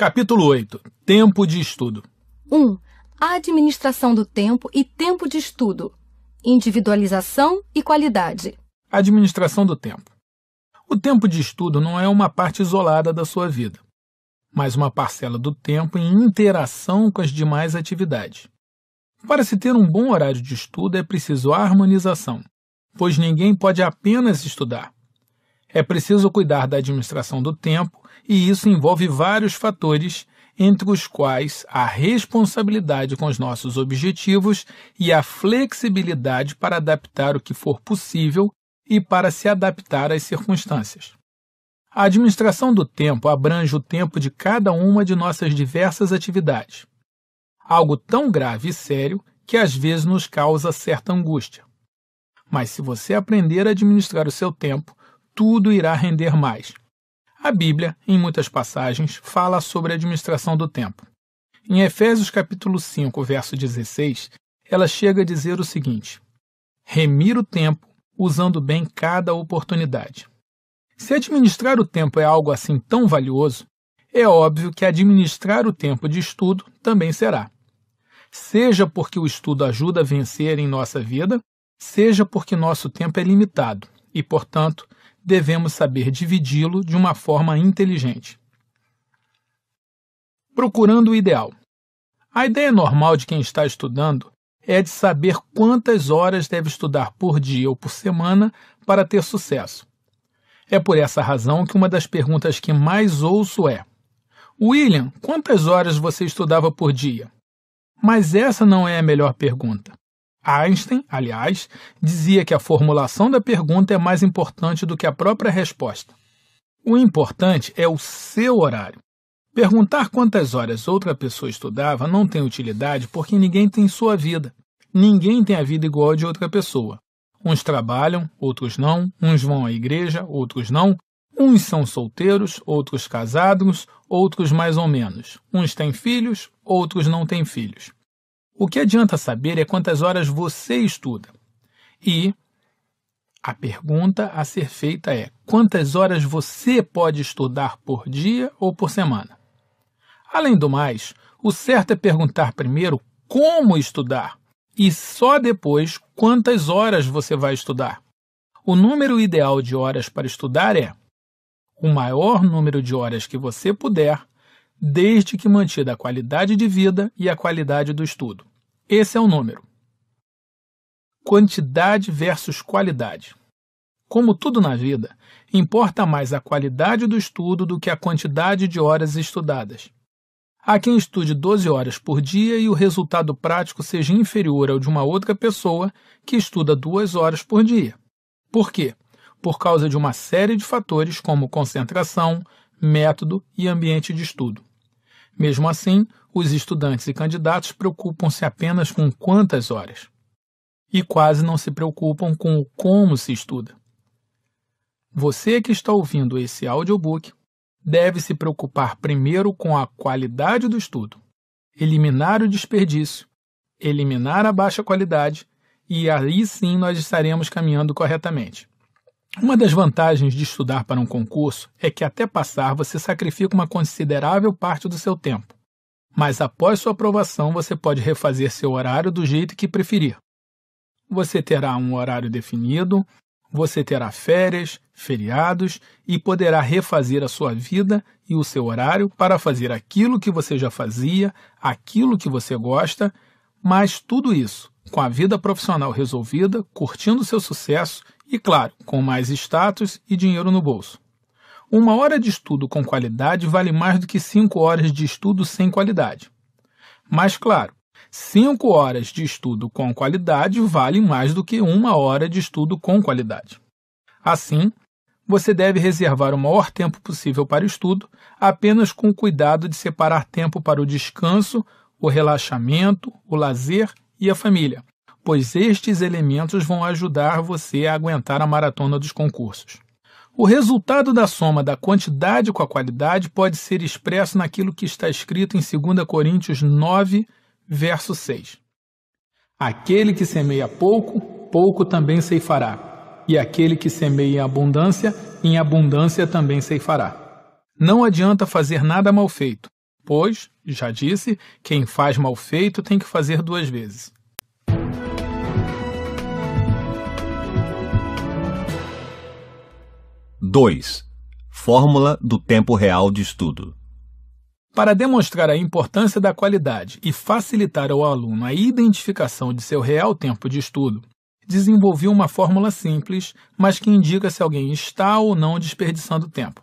Capítulo 8 Tempo de estudo 1. Administração do tempo e tempo de estudo. Individualização e qualidade. Administração do tempo. O tempo de estudo não é uma parte isolada da sua vida, mas uma parcela do tempo em interação com as demais atividades. Para se ter um bom horário de estudo é preciso harmonização, pois ninguém pode apenas estudar. É preciso cuidar da administração do tempo e isso envolve vários fatores, entre os quais a responsabilidade com os nossos objetivos e a flexibilidade para adaptar o que for possível e para se adaptar às circunstâncias. A administração do tempo abrange o tempo de cada uma de nossas diversas atividades. Algo tão grave e sério que às vezes nos causa certa angústia. Mas se você aprender a administrar o seu tempo, tudo irá render mais. A Bíblia, em muitas passagens, fala sobre a administração do tempo. Em Efésios capítulo 5, verso 16, ela chega a dizer o seguinte: Remir o tempo usando bem cada oportunidade. Se administrar o tempo é algo assim tão valioso, é óbvio que administrar o tempo de estudo também será. Seja porque o estudo ajuda a vencer em nossa vida, seja porque nosso tempo é limitado e, portanto, devemos saber dividi-lo de uma forma inteligente. Procurando o ideal. A ideia normal de quem está estudando é de saber quantas horas deve estudar por dia ou por semana para ter sucesso. É por essa razão que uma das perguntas que mais ouço é: William, quantas horas você estudava por dia? Mas essa não é a melhor pergunta. Einstein, aliás, dizia que a formulação da pergunta é mais importante do que a própria resposta. O importante é o seu horário. Perguntar quantas horas outra pessoa estudava não tem utilidade porque ninguém tem sua vida. Ninguém tem a vida igual a de outra pessoa. Uns trabalham, outros não, uns vão à igreja, outros não, uns são solteiros, outros casados, outros mais ou menos. Uns têm filhos, outros não têm filhos. O que adianta saber é quantas horas você estuda. E a pergunta a ser feita é: quantas horas você pode estudar por dia ou por semana? Além do mais, o certo é perguntar primeiro como estudar e só depois quantas horas você vai estudar. O número ideal de horas para estudar é o maior número de horas que você puder desde que mantida a qualidade de vida e a qualidade do estudo. Esse é o número. Quantidade versus qualidade. Como tudo na vida, importa mais a qualidade do estudo do que a quantidade de horas estudadas. Há quem estude 12 horas por dia e o resultado prático seja inferior ao de uma outra pessoa que estuda 2 horas por dia. Por quê? Por causa de uma série de fatores como concentração, método e ambiente de estudo. Mesmo assim, os estudantes e candidatos preocupam-se apenas com quantas horas e quase não se preocupam com o como se estuda. Você que está ouvindo esse audiobook deve se preocupar primeiro com a qualidade do estudo, eliminar o desperdício, eliminar a baixa qualidade e aí sim nós estaremos caminhando corretamente. Uma das vantagens de estudar para um concurso é que até passar você sacrifica uma considerável parte do seu tempo. Mas após sua aprovação, você pode refazer seu horário do jeito que preferir. Você terá um horário definido, você terá férias, feriados e poderá refazer a sua vida e o seu horário para fazer aquilo que você já fazia, aquilo que você gosta, mas tudo isso com a vida profissional resolvida, curtindo seu sucesso e claro, com mais status e dinheiro no bolso. Uma hora de estudo com qualidade vale mais do que cinco horas de estudo sem qualidade. Mas claro, cinco horas de estudo com qualidade vale mais do que uma hora de estudo com qualidade. Assim, você deve reservar o maior tempo possível para o estudo, apenas com o cuidado de separar tempo para o descanso, o relaxamento, o lazer e a família, pois estes elementos vão ajudar você a aguentar a maratona dos concursos. O resultado da soma da quantidade com a qualidade pode ser expresso naquilo que está escrito em 2 Coríntios 9, verso 6. Aquele que semeia pouco, pouco também ceifará, e aquele que semeia em abundância, em abundância também ceifará. Não adianta fazer nada mal feito, pois, já disse, quem faz mal feito tem que fazer duas vezes. 2. Fórmula do tempo real de estudo. Para demonstrar a importância da qualidade e facilitar ao aluno a identificação de seu real tempo de estudo, desenvolvi uma fórmula simples, mas que indica se alguém está ou não desperdiçando tempo.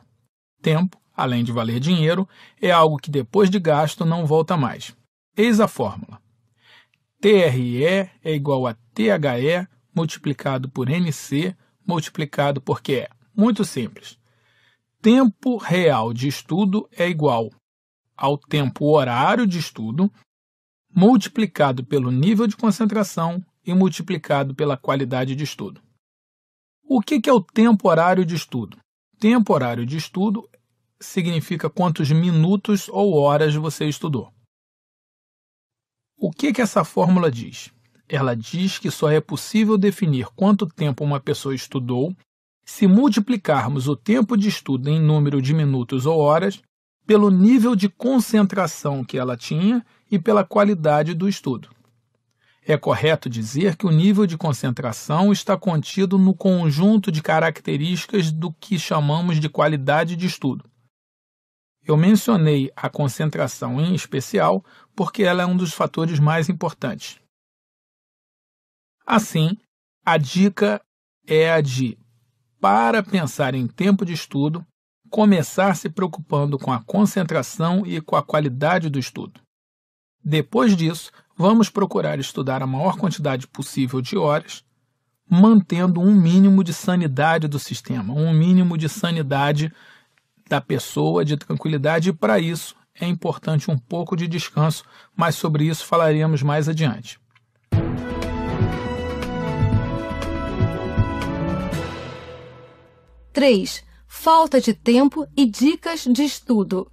Tempo, além de valer dinheiro, é algo que depois de gasto não volta mais. Eis a fórmula. TRE é igual a THE multiplicado por NC multiplicado por QE. Muito simples. Tempo real de estudo é igual ao tempo horário de estudo multiplicado pelo nível de concentração e multiplicado pela qualidade de estudo. O que é o tempo horário de estudo? Tempo horário de estudo significa quantos minutos ou horas você estudou. O que, que essa fórmula diz? Ela diz que só é possível definir quanto tempo uma pessoa estudou se multiplicarmos o tempo de estudo em número de minutos ou horas, pelo nível de concentração que ela tinha e pela qualidade do estudo. É correto dizer que o nível de concentração está contido no conjunto de características do que chamamos de qualidade de estudo. Eu mencionei a concentração em especial porque ela é um dos fatores mais importantes. Assim, a dica é a de para pensar em tempo de estudo, começar se preocupando com a concentração e com a qualidade do estudo. Depois disso, vamos procurar estudar a maior quantidade possível de horas, mantendo um mínimo de sanidade do sistema, um mínimo de sanidade da pessoa, de tranquilidade, e para isso é importante um pouco de descanso, mas sobre isso falaremos mais adiante. 3. Falta de tempo e dicas de estudo.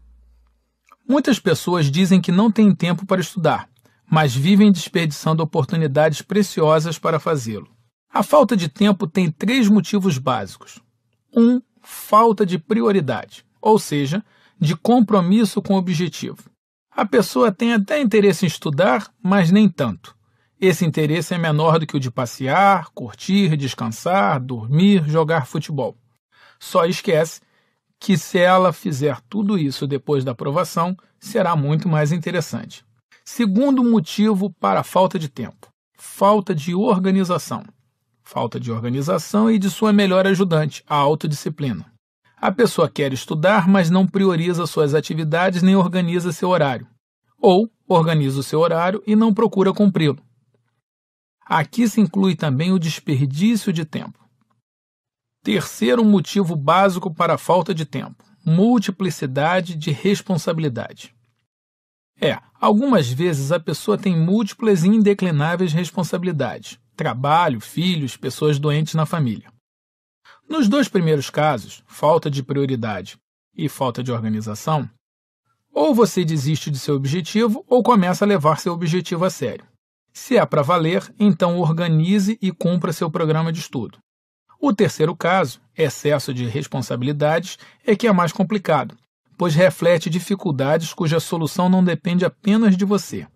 Muitas pessoas dizem que não têm tempo para estudar, mas vivem desperdiçando oportunidades preciosas para fazê-lo. A falta de tempo tem três motivos básicos. 1. Um, falta de prioridade, ou seja, de compromisso com o objetivo. A pessoa tem até interesse em estudar, mas nem tanto. Esse interesse é menor do que o de passear, curtir, descansar, dormir, jogar futebol. Só esquece que se ela fizer tudo isso depois da aprovação, será muito mais interessante. Segundo motivo para a falta de tempo: falta de organização. Falta de organização e de sua melhor ajudante, a autodisciplina. A pessoa quer estudar, mas não prioriza suas atividades nem organiza seu horário. Ou organiza o seu horário e não procura cumpri-lo. Aqui se inclui também o desperdício de tempo. Terceiro motivo básico para a falta de tempo: multiplicidade de responsabilidade. É, algumas vezes a pessoa tem múltiplas e indeclináveis responsabilidades: trabalho, filhos, pessoas doentes na família. Nos dois primeiros casos, falta de prioridade e falta de organização, ou você desiste de seu objetivo ou começa a levar seu objetivo a sério. Se é para valer, então organize e cumpra seu programa de estudo. O terceiro caso, excesso de responsabilidades, é que é mais complicado, pois reflete dificuldades cuja solução não depende apenas de você.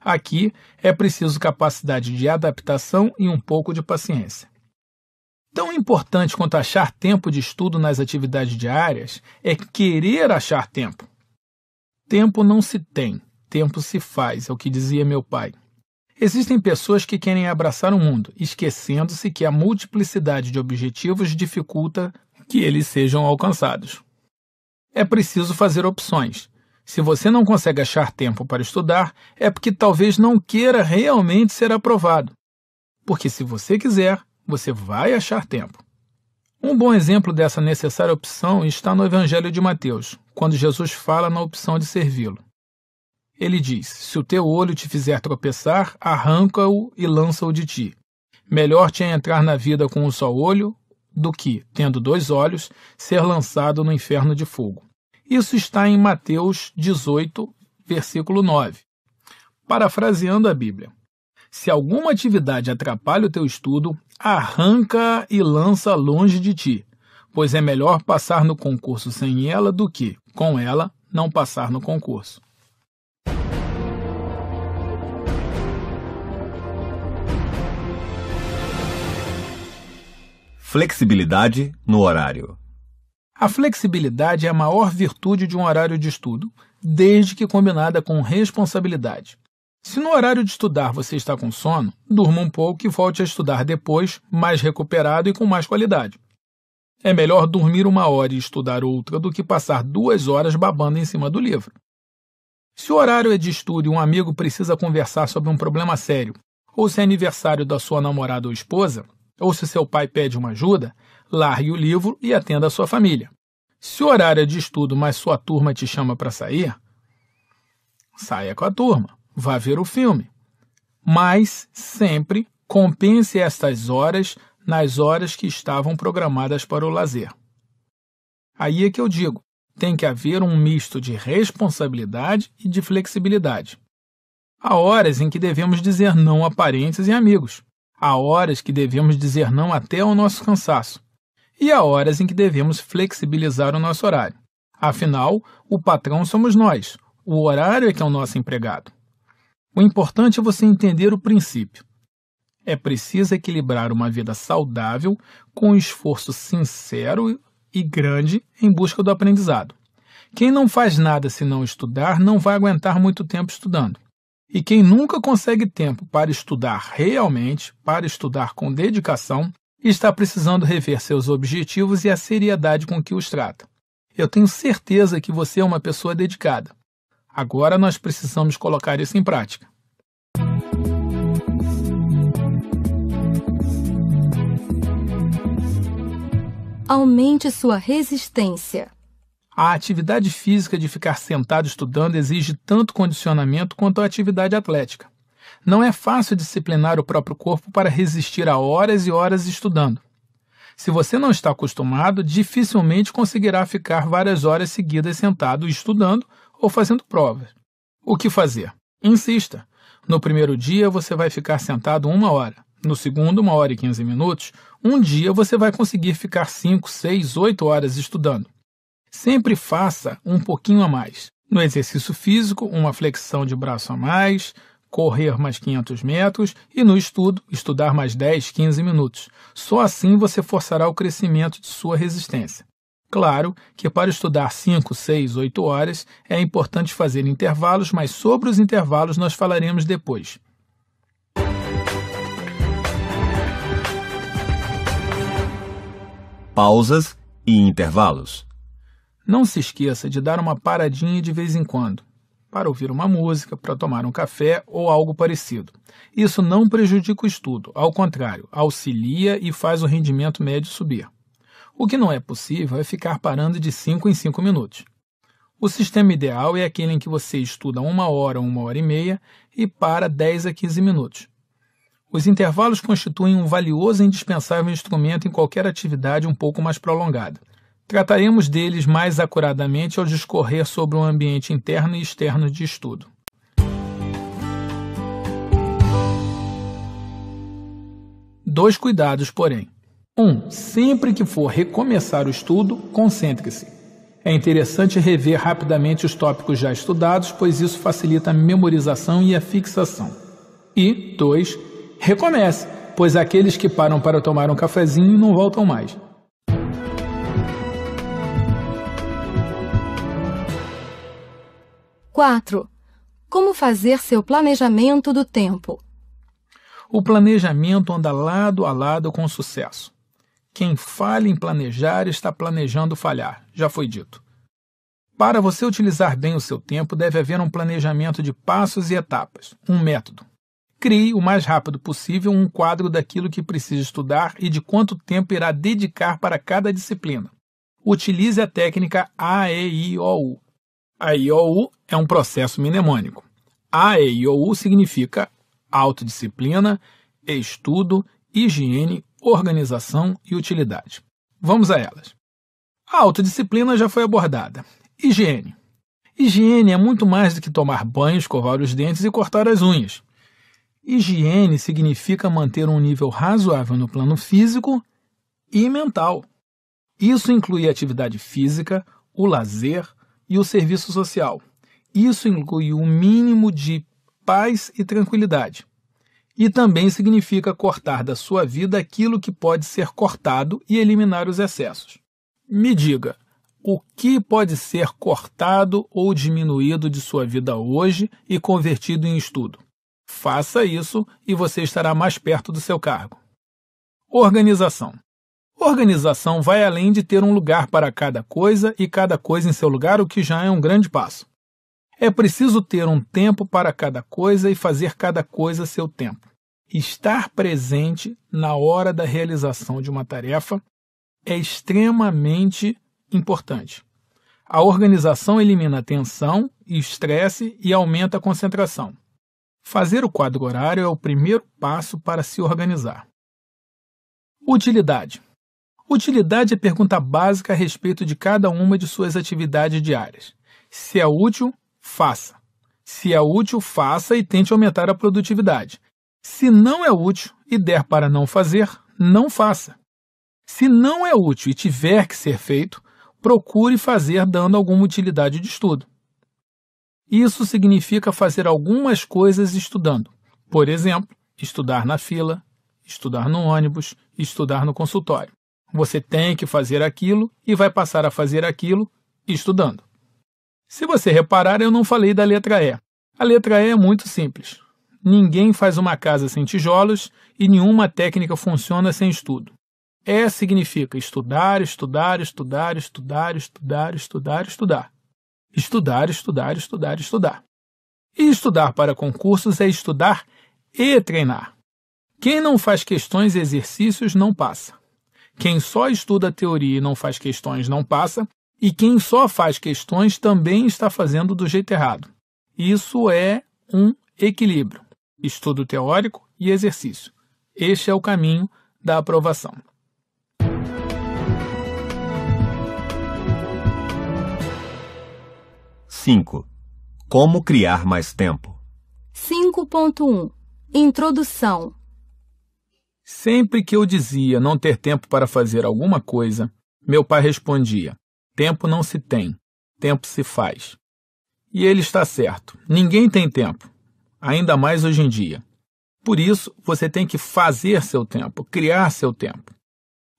Aqui é preciso capacidade de adaptação e um pouco de paciência. Tão importante quanto achar tempo de estudo nas atividades diárias é querer achar tempo. Tempo não se tem, tempo se faz, é o que dizia meu pai. Existem pessoas que querem abraçar o mundo, esquecendo-se que a multiplicidade de objetivos dificulta que eles sejam alcançados. É preciso fazer opções. Se você não consegue achar tempo para estudar, é porque talvez não queira realmente ser aprovado. Porque se você quiser, você vai achar tempo. Um bom exemplo dessa necessária opção está no Evangelho de Mateus, quando Jesus fala na opção de servi-lo. Ele diz: Se o teu olho te fizer tropeçar, arranca-o e lança-o de ti. Melhor te é entrar na vida com um só olho do que, tendo dois olhos, ser lançado no inferno de fogo. Isso está em Mateus 18, versículo 9. Parafraseando a Bíblia: Se alguma atividade atrapalha o teu estudo, arranca e lança longe de ti, pois é melhor passar no concurso sem ela do que, com ela, não passar no concurso. Flexibilidade no horário. A flexibilidade é a maior virtude de um horário de estudo, desde que combinada com responsabilidade. Se no horário de estudar você está com sono, durma um pouco e volte a estudar depois, mais recuperado e com mais qualidade. É melhor dormir uma hora e estudar outra do que passar duas horas babando em cima do livro. Se o horário é de estudo e um amigo precisa conversar sobre um problema sério, ou se é aniversário da sua namorada ou esposa, ou se seu pai pede uma ajuda, largue o livro e atenda a sua família. Se o horário é de estudo, mas sua turma te chama para sair, saia com a turma, vá ver o filme. Mas sempre compense estas horas nas horas que estavam programadas para o lazer. Aí é que eu digo: tem que haver um misto de responsabilidade e de flexibilidade. Há horas em que devemos dizer não a parentes e amigos. Há horas que devemos dizer não até ao nosso cansaço, e há horas em que devemos flexibilizar o nosso horário. Afinal, o patrão somos nós, o horário é que é o nosso empregado. O importante é você entender o princípio. É preciso equilibrar uma vida saudável com um esforço sincero e grande em busca do aprendizado. Quem não faz nada se não estudar não vai aguentar muito tempo estudando. E quem nunca consegue tempo para estudar realmente, para estudar com dedicação, está precisando rever seus objetivos e a seriedade com que os trata. Eu tenho certeza que você é uma pessoa dedicada. Agora nós precisamos colocar isso em prática. Aumente sua resistência. A atividade física de ficar sentado estudando exige tanto condicionamento quanto a atividade atlética. Não é fácil disciplinar o próprio corpo para resistir a horas e horas estudando. Se você não está acostumado, dificilmente conseguirá ficar várias horas seguidas sentado estudando ou fazendo provas. O que fazer? Insista. No primeiro dia você vai ficar sentado uma hora. No segundo, uma hora e 15 minutos. Um dia você vai conseguir ficar 5, 6, 8 horas estudando. Sempre faça um pouquinho a mais. No exercício físico, uma flexão de braço a mais, correr mais 500 metros e no estudo, estudar mais 10, 15 minutos. Só assim você forçará o crescimento de sua resistência. Claro que para estudar 5, 6, 8 horas é importante fazer intervalos, mas sobre os intervalos nós falaremos depois. Pausas e intervalos. Não se esqueça de dar uma paradinha de vez em quando, para ouvir uma música, para tomar um café ou algo parecido. Isso não prejudica o estudo, ao contrário, auxilia e faz o rendimento médio subir. O que não é possível é ficar parando de 5 em 5 minutos. O sistema ideal é aquele em que você estuda uma hora, uma hora e meia e para 10 a 15 minutos. Os intervalos constituem um valioso e indispensável instrumento em qualquer atividade um pouco mais prolongada. Trataremos deles mais acuradamente ao discorrer sobre o um ambiente interno e externo de estudo. Dois cuidados, porém. 1. Um, sempre que for recomeçar o estudo, concentre-se. É interessante rever rapidamente os tópicos já estudados, pois isso facilita a memorização e a fixação. E 2. Recomece, pois aqueles que param para tomar um cafezinho não voltam mais. 4. Como fazer seu planejamento do tempo? O planejamento anda lado a lado com o sucesso. Quem falha em planejar está planejando falhar, já foi dito. Para você utilizar bem o seu tempo, deve haver um planejamento de passos e etapas, um método. Crie o mais rápido possível um quadro daquilo que precisa estudar e de quanto tempo irá dedicar para cada disciplina. Utilize a técnica AEIOU, a IOU é um processo mnemônico. A IOU significa autodisciplina, estudo, higiene, organização e utilidade. Vamos a elas. A autodisciplina já foi abordada. Higiene. Higiene é muito mais do que tomar banho, escovar os dentes e cortar as unhas. Higiene significa manter um nível razoável no plano físico e mental. Isso inclui a atividade física, o lazer, e o serviço social. Isso inclui um mínimo de paz e tranquilidade. E também significa cortar da sua vida aquilo que pode ser cortado e eliminar os excessos. Me diga, o que pode ser cortado ou diminuído de sua vida hoje e convertido em estudo? Faça isso e você estará mais perto do seu cargo. Organização. Organização vai além de ter um lugar para cada coisa e cada coisa em seu lugar, o que já é um grande passo. É preciso ter um tempo para cada coisa e fazer cada coisa seu tempo. Estar presente na hora da realização de uma tarefa é extremamente importante. A organização elimina tensão e estresse e aumenta a concentração. Fazer o quadro horário é o primeiro passo para se organizar. Utilidade Utilidade é a pergunta básica a respeito de cada uma de suas atividades diárias. Se é útil, faça. Se é útil, faça e tente aumentar a produtividade. Se não é útil e der para não fazer, não faça. Se não é útil e tiver que ser feito, procure fazer dando alguma utilidade de estudo. Isso significa fazer algumas coisas estudando. Por exemplo, estudar na fila, estudar no ônibus, estudar no consultório. Você tem que fazer aquilo e vai passar a fazer aquilo estudando. Se você reparar, eu não falei da letra E. A letra E é muito simples. Ninguém faz uma casa sem tijolos e nenhuma técnica funciona sem estudo. E significa estudar, estudar, estudar, estudar, estudar, estudar, estudar. Estudar, estudar, estudar, estudar. E estudar para concursos é estudar e treinar. Quem não faz questões e exercícios não passa. Quem só estuda a teoria e não faz questões não passa, e quem só faz questões também está fazendo do jeito errado. Isso é um equilíbrio: estudo teórico e exercício. Este é o caminho da aprovação. Cinco. Como criar mais tempo? 5.1 Introdução Sempre que eu dizia não ter tempo para fazer alguma coisa, meu pai respondia: Tempo não se tem, tempo se faz. E ele está certo. Ninguém tem tempo, ainda mais hoje em dia. Por isso, você tem que fazer seu tempo, criar seu tempo.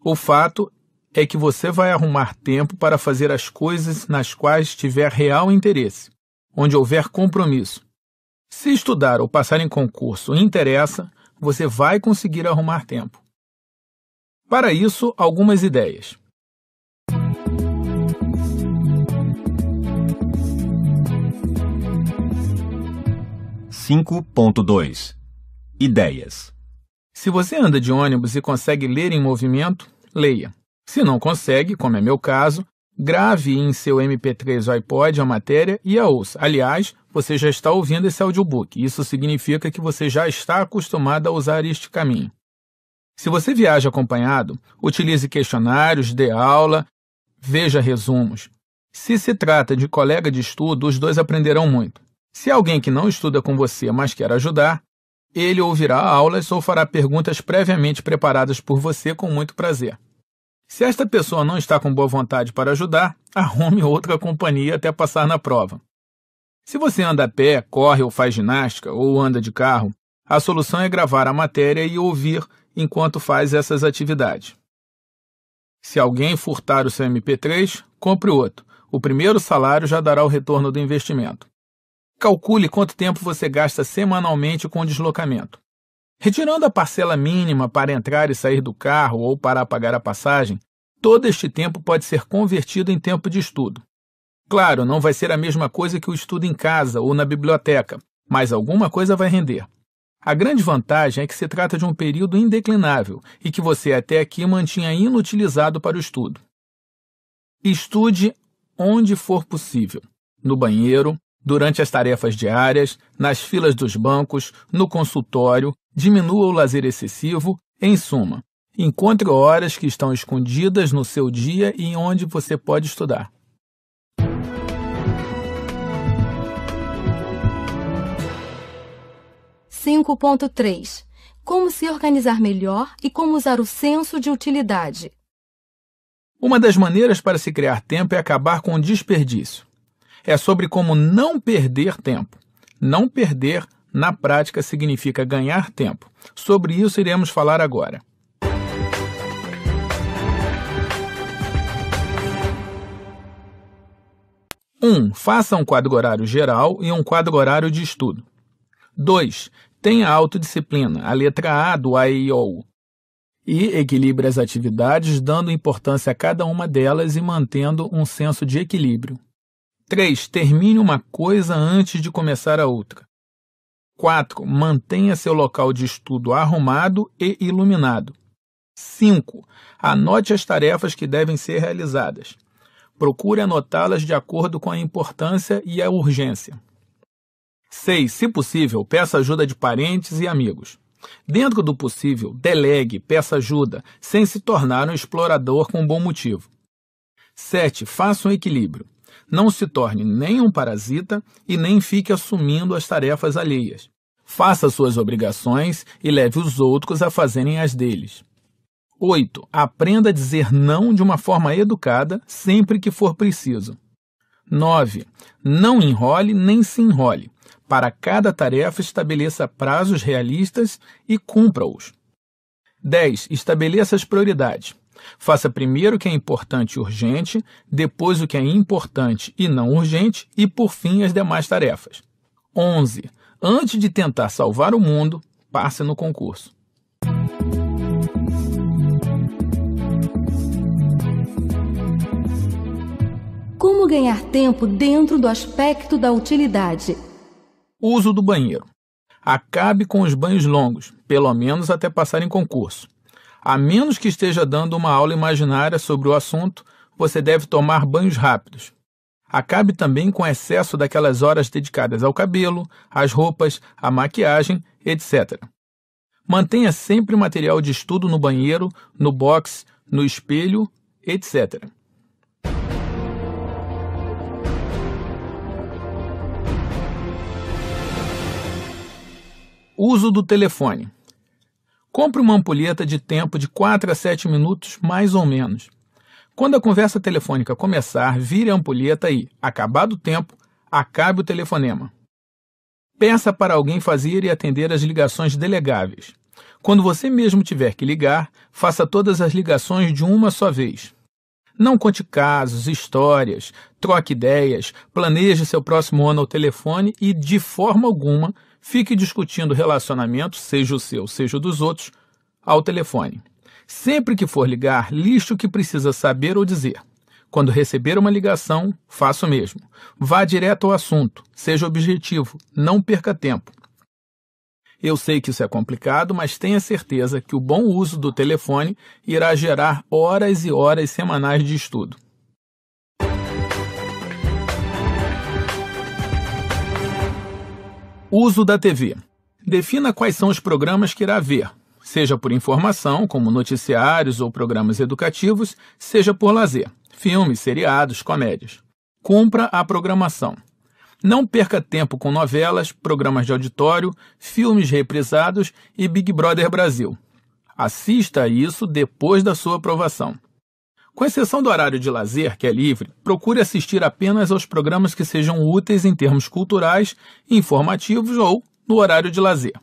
O fato é que você vai arrumar tempo para fazer as coisas nas quais tiver real interesse, onde houver compromisso. Se estudar ou passar em concurso interessa, você vai conseguir arrumar tempo. Para isso, algumas ideias. Cinco ponto dois. Ideias. Se você anda de ônibus e consegue ler em movimento, leia. Se não consegue, como é meu caso, grave em seu MP3 ou iPod a matéria e a ouça. Aliás, você já está ouvindo esse audiobook. Isso significa que você já está acostumado a usar este caminho. Se você viaja acompanhado, utilize questionários, dê aula, veja resumos. Se se trata de colega de estudo, os dois aprenderão muito. Se alguém que não estuda com você, mas quer ajudar, ele ouvirá aulas ou fará perguntas previamente preparadas por você com muito prazer. Se esta pessoa não está com boa vontade para ajudar, arrume outra companhia até passar na prova. Se você anda a pé, corre ou faz ginástica, ou anda de carro, a solução é gravar a matéria e ouvir enquanto faz essas atividades. Se alguém furtar o seu MP3, compre outro. O primeiro salário já dará o retorno do investimento. Calcule quanto tempo você gasta semanalmente com o deslocamento. Retirando a parcela mínima para entrar e sair do carro ou para pagar a passagem, todo este tempo pode ser convertido em tempo de estudo. Claro, não vai ser a mesma coisa que o estudo em casa ou na biblioteca, mas alguma coisa vai render. A grande vantagem é que se trata de um período indeclinável e que você até aqui mantinha inutilizado para o estudo. Estude onde for possível: no banheiro, durante as tarefas diárias, nas filas dos bancos, no consultório, Diminua o lazer excessivo, em suma, encontre horas que estão escondidas no seu dia e onde você pode estudar. 5.3 como se organizar melhor e como usar o senso de utilidade. Uma das maneiras para se criar tempo é acabar com o desperdício. É sobre como não perder tempo, não perder na prática significa ganhar tempo. Sobre isso iremos falar agora. Um, faça um quadro horário geral e um quadro horário de estudo. 2. Tenha autodisciplina, a letra A do AEIOU. E equilibre as atividades, dando importância a cada uma delas e mantendo um senso de equilíbrio. 3. Termine uma coisa antes de começar a outra. 4. Mantenha seu local de estudo arrumado e iluminado. 5. Anote as tarefas que devem ser realizadas. Procure anotá-las de acordo com a importância e a urgência. 6. Se possível, peça ajuda de parentes e amigos. Dentro do possível, delegue, peça ajuda, sem se tornar um explorador com bom motivo. 7. Faça um equilíbrio não se torne nem um parasita e nem fique assumindo as tarefas alheias. Faça suas obrigações e leve os outros a fazerem as deles. 8. Aprenda a dizer não de uma forma educada sempre que for preciso. 9. Não enrole nem se enrole. Para cada tarefa, estabeleça prazos realistas e cumpra-os. 10. Estabeleça as prioridades. Faça primeiro o que é importante e urgente, depois o que é importante e não urgente e, por fim, as demais tarefas. 11. Antes de tentar salvar o mundo, passe no concurso. Como ganhar tempo dentro do aspecto da utilidade? Uso do banheiro. Acabe com os banhos longos, pelo menos até passar em concurso. A menos que esteja dando uma aula imaginária sobre o assunto, você deve tomar banhos rápidos. Acabe também com excesso daquelas horas dedicadas ao cabelo, às roupas, à maquiagem, etc. Mantenha sempre material de estudo no banheiro, no box, no espelho, etc. Uso do telefone. Compre uma ampulheta de tempo de 4 a 7 minutos, mais ou menos. Quando a conversa telefônica começar, vire a ampulheta e, acabado o tempo, acabe o telefonema. Peça para alguém fazer e atender as ligações delegáveis. Quando você mesmo tiver que ligar, faça todas as ligações de uma só vez. Não conte casos, histórias, troque ideias, planeje seu próximo ano ao telefone e, de forma alguma, fique discutindo relacionamento, seja o seu, seja o dos outros, ao telefone. Sempre que for ligar, liste o que precisa saber ou dizer. Quando receber uma ligação, faça o mesmo. Vá direto ao assunto, seja objetivo, não perca tempo. Eu sei que isso é complicado, mas tenha certeza que o bom uso do telefone irá gerar horas e horas semanais de estudo. Uso da TV. Defina quais são os programas que irá ver, seja por informação, como noticiários ou programas educativos, seja por lazer, filmes, seriados, comédias. Cumpra a programação. Não perca tempo com novelas, programas de auditório, filmes reprisados e Big Brother Brasil. Assista a isso depois da sua aprovação. Com exceção do horário de lazer, que é livre, procure assistir apenas aos programas que sejam úteis em termos culturais, informativos ou no horário de lazer.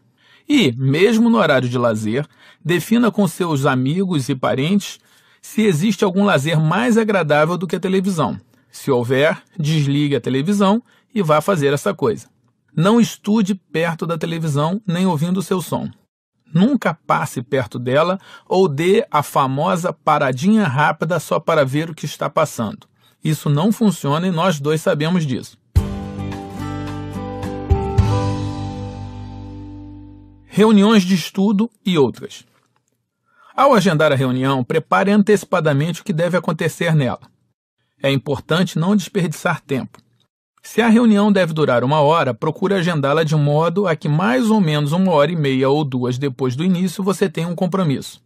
E, mesmo no horário de lazer, defina com seus amigos e parentes se existe algum lazer mais agradável do que a televisão. Se houver, desligue a televisão e vá fazer essa coisa. Não estude perto da televisão nem ouvindo seu som. Nunca passe perto dela ou dê a famosa paradinha rápida só para ver o que está passando. Isso não funciona e nós dois sabemos disso. Reuniões de estudo e outras. Ao agendar a reunião, prepare antecipadamente o que deve acontecer nela. É importante não desperdiçar tempo. Se a reunião deve durar uma hora, procure agendá-la de modo a que mais ou menos uma hora e meia ou duas depois do início você tenha um compromisso.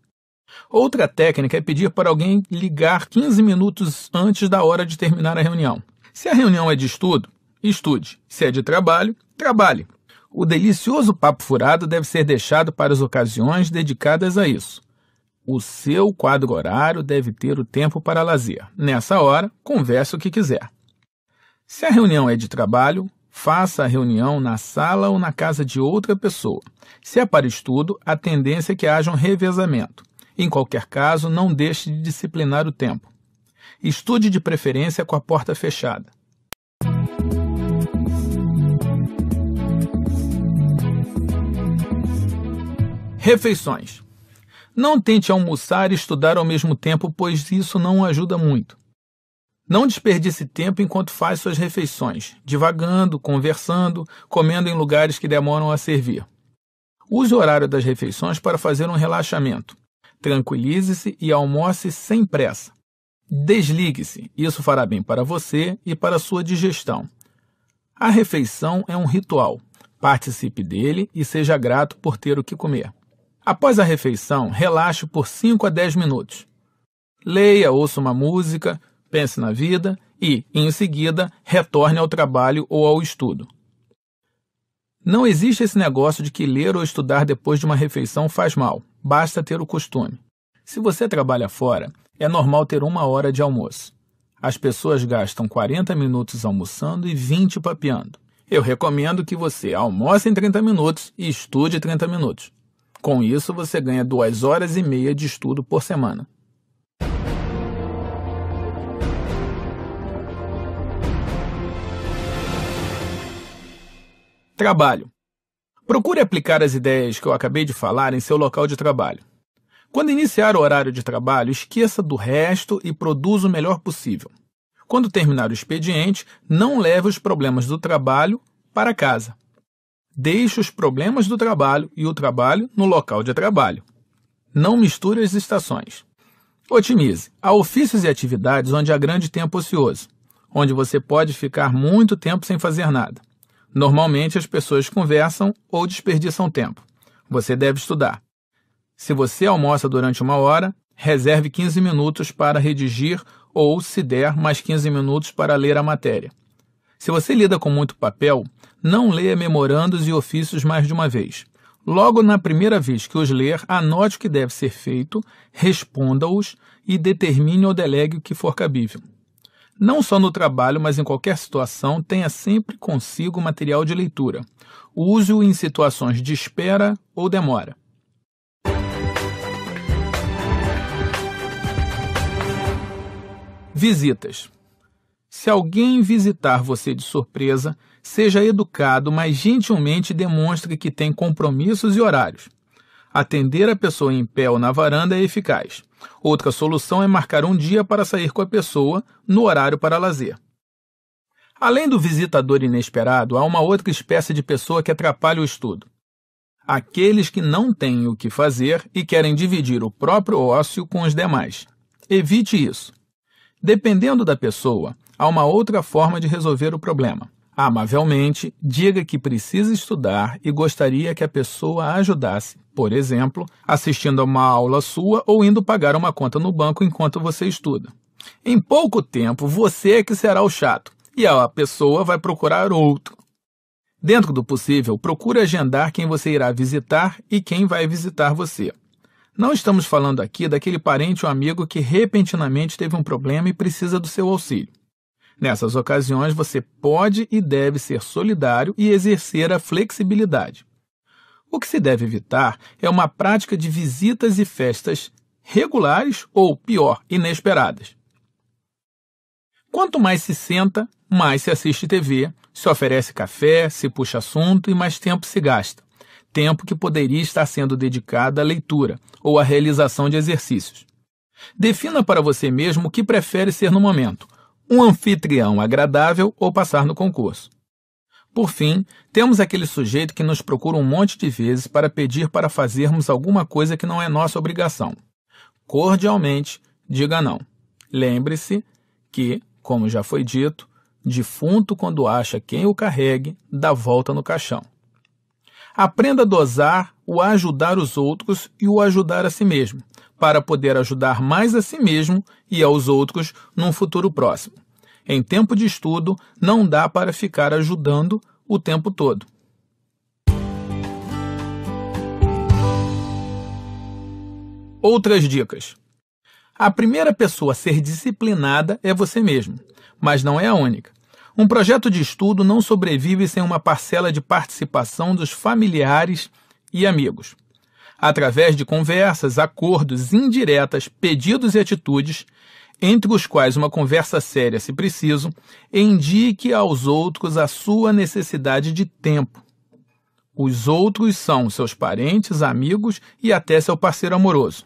Outra técnica é pedir para alguém ligar 15 minutos antes da hora de terminar a reunião. Se a reunião é de estudo, estude. Se é de trabalho, trabalhe. O delicioso papo furado deve ser deixado para as ocasiões dedicadas a isso. O seu quadro horário deve ter o tempo para lazer. Nessa hora, converse o que quiser. Se a reunião é de trabalho, faça a reunião na sala ou na casa de outra pessoa. Se é para estudo, a tendência é que haja um revezamento. Em qualquer caso, não deixe de disciplinar o tempo. Estude de preferência com a porta fechada. Refeições. Não tente almoçar e estudar ao mesmo tempo, pois isso não ajuda muito. Não desperdice tempo enquanto faz suas refeições, divagando, conversando, comendo em lugares que demoram a servir. Use o horário das refeições para fazer um relaxamento. Tranquilize-se e almoce sem pressa. Desligue-se, isso fará bem para você e para sua digestão. A refeição é um ritual. Participe dele e seja grato por ter o que comer. Após a refeição, relaxe por 5 a 10 minutos. Leia, ouça uma música, pense na vida e, em seguida, retorne ao trabalho ou ao estudo. Não existe esse negócio de que ler ou estudar depois de uma refeição faz mal, basta ter o costume. Se você trabalha fora, é normal ter uma hora de almoço. As pessoas gastam 40 minutos almoçando e 20 papeando. Eu recomendo que você almoce em 30 minutos e estude 30 minutos. Com isso, você ganha 2 horas e meia de estudo por semana. Trabalho. Procure aplicar as ideias que eu acabei de falar em seu local de trabalho. Quando iniciar o horário de trabalho, esqueça do resto e produza o melhor possível. Quando terminar o expediente, não leve os problemas do trabalho para casa. Deixe os problemas do trabalho e o trabalho no local de trabalho. Não misture as estações. Otimize. Há ofícios e atividades onde há grande tempo ocioso, onde você pode ficar muito tempo sem fazer nada. Normalmente as pessoas conversam ou desperdiçam tempo. Você deve estudar. Se você almoça durante uma hora, reserve 15 minutos para redigir ou, se der, mais 15 minutos para ler a matéria. Se você lida com muito papel, não leia memorandos e ofícios mais de uma vez. Logo na primeira vez que os ler, anote o que deve ser feito, responda-os e determine ou delegue o que for cabível. Não só no trabalho, mas em qualquer situação, tenha sempre consigo material de leitura. Use-o em situações de espera ou demora. Visitas. Se alguém visitar você de surpresa, seja educado, mas gentilmente demonstre que tem compromissos e horários. Atender a pessoa em pé ou na varanda é eficaz. Outra solução é marcar um dia para sair com a pessoa no horário para lazer. Além do visitador inesperado, há uma outra espécie de pessoa que atrapalha o estudo. Aqueles que não têm o que fazer e querem dividir o próprio ócio com os demais. Evite isso. Dependendo da pessoa, há uma outra forma de resolver o problema. Amavelmente, diga que precisa estudar e gostaria que a pessoa ajudasse por exemplo, assistindo a uma aula sua ou indo pagar uma conta no banco enquanto você estuda. Em pouco tempo, você é que será o chato e a pessoa vai procurar outro. Dentro do possível, procure agendar quem você irá visitar e quem vai visitar você. Não estamos falando aqui daquele parente ou amigo que repentinamente teve um problema e precisa do seu auxílio. Nessas ocasiões, você pode e deve ser solidário e exercer a flexibilidade. O que se deve evitar é uma prática de visitas e festas regulares ou, pior, inesperadas. Quanto mais se senta, mais se assiste TV, se oferece café, se puxa assunto e mais tempo se gasta. Tempo que poderia estar sendo dedicado à leitura ou à realização de exercícios. Defina para você mesmo o que prefere ser no momento: um anfitrião agradável ou passar no concurso. Por fim, temos aquele sujeito que nos procura um monte de vezes para pedir para fazermos alguma coisa que não é nossa obrigação. Cordialmente, diga não. Lembre-se que, como já foi dito, defunto quando acha quem o carregue, dá volta no caixão. Aprenda a dosar o ajudar os outros e o ajudar a si mesmo, para poder ajudar mais a si mesmo e aos outros num futuro próximo. Em tempo de estudo, não dá para ficar ajudando o tempo todo. Outras dicas. A primeira pessoa a ser disciplinada é você mesmo, mas não é a única. Um projeto de estudo não sobrevive sem uma parcela de participação dos familiares e amigos. Através de conversas, acordos, indiretas, pedidos e atitudes, entre os quais uma conversa séria, se preciso, indique aos outros a sua necessidade de tempo. Os outros são seus parentes, amigos e até seu parceiro amoroso.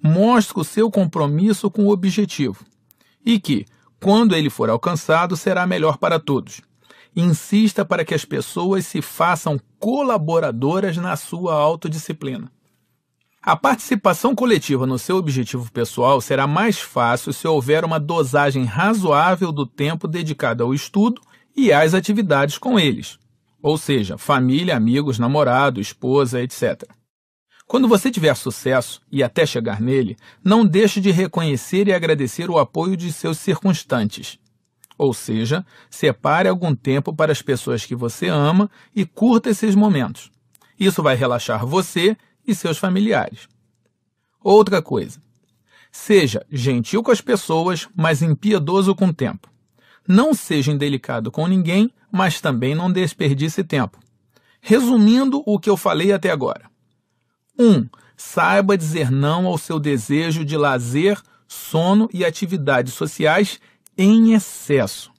Mostre o seu compromisso com o objetivo e que, quando ele for alcançado, será melhor para todos. Insista para que as pessoas se façam colaboradoras na sua autodisciplina. A participação coletiva no seu objetivo pessoal será mais fácil se houver uma dosagem razoável do tempo dedicado ao estudo e às atividades com eles, ou seja, família, amigos, namorado, esposa, etc. Quando você tiver sucesso e até chegar nele, não deixe de reconhecer e agradecer o apoio de seus circunstantes. Ou seja, separe algum tempo para as pessoas que você ama e curta esses momentos. Isso vai relaxar você e seus familiares. Outra coisa. Seja gentil com as pessoas, mas impiedoso com o tempo. Não seja indelicado com ninguém, mas também não desperdice tempo. Resumindo o que eu falei até agora. 1. Um, saiba dizer não ao seu desejo de lazer, sono e atividades sociais em excesso.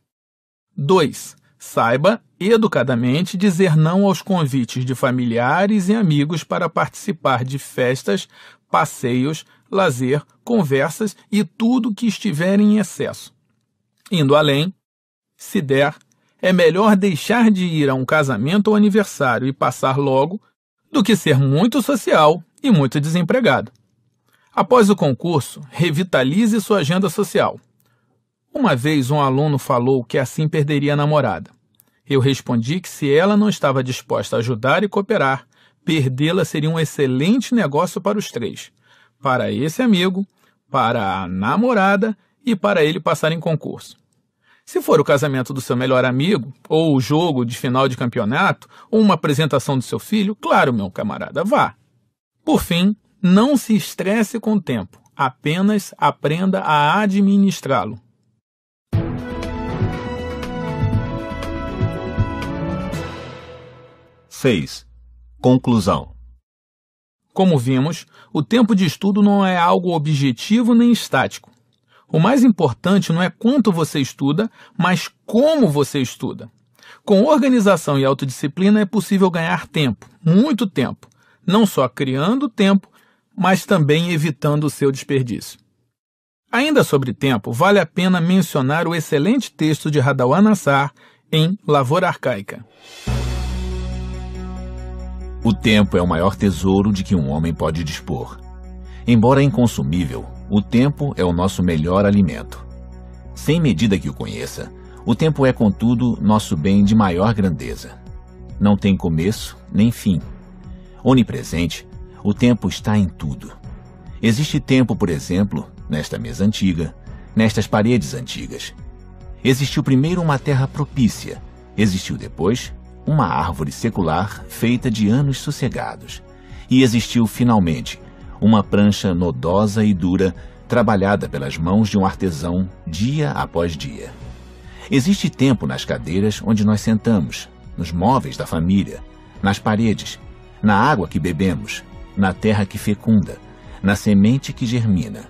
2. Saiba, educadamente, dizer não aos convites de familiares e amigos para participar de festas, passeios, lazer, conversas e tudo que estiver em excesso. Indo além, se der, é melhor deixar de ir a um casamento ou aniversário e passar logo do que ser muito social e muito desempregado. Após o concurso, revitalize sua agenda social. Uma vez um aluno falou que assim perderia a namorada. Eu respondi que se ela não estava disposta a ajudar e cooperar, perdê-la seria um excelente negócio para os três: para esse amigo, para a namorada e para ele passar em concurso. Se for o casamento do seu melhor amigo, ou o jogo de final de campeonato, ou uma apresentação do seu filho, claro, meu camarada, vá. Por fim, não se estresse com o tempo, apenas aprenda a administrá-lo. 6. Conclusão. Como vimos, o tempo de estudo não é algo objetivo nem estático. O mais importante não é quanto você estuda, mas como você estuda. Com organização e autodisciplina é possível ganhar tempo, muito tempo, não só criando tempo, mas também evitando o seu desperdício. Ainda sobre tempo, vale a pena mencionar o excelente texto de Radawan Nassar em Lavoura Arcaica. O tempo é o maior tesouro de que um homem pode dispor. Embora inconsumível, o tempo é o nosso melhor alimento. Sem medida que o conheça, o tempo é, contudo, nosso bem de maior grandeza. Não tem começo nem fim. Onipresente, o tempo está em tudo. Existe tempo, por exemplo, nesta mesa antiga, nestas paredes antigas. Existiu primeiro uma terra propícia, existiu depois uma árvore secular feita de anos sossegados. E existiu finalmente uma prancha nodosa e dura, trabalhada pelas mãos de um artesão dia após dia. Existe tempo nas cadeiras onde nós sentamos, nos móveis da família, nas paredes, na água que bebemos, na terra que fecunda, na semente que germina,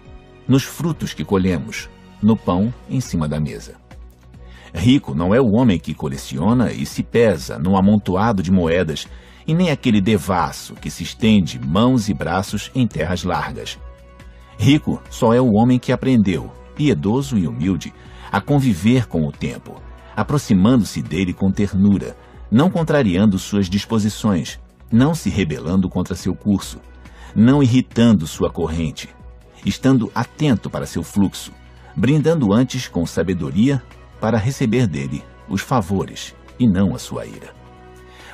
nos frutos que colhemos, no pão em cima da mesa. Rico não é o homem que coleciona e se pesa num amontoado de moedas, e nem aquele devasso que se estende mãos e braços em terras largas. Rico só é o homem que aprendeu, piedoso e humilde, a conviver com o tempo, aproximando-se dele com ternura, não contrariando suas disposições, não se rebelando contra seu curso, não irritando sua corrente, estando atento para seu fluxo, brindando antes com sabedoria para receber dele os favores e não a sua ira.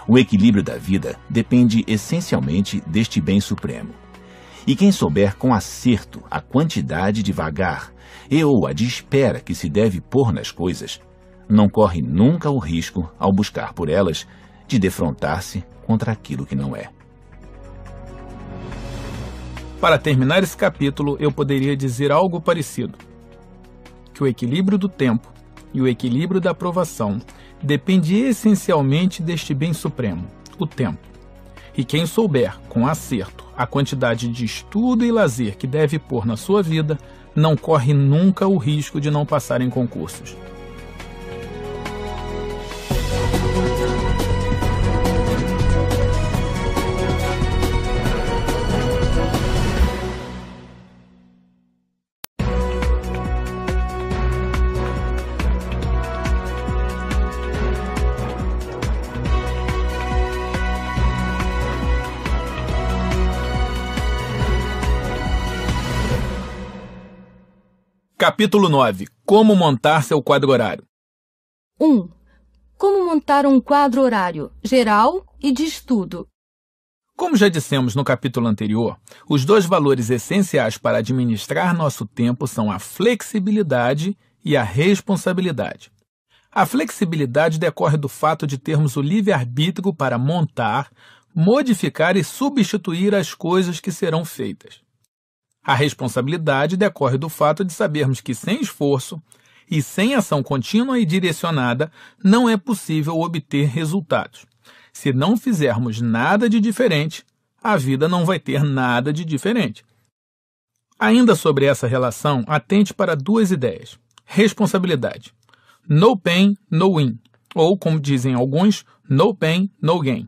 O equilíbrio da vida depende essencialmente deste bem supremo. E quem souber com acerto a quantidade de vagar e ou a de espera que se deve pôr nas coisas, não corre nunca o risco, ao buscar por elas, de defrontar-se contra aquilo que não é. Para terminar esse capítulo, eu poderia dizer algo parecido: que o equilíbrio do tempo e o equilíbrio da aprovação depende essencialmente deste bem supremo, o tempo. E quem souber, com acerto, a quantidade de estudo e lazer que deve pôr na sua vida, não corre nunca o risco de não passar em concursos. Capítulo 9 Como montar seu quadro horário 1. Como montar um quadro horário geral e de estudo. Como já dissemos no capítulo anterior, os dois valores essenciais para administrar nosso tempo são a flexibilidade e a responsabilidade. A flexibilidade decorre do fato de termos o livre-arbítrio para montar, modificar e substituir as coisas que serão feitas. A responsabilidade decorre do fato de sabermos que, sem esforço e sem ação contínua e direcionada, não é possível obter resultados. Se não fizermos nada de diferente, a vida não vai ter nada de diferente. Ainda sobre essa relação, atente para duas ideias: responsabilidade. No pain, no win. Ou, como dizem alguns, no pain, no gain.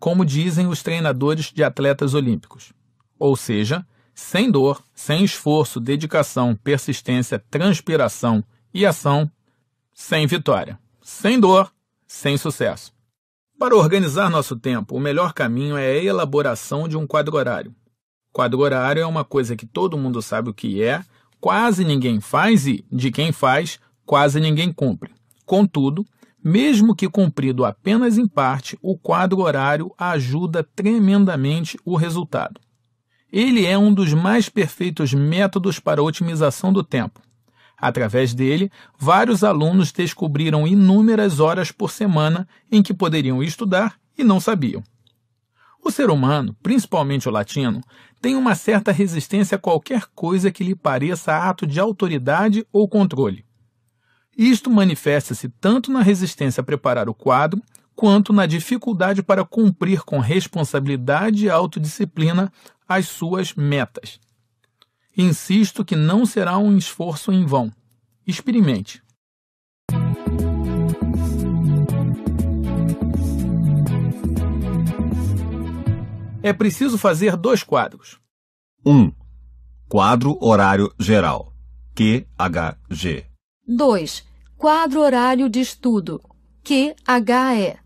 Como dizem os treinadores de atletas olímpicos. Ou seja, sem dor, sem esforço, dedicação, persistência, transpiração e ação, sem vitória. Sem dor, sem sucesso. Para organizar nosso tempo, o melhor caminho é a elaboração de um quadro horário. Quadro horário é uma coisa que todo mundo sabe o que é, quase ninguém faz e, de quem faz, quase ninguém cumpre. Contudo, mesmo que cumprido apenas em parte, o quadro horário ajuda tremendamente o resultado. Ele é um dos mais perfeitos métodos para otimização do tempo. Através dele, vários alunos descobriram inúmeras horas por semana em que poderiam estudar e não sabiam. O ser humano, principalmente o latino, tem uma certa resistência a qualquer coisa que lhe pareça ato de autoridade ou controle. Isto manifesta-se tanto na resistência a preparar o quadro, quanto na dificuldade para cumprir com responsabilidade e autodisciplina as suas metas. Insisto que não será um esforço em vão. Experimente. É preciso fazer dois quadros. 1. Um, quadro horário geral, QHG. 2. Quadro horário de estudo, QHE.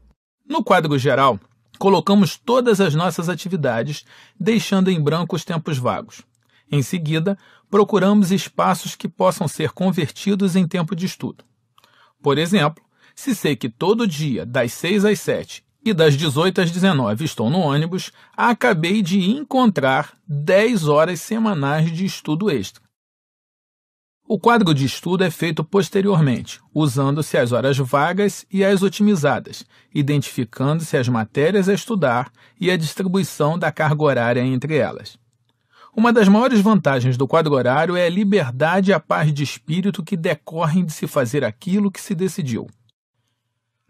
No quadro geral, Colocamos todas as nossas atividades, deixando em branco os tempos vagos. Em seguida, procuramos espaços que possam ser convertidos em tempo de estudo. Por exemplo, se sei que todo dia, das 6 às 7 e das 18 às 19 estou no ônibus, acabei de encontrar 10 horas semanais de estudo extra. O quadro de estudo é feito posteriormente, usando-se as horas vagas e as otimizadas, identificando-se as matérias a estudar e a distribuição da carga horária entre elas. Uma das maiores vantagens do quadro horário é a liberdade e a paz de espírito que decorrem de se fazer aquilo que se decidiu.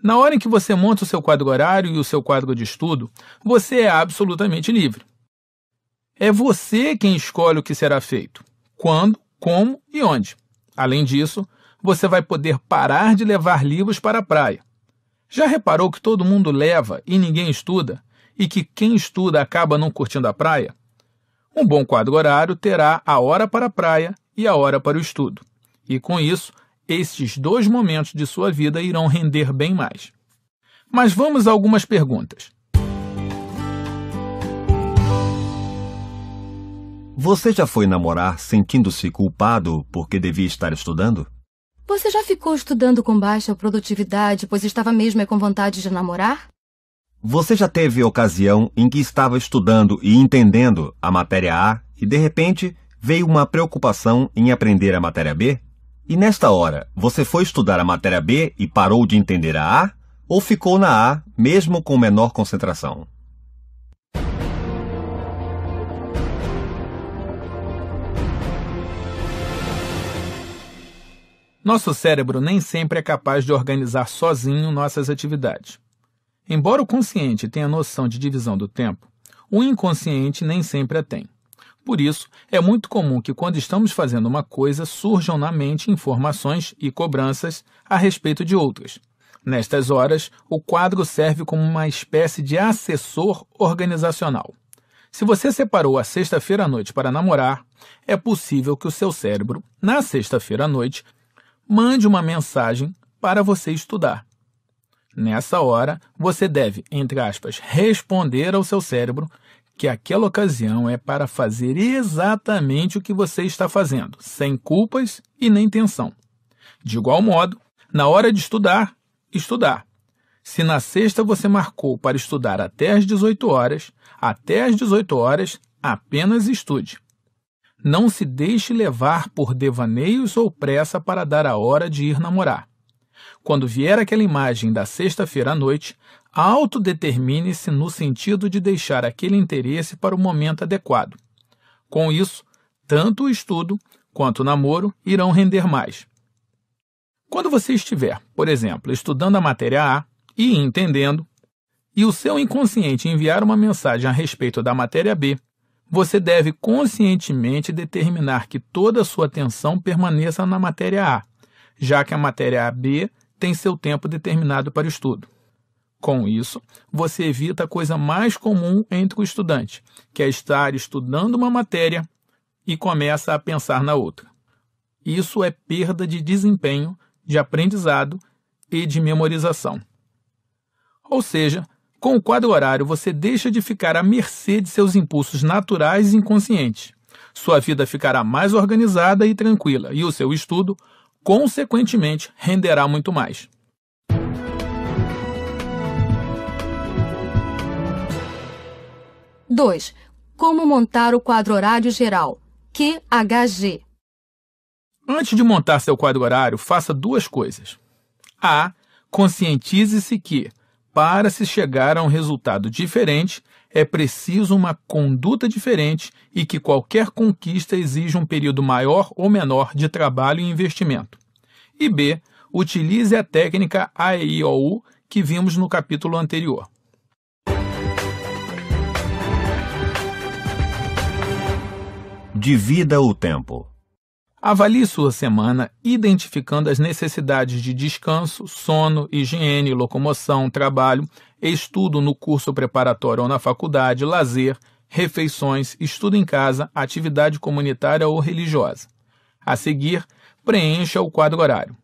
Na hora em que você monta o seu quadro horário e o seu quadro de estudo, você é absolutamente livre. É você quem escolhe o que será feito, quando como e onde. Além disso, você vai poder parar de levar livros para a praia. Já reparou que todo mundo leva e ninguém estuda? E que quem estuda acaba não curtindo a praia? Um bom quadro horário terá a hora para a praia e a hora para o estudo. E com isso, estes dois momentos de sua vida irão render bem mais. Mas vamos a algumas perguntas. Você já foi namorar sentindo-se culpado porque devia estar estudando? Você já ficou estudando com baixa produtividade, pois estava mesmo com vontade de namorar? Você já teve ocasião em que estava estudando e entendendo a matéria A e de repente veio uma preocupação em aprender a matéria B? E nesta hora, você foi estudar a matéria B e parou de entender a A? Ou ficou na A mesmo com menor concentração? Nosso cérebro nem sempre é capaz de organizar sozinho nossas atividades. Embora o consciente tenha noção de divisão do tempo, o inconsciente nem sempre a tem. Por isso, é muito comum que, quando estamos fazendo uma coisa, surjam na mente informações e cobranças a respeito de outras. Nestas horas, o quadro serve como uma espécie de assessor organizacional. Se você separou a sexta-feira à noite para namorar, é possível que o seu cérebro, na sexta-feira à noite, mande uma mensagem para você estudar. Nessa hora, você deve, entre aspas, responder ao seu cérebro que aquela ocasião é para fazer exatamente o que você está fazendo, sem culpas e nem tensão. De igual modo, na hora de estudar, estudar. Se na sexta você marcou para estudar até às 18 horas, até às 18 horas apenas estude. Não se deixe levar por devaneios ou pressa para dar a hora de ir namorar. Quando vier aquela imagem da sexta-feira à noite, autodetermine-se no sentido de deixar aquele interesse para o momento adequado. Com isso, tanto o estudo quanto o namoro irão render mais. Quando você estiver, por exemplo, estudando a matéria A e entendendo, e o seu inconsciente enviar uma mensagem a respeito da matéria B, você deve conscientemente determinar que toda a sua atenção permaneça na matéria A, já que a matéria AB tem seu tempo determinado para o estudo. Com isso, você evita a coisa mais comum entre o estudante, que é estar estudando uma matéria e começa a pensar na outra. Isso é perda de desempenho, de aprendizado e de memorização. Ou seja, com o quadro horário, você deixa de ficar à mercê de seus impulsos naturais e inconscientes. Sua vida ficará mais organizada e tranquila, e o seu estudo, consequentemente, renderá muito mais. Dois. Como montar o quadro horário geral, QHG. Antes de montar seu quadro horário, faça duas coisas. A. Conscientize-se que para se chegar a um resultado diferente, é preciso uma conduta diferente e que qualquer conquista exija um período maior ou menor de trabalho e investimento. E B, utilize a técnica AEIOU que vimos no capítulo anterior. Divida o tempo. Avalie sua semana identificando as necessidades de descanso, sono, higiene, locomoção, trabalho, estudo no curso preparatório ou na faculdade, lazer, refeições, estudo em casa, atividade comunitária ou religiosa. A seguir, preencha o quadro horário.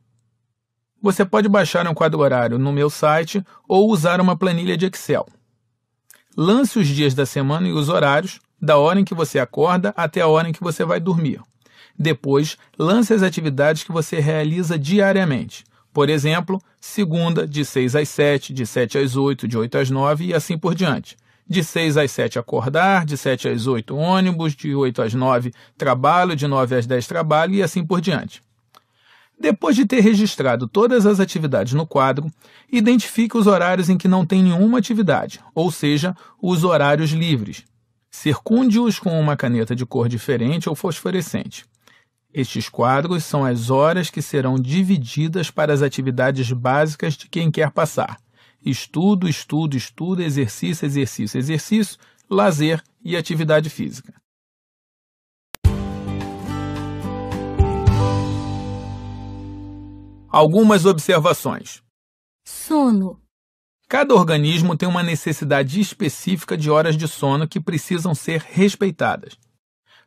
Você pode baixar um quadro horário no meu site ou usar uma planilha de Excel. Lance os dias da semana e os horários, da hora em que você acorda até a hora em que você vai dormir. Depois, lance as atividades que você realiza diariamente. Por exemplo, segunda, de 6 às 7, de 7 às 8, de 8 às 9 e assim por diante. De 6 às 7 acordar, de 7 às 8 ônibus, de 8 às 9 trabalho, de 9 às 10 trabalho e assim por diante. Depois de ter registrado todas as atividades no quadro, identifique os horários em que não tem nenhuma atividade, ou seja, os horários livres. Circunde-os com uma caneta de cor diferente ou fosforescente. Estes quadros são as horas que serão divididas para as atividades básicas de quem quer passar: estudo, estudo, estudo, exercício, exercício, exercício, lazer e atividade física. Algumas observações: Sono. Cada organismo tem uma necessidade específica de horas de sono que precisam ser respeitadas.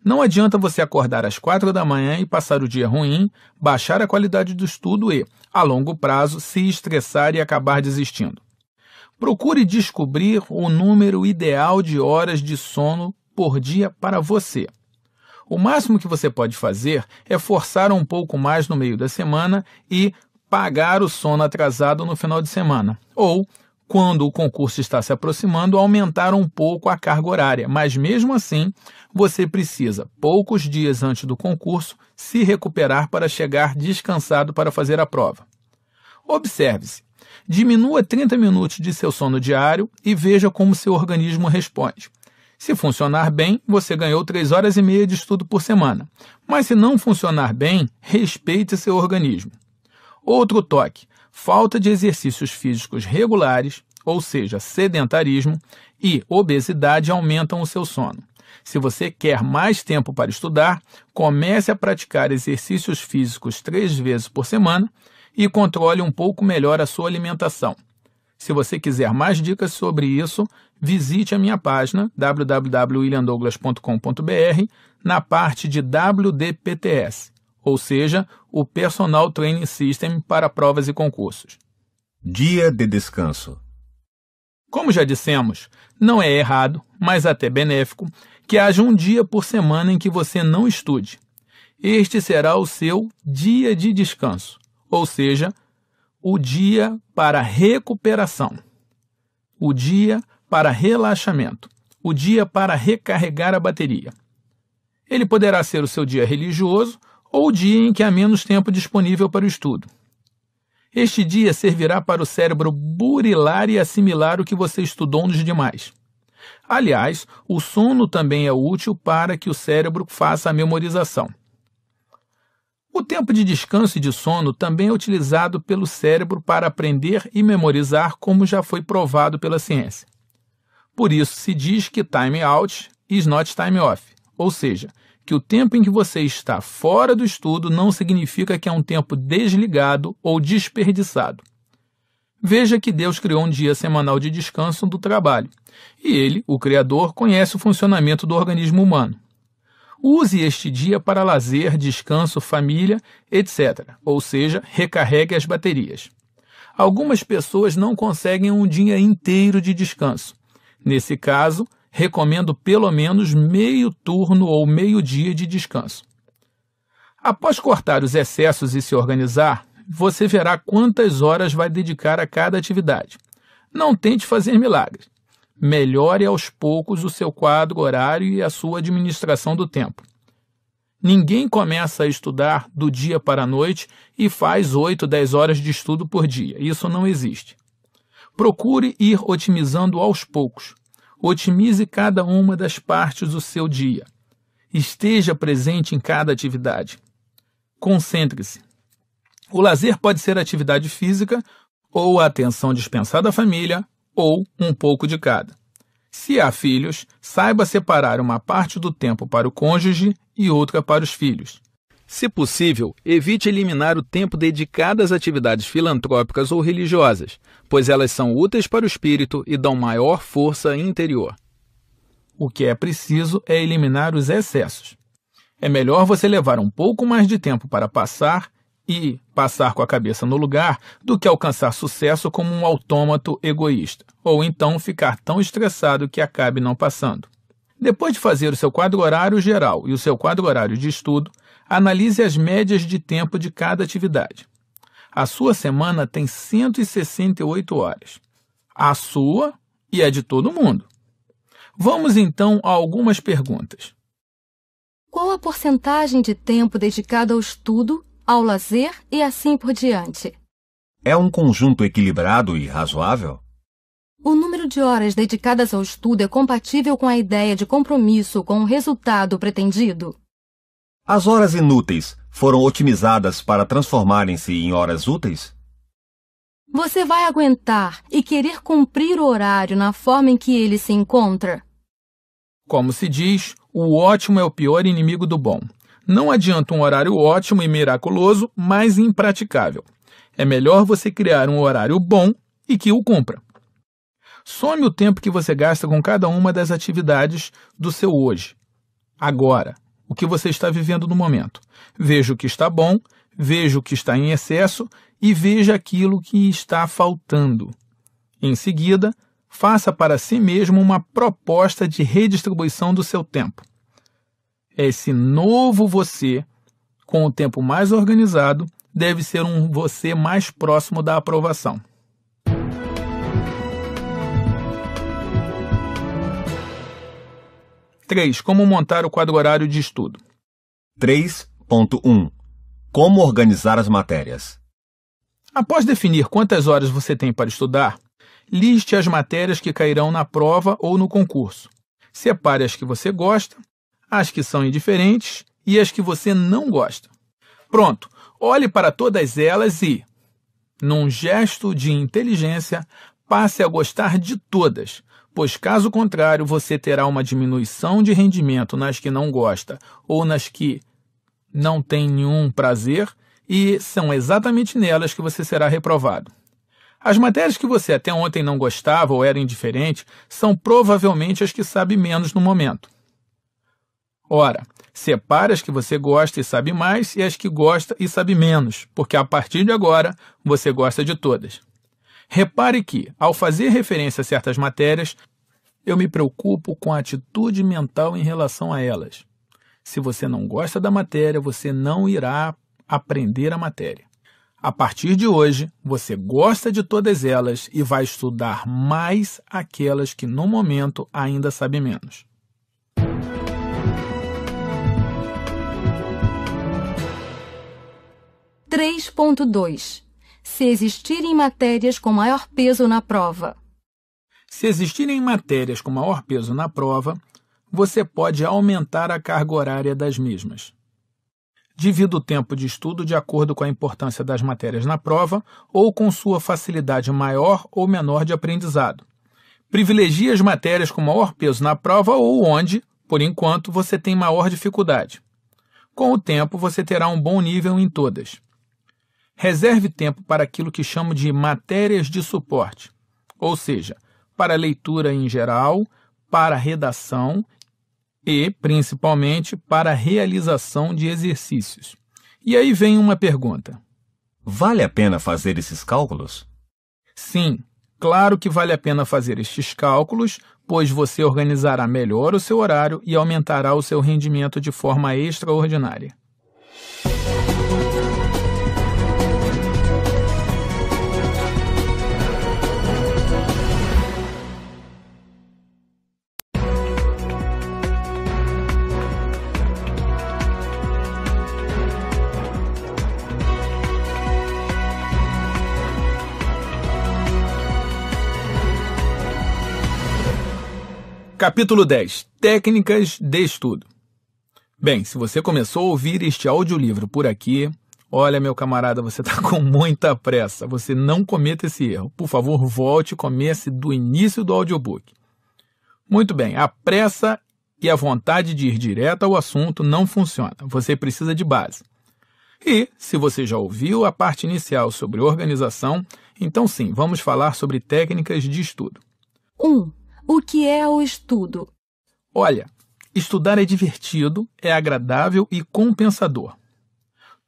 Não adianta você acordar às quatro da manhã e passar o dia ruim, baixar a qualidade do estudo e, a longo prazo, se estressar e acabar desistindo. Procure descobrir o número ideal de horas de sono por dia para você. O máximo que você pode fazer é forçar um pouco mais no meio da semana e pagar o sono atrasado no final de semana, ou quando o concurso está se aproximando, aumentar um pouco a carga horária, mas mesmo assim, você precisa, poucos dias antes do concurso, se recuperar para chegar descansado para fazer a prova. Observe-se. Diminua 30 minutos de seu sono diário e veja como seu organismo responde. Se funcionar bem, você ganhou 3 horas e meia de estudo por semana. Mas se não funcionar bem, respeite seu organismo. Outro toque: falta de exercícios físicos regulares, ou seja, sedentarismo, e obesidade aumentam o seu sono. Se você quer mais tempo para estudar, comece a praticar exercícios físicos três vezes por semana e controle um pouco melhor a sua alimentação. Se você quiser mais dicas sobre isso, visite a minha página www.williamdouglas.com.br na parte de WDPTS ou seja, o Personal Training System para provas e concursos. Dia de descanso. Como já dissemos, não é errado, mas até benéfico, que haja um dia por semana em que você não estude. Este será o seu dia de descanso, ou seja, o dia para recuperação, o dia para relaxamento, o dia para recarregar a bateria. Ele poderá ser o seu dia religioso ou dia em que há menos tempo disponível para o estudo. Este dia servirá para o cérebro burilar e assimilar o que você estudou nos demais. Aliás, o sono também é útil para que o cérebro faça a memorização. O tempo de descanso e de sono também é utilizado pelo cérebro para aprender e memorizar, como já foi provado pela ciência. Por isso se diz que time out is not time off, ou seja, que o tempo em que você está fora do estudo não significa que é um tempo desligado ou desperdiçado. Veja que Deus criou um dia semanal de descanso do trabalho, e ele, o Criador, conhece o funcionamento do organismo humano. Use este dia para lazer, descanso, família, etc. Ou seja, recarregue as baterias. Algumas pessoas não conseguem um dia inteiro de descanso. Nesse caso, recomendo pelo menos meio turno ou meio dia de descanso. Após cortar os excessos e se organizar, você verá quantas horas vai dedicar a cada atividade. Não tente fazer milagres. Melhore aos poucos o seu quadro horário e a sua administração do tempo. Ninguém começa a estudar do dia para a noite e faz 8, 10 horas de estudo por dia. Isso não existe. Procure ir otimizando aos poucos. Otimize cada uma das partes do seu dia. Esteja presente em cada atividade. Concentre-se. O lazer pode ser atividade física ou a atenção dispensada à família ou um pouco de cada. Se há filhos, saiba separar uma parte do tempo para o cônjuge e outra para os filhos. Se possível, evite eliminar o tempo dedicado às atividades filantrópicas ou religiosas, pois elas são úteis para o espírito e dão maior força interior. O que é preciso é eliminar os excessos. É melhor você levar um pouco mais de tempo para passar e passar com a cabeça no lugar do que alcançar sucesso como um autômato egoísta, ou então ficar tão estressado que acabe não passando. Depois de fazer o seu quadro horário geral e o seu quadro horário de estudo, Analise as médias de tempo de cada atividade. A sua semana tem 168 horas. A sua e a de todo mundo. Vamos então a algumas perguntas. Qual a porcentagem de tempo dedicada ao estudo, ao lazer e assim por diante? É um conjunto equilibrado e razoável? O número de horas dedicadas ao estudo é compatível com a ideia de compromisso com o resultado pretendido? As horas inúteis foram otimizadas para transformarem-se em horas úteis? Você vai aguentar e querer cumprir o horário na forma em que ele se encontra? Como se diz, o ótimo é o pior inimigo do bom. Não adianta um horário ótimo e miraculoso, mas impraticável. É melhor você criar um horário bom e que o cumpra. Some o tempo que você gasta com cada uma das atividades do seu hoje, agora o que você está vivendo no momento. Veja o que está bom, veja o que está em excesso e veja aquilo que está faltando. Em seguida, faça para si mesmo uma proposta de redistribuição do seu tempo. Esse novo você, com o tempo mais organizado, deve ser um você mais próximo da aprovação. 3. Como montar o quadro horário de estudo. 3.1 Como organizar as matérias. Após definir quantas horas você tem para estudar, liste as matérias que cairão na prova ou no concurso. Separe as que você gosta, as que são indiferentes e as que você não gosta. Pronto, olhe para todas elas e, num gesto de inteligência, passe a gostar de todas, pois caso contrário você terá uma diminuição de rendimento nas que não gosta ou nas que não tem nenhum prazer e são exatamente nelas que você será reprovado. As matérias que você até ontem não gostava ou era indiferente são provavelmente as que sabe menos no momento. Ora, separe as que você gosta e sabe mais e as que gosta e sabe menos, porque a partir de agora você gosta de todas. Repare que, ao fazer referência a certas matérias, eu me preocupo com a atitude mental em relação a elas. Se você não gosta da matéria, você não irá aprender a matéria. A partir de hoje, você gosta de todas elas e vai estudar mais aquelas que no momento ainda sabe menos. Três ponto dois se existirem matérias com maior peso na prova. Se existirem matérias com maior peso na prova, você pode aumentar a carga horária das mesmas. Divida o tempo de estudo de acordo com a importância das matérias na prova ou com sua facilidade maior ou menor de aprendizado. Privilegie as matérias com maior peso na prova ou onde, por enquanto, você tem maior dificuldade. Com o tempo, você terá um bom nível em todas. Reserve tempo para aquilo que chamo de matérias de suporte, ou seja, para leitura em geral, para redação e, principalmente, para realização de exercícios. E aí vem uma pergunta: Vale a pena fazer esses cálculos? Sim, claro que vale a pena fazer estes cálculos, pois você organizará melhor o seu horário e aumentará o seu rendimento de forma extraordinária. Capítulo 10 Técnicas de estudo. Bem, se você começou a ouvir este audiolivro por aqui, olha, meu camarada, você está com muita pressa. Você não cometa esse erro. Por favor, volte e comece do início do audiobook. Muito bem, a pressa e a vontade de ir direto ao assunto não funciona. Você precisa de base. E, se você já ouviu a parte inicial sobre organização, então sim, vamos falar sobre técnicas de estudo. 1. Um, o que é o estudo? Olha, estudar é divertido, é agradável e compensador.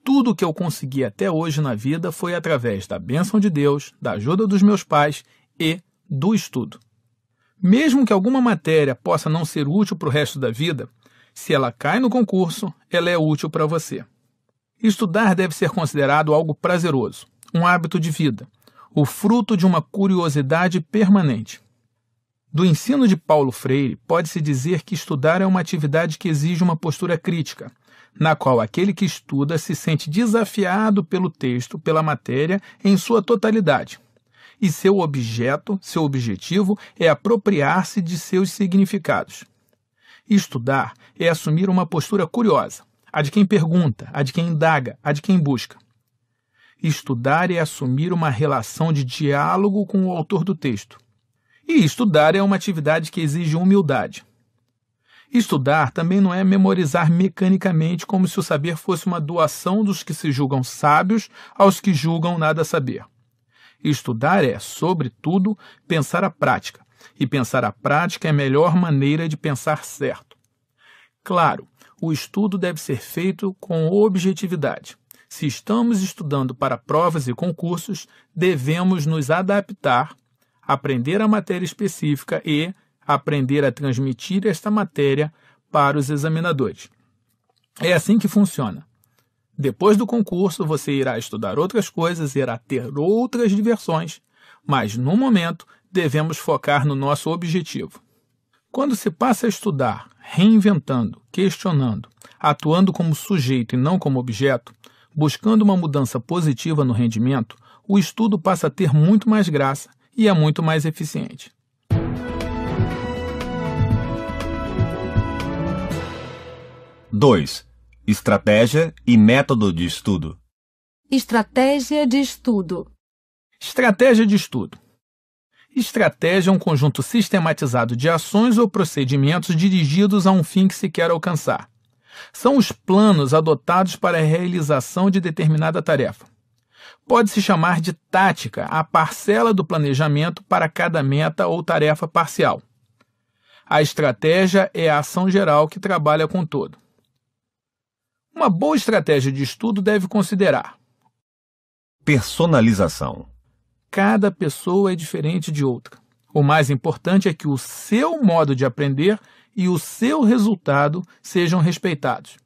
Tudo o que eu consegui até hoje na vida foi através da bênção de Deus, da ajuda dos meus pais e do estudo. Mesmo que alguma matéria possa não ser útil para o resto da vida, se ela cai no concurso, ela é útil para você. Estudar deve ser considerado algo prazeroso, um hábito de vida, o fruto de uma curiosidade permanente. Do ensino de Paulo Freire, pode-se dizer que estudar é uma atividade que exige uma postura crítica, na qual aquele que estuda se sente desafiado pelo texto, pela matéria, em sua totalidade. E seu objeto, seu objetivo, é apropriar-se de seus significados. Estudar é assumir uma postura curiosa, a de quem pergunta, a de quem indaga, a de quem busca. Estudar é assumir uma relação de diálogo com o autor do texto, e estudar é uma atividade que exige humildade. Estudar também não é memorizar mecanicamente como se o saber fosse uma doação dos que se julgam sábios aos que julgam nada saber. Estudar é, sobretudo, pensar a prática, e pensar a prática é a melhor maneira de pensar certo. Claro, o estudo deve ser feito com objetividade. Se estamos estudando para provas e concursos, devemos nos adaptar aprender a matéria específica e aprender a transmitir esta matéria para os examinadores. É assim que funciona. Depois do concurso, você irá estudar outras coisas, irá ter outras diversões, mas no momento devemos focar no nosso objetivo. Quando se passa a estudar, reinventando, questionando, atuando como sujeito e não como objeto, buscando uma mudança positiva no rendimento, o estudo passa a ter muito mais graça e é muito mais eficiente. Dois, estratégia e método de estudo. Estratégia de estudo. Estratégia de estudo. Estratégia é um conjunto sistematizado de ações ou procedimentos dirigidos a um fim que se quer alcançar. São os planos adotados para a realização de determinada tarefa. Pode-se chamar de tática a parcela do planejamento para cada meta ou tarefa parcial. A estratégia é a ação geral que trabalha com todo. Uma boa estratégia de estudo deve considerar: personalização. Cada pessoa é diferente de outra. O mais importante é que o seu modo de aprender e o seu resultado sejam respeitados.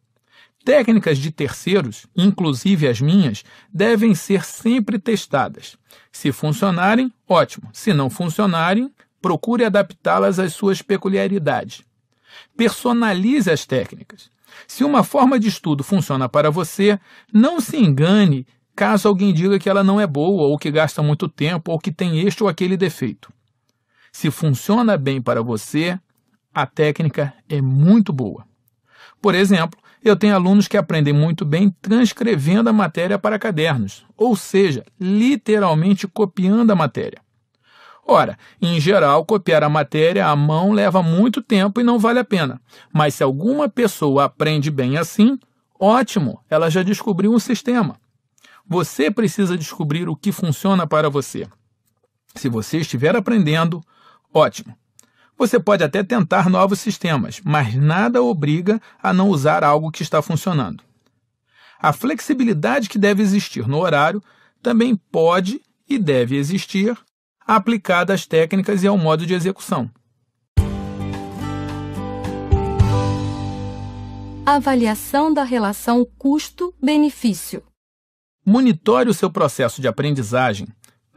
Técnicas de terceiros, inclusive as minhas, devem ser sempre testadas. Se funcionarem, ótimo. Se não funcionarem, procure adaptá-las às suas peculiaridades. Personalize as técnicas. Se uma forma de estudo funciona para você, não se engane caso alguém diga que ela não é boa, ou que gasta muito tempo, ou que tem este ou aquele defeito. Se funciona bem para você, a técnica é muito boa. Por exemplo, eu tenho alunos que aprendem muito bem transcrevendo a matéria para cadernos, ou seja, literalmente copiando a matéria. Ora, em geral, copiar a matéria à mão leva muito tempo e não vale a pena. Mas se alguma pessoa aprende bem assim, ótimo, ela já descobriu um sistema. Você precisa descobrir o que funciona para você. Se você estiver aprendendo, ótimo. Você pode até tentar novos sistemas, mas nada obriga a não usar algo que está funcionando. A flexibilidade que deve existir no horário também pode e deve existir aplicada às técnicas e ao modo de execução. Avaliação da relação custo-benefício. Monitore o seu processo de aprendizagem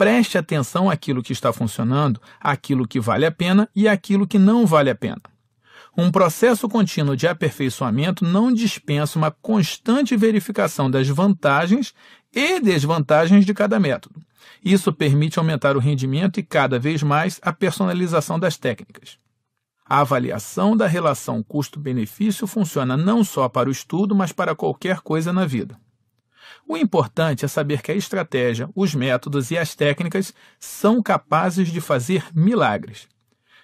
preste atenção àquilo que está funcionando, àquilo que vale a pena e àquilo que não vale a pena. Um processo contínuo de aperfeiçoamento não dispensa uma constante verificação das vantagens e desvantagens de cada método. Isso permite aumentar o rendimento e cada vez mais a personalização das técnicas. A avaliação da relação custo-benefício funciona não só para o estudo, mas para qualquer coisa na vida. O importante é saber que a estratégia, os métodos e as técnicas são capazes de fazer milagres.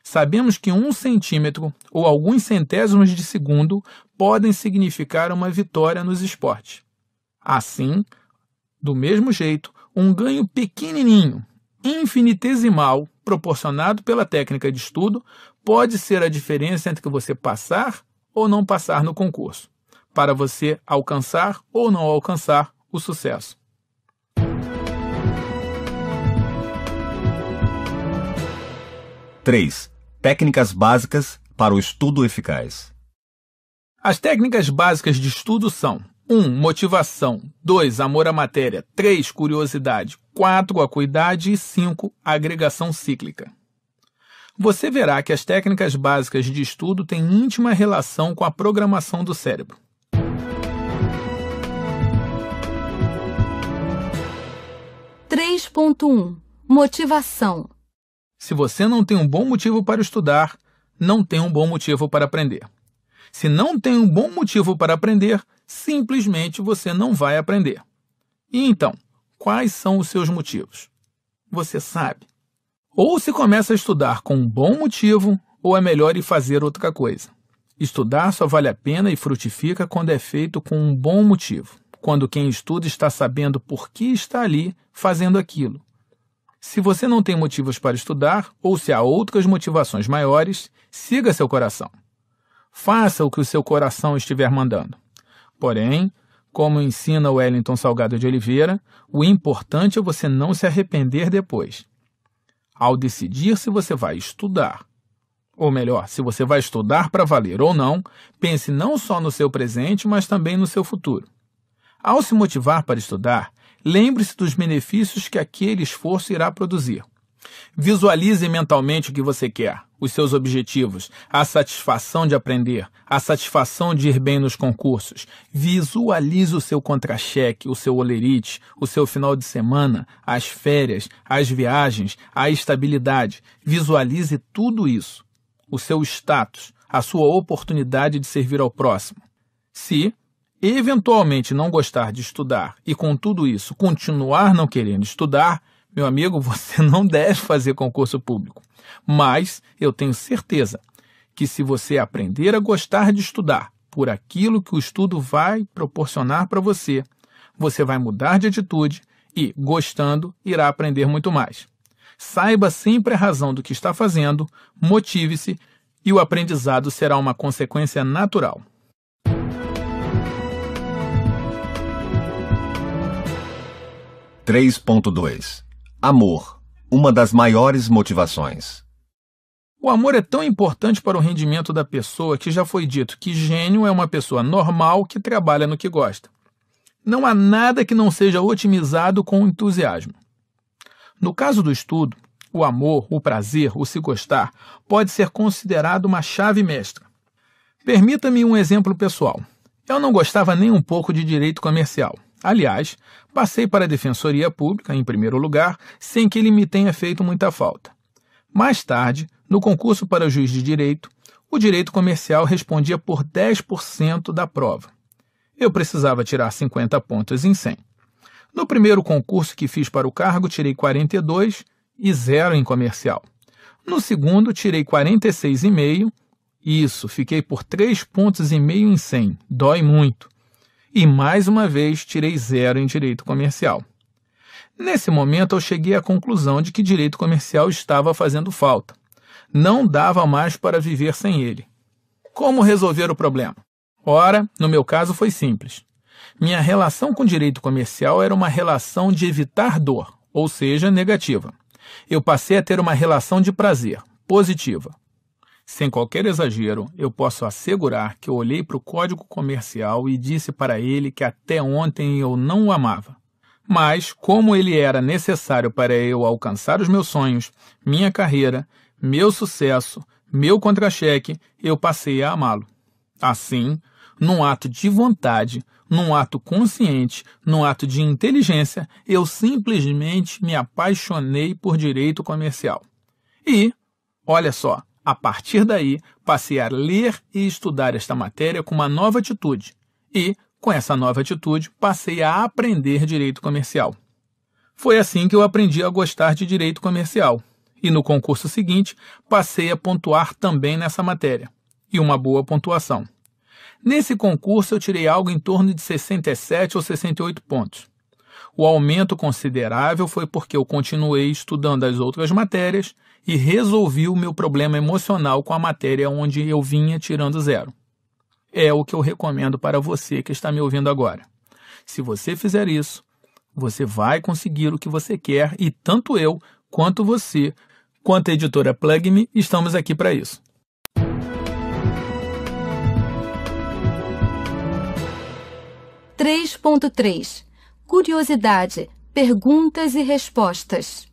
Sabemos que um centímetro ou alguns centésimos de segundo podem significar uma vitória nos esportes. Assim, do mesmo jeito, um ganho pequenininho, infinitesimal, proporcionado pela técnica de estudo, pode ser a diferença entre você passar ou não passar no concurso, para você alcançar ou não alcançar o sucesso. Três. Técnicas básicas para o estudo eficaz. As técnicas básicas de estudo são 1. Um, motivação. 2. Amor à matéria. 3. Curiosidade. 4. Acuidade. E 5. Agregação cíclica. Você verá que as técnicas básicas de estudo têm íntima relação com a programação do cérebro. 3.1 Motivação Se você não tem um bom motivo para estudar, não tem um bom motivo para aprender. Se não tem um bom motivo para aprender, simplesmente você não vai aprender. E então, quais são os seus motivos? Você sabe. Ou se começa a estudar com um bom motivo, ou é melhor ir fazer outra coisa. Estudar só vale a pena e frutifica quando é feito com um bom motivo quando quem estuda está sabendo por que está ali fazendo aquilo. Se você não tem motivos para estudar ou se há outras motivações maiores, siga seu coração. Faça o que o seu coração estiver mandando. Porém, como ensina Wellington Salgado de Oliveira, o importante é você não se arrepender depois. Ao decidir se você vai estudar, ou melhor, se você vai estudar para valer ou não, pense não só no seu presente, mas também no seu futuro. Ao se motivar para estudar, lembre-se dos benefícios que aquele esforço irá produzir. Visualize mentalmente o que você quer, os seus objetivos, a satisfação de aprender, a satisfação de ir bem nos concursos. Visualize o seu contra-cheque, o seu olerite, o seu final de semana, as férias, as viagens, a estabilidade. Visualize tudo isso, o seu status, a sua oportunidade de servir ao próximo. Se, eventualmente não gostar de estudar e, com tudo isso, continuar não querendo estudar, meu amigo, você não deve fazer concurso público. Mas eu tenho certeza que, se você aprender a gostar de estudar por aquilo que o estudo vai proporcionar para você, você vai mudar de atitude e, gostando, irá aprender muito mais. Saiba sempre a razão do que está fazendo, motive-se e o aprendizado será uma consequência natural. 3.2 Amor uma das maiores motivações. O amor é tão importante para o rendimento da pessoa que já foi dito que gênio é uma pessoa normal que trabalha no que gosta. Não há nada que não seja otimizado com entusiasmo. No caso do estudo, o amor, o prazer, o se gostar pode ser considerado uma chave mestra. Permita-me um exemplo pessoal. Eu não gostava nem um pouco de direito comercial. Aliás, passei para a Defensoria Pública, em primeiro lugar, sem que ele me tenha feito muita falta. Mais tarde, no concurso para juiz de direito, o direito comercial respondia por 10% da prova. Eu precisava tirar 50 pontos em 100. No primeiro concurso que fiz para o cargo, tirei 42 e zero em comercial. No segundo, tirei 46,5. Isso, fiquei por 3,5 pontos e meio em 100. Dói muito e mais uma vez tirei zero em direito comercial. Nesse momento, eu cheguei à conclusão de que direito comercial estava fazendo falta. Não dava mais para viver sem ele. Como resolver o problema? Ora, no meu caso foi simples. Minha relação com direito comercial era uma relação de evitar dor, ou seja, negativa. Eu passei a ter uma relação de prazer, positiva. Sem qualquer exagero, eu posso assegurar que eu olhei para o código comercial e disse para ele que até ontem eu não o amava. Mas, como ele era necessário para eu alcançar os meus sonhos, minha carreira, meu sucesso, meu contra-cheque, eu passei a amá-lo. Assim, num ato de vontade, num ato consciente, num ato de inteligência, eu simplesmente me apaixonei por direito comercial. E, olha só, a partir daí, passei a ler e estudar esta matéria com uma nova atitude e, com essa nova atitude, passei a aprender direito comercial. Foi assim que eu aprendi a gostar de direito comercial e no concurso seguinte passei a pontuar também nessa matéria e uma boa pontuação. Nesse concurso eu tirei algo em torno de 67 ou 68 pontos. O aumento considerável foi porque eu continuei estudando as outras matérias e resolvi o meu problema emocional com a matéria onde eu vinha tirando zero. É o que eu recomendo para você que está me ouvindo agora. Se você fizer isso, você vai conseguir o que você quer e tanto eu, quanto você, quanto a editora Plugme, estamos aqui para isso. 3.3 curiosidade, perguntas e respostas.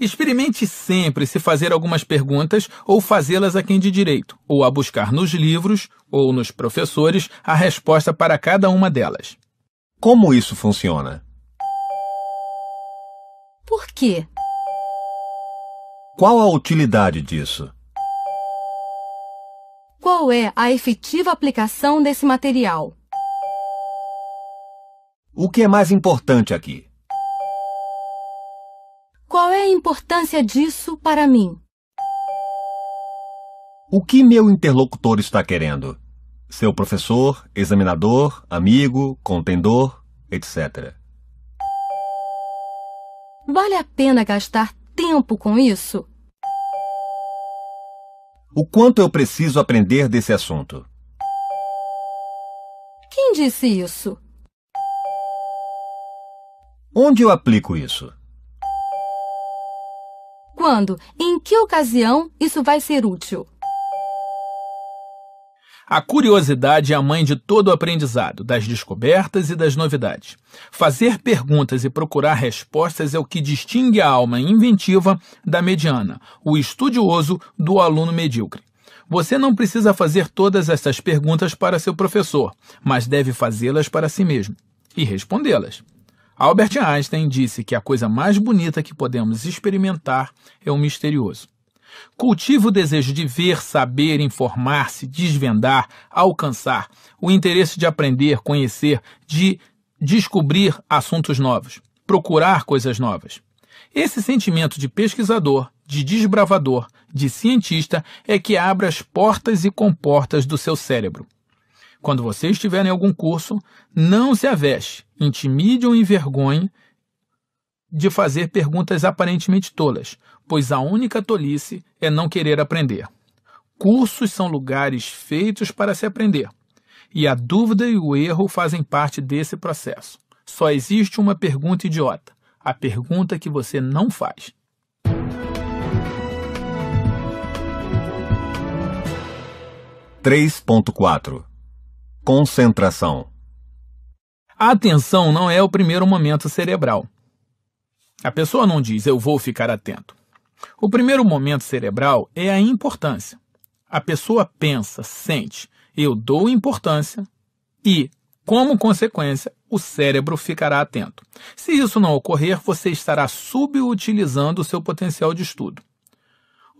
Experimente sempre se fazer algumas perguntas ou fazê-las a quem de direito, ou a buscar nos livros ou nos professores a resposta para cada uma delas. Como isso funciona? Por quê? Qual a utilidade disso? Qual é a efetiva aplicação desse material? O que é mais importante aqui? Qual é a importância disso para mim? O que meu interlocutor está querendo? Seu professor, examinador, amigo, contendor, etc. Vale a pena gastar tempo com isso? O quanto eu preciso aprender desse assunto? Quem disse isso? Onde eu aplico isso? Quando e em que ocasião isso vai ser útil? A curiosidade é a mãe de todo o aprendizado, das descobertas e das novidades. Fazer perguntas e procurar respostas é o que distingue a alma inventiva da mediana, o estudioso do aluno medíocre. Você não precisa fazer todas essas perguntas para seu professor, mas deve fazê-las para si mesmo e respondê-las. Albert Einstein disse que a coisa mais bonita que podemos experimentar é o misterioso. Cultive o desejo de ver, saber, informar-se, desvendar, alcançar, o interesse de aprender, conhecer, de descobrir assuntos novos, procurar coisas novas. Esse sentimento de pesquisador, de desbravador, de cientista é que abre as portas e comportas do seu cérebro. Quando você estiver em algum curso, não se aveste, intimide ou envergonhe de fazer perguntas aparentemente tolas, pois a única tolice é não querer aprender. Cursos são lugares feitos para se aprender, e a dúvida e o erro fazem parte desse processo. Só existe uma pergunta idiota, a pergunta que você não faz. Três ponto quatro Concentração a atenção não é o primeiro momento cerebral. A pessoa não diz eu vou ficar atento. O primeiro momento cerebral é a importância. A pessoa pensa, sente, eu dou importância e, como consequência, o cérebro ficará atento. Se isso não ocorrer, você estará subutilizando o seu potencial de estudo.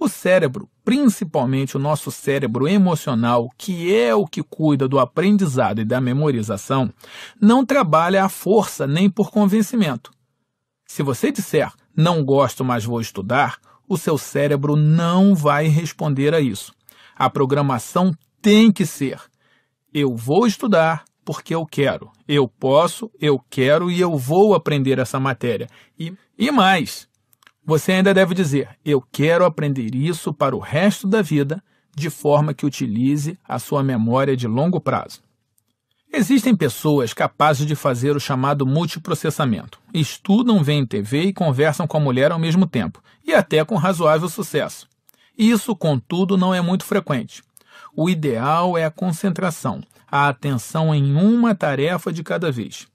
O cérebro, principalmente o nosso cérebro emocional, que é o que cuida do aprendizado e da memorização, não trabalha à força nem por convencimento. Se você disser não gosto, mas vou estudar, o seu cérebro não vai responder a isso. A programação tem que ser: eu vou estudar porque eu quero, eu posso, eu quero e eu vou aprender essa matéria. E, e mais, você ainda deve dizer: Eu quero aprender isso para o resto da vida, de forma que utilize a sua memória de longo prazo. Existem pessoas capazes de fazer o chamado multiprocessamento. Estudam, veem TV e conversam com a mulher ao mesmo tempo, e até com razoável sucesso. Isso, contudo, não é muito frequente. O ideal é a concentração, a atenção em uma tarefa de cada vez.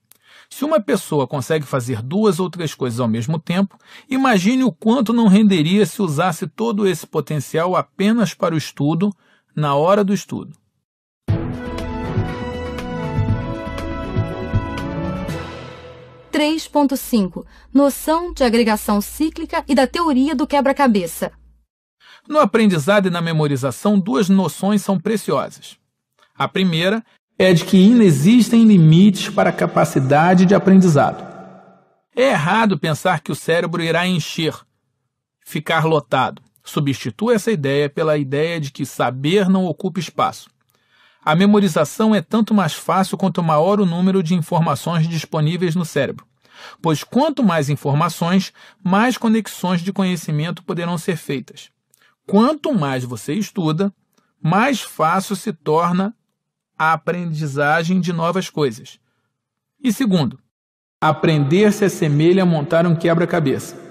Se uma pessoa consegue fazer duas ou três coisas ao mesmo tempo, imagine o quanto não renderia se usasse todo esse potencial apenas para o estudo, na hora do estudo. 3.5 Noção de agregação cíclica e da teoria do quebra-cabeça. No aprendizado e na memorização, duas noções são preciosas. A primeira é de que inexistem limites para a capacidade de aprendizado. É errado pensar que o cérebro irá encher, ficar lotado. Substitua essa ideia pela ideia de que saber não ocupa espaço. A memorização é tanto mais fácil quanto maior o número de informações disponíveis no cérebro, pois quanto mais informações, mais conexões de conhecimento poderão ser feitas. Quanto mais você estuda, mais fácil se torna a aprendizagem de novas coisas. E segundo, aprender se assemelha a montar um quebra-cabeça.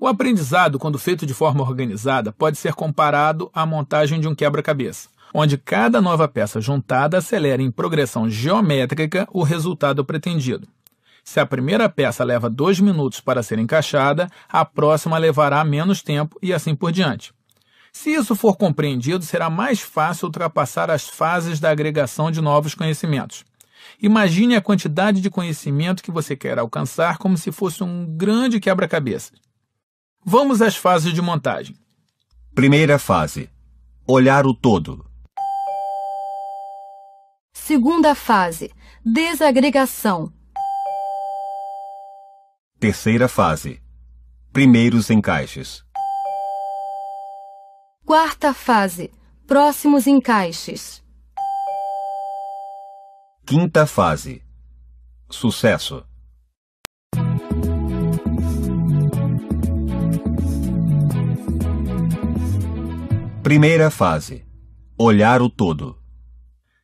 O aprendizado, quando feito de forma organizada, pode ser comparado à montagem de um quebra-cabeça, onde cada nova peça juntada acelera em progressão geométrica o resultado pretendido. Se a primeira peça leva dois minutos para ser encaixada, a próxima levará menos tempo e assim por diante. Se isso for compreendido, será mais fácil ultrapassar as fases da agregação de novos conhecimentos. Imagine a quantidade de conhecimento que você quer alcançar como se fosse um grande quebra-cabeça. Vamos às fases de montagem. Primeira fase: olhar o todo. Segunda fase: desagregação. Terceira fase: primeiros encaixes. Quarta fase. Próximos encaixes. Quinta fase. Sucesso. Primeira fase. Olhar o todo.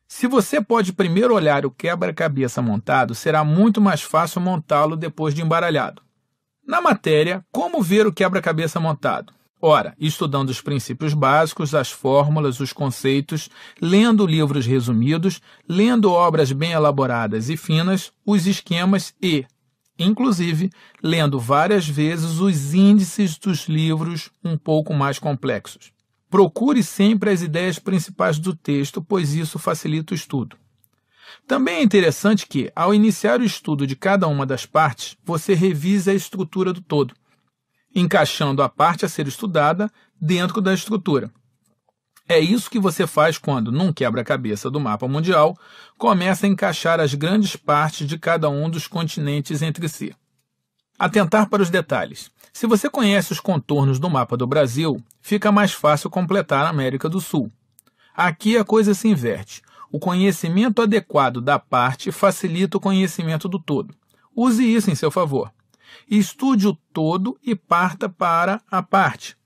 Se você pode primeiro olhar o quebra-cabeça montado, será muito mais fácil montá-lo depois de embaralhado. Na matéria, como ver o quebra-cabeça montado? Ora, estudando os princípios básicos, as fórmulas, os conceitos, lendo livros resumidos, lendo obras bem elaboradas e finas, os esquemas e, inclusive, lendo várias vezes os índices dos livros um pouco mais complexos. Procure sempre as ideias principais do texto, pois isso facilita o estudo. Também é interessante que, ao iniciar o estudo de cada uma das partes, você revise a estrutura do todo encaixando a parte a ser estudada dentro da estrutura. É isso que você faz quando, num quebra-cabeça do mapa mundial, começa a encaixar as grandes partes de cada um dos continentes entre si. Atentar para os detalhes. Se você conhece os contornos do mapa do Brasil, fica mais fácil completar a América do Sul. Aqui a coisa se inverte. O conhecimento adequado da parte facilita o conhecimento do todo. Use isso em seu favor. Estude o todo e parta para a parte.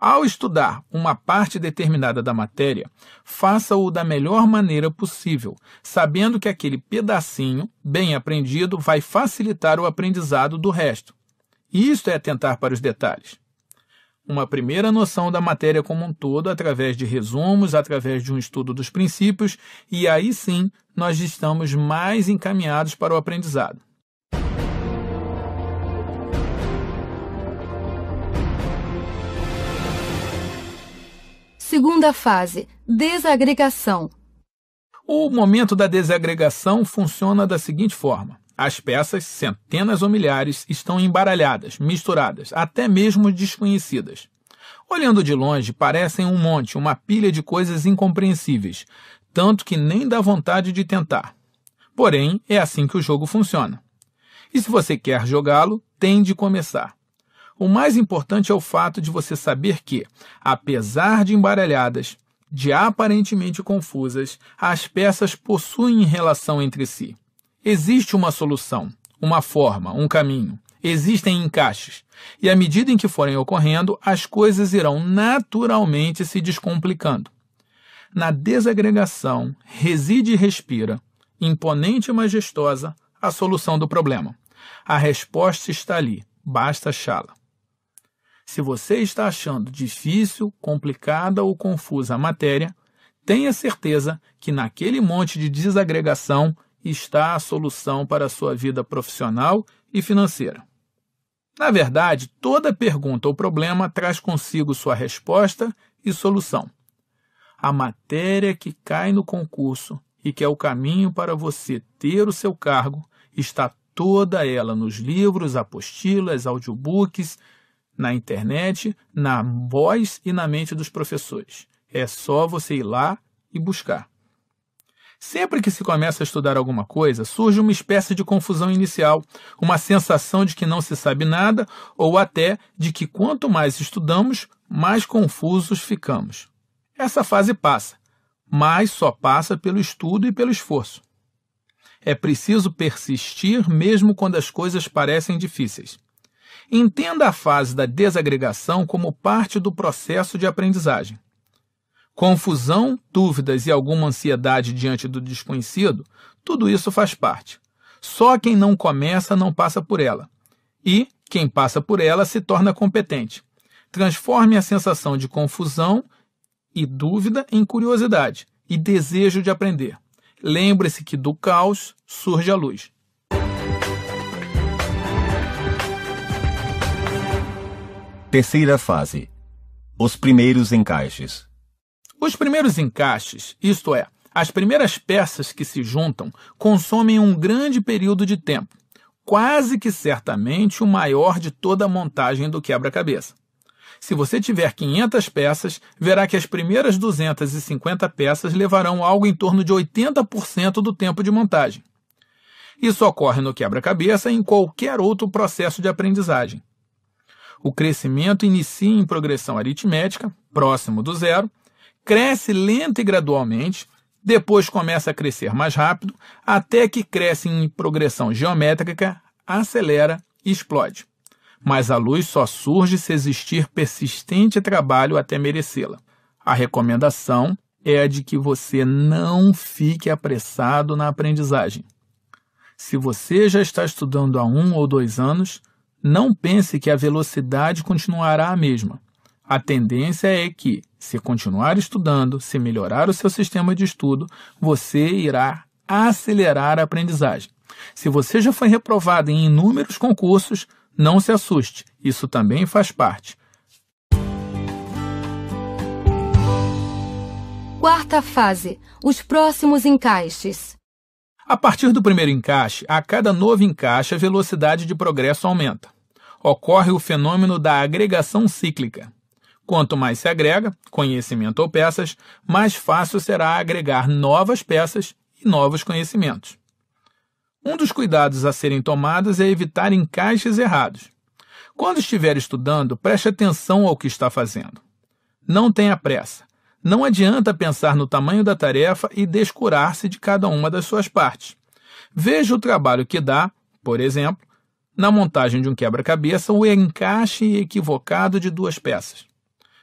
Ao estudar uma parte determinada da matéria, faça-o da melhor maneira possível, sabendo que aquele pedacinho, bem aprendido, vai facilitar o aprendizado do resto. Isto é atentar para os detalhes. Uma primeira noção da matéria como um todo, através de resumos, através de um estudo dos princípios, e aí sim nós estamos mais encaminhados para o aprendizado. Segunda fase: desagregação. O momento da desagregação funciona da seguinte forma: as peças, centenas ou milhares, estão embaralhadas, misturadas, até mesmo desconhecidas. Olhando de longe, parecem um monte, uma pilha de coisas incompreensíveis, tanto que nem dá vontade de tentar. Porém, é assim que o jogo funciona. E se você quer jogá-lo, tem de começar. O mais importante é o fato de você saber que, apesar de embaralhadas, de aparentemente confusas, as peças possuem relação entre si. Existe uma solução, uma forma, um caminho. Existem encaixes. E à medida em que forem ocorrendo, as coisas irão naturalmente se descomplicando. Na desagregação, reside e respira, imponente e majestosa, a solução do problema. A resposta está ali, basta achá-la. Se você está achando difícil, complicada ou confusa a matéria, tenha certeza que naquele monte de desagregação está a solução para a sua vida profissional e financeira. Na verdade, toda pergunta ou problema traz consigo sua resposta e solução. A matéria que cai no concurso e que é o caminho para você ter o seu cargo está toda ela nos livros, apostilas, audiobooks, na internet, na voz e na mente dos professores. É só você ir lá e buscar. Sempre que se começa a estudar alguma coisa, surge uma espécie de confusão inicial, uma sensação de que não se sabe nada ou até de que quanto mais estudamos, mais confusos ficamos. Essa fase passa, mas só passa pelo estudo e pelo esforço. É preciso persistir mesmo quando as coisas parecem difíceis. Entenda a fase da desagregação como parte do processo de aprendizagem. Confusão, dúvidas e alguma ansiedade diante do desconhecido, tudo isso faz parte. Só quem não começa não passa por ela. E quem passa por ela se torna competente. Transforme a sensação de confusão e dúvida em curiosidade e desejo de aprender. Lembre-se que do caos surge a luz. Terceira fase: os primeiros encaixes. Os primeiros encaixes, isto é, as primeiras peças que se juntam, consomem um grande período de tempo, quase que certamente o maior de toda a montagem do quebra-cabeça. Se você tiver 500 peças, verá que as primeiras 250 peças levarão algo em torno de 80% do tempo de montagem. Isso ocorre no quebra-cabeça e em qualquer outro processo de aprendizagem. O crescimento inicia em progressão aritmética, próximo do zero, cresce lenta e gradualmente, depois começa a crescer mais rápido, até que cresce em progressão geométrica, acelera e explode. Mas a luz só surge se existir persistente trabalho até merecê-la. A recomendação é a de que você não fique apressado na aprendizagem. Se você já está estudando há um ou dois anos, não pense que a velocidade continuará a mesma. A tendência é que, se continuar estudando, se melhorar o seu sistema de estudo, você irá acelerar a aprendizagem. Se você já foi reprovado em inúmeros concursos, não se assuste, isso também faz parte. Quarta fase: os próximos encaixes. A partir do primeiro encaixe, a cada novo encaixe, a velocidade de progresso aumenta. Ocorre o fenômeno da agregação cíclica. Quanto mais se agrega, conhecimento ou peças, mais fácil será agregar novas peças e novos conhecimentos. Um dos cuidados a serem tomados é evitar encaixes errados. Quando estiver estudando, preste atenção ao que está fazendo. Não tenha pressa. Não adianta pensar no tamanho da tarefa e descurar-se de cada uma das suas partes. Veja o trabalho que dá, por exemplo, na montagem de um quebra-cabeça, o encaixe equivocado de duas peças.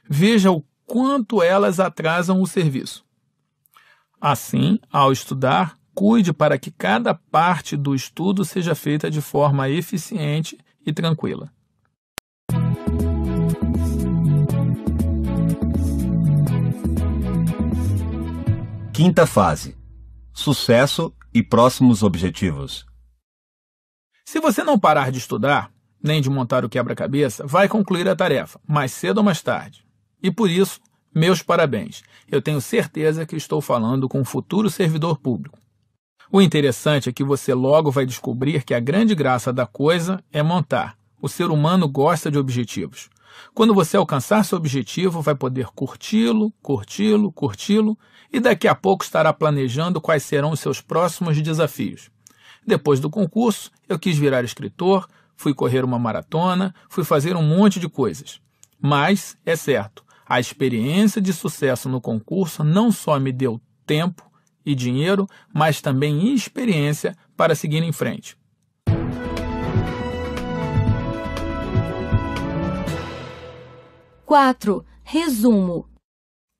Veja o quanto elas atrasam o serviço. Assim, ao estudar, cuide para que cada parte do estudo seja feita de forma eficiente e tranquila. Quinta fase: Sucesso e próximos objetivos. Se você não parar de estudar, nem de montar o quebra-cabeça, vai concluir a tarefa, mais cedo ou mais tarde. E por isso, meus parabéns. Eu tenho certeza que estou falando com um futuro servidor público. O interessante é que você logo vai descobrir que a grande graça da coisa é montar. O ser humano gosta de objetivos. Quando você alcançar seu objetivo, vai poder curti-lo, curti-lo, curti-lo e daqui a pouco estará planejando quais serão os seus próximos desafios. Depois do concurso, eu quis virar escritor, fui correr uma maratona, fui fazer um monte de coisas. Mas, é certo, a experiência de sucesso no concurso não só me deu tempo e dinheiro, mas também experiência para seguir em frente. 4. Resumo: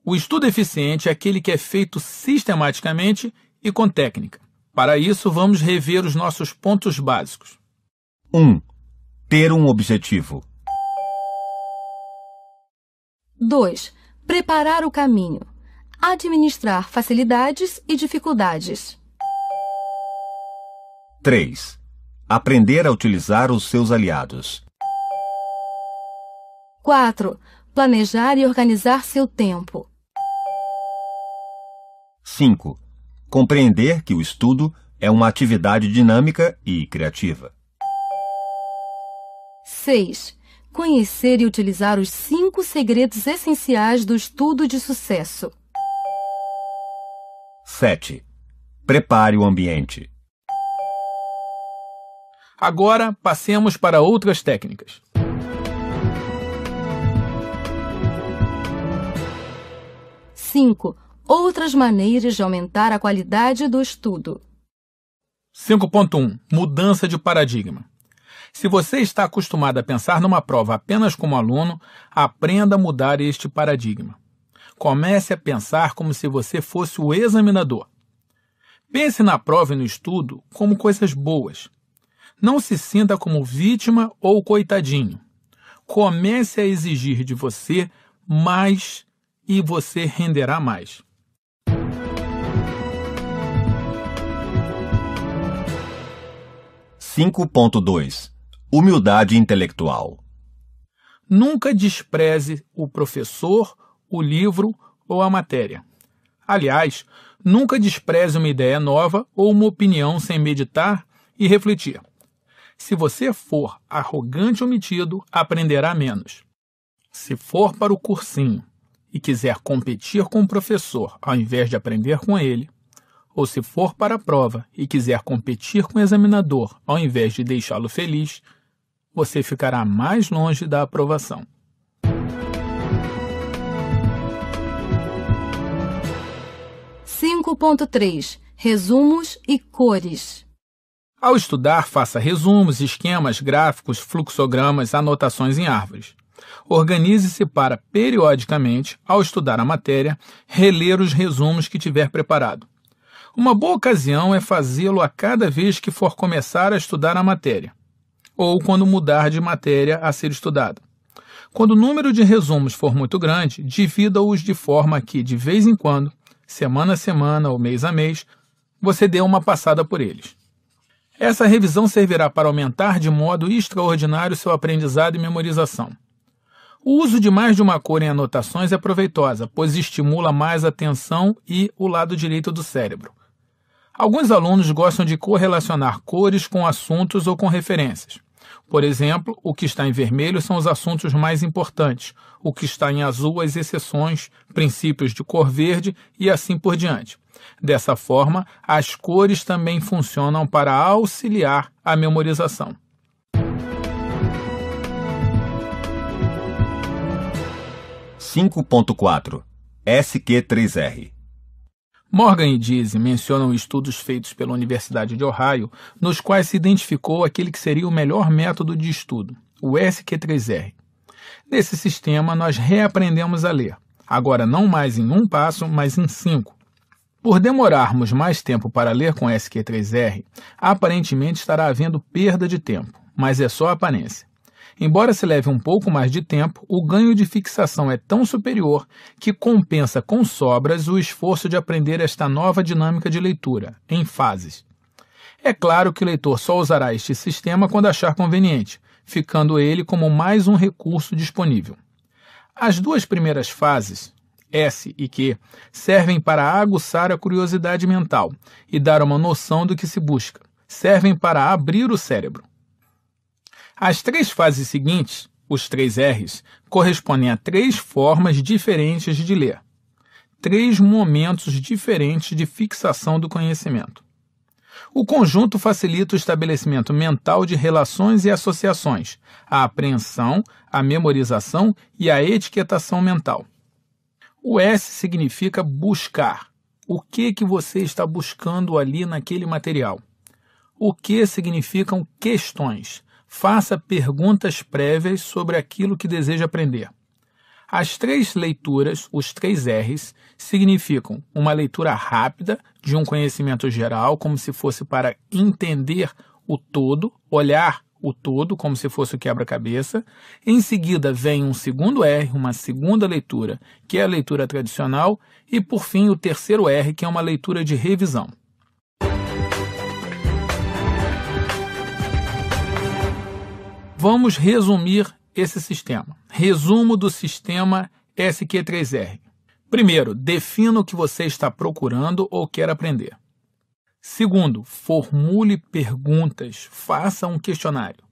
O estudo eficiente é aquele que é feito sistematicamente e com técnica. Para isso, vamos rever os nossos pontos básicos. 1. Um, ter um objetivo. 2. Preparar o caminho. Administrar facilidades e dificuldades. 3. Aprender a utilizar os seus aliados. 4 planejar e organizar seu tempo. 5. Compreender que o estudo é uma atividade dinâmica e criativa. 6. Conhecer e utilizar os cinco segredos essenciais do estudo de sucesso. 7. Prepare o ambiente. Agora, passemos para outras técnicas. 5. Outras maneiras de aumentar a qualidade do estudo. 5.1 Mudança de paradigma. Se você está acostumado a pensar numa prova apenas como aluno, aprenda a mudar este paradigma. Comece a pensar como se você fosse o examinador. Pense na prova e no estudo como coisas boas. Não se sinta como vítima ou coitadinho. Comece a exigir de você mais e você renderá mais. Cinco ponto dois Humildade intelectual. Nunca despreze o professor, o livro ou a matéria. Aliás, nunca despreze uma ideia nova ou uma opinião sem meditar e refletir. Se você for arrogante ou metido, aprenderá menos. Se for para o cursinho e quiser competir com o professor ao invés de aprender com ele, ou se for para a prova e quiser competir com o examinador ao invés de deixá-lo feliz, você ficará mais longe da aprovação. 5.3 resumos e cores. Ao estudar, faça resumos, esquemas, gráficos, fluxogramas, anotações em árvores. Organize-se para, periodicamente, ao estudar a matéria, reler os resumos que tiver preparado. Uma boa ocasião é fazê-lo a cada vez que for começar a estudar a matéria, ou quando mudar de matéria a ser estudada. Quando o número de resumos for muito grande, divida-os de forma que, de vez em quando, semana a semana ou mês a mês, você dê uma passada por eles. Essa revisão servirá para aumentar de modo extraordinário seu aprendizado e memorização. O uso de mais de uma cor em anotações é proveitosa, pois estimula mais a atenção e o lado direito do cérebro. Alguns alunos gostam de correlacionar cores com assuntos ou com referências. Por exemplo, o que está em vermelho são os assuntos mais importantes, o que está em azul as exceções, princípios de cor verde e assim por diante. Dessa forma, as cores também funcionam para auxiliar a memorização. 5.4 SQ3R Morgan e Dizzy mencionam estudos feitos pela Universidade de Ohio, nos quais se identificou aquele que seria o melhor método de estudo, o SQ3R. Nesse sistema, nós reaprendemos a ler, agora não mais em um passo, mas em cinco. Por demorarmos mais tempo para ler com SQ3R, aparentemente estará havendo perda de tempo, mas é só aparência. Embora se leve um pouco mais de tempo, o ganho de fixação é tão superior que compensa com sobras o esforço de aprender esta nova dinâmica de leitura, em fases. É claro que o leitor só usará este sistema quando achar conveniente, ficando ele como mais um recurso disponível. As duas primeiras fases, S e Q, servem para aguçar a curiosidade mental e dar uma noção do que se busca. Servem para abrir o cérebro. As três fases seguintes, os três R's, correspondem a três formas diferentes de ler, três momentos diferentes de fixação do conhecimento. O conjunto facilita o estabelecimento mental de relações e associações, a apreensão, a memorização e a etiquetação mental. O S significa buscar. O que que você está buscando ali naquele material? O que significam questões? faça perguntas prévias sobre aquilo que deseja aprender. As três leituras, os três R's, significam uma leitura rápida de um conhecimento geral, como se fosse para entender o todo, olhar o todo, como se fosse o quebra-cabeça. Em seguida, vem um segundo R, uma segunda leitura, que é a leitura tradicional, e por fim, o terceiro R, que é uma leitura de revisão. Vamos resumir esse sistema. Resumo do sistema SQ3R. Primeiro, defina o que você está procurando ou quer aprender. Segundo, formule perguntas, faça um questionário.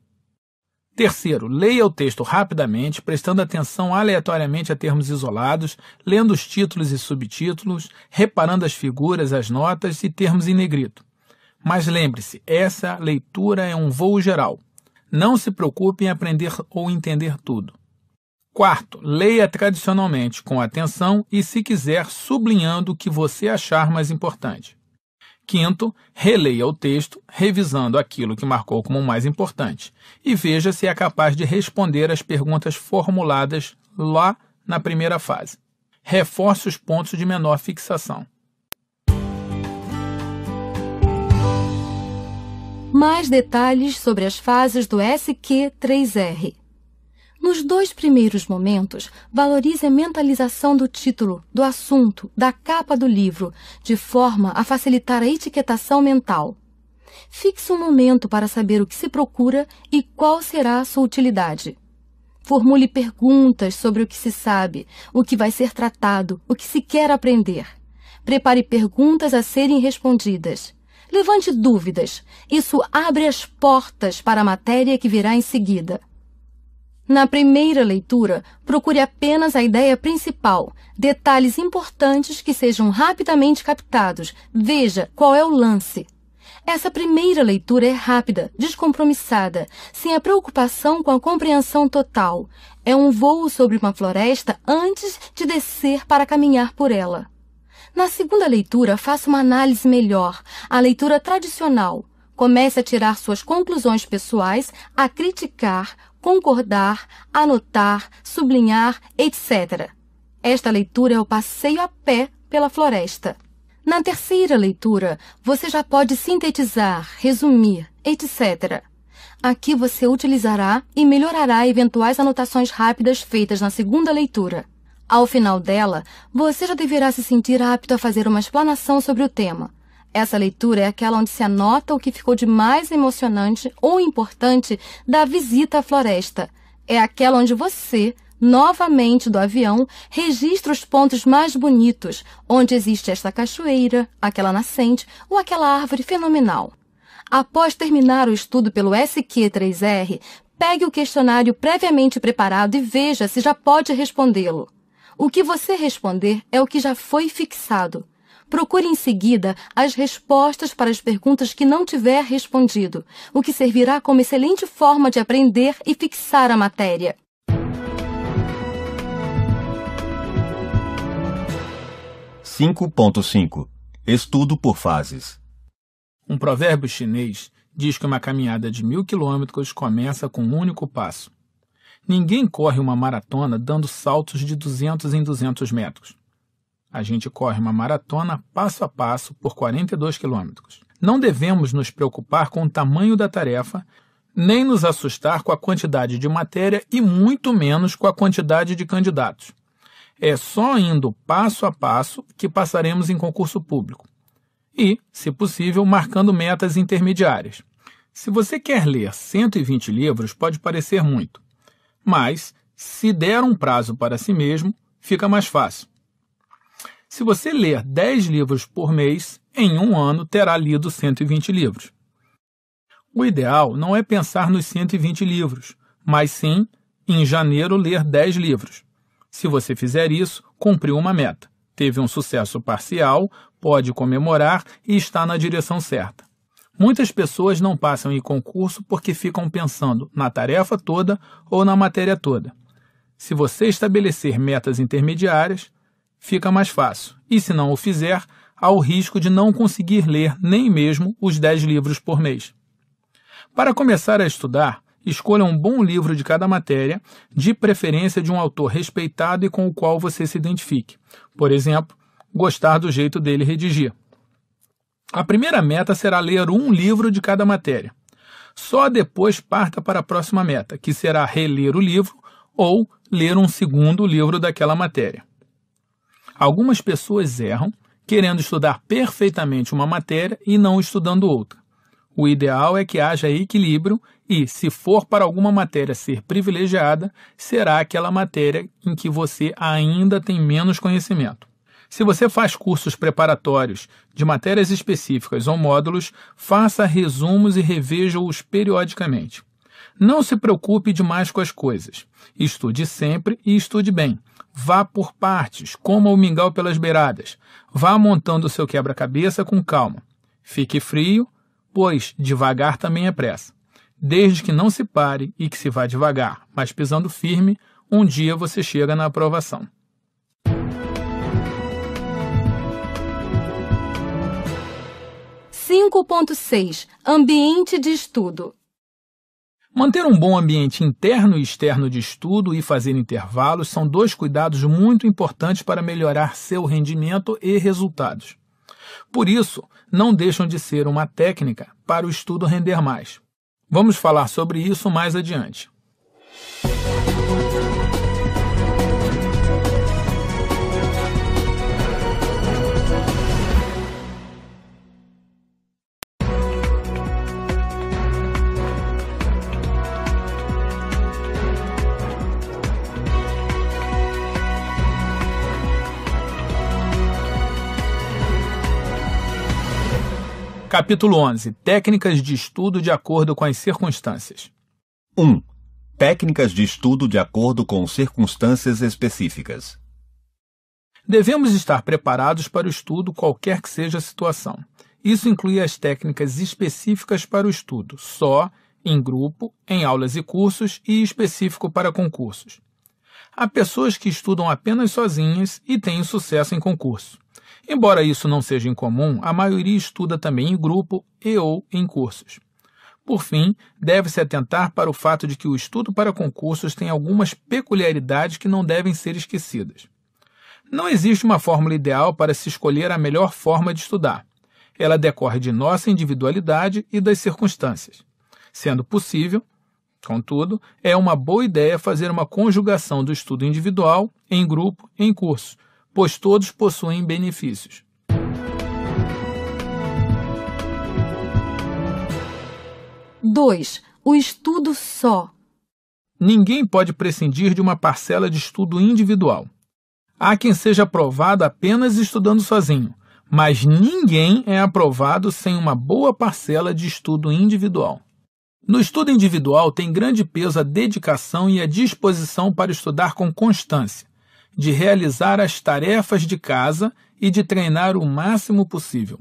Terceiro, leia o texto rapidamente, prestando atenção aleatoriamente a termos isolados, lendo os títulos e subtítulos, reparando as figuras, as notas e termos em negrito. Mas lembre-se, essa leitura é um voo geral. Não se preocupe em aprender ou entender tudo. Quarto, leia tradicionalmente com atenção e, se quiser, sublinhando o que você achar mais importante. Quinto, releia o texto, revisando aquilo que marcou como mais importante, e veja se é capaz de responder às perguntas formuladas lá na primeira fase. Reforce os pontos de menor fixação. mais detalhes sobre as fases do SQ3R. Nos dois primeiros momentos, valorize a mentalização do título, do assunto, da capa do livro, de forma a facilitar a etiquetação mental. Fixe um momento para saber o que se procura e qual será a sua utilidade. Formule perguntas sobre o que se sabe, o que vai ser tratado, o que se quer aprender. Prepare perguntas a serem respondidas levante dúvidas. Isso abre as portas para a matéria que virá em seguida. Na primeira leitura, procure apenas a ideia principal, detalhes importantes que sejam rapidamente captados. Veja qual é o lance. Essa primeira leitura é rápida, descompromissada, sem a preocupação com a compreensão total. É um voo sobre uma floresta antes de descer para caminhar por ela. Na segunda leitura, faça uma análise melhor, a leitura tradicional. Comece a tirar suas conclusões pessoais, a criticar, concordar, anotar, sublinhar, etc. Esta leitura é o passeio a pé pela floresta. Na terceira leitura, você já pode sintetizar, resumir, etc. Aqui você utilizará e melhorará eventuais anotações rápidas feitas na segunda leitura. Ao final dela, você já deverá se sentir apto a fazer uma explanação sobre o tema. Essa leitura é aquela onde se anota o que ficou de mais emocionante ou importante da visita à floresta. É aquela onde você, novamente do avião, registra os pontos mais bonitos, onde existe esta cachoeira, aquela nascente ou aquela árvore fenomenal. Após terminar o estudo pelo SQ3R, pegue o questionário previamente preparado e veja se já pode respondê-lo. O que você responder é o que já foi fixado. Procure em seguida as respostas para as perguntas que não tiver respondido, o que servirá como excelente forma de aprender e fixar a matéria. Cinco ponto cinco. Estudo por fases. Um provérbio chinês diz que uma caminhada de mil quilômetros começa com um único passo. Ninguém corre uma maratona dando saltos de 200 em 200 metros. A gente corre uma maratona passo a passo por 42 quilômetros. Não devemos nos preocupar com o tamanho da tarefa, nem nos assustar com a quantidade de matéria e muito menos com a quantidade de candidatos. É só indo passo a passo que passaremos em concurso público. E, se possível, marcando metas intermediárias. Se você quer ler 120 livros, pode parecer muito. Mas, se der um prazo para si mesmo, fica mais fácil. Se você ler 10 livros por mês, em um ano terá lido 120 livros. O ideal não é pensar nos 120 livros, mas sim em janeiro ler 10 livros. Se você fizer isso, cumpriu uma meta. Teve um sucesso parcial, pode comemorar e está na direção certa. Muitas pessoas não passam em concurso porque ficam pensando na tarefa toda ou na matéria toda. Se você estabelecer metas intermediárias, fica mais fácil, e se não o fizer, há o risco de não conseguir ler nem mesmo os 10 livros por mês. Para começar a estudar, escolha um bom livro de cada matéria, de preferência de um autor respeitado e com o qual você se identifique. Por exemplo, gostar do jeito dele redigir. A primeira meta será ler um livro de cada matéria. Só depois parta para a próxima meta, que será reler o livro ou ler um segundo livro daquela matéria. Algumas pessoas erram querendo estudar perfeitamente uma matéria e não estudando outra. O ideal é que haja equilíbrio e, se for para alguma matéria ser privilegiada, será aquela matéria em que você ainda tem menos conhecimento. Se você faz cursos preparatórios de matérias específicas ou módulos, faça resumos e reveja-os periodicamente. Não se preocupe demais com as coisas. Estude sempre e estude bem. Vá por partes, coma o mingau pelas beiradas. Vá montando o seu quebra-cabeça com calma. Fique frio, pois devagar também é pressa. Desde que não se pare e que se vá devagar, mas pisando firme, um dia você chega na aprovação. 5.6 Ambiente de estudo. Manter um bom ambiente interno e externo de estudo e fazer intervalos são dois cuidados muito importantes para melhorar seu rendimento e resultados. Por isso, não deixam de ser uma técnica para o estudo render mais. Vamos falar sobre isso mais adiante. Capítulo 11 Técnicas de estudo de acordo com as circunstâncias. 1. Técnicas de estudo de acordo com circunstâncias específicas. Devemos estar preparados para o estudo, qualquer que seja a situação. Isso inclui as técnicas específicas para o estudo, só, em grupo, em aulas e cursos e específico para concursos. Há pessoas que estudam apenas sozinhas e têm sucesso em concurso. Embora isso não seja incomum, a maioria estuda também em grupo e ou em cursos. Por fim, deve-se atentar para o fato de que o estudo para concursos tem algumas peculiaridades que não devem ser esquecidas. Não existe uma fórmula ideal para se escolher a melhor forma de estudar. Ela decorre de nossa individualidade e das circunstâncias. Sendo possível, contudo, é uma boa ideia fazer uma conjugação do estudo individual, em grupo, em curso, pois todos possuem benefícios. Dois, O estudo só. Ninguém pode prescindir de uma parcela de estudo individual. Há quem seja aprovado apenas estudando sozinho, mas ninguém é aprovado sem uma boa parcela de estudo individual. No estudo individual tem grande peso a dedicação e a disposição para estudar com constância de realizar as tarefas de casa e de treinar o máximo possível.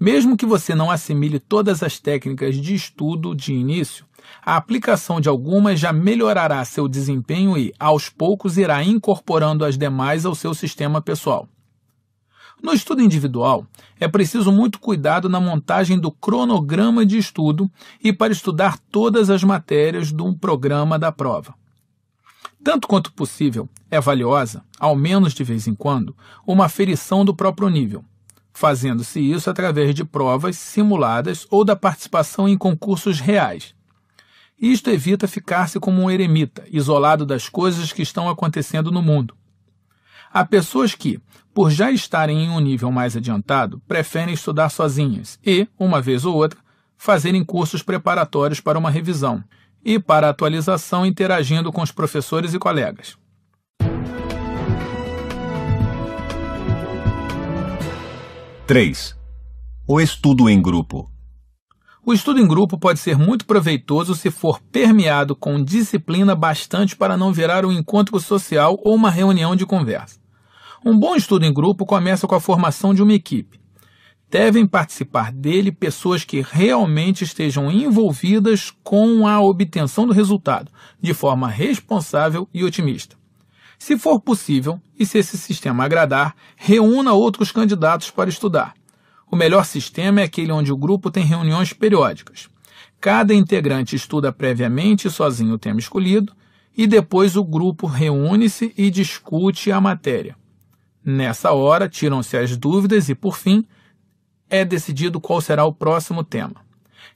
Mesmo que você não assimile todas as técnicas de estudo de início, a aplicação de algumas já melhorará seu desempenho e, aos poucos, irá incorporando as demais ao seu sistema pessoal. No estudo individual, é preciso muito cuidado na montagem do cronograma de estudo e para estudar todas as matérias de um programa da prova tanto quanto possível, é valiosa, ao menos de vez em quando, uma aferição do próprio nível, fazendo-se isso através de provas simuladas ou da participação em concursos reais. Isto evita ficar-se como um eremita, isolado das coisas que estão acontecendo no mundo. Há pessoas que, por já estarem em um nível mais adiantado, preferem estudar sozinhas e, uma vez ou outra, fazerem cursos preparatórios para uma revisão, e para atualização interagindo com os professores e colegas. Três. O estudo em grupo. O estudo em grupo pode ser muito proveitoso se for permeado com disciplina bastante para não virar um encontro social ou uma reunião de conversa. Um bom estudo em grupo começa com a formação de uma equipe, devem participar dele pessoas que realmente estejam envolvidas com a obtenção do resultado, de forma responsável e otimista. Se for possível, e se esse sistema agradar, reúna outros candidatos para estudar. O melhor sistema é aquele onde o grupo tem reuniões periódicas. Cada integrante estuda previamente sozinho o tema escolhido e depois o grupo reúne-se e discute a matéria. Nessa hora, tiram-se as dúvidas e, por fim, é decidido qual será o próximo tema.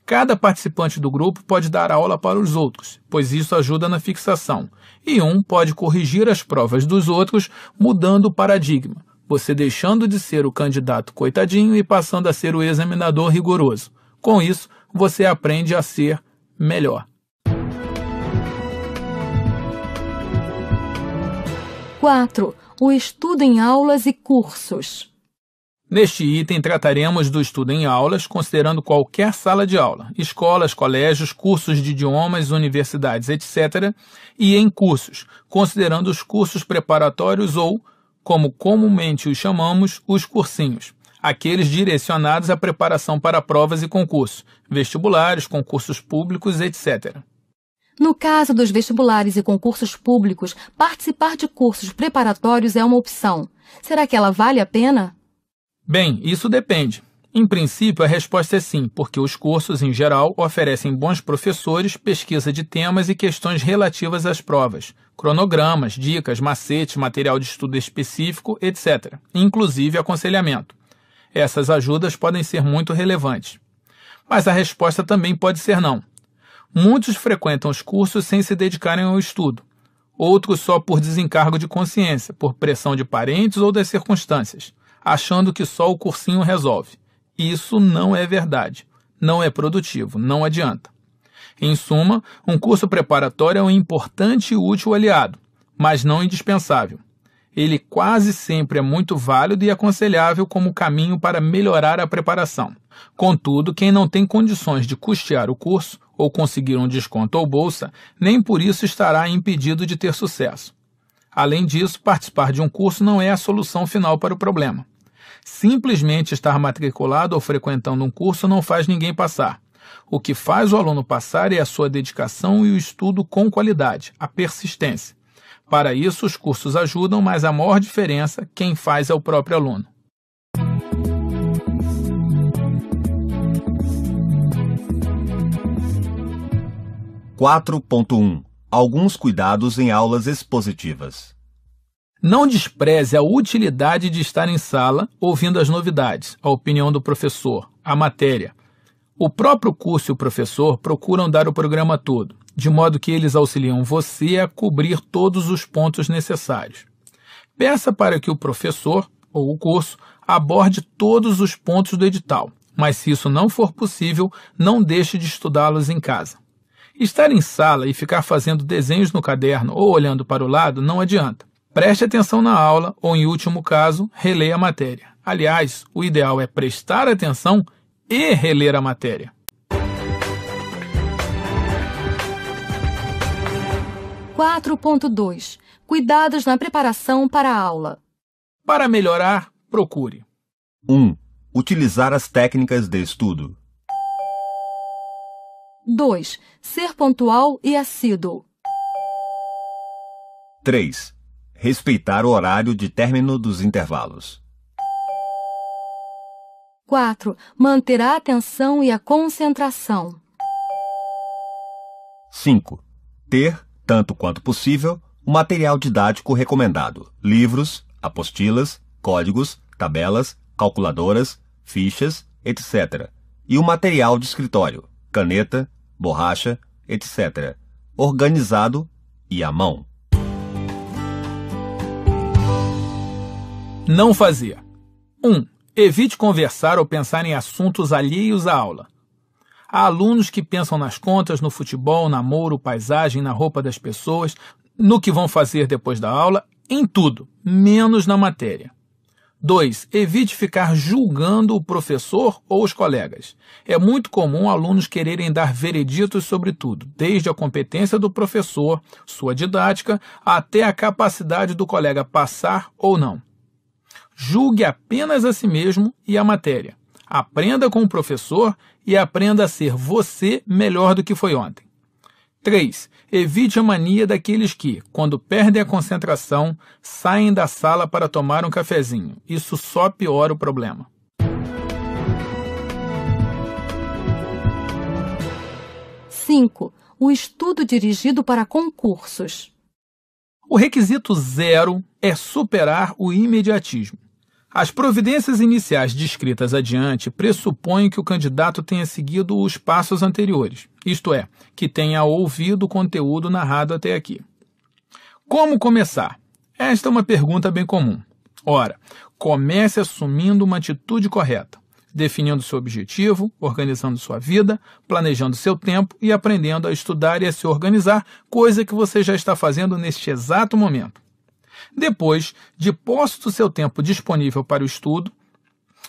Cada participante do grupo pode dar aula para os outros, pois isso ajuda na fixação, e um pode corrigir as provas dos outros mudando o paradigma, você deixando de ser o candidato coitadinho e passando a ser o examinador rigoroso. Com isso, você aprende a ser melhor. Quatro. O estudo em aulas e cursos. Neste item, trataremos do estudo em aulas, considerando qualquer sala de aula, escolas, colégios, cursos de idiomas, universidades, etc., e em cursos, considerando os cursos preparatórios ou, como comumente os chamamos, os cursinhos, aqueles direcionados à preparação para provas e concursos, vestibulares, concursos públicos, etc. No caso dos vestibulares e concursos públicos, participar de cursos preparatórios é uma opção. Será que ela vale a pena? Bem, isso depende. Em princípio, a resposta é sim, porque os cursos, em geral, oferecem bons professores, pesquisa de temas e questões relativas às provas, cronogramas, dicas, macetes, material de estudo específico, etc., inclusive aconselhamento. Essas ajudas podem ser muito relevantes. Mas a resposta também pode ser não. Muitos frequentam os cursos sem se dedicarem ao estudo, outros só por desencargo de consciência, por pressão de parentes ou das circunstâncias achando que só o cursinho resolve. Isso não é verdade. Não é produtivo, não adianta. Em suma, um curso preparatório é um importante e útil aliado, mas não indispensável. Ele quase sempre é muito válido e aconselhável como caminho para melhorar a preparação. Contudo, quem não tem condições de custear o curso ou conseguir um desconto ou bolsa, nem por isso estará impedido de ter sucesso. Além disso, participar de um curso não é a solução final para o problema. Simplesmente estar matriculado ou frequentando um curso não faz ninguém passar. O que faz o aluno passar é a sua dedicação e o estudo com qualidade, a persistência. Para isso, os cursos ajudam, mas a maior diferença quem faz é o próprio aluno. 4.1. Alguns cuidados em aulas expositivas. Não despreze a utilidade de estar em sala ouvindo as novidades, a opinião do professor, a matéria. O próprio curso e o professor procuram dar o programa todo, de modo que eles auxiliam você a cobrir todos os pontos necessários. Peça para que o professor ou o curso aborde todos os pontos do edital, mas se isso não for possível, não deixe de estudá-los em casa. Estar em sala e ficar fazendo desenhos no caderno ou olhando para o lado não adianta. Preste atenção na aula ou, em último caso, releia a matéria. Aliás, o ideal é prestar atenção e reler a matéria. 4.2 cuidados na preparação para a aula. Para melhorar, procure 1. Um, utilizar as técnicas de estudo. 2. Ser pontual e assíduo. 3. Respeitar o horário de término dos intervalos. 4. Manter a atenção e a concentração. 5. Ter, tanto quanto possível, o material didático recomendado: livros, apostilas, códigos, tabelas, calculadoras, fichas, etc. E o material de escritório: caneta, borracha, etc. Organizado e à mão. Não fazer. 1. Um, evite conversar ou pensar em assuntos alheios à aula. Há alunos que pensam nas contas, no futebol, namoro, paisagem, na roupa das pessoas, no que vão fazer depois da aula, em tudo, menos na matéria. 2. Evite ficar julgando o professor ou os colegas. É muito comum alunos quererem dar vereditos sobre tudo, desde a competência do professor, sua didática, até a capacidade do colega passar ou não julgue apenas a si mesmo e a matéria. Aprenda com o professor e aprenda a ser você melhor do que foi ontem. 3. Evite a mania daqueles que, quando perdem a concentração, saem da sala para tomar um cafezinho. Isso só piora o problema. Cinco, o estudo dirigido para concursos. O requisito zero é superar o imediatismo. As providências iniciais descritas adiante pressupõem que o candidato tenha seguido os passos anteriores, isto é, que tenha ouvido o conteúdo narrado até aqui. Como começar? Esta é uma pergunta bem comum. Ora, comece assumindo uma atitude correta, definindo seu objetivo, organizando sua vida, planejando seu tempo e aprendendo a estudar e a se organizar, coisa que você já está fazendo neste exato momento. Depois, deposite o seu tempo disponível para o estudo,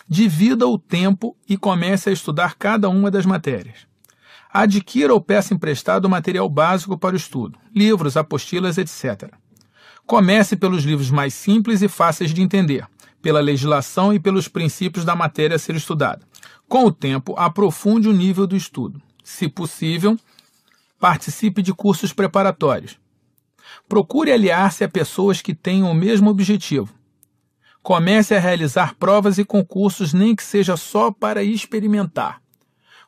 divida o tempo e comece a estudar cada uma das matérias. Adquira ou peça emprestado o material básico para o estudo, livros, apostilas, etc. Comece pelos livros mais simples e fáceis de entender, pela legislação e pelos princípios da matéria a ser estudada. Com o tempo, aprofunde o nível do estudo. Se possível, participe de cursos preparatórios. Procure aliar-se a pessoas que tenham o mesmo objetivo. Comece a realizar provas e concursos, nem que seja só para experimentar.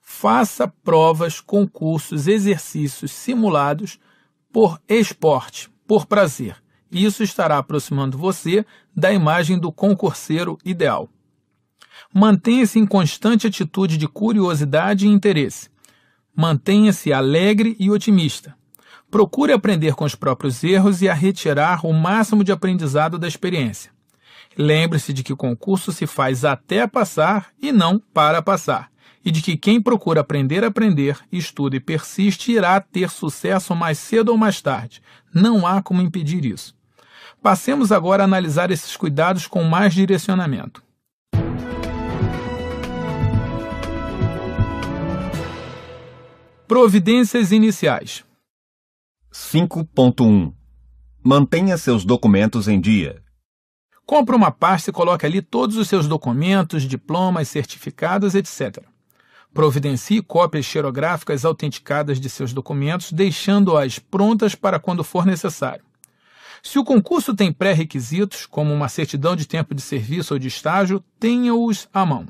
Faça provas, concursos, exercícios simulados por esporte, por prazer. Isso estará aproximando você da imagem do concurseiro ideal. Mantenha-se em constante atitude de curiosidade e interesse. Mantenha-se alegre e otimista. Procure aprender com os próprios erros e a retirar o máximo de aprendizado da experiência. Lembre-se de que o concurso se faz até passar e não para passar, e de que quem procura aprender, aprender, estuda e persiste irá ter sucesso mais cedo ou mais tarde. Não há como impedir isso. Passemos agora a analisar esses cuidados com mais direcionamento. Providências iniciais. 5.1 Mantenha seus documentos em dia. Compre uma pasta e coloque ali todos os seus documentos, diplomas, certificados, etc. Providencie cópias xerográficas autenticadas de seus documentos, deixando-as prontas para quando for necessário. Se o concurso tem pré-requisitos, como uma certidão de tempo de serviço ou de estágio, tenha-os à mão.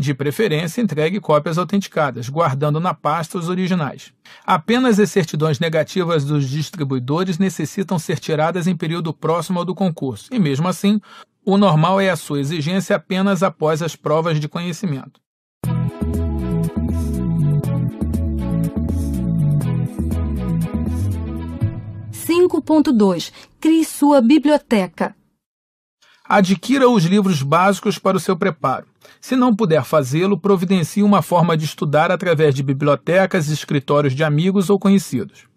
De preferência, entregue cópias autenticadas, guardando na pasta os originais. Apenas as certidões negativas dos distribuidores necessitam ser tiradas em período próximo ao do concurso, e mesmo assim, o normal é a sua exigência apenas após as provas de conhecimento. Cinco ponto dois. Crie sua biblioteca. Adquira os livros básicos para o seu preparo. Se não puder fazê-lo, providencie uma forma de estudar através de bibliotecas, escritórios de amigos ou conhecidos.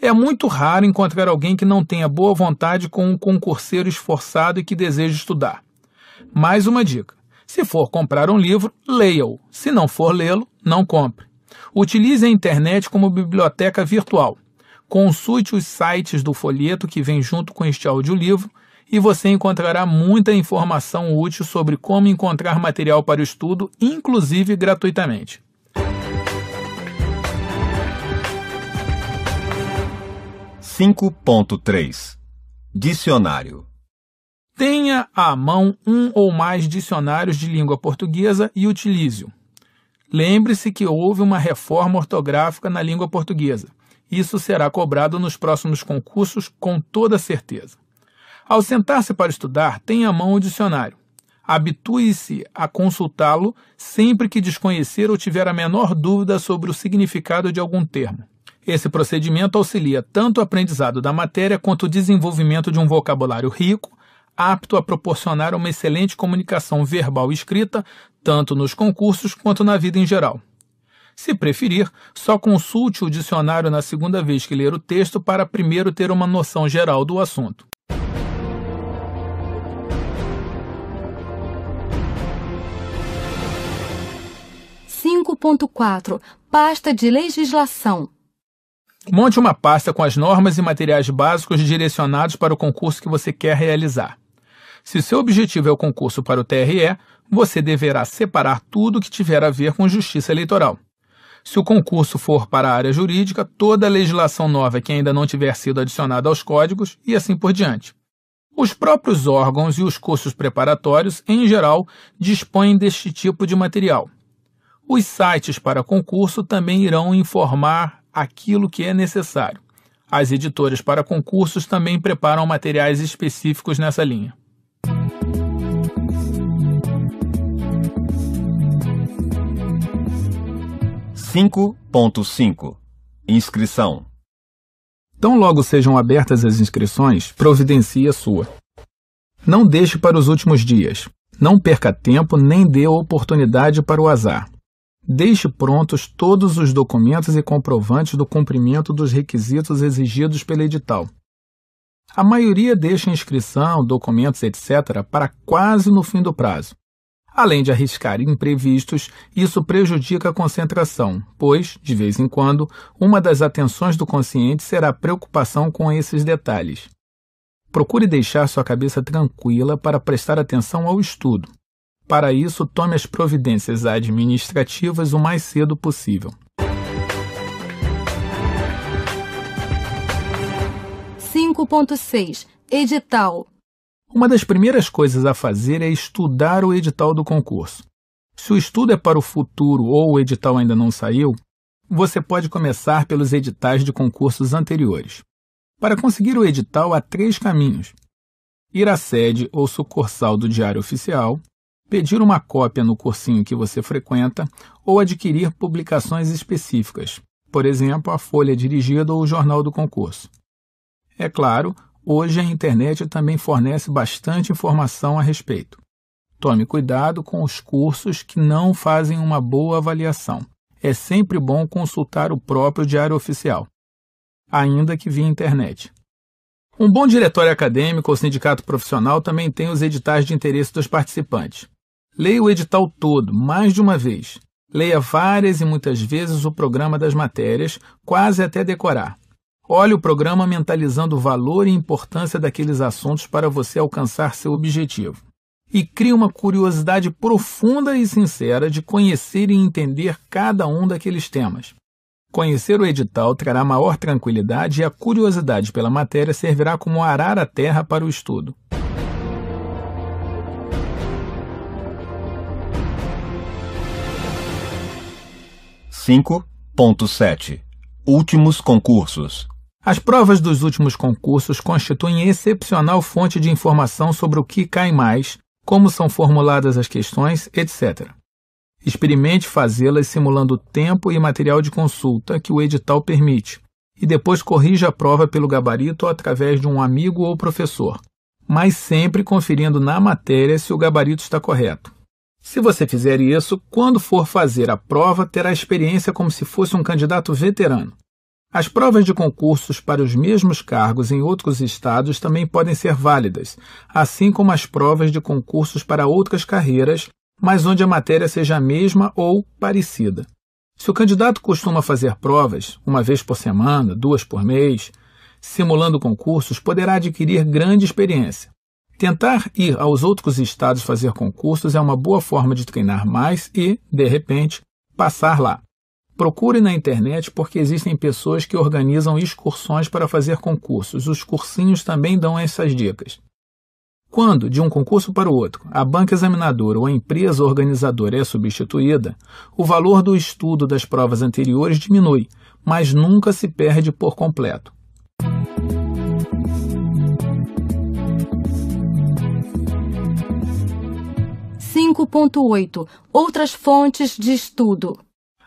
É muito raro encontrar alguém que não tenha boa vontade com um concurseiro esforçado e que deseja estudar. Mais uma dica: se for comprar um livro, leia-o. Se não for lê-lo, não compre. Utilize a internet como biblioteca virtual. Consulte os sites do folheto que vem junto com este audiolivro e você encontrará muita informação útil sobre como encontrar material para o estudo, inclusive gratuitamente. 5.3 Dicionário Tenha à mão um ou mais dicionários de língua portuguesa e utilize-o. Lembre-se que houve uma reforma ortográfica na língua portuguesa. Isso será cobrado nos próximos concursos com toda certeza. Ao sentar-se para estudar, tenha à mão o dicionário. Habitue-se a consultá-lo sempre que desconhecer ou tiver a menor dúvida sobre o significado de algum termo. Esse procedimento auxilia tanto o aprendizado da matéria quanto o desenvolvimento de um vocabulário rico, apto a proporcionar uma excelente comunicação verbal e escrita, tanto nos concursos quanto na vida em geral. Se preferir, só consulte o dicionário na segunda vez que ler o texto para primeiro ter uma noção geral do assunto. 5.4 Pasta de legislação. Monte uma pasta com as normas e materiais básicos direcionados para o concurso que você quer realizar. Se seu objetivo é o concurso para o TRE, você deverá separar tudo que tiver a ver com justiça eleitoral. Se o concurso for para a área jurídica, toda a legislação nova que ainda não tiver sido adicionada aos códigos e assim por diante. Os próprios órgãos e os cursos preparatórios, em geral, dispõem deste tipo de material, os sites para concurso também irão informar aquilo que é necessário. As editoras para concursos também preparam materiais específicos nessa linha. Cinco ponto cinco Inscrição Tão logo sejam abertas as inscrições, providencie a sua. Não deixe para os últimos dias. Não perca tempo nem dê oportunidade para o azar. Deixe prontos todos os documentos e comprovantes do cumprimento dos requisitos exigidos pelo edital. A maioria deixa inscrição, documentos, etc., para quase no fim do prazo. Além de arriscar imprevistos, isso prejudica a concentração, pois, de vez em quando, uma das atenções do consciente será a preocupação com esses detalhes. Procure deixar sua cabeça tranquila para prestar atenção ao estudo. Para isso, tome as providências administrativas o mais cedo possível. Edital. Uma das primeiras coisas a fazer é estudar o edital do concurso. Se o estudo é para o futuro ou o edital ainda não saiu, você pode começar pelos editais de concursos anteriores. Para conseguir o edital, há três caminhos: ir à sede ou sucursal do Diário Oficial, pedir uma cópia no cursinho que você frequenta ou adquirir publicações específicas, por exemplo, a folha dirigida ou o jornal do concurso. É claro, hoje a internet também fornece bastante informação a respeito. Tome cuidado com os cursos que não fazem uma boa avaliação. É sempre bom consultar o próprio Diário Oficial, ainda que via internet. Um bom diretório acadêmico ou sindicato profissional também tem os editais de interesse dos participantes. Leia o edital todo, mais de uma vez. Leia várias e muitas vezes o programa das matérias, quase até decorar. Olhe o programa mentalizando o valor e importância daqueles assuntos para você alcançar seu objetivo. E crie uma curiosidade profunda e sincera de conhecer e entender cada um daqueles temas. Conhecer o edital trará maior tranquilidade e a curiosidade pela matéria servirá como arar a terra para o estudo. 5.7 Últimos concursos. As provas dos últimos concursos constituem excepcional fonte de informação sobre o que cai mais, como são formuladas as questões, etc. Experimente fazê-las simulando o tempo e material de consulta que o edital permite, e depois corrija a prova pelo gabarito ou através de um amigo ou professor, mas sempre conferindo na matéria se o gabarito está correto. Se você fizer isso, quando for fazer a prova, terá experiência como se fosse um candidato veterano. As provas de concursos para os mesmos cargos em outros estados também podem ser válidas, assim como as provas de concursos para outras carreiras, mas onde a matéria seja a mesma ou parecida. Se o candidato costuma fazer provas, uma vez por semana, duas por mês, simulando concursos, poderá adquirir grande experiência. Tentar ir aos outros estados fazer concursos é uma boa forma de treinar mais e, de repente, passar lá. Procure na internet porque existem pessoas que organizam excursões para fazer concursos. Os cursinhos também dão essas dicas. Quando, de um concurso para o outro, a banca examinadora ou a empresa organizadora é substituída, o valor do estudo das provas anteriores diminui, mas nunca se perde por completo. 5.8 Outras fontes de estudo.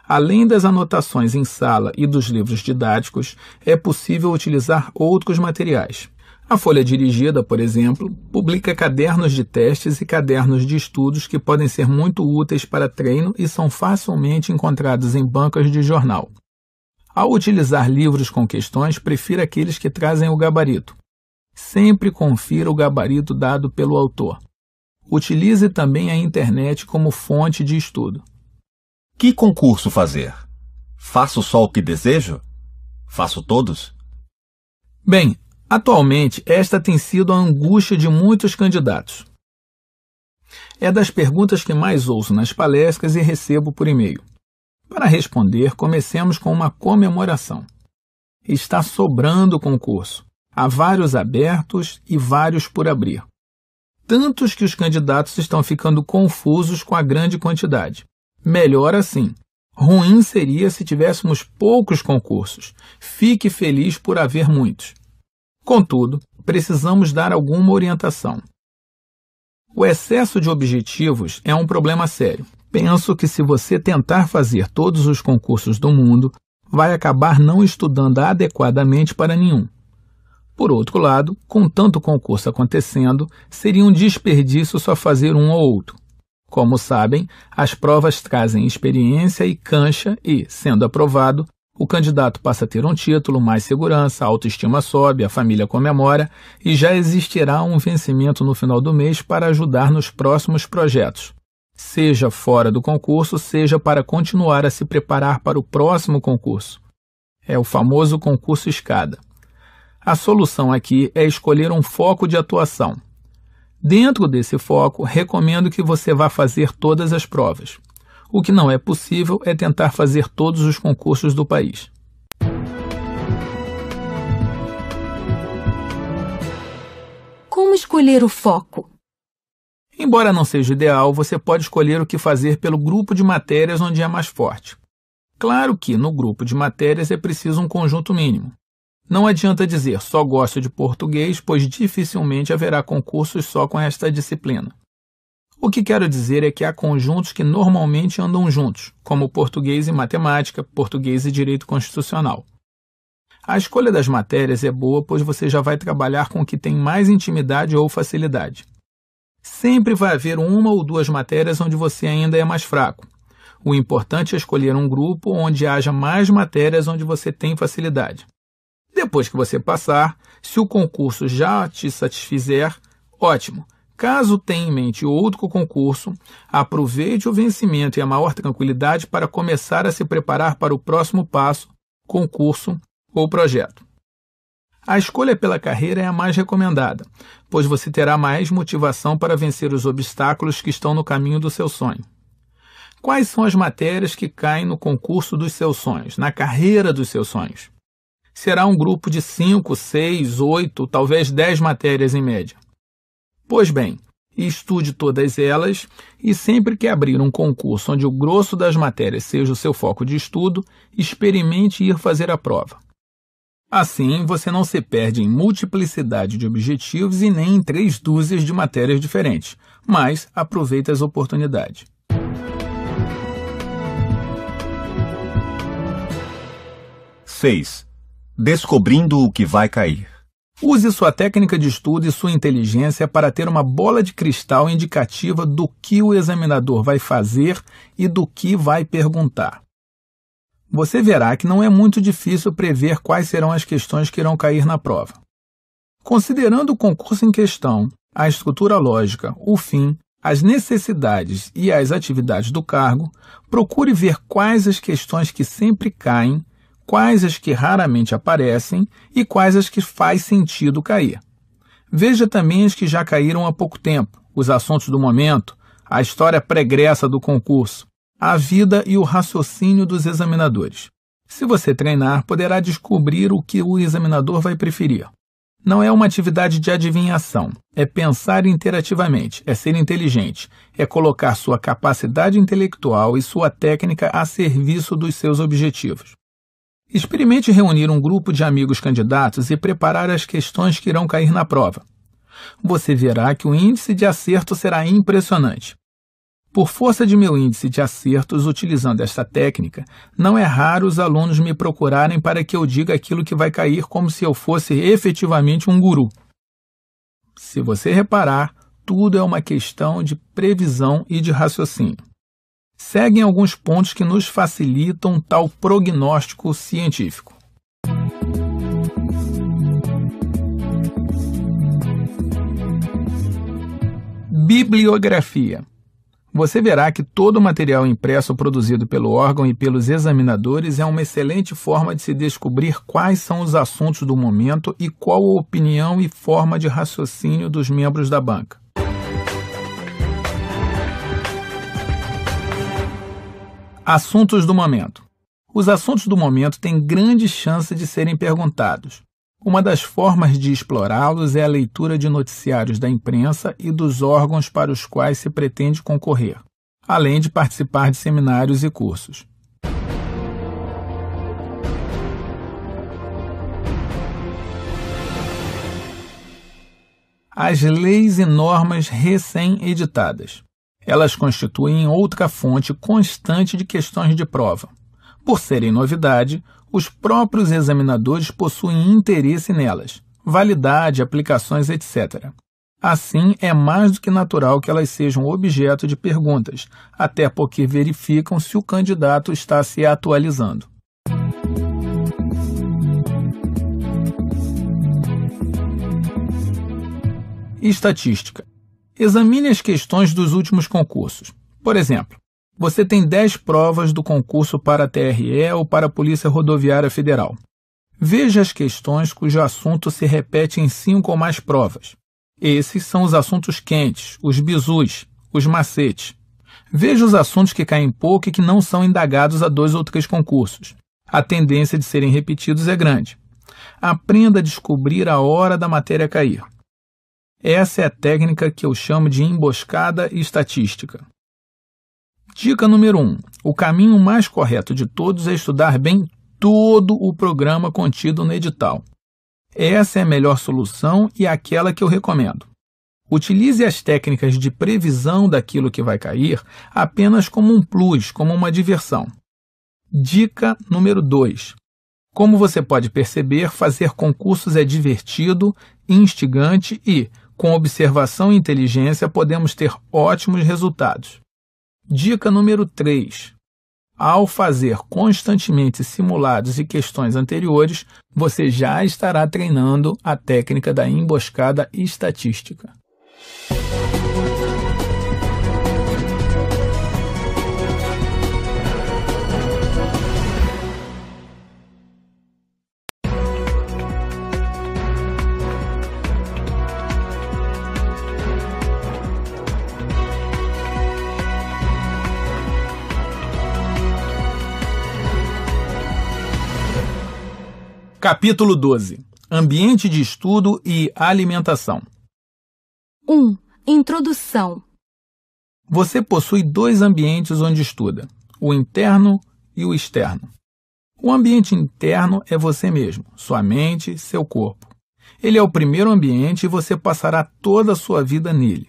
Além das anotações em sala e dos livros didáticos, é possível utilizar outros materiais. A folha dirigida, por exemplo, publica cadernos de testes e cadernos de estudos que podem ser muito úteis para treino e são facilmente encontrados em bancas de jornal. Ao utilizar livros com questões, prefira aqueles que trazem o gabarito. Sempre confira o gabarito dado pelo autor. Utilize também a internet como fonte de estudo. Que concurso fazer? Faço só o que desejo? Faço todos? Bem, atualmente esta tem sido a angústia de muitos candidatos. É das perguntas que mais ouço nas palestras e recebo por e-mail. Para responder, comecemos com uma comemoração. Está sobrando concurso. Há vários abertos e vários por abrir tantos que os candidatos estão ficando confusos com a grande quantidade. Melhor assim. Ruim seria se tivéssemos poucos concursos. Fique feliz por haver muitos. Contudo, precisamos dar alguma orientação. O excesso de objetivos é um problema sério. Penso que se você tentar fazer todos os concursos do mundo, vai acabar não estudando adequadamente para nenhum. Por outro lado, com tanto concurso acontecendo, seria um desperdício só fazer um ou outro. Como sabem, as provas trazem experiência e cancha e, sendo aprovado, o candidato passa a ter um título, mais segurança, a autoestima sobe, a família comemora e já existirá um vencimento no final do mês para ajudar nos próximos projetos. Seja fora do concurso, seja para continuar a se preparar para o próximo concurso. É o famoso concurso escada. A solução aqui é escolher um foco de atuação. Dentro desse foco, recomendo que você vá fazer todas as provas. O que não é possível é tentar fazer todos os concursos do país. Como escolher o foco? Embora não seja ideal, você pode escolher o que fazer pelo grupo de matérias onde é mais forte. Claro que no grupo de matérias é preciso um conjunto mínimo, não adianta dizer só gosto de português, pois dificilmente haverá concursos só com esta disciplina. O que quero dizer é que há conjuntos que normalmente andam juntos, como português e matemática, português e direito constitucional. A escolha das matérias é boa, pois você já vai trabalhar com o que tem mais intimidade ou facilidade. Sempre vai haver uma ou duas matérias onde você ainda é mais fraco. O importante é escolher um grupo onde haja mais matérias onde você tem facilidade. Depois que você passar, se o concurso já te satisfizer, ótimo. Caso tenha em mente outro concurso, aproveite o vencimento e a maior tranquilidade para começar a se preparar para o próximo passo, concurso ou projeto. A escolha pela carreira é a mais recomendada, pois você terá mais motivação para vencer os obstáculos que estão no caminho do seu sonho. Quais são as matérias que caem no concurso dos seus sonhos, na carreira dos seus sonhos? será um grupo de 5, 6, 8, talvez 10 matérias em média. Pois bem, estude todas elas e sempre que abrir um concurso onde o grosso das matérias seja o seu foco de estudo, experimente ir fazer a prova. Assim, você não se perde em multiplicidade de objetivos e nem em três dúzias de matérias diferentes, mas aproveita as oportunidades. Seis descobrindo o que vai cair. Use sua técnica de estudo e sua inteligência para ter uma bola de cristal indicativa do que o examinador vai fazer e do que vai perguntar. Você verá que não é muito difícil prever quais serão as questões que irão cair na prova. Considerando o concurso em questão, a estrutura lógica, o fim, as necessidades e as atividades do cargo, procure ver quais as questões que sempre caem quais as que raramente aparecem e quais as que faz sentido cair. Veja também as que já caíram há pouco tempo, os assuntos do momento, a história pregressa do concurso, a vida e o raciocínio dos examinadores. Se você treinar, poderá descobrir o que o examinador vai preferir. Não é uma atividade de adivinhação, é pensar interativamente, é ser inteligente, é colocar sua capacidade intelectual e sua técnica a serviço dos seus objetivos. Experimente reunir um grupo de amigos candidatos e preparar as questões que irão cair na prova. Você verá que o índice de acerto será impressionante. Por força de meu índice de acertos utilizando esta técnica, não é raro os alunos me procurarem para que eu diga aquilo que vai cair como se eu fosse efetivamente um guru. Se você reparar, tudo é uma questão de previsão e de raciocínio seguem alguns pontos que nos facilitam tal prognóstico científico. Bibliografia. Você verá que todo o material impresso produzido pelo órgão e pelos examinadores é uma excelente forma de se descobrir quais são os assuntos do momento e qual a opinião e forma de raciocínio dos membros da banca. Assuntos do momento. Os assuntos do momento têm grande chance de serem perguntados. Uma das formas de explorá-los é a leitura de noticiários da imprensa e dos órgãos para os quais se pretende concorrer, além de participar de seminários e cursos. As leis e normas recém-editadas. Elas constituem outra fonte constante de questões de prova. Por serem novidade, os próprios examinadores possuem interesse nelas, validade, aplicações, etc. Assim, é mais do que natural que elas sejam objeto de perguntas, até porque verificam se o candidato está se atualizando. Estatística Examine as questões dos últimos concursos. Por exemplo, você tem 10 provas do concurso para a TRE ou para a Polícia Rodoviária Federal. Veja as questões cujo assunto se repete em cinco ou mais provas. Esses são os assuntos quentes, os bizus, os macetes. Veja os assuntos que caem pouco e que não são indagados a dois ou três concursos. A tendência de serem repetidos é grande. Aprenda a descobrir a hora da matéria cair. Essa é a técnica que eu chamo de emboscada estatística. Dica número 1. Um, o caminho mais correto de todos é estudar bem todo o programa contido no edital. Essa é a melhor solução e é aquela que eu recomendo. Utilize as técnicas de previsão daquilo que vai cair apenas como um plus, como uma diversão. Dica número 2. Como você pode perceber, fazer concursos é divertido, instigante e, com observação e inteligência, podemos ter ótimos resultados. Dica número 3. Ao fazer constantemente simulados e questões anteriores, você já estará treinando a técnica da emboscada estatística. Capítulo 12 Ambiente de estudo e alimentação. 1. Introdução. Você possui dois ambientes onde estuda: o interno e o externo. O ambiente interno é você mesmo, sua mente, seu corpo. Ele é o primeiro ambiente e você passará toda a sua vida nele.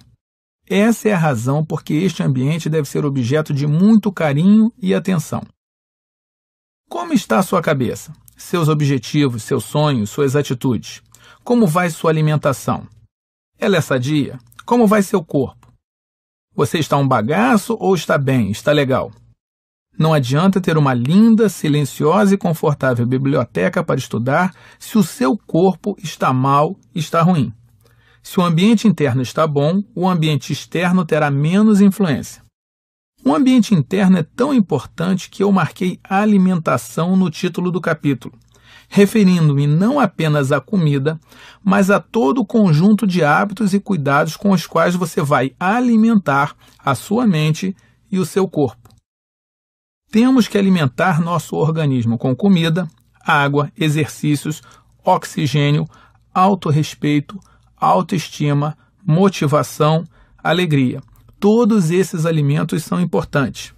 Essa é a razão por que este ambiente deve ser objeto de muito carinho e atenção. Como está a sua cabeça? seus objetivos, seus sonhos, suas atitudes? Como vai sua alimentação? Ela é sadia? Como vai seu corpo? Você está um bagaço ou está bem, está legal? Não adianta ter uma linda, silenciosa e confortável biblioteca para estudar se o seu corpo está mal, está ruim. Se o ambiente interno está bom, o ambiente externo terá menos influência. Um ambiente interno é tão importante que eu marquei alimentação no título do capítulo, referindo-me não apenas à comida, mas a todo o conjunto de hábitos e cuidados com os quais você vai alimentar a sua mente e o seu corpo. Temos que alimentar nosso organismo com comida, água, exercícios, oxigênio, autorrespeito, autoestima, motivação, alegria todos esses alimentos são importantes.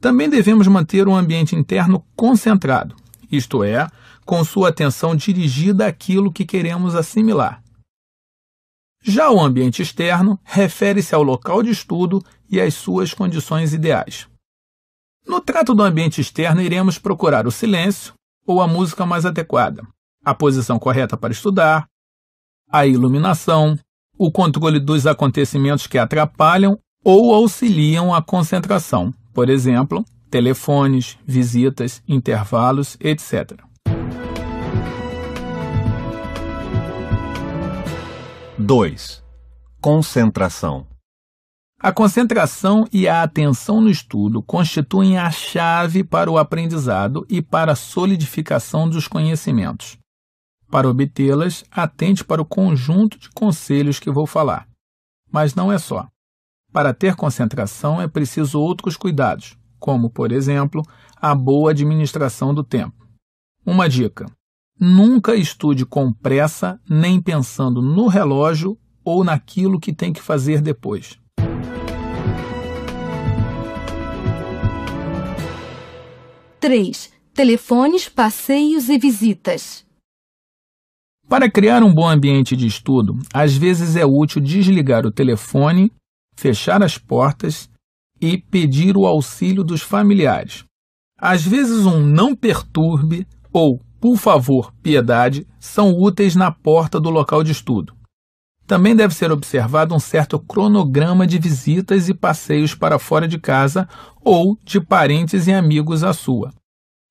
Também devemos manter um ambiente interno concentrado, isto é, com sua atenção dirigida àquilo que queremos assimilar. Já o ambiente externo refere-se ao local de estudo e às suas condições ideais. No trato do ambiente externo, iremos procurar o silêncio ou a música mais adequada, a posição correta para estudar, a iluminação, o controle dos acontecimentos que atrapalham ou auxiliam a concentração, por exemplo, telefones, visitas, intervalos, etc. Dois. Concentração. A concentração e a atenção no estudo constituem a chave para o aprendizado e para a solidificação dos conhecimentos. Para obtê-las, atente para o conjunto de conselhos que vou falar. Mas não é só. Para ter concentração é preciso outros cuidados, como, por exemplo, a boa administração do tempo. Uma dica: nunca estude com pressa nem pensando no relógio ou naquilo que tem que fazer depois. Três. Telefones, passeios e visitas. Para criar um bom ambiente de estudo, às vezes é útil desligar o telefone, fechar as portas e pedir o auxílio dos familiares. Às vezes, um não perturbe ou, por favor, piedade são úteis na porta do local de estudo. Também deve ser observado um certo cronograma de visitas e passeios para fora de casa ou de parentes e amigos à sua.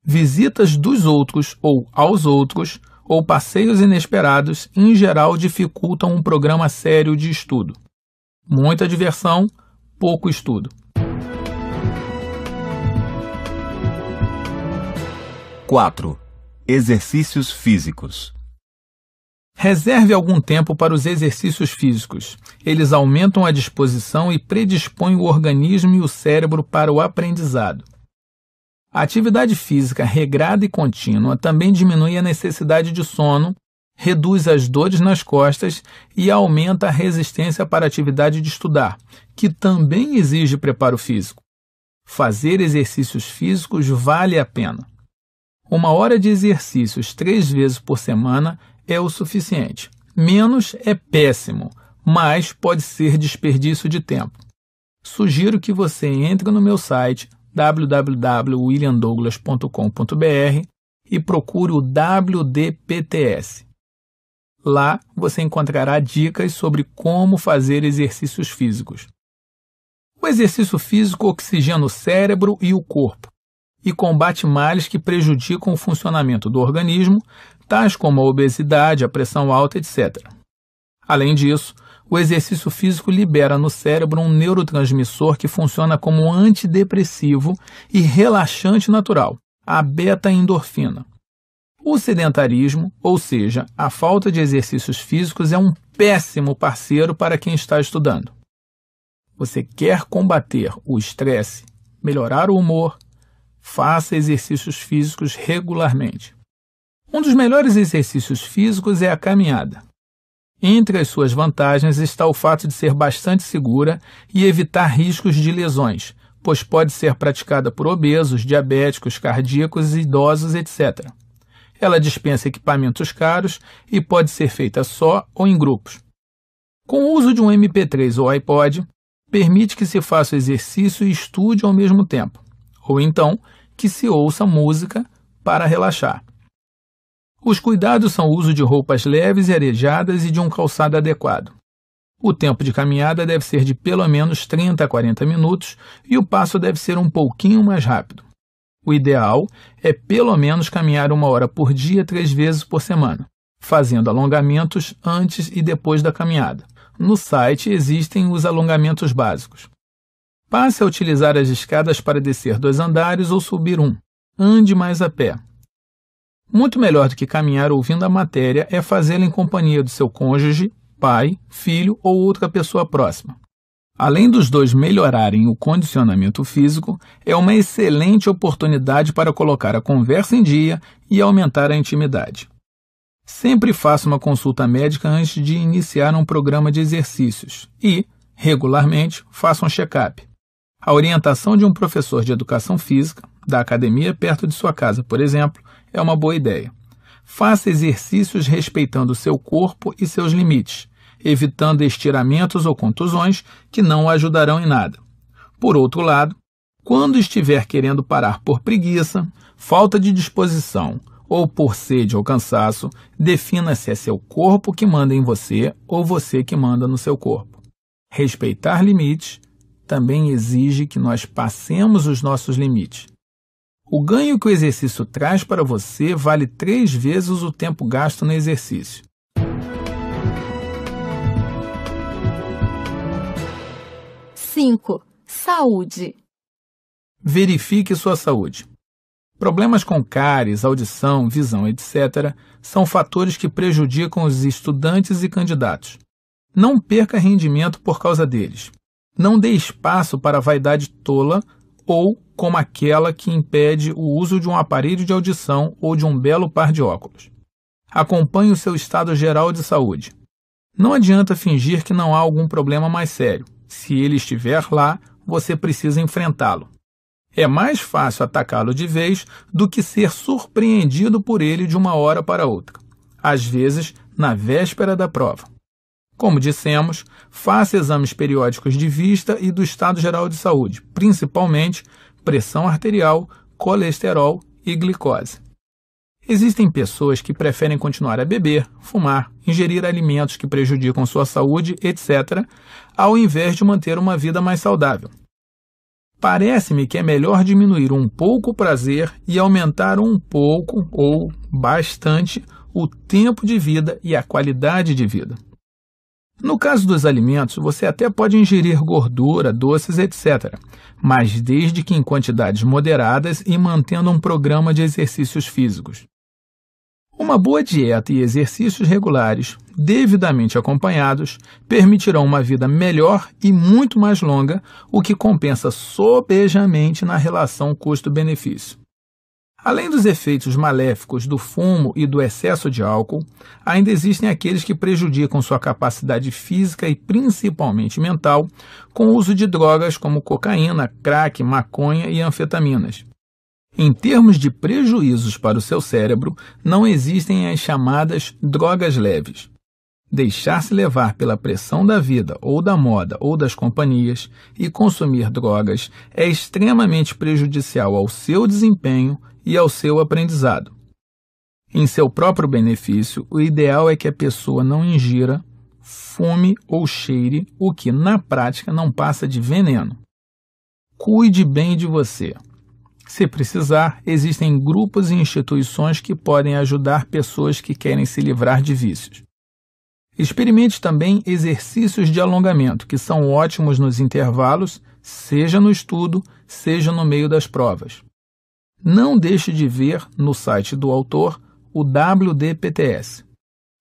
Visitas dos outros ou aos outros ou passeios inesperados, em geral dificultam um programa sério de estudo. Muita diversão, pouco estudo. Quatro. Exercícios físicos. Reserve algum tempo para os exercícios físicos. Eles aumentam a disposição e predispõem o organismo e o cérebro para o aprendizado. A atividade física regrada e contínua também diminui a necessidade de sono, reduz as dores nas costas e aumenta a resistência para a atividade de estudar, que também exige preparo físico. Fazer exercícios físicos vale a pena. Uma hora de exercícios três vezes por semana é o suficiente. Menos é péssimo, mas pode ser desperdício de tempo. Sugiro que você entre no meu site www.williamdouglas.com.br e procure o WDPTS. Lá você encontrará dicas sobre como fazer exercícios físicos. O exercício físico oxigena o cérebro e o corpo e combate males que prejudicam o funcionamento do organismo, tais como a obesidade, a pressão alta, etc. Além disso, o exercício físico libera no cérebro um neurotransmissor que funciona como um antidepressivo e relaxante natural, a beta-endorfina. O sedentarismo, ou seja, a falta de exercícios físicos, é um péssimo parceiro para quem está estudando. Você quer combater o estresse, melhorar o humor, faça exercícios físicos regularmente. Um dos melhores exercícios físicos é a caminhada. Entre as suas vantagens está o fato de ser bastante segura e evitar riscos de lesões, pois pode ser praticada por obesos, diabéticos, cardíacos, idosos, etc. Ela dispensa equipamentos caros e pode ser feita só ou em grupos. Com o uso de um MP3 ou iPod, permite que se faça exercício e estude ao mesmo tempo, ou então que se ouça música para relaxar. Os cuidados são o uso de roupas leves e arejadas e de um calçado adequado. O tempo de caminhada deve ser de pelo menos 30 a 40 minutos e o passo deve ser um pouquinho mais rápido. O ideal é pelo menos caminhar uma hora por dia, três vezes por semana, fazendo alongamentos antes e depois da caminhada. No site existem os alongamentos básicos. Passe a utilizar as escadas para descer dois andares ou subir um. Ande mais a pé. Muito melhor do que caminhar ouvindo a matéria é fazê-la em companhia do seu cônjuge, pai, filho ou outra pessoa próxima. Além dos dois melhorarem o condicionamento físico, é uma excelente oportunidade para colocar a conversa em dia e aumentar a intimidade. Sempre faça uma consulta médica antes de iniciar um programa de exercícios e, regularmente, faça um check-up. A orientação de um professor de educação física, da academia perto de sua casa, por exemplo, é uma boa ideia. Faça exercícios respeitando seu corpo e seus limites, evitando estiramentos ou contusões que não ajudarão em nada. Por outro lado, quando estiver querendo parar por preguiça, falta de disposição ou por sede ou cansaço, defina se é seu corpo que manda em você ou você que manda no seu corpo. Respeitar limites também exige que nós passemos os nossos limites. O ganho que o exercício traz para você vale três vezes o tempo gasto no exercício. Cinco. Saúde. Verifique sua saúde. Problemas com cáries, audição, visão, etc., são fatores que prejudicam os estudantes e candidatos. Não perca rendimento por causa deles. Não dê espaço para a vaidade tola ou como aquela que impede o uso de um aparelho de audição ou de um belo par de óculos. Acompanhe o seu estado geral de saúde. Não adianta fingir que não há algum problema mais sério. Se ele estiver lá, você precisa enfrentá-lo. É mais fácil atacá-lo de vez do que ser surpreendido por ele de uma hora para outra, às vezes na véspera da prova. Como dissemos, faça exames periódicos de vista e do estado geral de saúde, principalmente pressão arterial, colesterol e glicose. Existem pessoas que preferem continuar a beber, fumar, ingerir alimentos que prejudicam sua saúde, etc., ao invés de manter uma vida mais saudável. Parece-me que é melhor diminuir um pouco o prazer e aumentar um pouco ou bastante o tempo de vida e a qualidade de vida. No caso dos alimentos, você até pode ingerir gordura, doces, etc., mas desde que em quantidades moderadas e mantendo um programa de exercícios físicos. Uma boa dieta e exercícios regulares, devidamente acompanhados, permitirão uma vida melhor e muito mais longa, o que compensa sobejamente na relação custo-benefício. Além dos efeitos maléficos do fumo e do excesso de álcool, ainda existem aqueles que prejudicam sua capacidade física e principalmente mental com o uso de drogas como cocaína, crack, maconha e anfetaminas. Em termos de prejuízos para o seu cérebro, não existem as chamadas drogas leves. Deixar-se levar pela pressão da vida ou da moda ou das companhias e consumir drogas é extremamente prejudicial ao seu desempenho e ao seu aprendizado. Em seu próprio benefício, o ideal é que a pessoa não ingira, fume ou cheire o que, na prática, não passa de veneno. Cuide bem de você. Se precisar, existem grupos e instituições que podem ajudar pessoas que querem se livrar de vícios. Experimente também exercícios de alongamento, que são ótimos nos intervalos, seja no estudo, seja no meio das provas. Não deixe de ver no site do autor o WDPTS.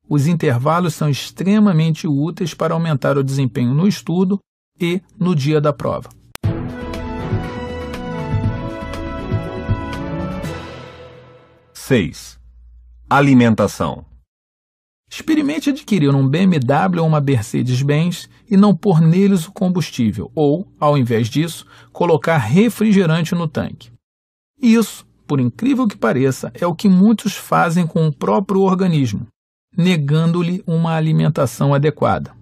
Os intervalos são extremamente úteis para aumentar o desempenho no estudo e no dia da prova. Seis. Alimentação. Experimente adquirir um BMW ou uma Mercedes-Benz e não pôr neles o combustível, ou, ao invés disso, colocar refrigerante no tanque. Isso, por incrível que pareça, é o que muitos fazem com o próprio organismo, negando-lhe uma alimentação adequada.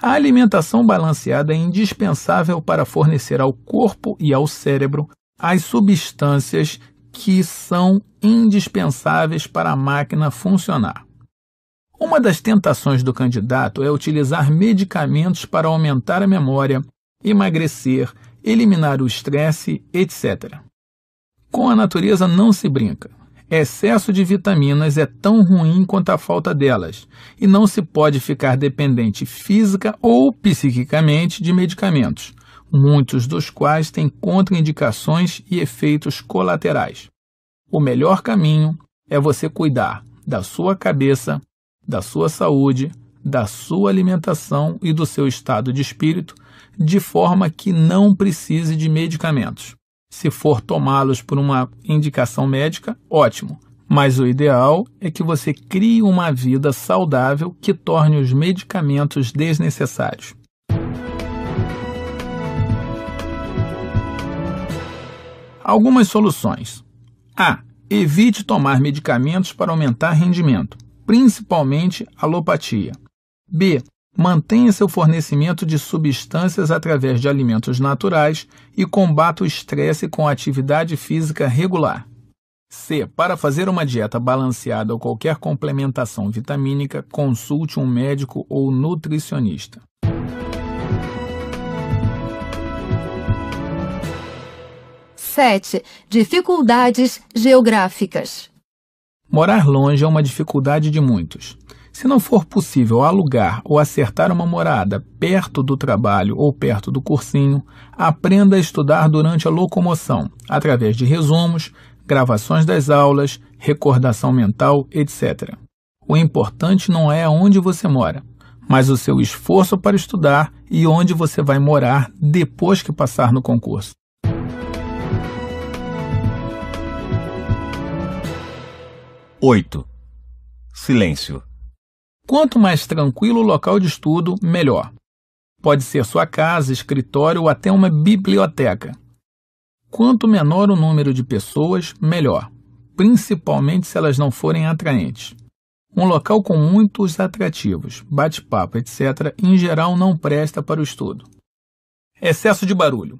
A alimentação balanceada é indispensável para fornecer ao corpo e ao cérebro as substâncias que são indispensáveis para a máquina funcionar. Uma das tentações do candidato é utilizar medicamentos para aumentar a memória, emagrecer, eliminar o estresse, etc. Com a natureza não se brinca. Excesso de vitaminas é tão ruim quanto a falta delas, e não se pode ficar dependente física ou psiquicamente de medicamentos, muitos dos quais têm contraindicações e efeitos colaterais. O melhor caminho é você cuidar da sua cabeça, da sua saúde, da sua alimentação e do seu estado de espírito, de forma que não precise de medicamentos. Se for tomá-los por uma indicação médica, ótimo. Mas o ideal é que você crie uma vida saudável que torne os medicamentos desnecessários. Algumas soluções. A. Evite tomar medicamentos para aumentar rendimento, principalmente alopatia. B mantenha seu fornecimento de substâncias através de alimentos naturais e combata o estresse com atividade física regular. C. Para fazer uma dieta balanceada ou qualquer complementação vitamínica, consulte um médico ou nutricionista. Sete. Dificuldades geográficas. Morar longe é uma dificuldade de muitos. Se não for possível alugar ou acertar uma morada perto do trabalho ou perto do cursinho, aprenda a estudar durante a locomoção, através de resumos, gravações das aulas, recordação mental, etc. O importante não é onde você mora, mas o seu esforço para estudar e onde você vai morar depois que passar no concurso. Oito. Silêncio. Quanto mais tranquilo o local de estudo, melhor. Pode ser sua casa, escritório ou até uma biblioteca. Quanto menor o número de pessoas, melhor, principalmente se elas não forem atraentes. Um local com muitos atrativos, bate-papo, etc., em geral não presta para o estudo. Excesso de barulho.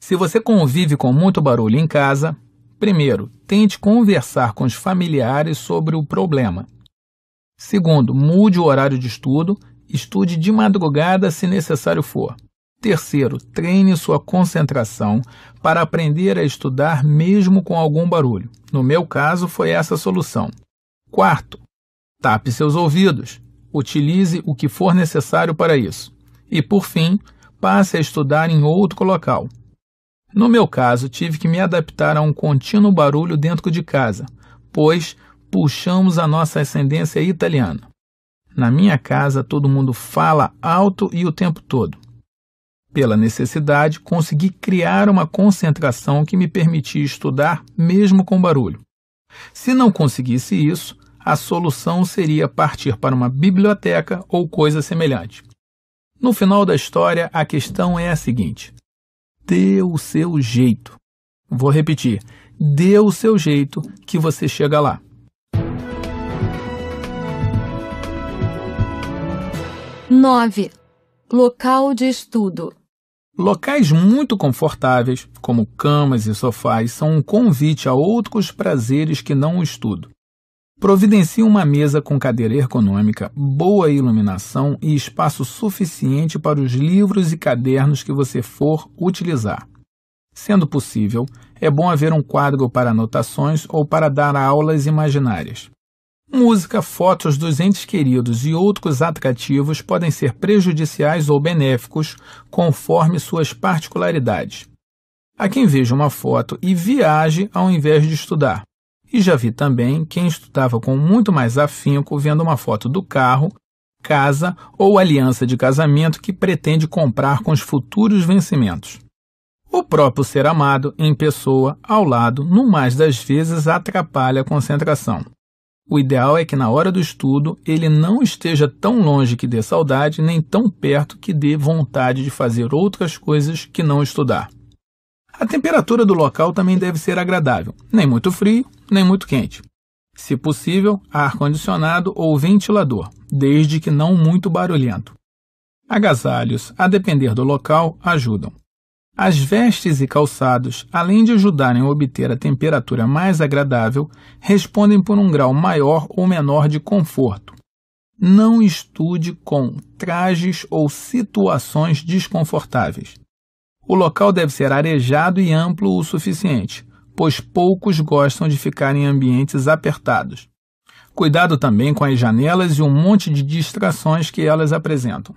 Se você convive com muito barulho em casa, primeiro, tente conversar com os familiares sobre o problema Segundo, mude o horário de estudo, estude de madrugada se necessário for. Terceiro, treine sua concentração para aprender a estudar mesmo com algum barulho. No meu caso, foi essa a solução. Quarto, tape seus ouvidos. Utilize o que for necessário para isso. E, por fim, passe a estudar em outro local. No meu caso, tive que me adaptar a um contínuo barulho dentro de casa, pois puxamos a nossa ascendência italiana. Na minha casa, todo mundo fala alto e o tempo todo. Pela necessidade, consegui criar uma concentração que me permitia estudar mesmo com barulho. Se não conseguisse isso, a solução seria partir para uma biblioteca ou coisa semelhante. No final da história, a questão é a seguinte: dê o seu jeito. Vou repetir: dê o seu jeito que você chega lá. 9. Local de estudo. Locais muito confortáveis, como camas e sofás, são um convite a outros prazeres que não o estudo. Providencie uma mesa com cadeira ergonômica, boa iluminação e espaço suficiente para os livros e cadernos que você for utilizar. Sendo possível, é bom haver um quadro para anotações ou para dar aulas imaginárias. Música, fotos dos entes queridos e outros atrativos podem ser prejudiciais ou benéficos, conforme suas particularidades. Há quem veja uma foto e viaje ao invés de estudar. E já vi também quem estudava com muito mais afinco vendo uma foto do carro, casa ou aliança de casamento que pretende comprar com os futuros vencimentos. O próprio ser amado, em pessoa, ao lado, no mais das vezes atrapalha a concentração. O ideal é que na hora do estudo ele não esteja tão longe que dê saudade, nem tão perto que dê vontade de fazer outras coisas que não estudar. A temperatura do local também deve ser agradável, nem muito frio, nem muito quente. Se possível, ar-condicionado ou ventilador, desde que não muito barulhento. Agasalhos, a depender do local, ajudam. As vestes e calçados, além de ajudarem a obter a temperatura mais agradável, respondem por um grau maior ou menor de conforto. Não estude com trajes ou situações desconfortáveis. O local deve ser arejado e amplo o suficiente, pois poucos gostam de ficar em ambientes apertados. Cuidado também com as janelas e um monte de distrações que elas apresentam.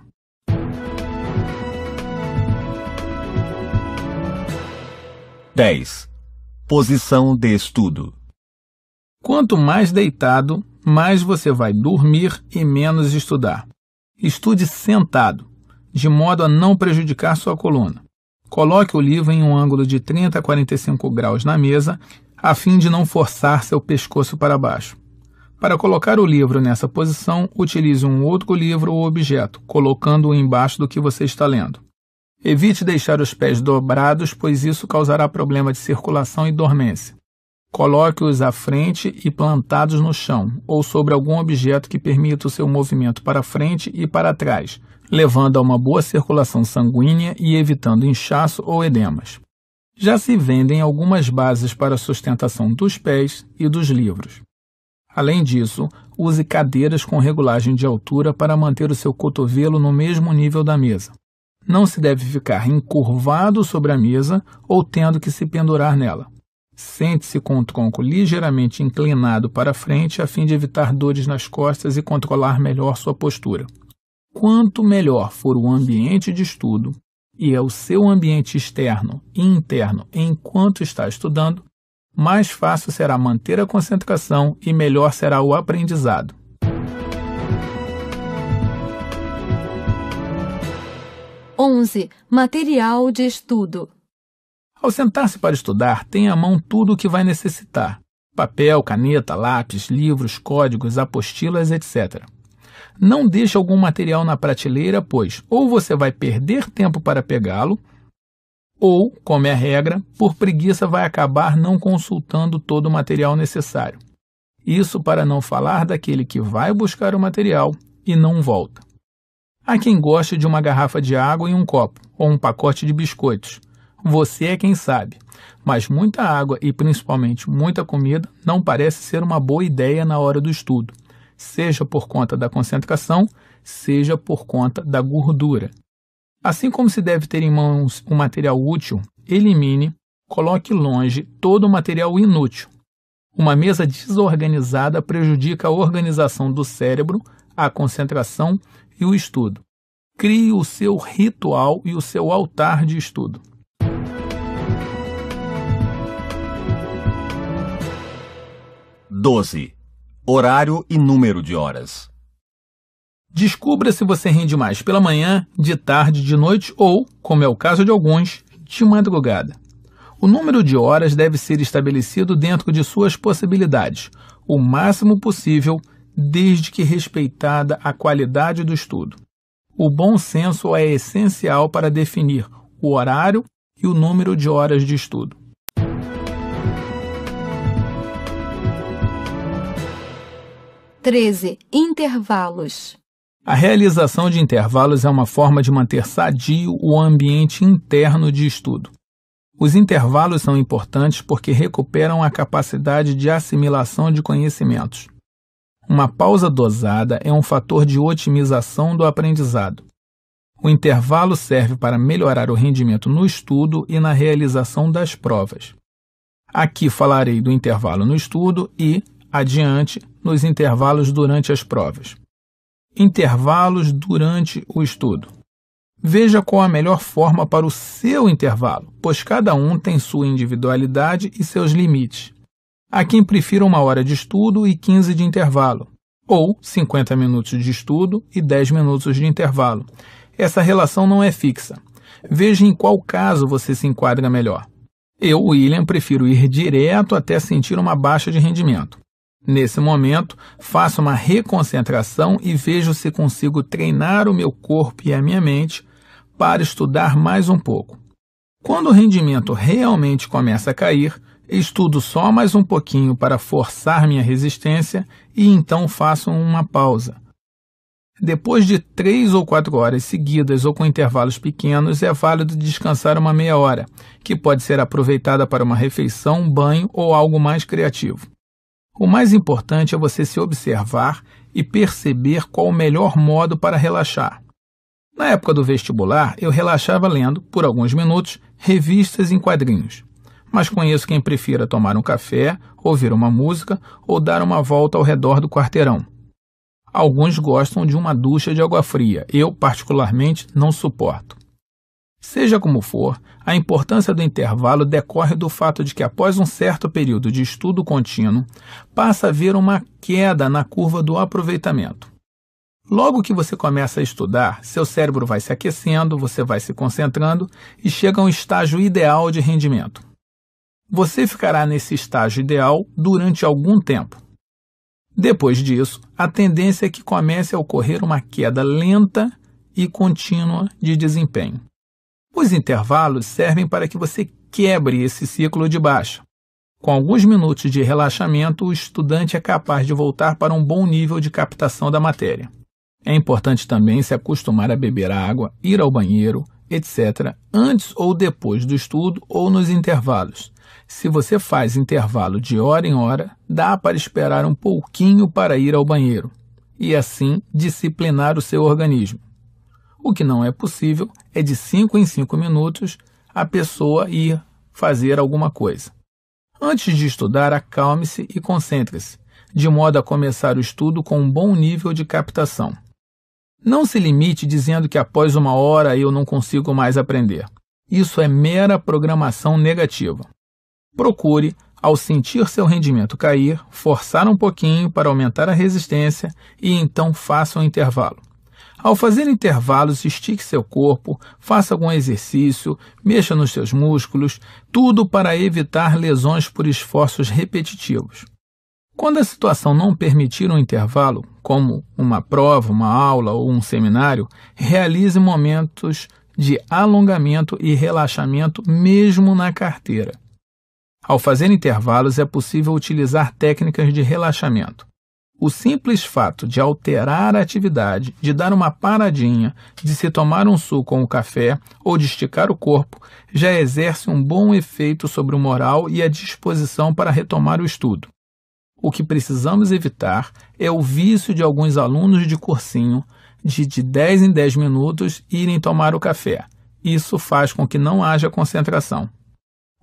10. Posição de estudo. Quanto mais deitado, mais você vai dormir e menos estudar. Estude sentado, de modo a não prejudicar sua coluna. Coloque o livro em um ângulo de 30 a 45 graus na mesa, a fim de não forçar seu pescoço para baixo. Para colocar o livro nessa posição, utilize um outro livro ou objeto, colocando-o embaixo do que você está lendo. Evite deixar os pés dobrados, pois isso causará problema de circulação e dormência. Coloque-os à frente e plantados no chão ou sobre algum objeto que permita o seu movimento para frente e para trás, levando a uma boa circulação sanguínea e evitando inchaço ou edemas. Já se vendem algumas bases para a sustentação dos pés e dos livros. Além disso, use cadeiras com regulagem de altura para manter o seu cotovelo no mesmo nível da mesa. Não se deve ficar encurvado sobre a mesa ou tendo que se pendurar nela. Sente-se com o tronco ligeiramente inclinado para frente a fim de evitar dores nas costas e controlar melhor sua postura. Quanto melhor for o ambiente de estudo e é o seu ambiente externo e interno enquanto está estudando, mais fácil será manter a concentração e melhor será o aprendizado. 11. Material de estudo. Ao sentar-se para estudar, tenha à mão tudo o que vai necessitar: papel, caneta, lápis, livros, códigos, apostilas, etc. Não deixe algum material na prateleira, pois ou você vai perder tempo para pegá-lo, ou, como é a regra, por preguiça vai acabar não consultando todo o material necessário. Isso para não falar daquele que vai buscar o material e não volta. Há quem goste de uma garrafa de água em um copo, ou um pacote de biscoitos. Você é quem sabe. Mas muita água e principalmente muita comida não parece ser uma boa ideia na hora do estudo, seja por conta da concentração, seja por conta da gordura. Assim como se deve ter em mãos um material útil, elimine, coloque longe todo o material inútil. Uma mesa desorganizada prejudica a organização do cérebro, a concentração e o estudo. Crie o seu ritual e o seu altar de estudo. Doze. Horário e número de horas. Descubra se você rende mais pela manhã, de tarde, de noite ou, como é o caso de alguns, de madrugada. O número de horas deve ser estabelecido dentro de suas possibilidades, o máximo possível desde que respeitada a qualidade do estudo. O bom senso é essencial para definir o horário e o número de horas de estudo. Treze Intervalos a realização de intervalos é uma forma de manter sadio o ambiente interno de estudo. Os intervalos são importantes porque recuperam a capacidade de assimilação de conhecimentos. Uma pausa dosada é um fator de otimização do aprendizado. O intervalo serve para melhorar o rendimento no estudo e na realização das provas. Aqui falarei do intervalo no estudo e, adiante, nos intervalos durante as provas. Intervalos durante o estudo. Veja qual a melhor forma para o seu intervalo, pois cada um tem sua individualidade e seus limites. Há quem prefira uma hora de estudo e 15 de intervalo, ou 50 minutos de estudo e 10 minutos de intervalo. Essa relação não é fixa. Veja em qual caso você se enquadra melhor. Eu, William, prefiro ir direto até sentir uma baixa de rendimento. Nesse momento, faço uma reconcentração e vejo se consigo treinar o meu corpo e a minha mente para estudar mais um pouco. Quando o rendimento realmente começa a cair, Estudo só mais um pouquinho para forçar minha resistência e então faço uma pausa. Depois de três ou quatro horas seguidas ou com intervalos pequenos, é válido descansar uma meia hora, que pode ser aproveitada para uma refeição, banho ou algo mais criativo. O mais importante é você se observar e perceber qual o melhor modo para relaxar. Na época do vestibular, eu relaxava lendo, por alguns minutos, revistas em quadrinhos mas conheço quem prefira tomar um café, ouvir uma música ou dar uma volta ao redor do quarteirão. Alguns gostam de uma ducha de água fria, eu, particularmente, não suporto. Seja como for, a importância do intervalo decorre do fato de que, após um certo período de estudo contínuo, passa a haver uma queda na curva do aproveitamento. Logo que você começa a estudar, seu cérebro vai se aquecendo, você vai se concentrando e chega a um estágio ideal de rendimento você ficará nesse estágio ideal durante algum tempo. Depois disso, a tendência é que comece a ocorrer uma queda lenta e contínua de desempenho. Os intervalos servem para que você quebre esse ciclo de baixa. Com alguns minutos de relaxamento, o estudante é capaz de voltar para um bom nível de captação da matéria. É importante também se acostumar a beber água, ir ao banheiro, etc., antes ou depois do estudo ou nos intervalos. Se você faz intervalo de hora em hora, dá para esperar um pouquinho para ir ao banheiro e assim disciplinar o seu organismo. O que não é possível é de 5 em 5 minutos a pessoa ir fazer alguma coisa. Antes de estudar, acalme-se e concentre-se, de modo a começar o estudo com um bom nível de captação. Não se limite dizendo que após uma hora eu não consigo mais aprender. Isso é mera programação negativa procure, ao sentir seu rendimento cair, forçar um pouquinho para aumentar a resistência e então faça um intervalo. Ao fazer intervalos, estique seu corpo, faça algum exercício, mexa nos seus músculos, tudo para evitar lesões por esforços repetitivos. Quando a situação não permitir um intervalo, como uma prova, uma aula ou um seminário, realize momentos de alongamento e relaxamento mesmo na carteira. Ao fazer intervalos, é possível utilizar técnicas de relaxamento. O simples fato de alterar a atividade, de dar uma paradinha, de se tomar um suco com o café ou de esticar o corpo já exerce um bom efeito sobre o moral e a disposição para retomar o estudo. O que precisamos evitar é o vício de alguns alunos de cursinho de de 10 em 10 minutos irem tomar o café. Isso faz com que não haja concentração.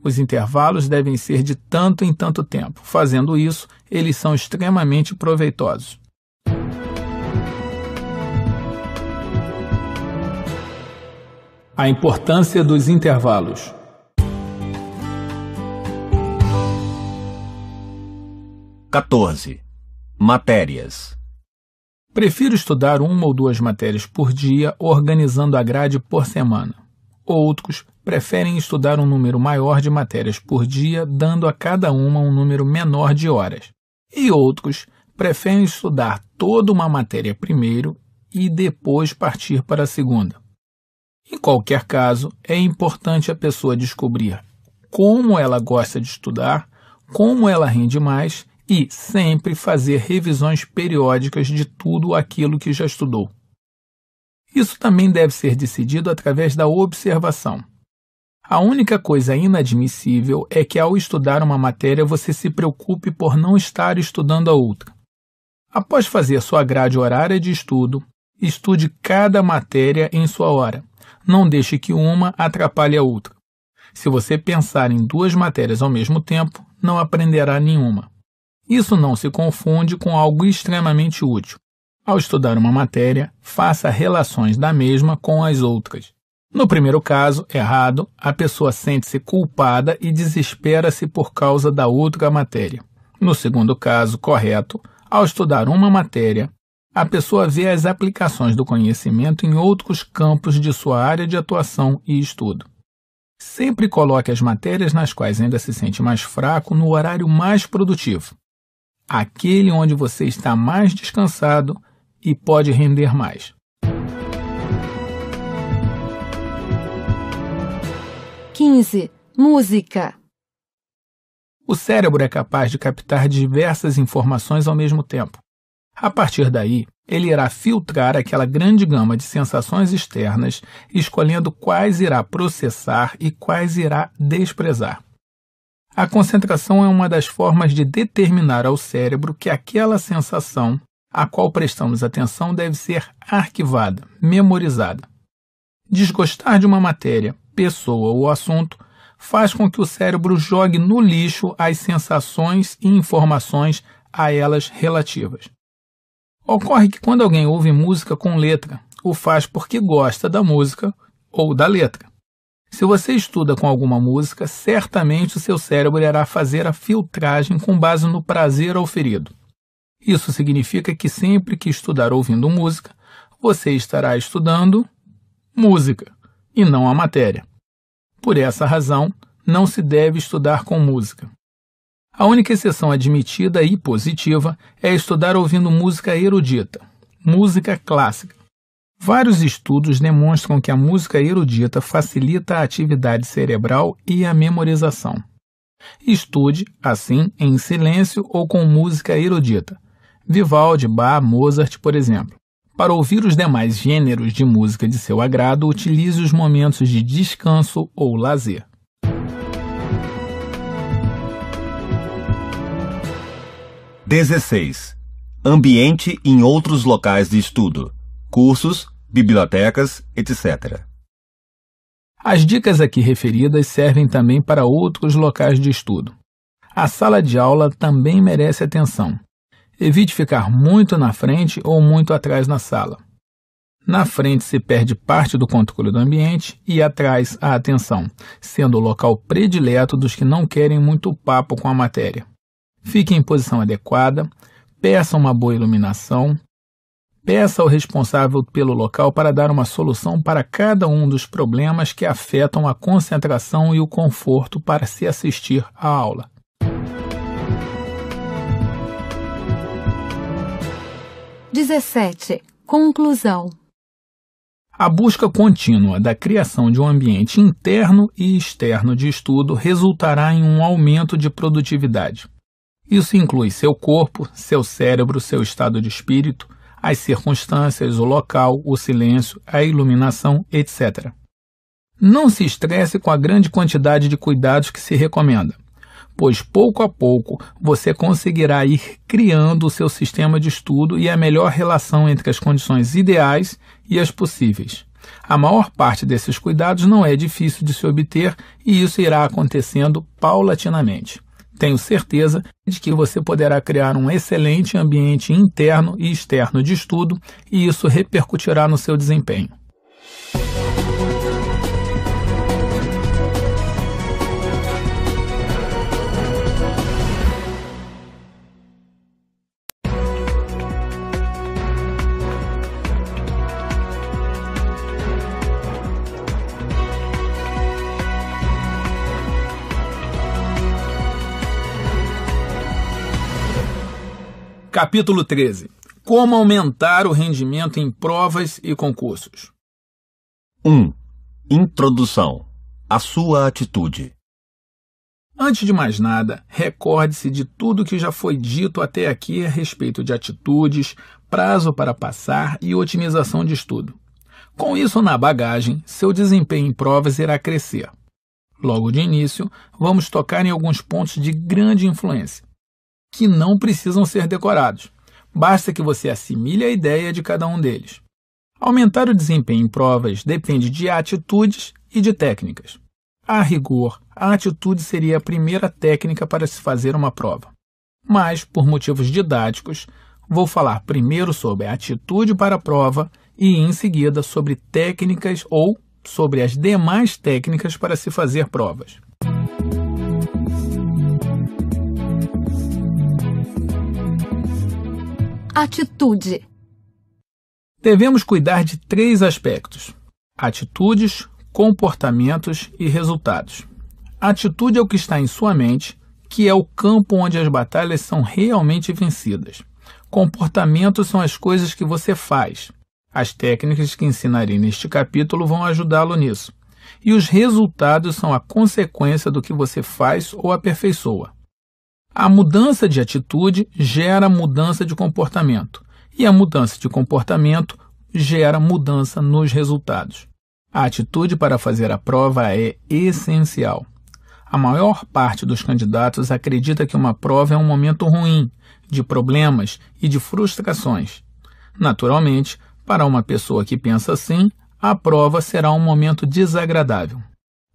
Os intervalos devem ser de tanto em tanto tempo. Fazendo isso, eles são extremamente proveitosos. A importância dos intervalos. Quatorze. Matérias. Prefiro estudar uma ou duas matérias por dia, organizando a grade por semana. Outros preferem estudar um número maior de matérias por dia, dando a cada uma um número menor de horas. E outros preferem estudar toda uma matéria primeiro e depois partir para a segunda. Em qualquer caso, é importante a pessoa descobrir como ela gosta de estudar, como ela rende mais e sempre fazer revisões periódicas de tudo aquilo que já estudou. Isso também deve ser decidido através da observação. A única coisa inadmissível é que ao estudar uma matéria você se preocupe por não estar estudando a outra. Após fazer sua grade horária de estudo, estude cada matéria em sua hora. Não deixe que uma atrapalhe a outra. Se você pensar em duas matérias ao mesmo tempo, não aprenderá nenhuma. Isso não se confunde com algo extremamente útil. Ao estudar uma matéria, faça relações da mesma com as outras. No primeiro caso, errado, a pessoa sente-se culpada e desespera-se por causa da outra matéria. No segundo caso, correto, ao estudar uma matéria, a pessoa vê as aplicações do conhecimento em outros campos de sua área de atuação e estudo. Sempre coloque as matérias nas quais ainda se sente mais fraco no horário mais produtivo, aquele onde você está mais descansado e pode render mais. 15. Música. O cérebro é capaz de captar diversas informações ao mesmo tempo. A partir daí, ele irá filtrar aquela grande gama de sensações externas, escolhendo quais irá processar e quais irá desprezar. A concentração é uma das formas de determinar ao cérebro que aquela sensação a qual prestamos atenção deve ser arquivada, memorizada. Desgostar de uma matéria pessoa ou assunto faz com que o cérebro jogue no lixo as sensações e informações a elas relativas. Ocorre que quando alguém ouve música com letra, o faz porque gosta da música ou da letra. Se você estuda com alguma música, certamente o seu cérebro irá fazer a filtragem com base no prazer auferido. Isso significa que sempre que estudar ouvindo música, você estará estudando música e não a matéria. Por essa razão, não se deve estudar com música. A única exceção admitida e positiva é estudar ouvindo música erudita, música clássica. Vários estudos demonstram que a música erudita facilita a atividade cerebral e a memorização. Estude, assim, em silêncio ou com música erudita. Vivaldi, Bach, Mozart, por exemplo. Para ouvir os demais gêneros de música de seu agrado, utilize os momentos de descanso ou lazer. Dezesseis. Ambiente em outros locais de estudo, cursos, bibliotecas, etc. As dicas aqui referidas servem também para outros locais de estudo. A sala de aula também merece atenção. Evite ficar muito na frente ou muito atrás na sala. Na frente se perde parte do controle do ambiente e atrás a atenção, sendo o local predileto dos que não querem muito papo com a matéria. Fique em posição adequada, peça uma boa iluminação, peça ao responsável pelo local para dar uma solução para cada um dos problemas que afetam a concentração e o conforto para se assistir à aula. 17. Conclusão. A busca contínua da criação de um ambiente interno e externo de estudo resultará em um aumento de produtividade. Isso inclui seu corpo, seu cérebro, seu estado de espírito, as circunstâncias, o local, o silêncio, a iluminação, etc. Não se estresse com a grande quantidade de cuidados que se recomenda pois pouco a pouco você conseguirá ir criando o seu sistema de estudo e a melhor relação entre as condições ideais e as possíveis. A maior parte desses cuidados não é difícil de se obter e isso irá acontecendo paulatinamente. Tenho certeza de que você poderá criar um excelente ambiente interno e externo de estudo e isso repercutirá no seu desempenho. Capítulo 13 Como aumentar o rendimento em provas e concursos. 1. Introdução A sua atitude. Antes de mais nada, recorde-se de tudo que já foi dito até aqui a respeito de atitudes, prazo para passar e otimização de estudo. Com isso na bagagem, seu desempenho em provas irá crescer. Logo de início, vamos tocar em alguns pontos de grande influência que não precisam ser decorados. Basta que você assimile a ideia de cada um deles. Aumentar o desempenho em provas depende de atitudes e de técnicas. A rigor, a atitude seria a primeira técnica para se fazer uma prova. Mas, por motivos didáticos, vou falar primeiro sobre a atitude para a prova e, em seguida, sobre técnicas ou sobre as demais técnicas para se fazer provas. atitude. Devemos cuidar de três aspectos: atitudes, comportamentos e resultados. atitude é o que está em sua mente, que é o campo onde as batalhas são realmente vencidas. Comportamentos são as coisas que você faz. As técnicas que ensinarei neste capítulo vão ajudá-lo nisso. E os resultados são a consequência do que você faz ou aperfeiçoa. A mudança de atitude gera mudança de comportamento, e a mudança de comportamento gera mudança nos resultados. A atitude para fazer a prova é essencial. A maior parte dos candidatos acredita que uma prova é um momento ruim, de problemas e de frustrações. Naturalmente, para uma pessoa que pensa assim, a prova será um momento desagradável.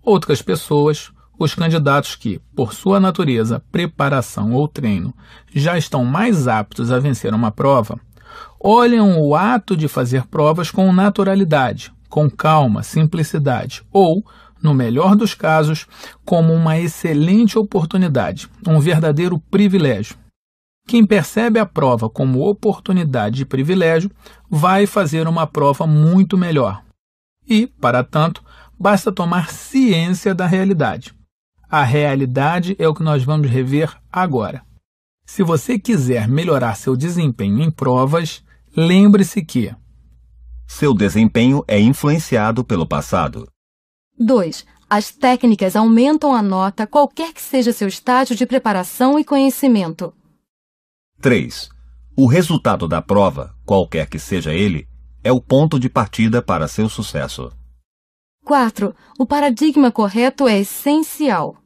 Outras pessoas, os candidatos que, por sua natureza, preparação ou treino, já estão mais aptos a vencer uma prova, olham o ato de fazer provas com naturalidade, com calma, simplicidade ou, no melhor dos casos, como uma excelente oportunidade, um verdadeiro privilégio. Quem percebe a prova como oportunidade e privilégio vai fazer uma prova muito melhor. E, para tanto, basta tomar ciência da realidade. A realidade é o que nós vamos rever agora. Se você quiser melhorar seu desempenho em provas, lembre-se que seu desempenho é influenciado pelo passado. 2. As técnicas aumentam a nota, qualquer que seja seu estágio de preparação e conhecimento. 3. O resultado da prova, qualquer que seja ele, é o ponto de partida para seu sucesso. 4. O paradigma correto é essencial.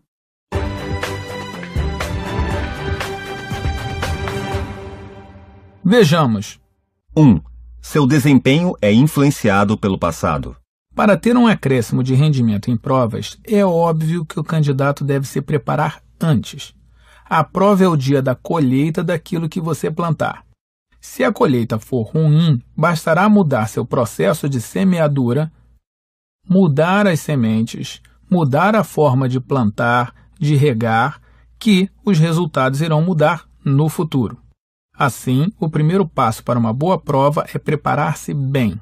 Vejamos. 1. Um, seu desempenho é influenciado pelo passado. Para ter um acréscimo de rendimento em provas, é óbvio que o candidato deve se preparar antes. A prova é o dia da colheita daquilo que você plantar. Se a colheita for ruim, bastará mudar seu processo de semeadura, mudar as sementes, mudar a forma de plantar, de regar, que os resultados irão mudar no futuro. Assim, o primeiro passo para uma boa prova é preparar-se bem.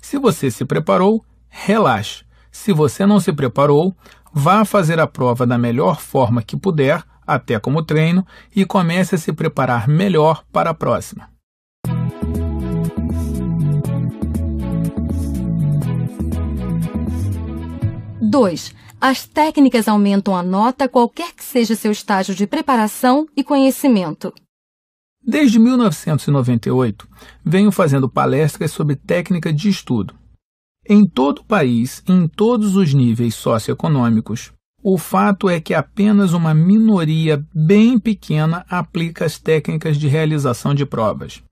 Se você se preparou, relaxe. Se você não se preparou, vá fazer a prova da melhor forma que puder, até como treino, e comece a se preparar melhor para a próxima. Dois. As técnicas aumentam a nota qualquer que seja seu estágio de preparação e conhecimento. Desde 1998, venho fazendo palestras sobre técnica de estudo. Em todo o país, em todos os níveis socioeconômicos, o fato é que apenas uma minoria bem pequena aplica as técnicas de realização de provas.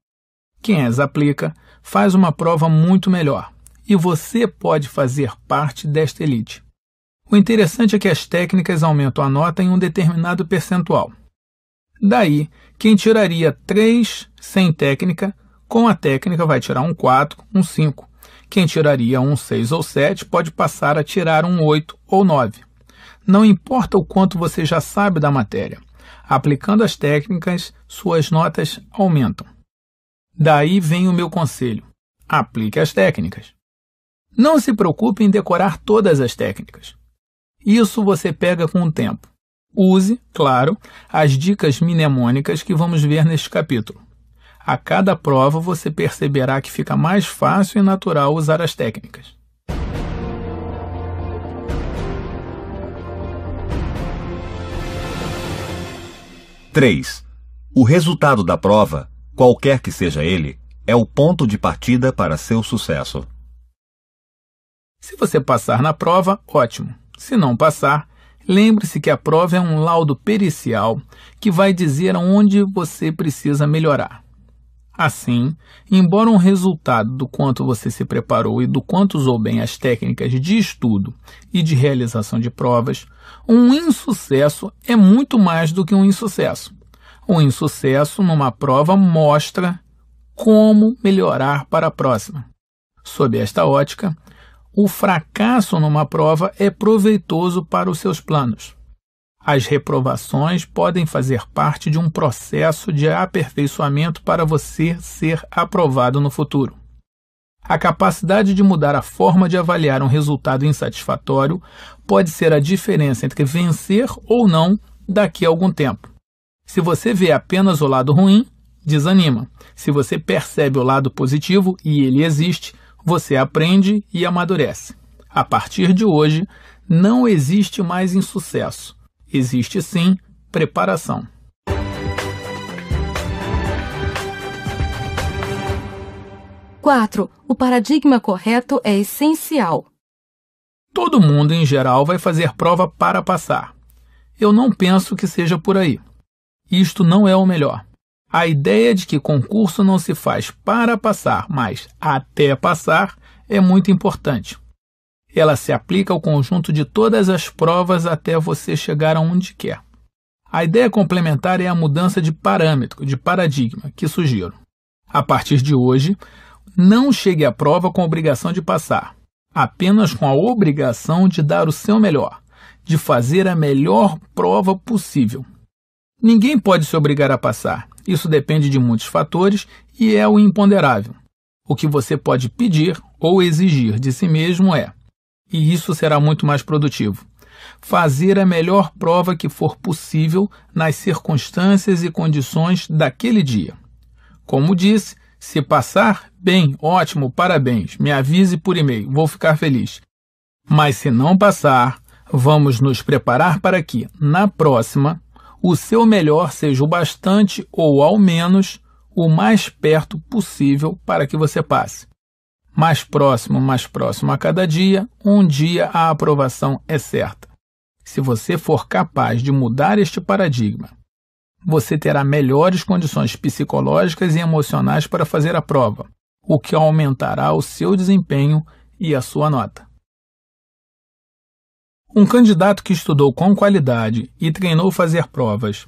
Quem as aplica faz uma prova muito melhor, e você pode fazer parte desta elite. O interessante é que as técnicas aumentam a nota em um determinado percentual, Daí, quem tiraria 3 sem técnica, com a técnica vai tirar um 4, um 5. Quem tiraria um 6 ou 7 pode passar a tirar um 8 ou 9. Não importa o quanto você já sabe da matéria, aplicando as técnicas, suas notas aumentam. Daí vem o meu conselho: aplique as técnicas. Não se preocupe em decorar todas as técnicas. Isso você pega com o tempo. Use, claro, as dicas mnemônicas que vamos ver neste capítulo. A cada prova você perceberá que fica mais fácil e natural usar as técnicas. Três. O resultado da prova, qualquer que seja ele, é o ponto de partida para seu sucesso. Se você passar na prova, ótimo. Se não passar, Lembre-se que a prova é um laudo pericial que vai dizer onde você precisa melhorar. Assim, embora um resultado do quanto você se preparou e do quanto usou bem as técnicas de estudo e de realização de provas, um insucesso é muito mais do que um insucesso. Um insucesso numa prova mostra como melhorar para a próxima. Sob esta ótica, o fracasso numa prova é proveitoso para os seus planos. As reprovações podem fazer parte de um processo de aperfeiçoamento para você ser aprovado no futuro. A capacidade de mudar a forma de avaliar um resultado insatisfatório pode ser a diferença entre vencer ou não daqui a algum tempo. Se você vê apenas o lado ruim, desanima. Se você percebe o lado positivo, e ele existe, você aprende e amadurece. A partir de hoje, não existe mais insucesso. Existe sim preparação. Quatro. O paradigma correto é essencial. Todo mundo, em geral, vai fazer prova para passar. Eu não penso que seja por aí. Isto não é o melhor. A ideia de que concurso não se faz para passar, mas até passar, é muito importante. Ela se aplica ao conjunto de todas as provas até você chegar aonde quer. A ideia complementar é a mudança de parâmetro, de paradigma, que sugiro. A partir de hoje, não chegue à prova com a obrigação de passar, apenas com a obrigação de dar o seu melhor, de fazer a melhor prova possível. Ninguém pode se obrigar a passar, isso depende de muitos fatores e é o imponderável. O que você pode pedir ou exigir de si mesmo é, e isso será muito mais produtivo, fazer a melhor prova que for possível nas circunstâncias e condições daquele dia. Como disse, se passar, bem, ótimo, parabéns, me avise por e-mail, vou ficar feliz. Mas se não passar, vamos nos preparar para que, na próxima, o seu melhor seja o bastante ou, ao menos, o mais perto possível para que você passe. Mais próximo, mais próximo a cada dia, um dia a aprovação é certa. Se você for capaz de mudar este paradigma, você terá melhores condições psicológicas e emocionais para fazer a prova, o que aumentará o seu desempenho e a sua nota. Um candidato que estudou com qualidade e treinou fazer provas,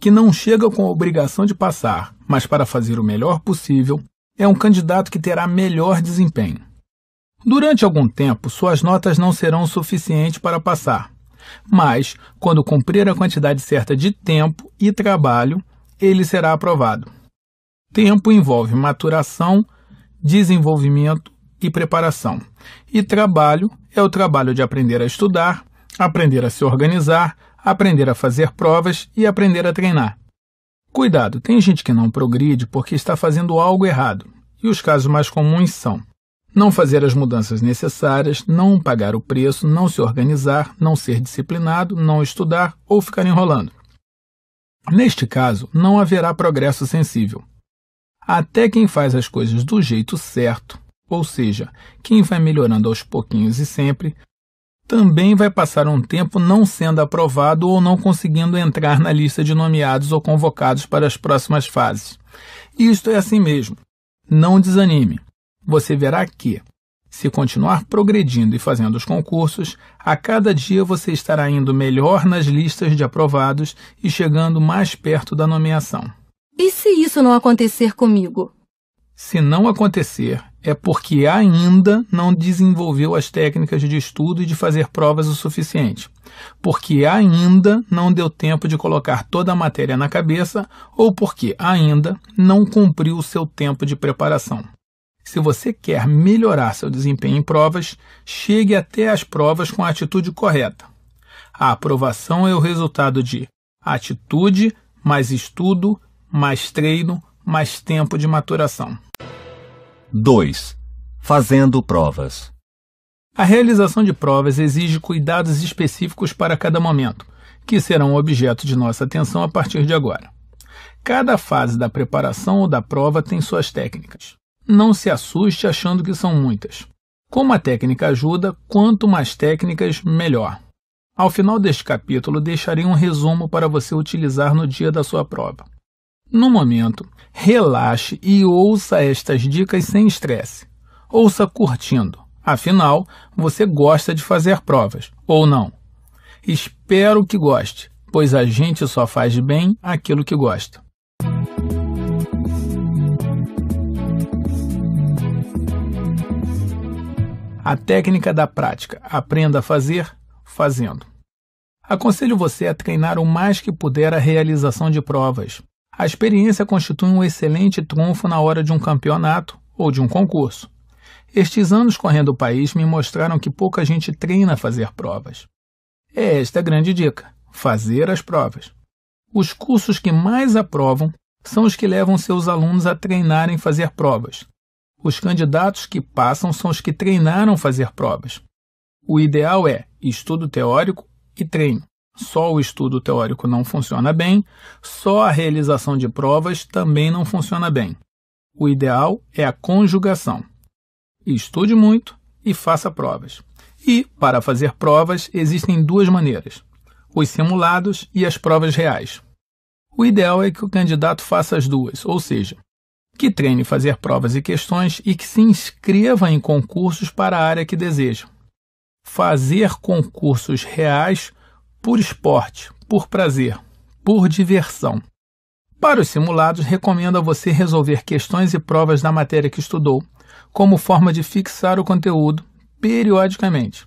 que não chega com a obrigação de passar, mas para fazer o melhor possível, é um candidato que terá melhor desempenho. Durante algum tempo, suas notas não serão suficientes para passar, mas, quando cumprir a quantidade certa de tempo e trabalho, ele será aprovado. Tempo envolve maturação, desenvolvimento e preparação, e trabalho é o trabalho de aprender a estudar, aprender a se organizar, aprender a fazer provas e aprender a treinar. Cuidado, tem gente que não progride porque está fazendo algo errado, e os casos mais comuns são não fazer as mudanças necessárias, não pagar o preço, não se organizar, não ser disciplinado, não estudar ou ficar enrolando. Neste caso, não haverá progresso sensível. Até quem faz as coisas do jeito certo, ou seja, quem vai melhorando aos pouquinhos e sempre, também vai passar um tempo não sendo aprovado ou não conseguindo entrar na lista de nomeados ou convocados para as próximas fases. Isto é assim mesmo. Não desanime. Você verá que, se continuar progredindo e fazendo os concursos, a cada dia você estará indo melhor nas listas de aprovados e chegando mais perto da nomeação. E se isso não acontecer comigo? Se não acontecer, é porque ainda não desenvolveu as técnicas de estudo e de fazer provas o suficiente, porque ainda não deu tempo de colocar toda a matéria na cabeça ou porque ainda não cumpriu o seu tempo de preparação. Se você quer melhorar seu desempenho em provas, chegue até as provas com a atitude correta. A aprovação é o resultado de atitude, mais estudo, mais treino, mais tempo de maturação. 2. Fazendo provas. A realização de provas exige cuidados específicos para cada momento, que serão objeto de nossa atenção a partir de agora. Cada fase da preparação ou da prova tem suas técnicas. Não se assuste achando que são muitas. Como a técnica ajuda, quanto mais técnicas, melhor. Ao final deste capítulo, deixarei um resumo para você utilizar no dia da sua prova. No momento, relaxe e ouça estas dicas sem estresse. Ouça curtindo, afinal, você gosta de fazer provas, ou não. Espero que goste, pois a gente só faz bem aquilo que gosta. A técnica da prática, aprenda a fazer fazendo. Aconselho você a treinar o mais que puder a realização de provas. A experiência constitui um excelente trunfo na hora de um campeonato ou de um concurso. Estes anos correndo o país me mostraram que pouca gente treina a fazer provas. É esta a grande dica: fazer as provas. Os cursos que mais aprovam são os que levam seus alunos a treinarem fazer provas. Os candidatos que passam são os que treinaram fazer provas. O ideal é estudo teórico e treino. Só o estudo teórico não funciona bem, só a realização de provas também não funciona bem. O ideal é a conjugação. Estude muito e faça provas. E, para fazer provas, existem duas maneiras: os simulados e as provas reais. O ideal é que o candidato faça as duas, ou seja, que treine fazer provas e questões e que se inscreva em concursos para a área que deseja. Fazer concursos reais por esporte, por prazer, por diversão. Para os simulados, recomendo a você resolver questões e provas da matéria que estudou, como forma de fixar o conteúdo periodicamente.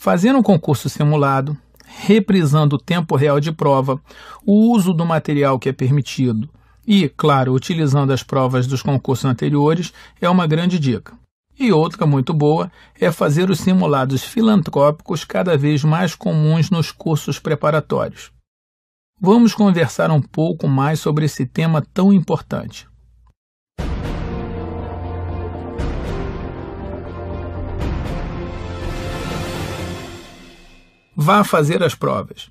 Fazendo um concurso simulado, reprisando o tempo real de prova, o uso do material que é permitido e, claro, utilizando as provas dos concursos anteriores, é uma grande dica. E outra muito boa é fazer os simulados filantrópicos cada vez mais comuns nos cursos preparatórios. Vamos conversar um pouco mais sobre esse tema tão importante. Vá fazer as provas.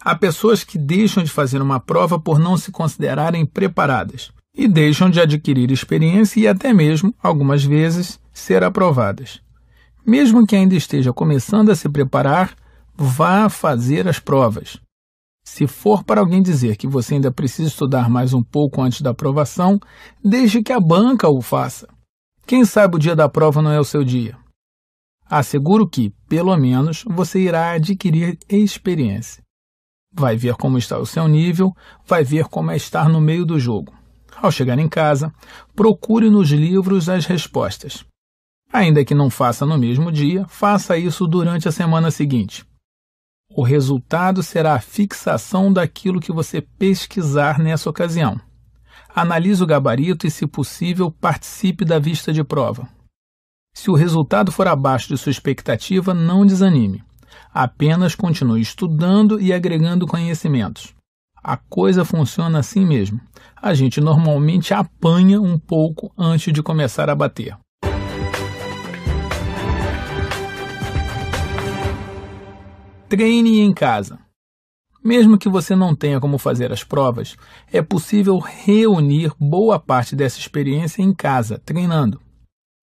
Há pessoas que deixam de fazer uma prova por não se considerarem preparadas e deixam de adquirir experiência e até mesmo, algumas vezes, ser aprovadas. Mesmo que ainda esteja começando a se preparar, vá fazer as provas. Se for para alguém dizer que você ainda precisa estudar mais um pouco antes da aprovação, deixe que a banca o faça. Quem sabe o dia da prova não é o seu dia? Asseguro que, pelo menos, você irá adquirir experiência. Vai ver como está o seu nível, vai ver como é estar no meio do jogo. Ao chegar em casa, procure nos livros as respostas. Ainda que não faça no mesmo dia, faça isso durante a semana seguinte. O resultado será a fixação daquilo que você pesquisar nessa ocasião. Analise o gabarito e, se possível, participe da vista de prova. Se o resultado for abaixo de sua expectativa, não desanime. Apenas continue estudando e agregando conhecimentos. A coisa funciona assim mesmo. A gente normalmente apanha um pouco antes de começar a bater. Treine em casa. Mesmo que você não tenha como fazer as provas, é possível reunir boa parte dessa experiência em casa, treinando.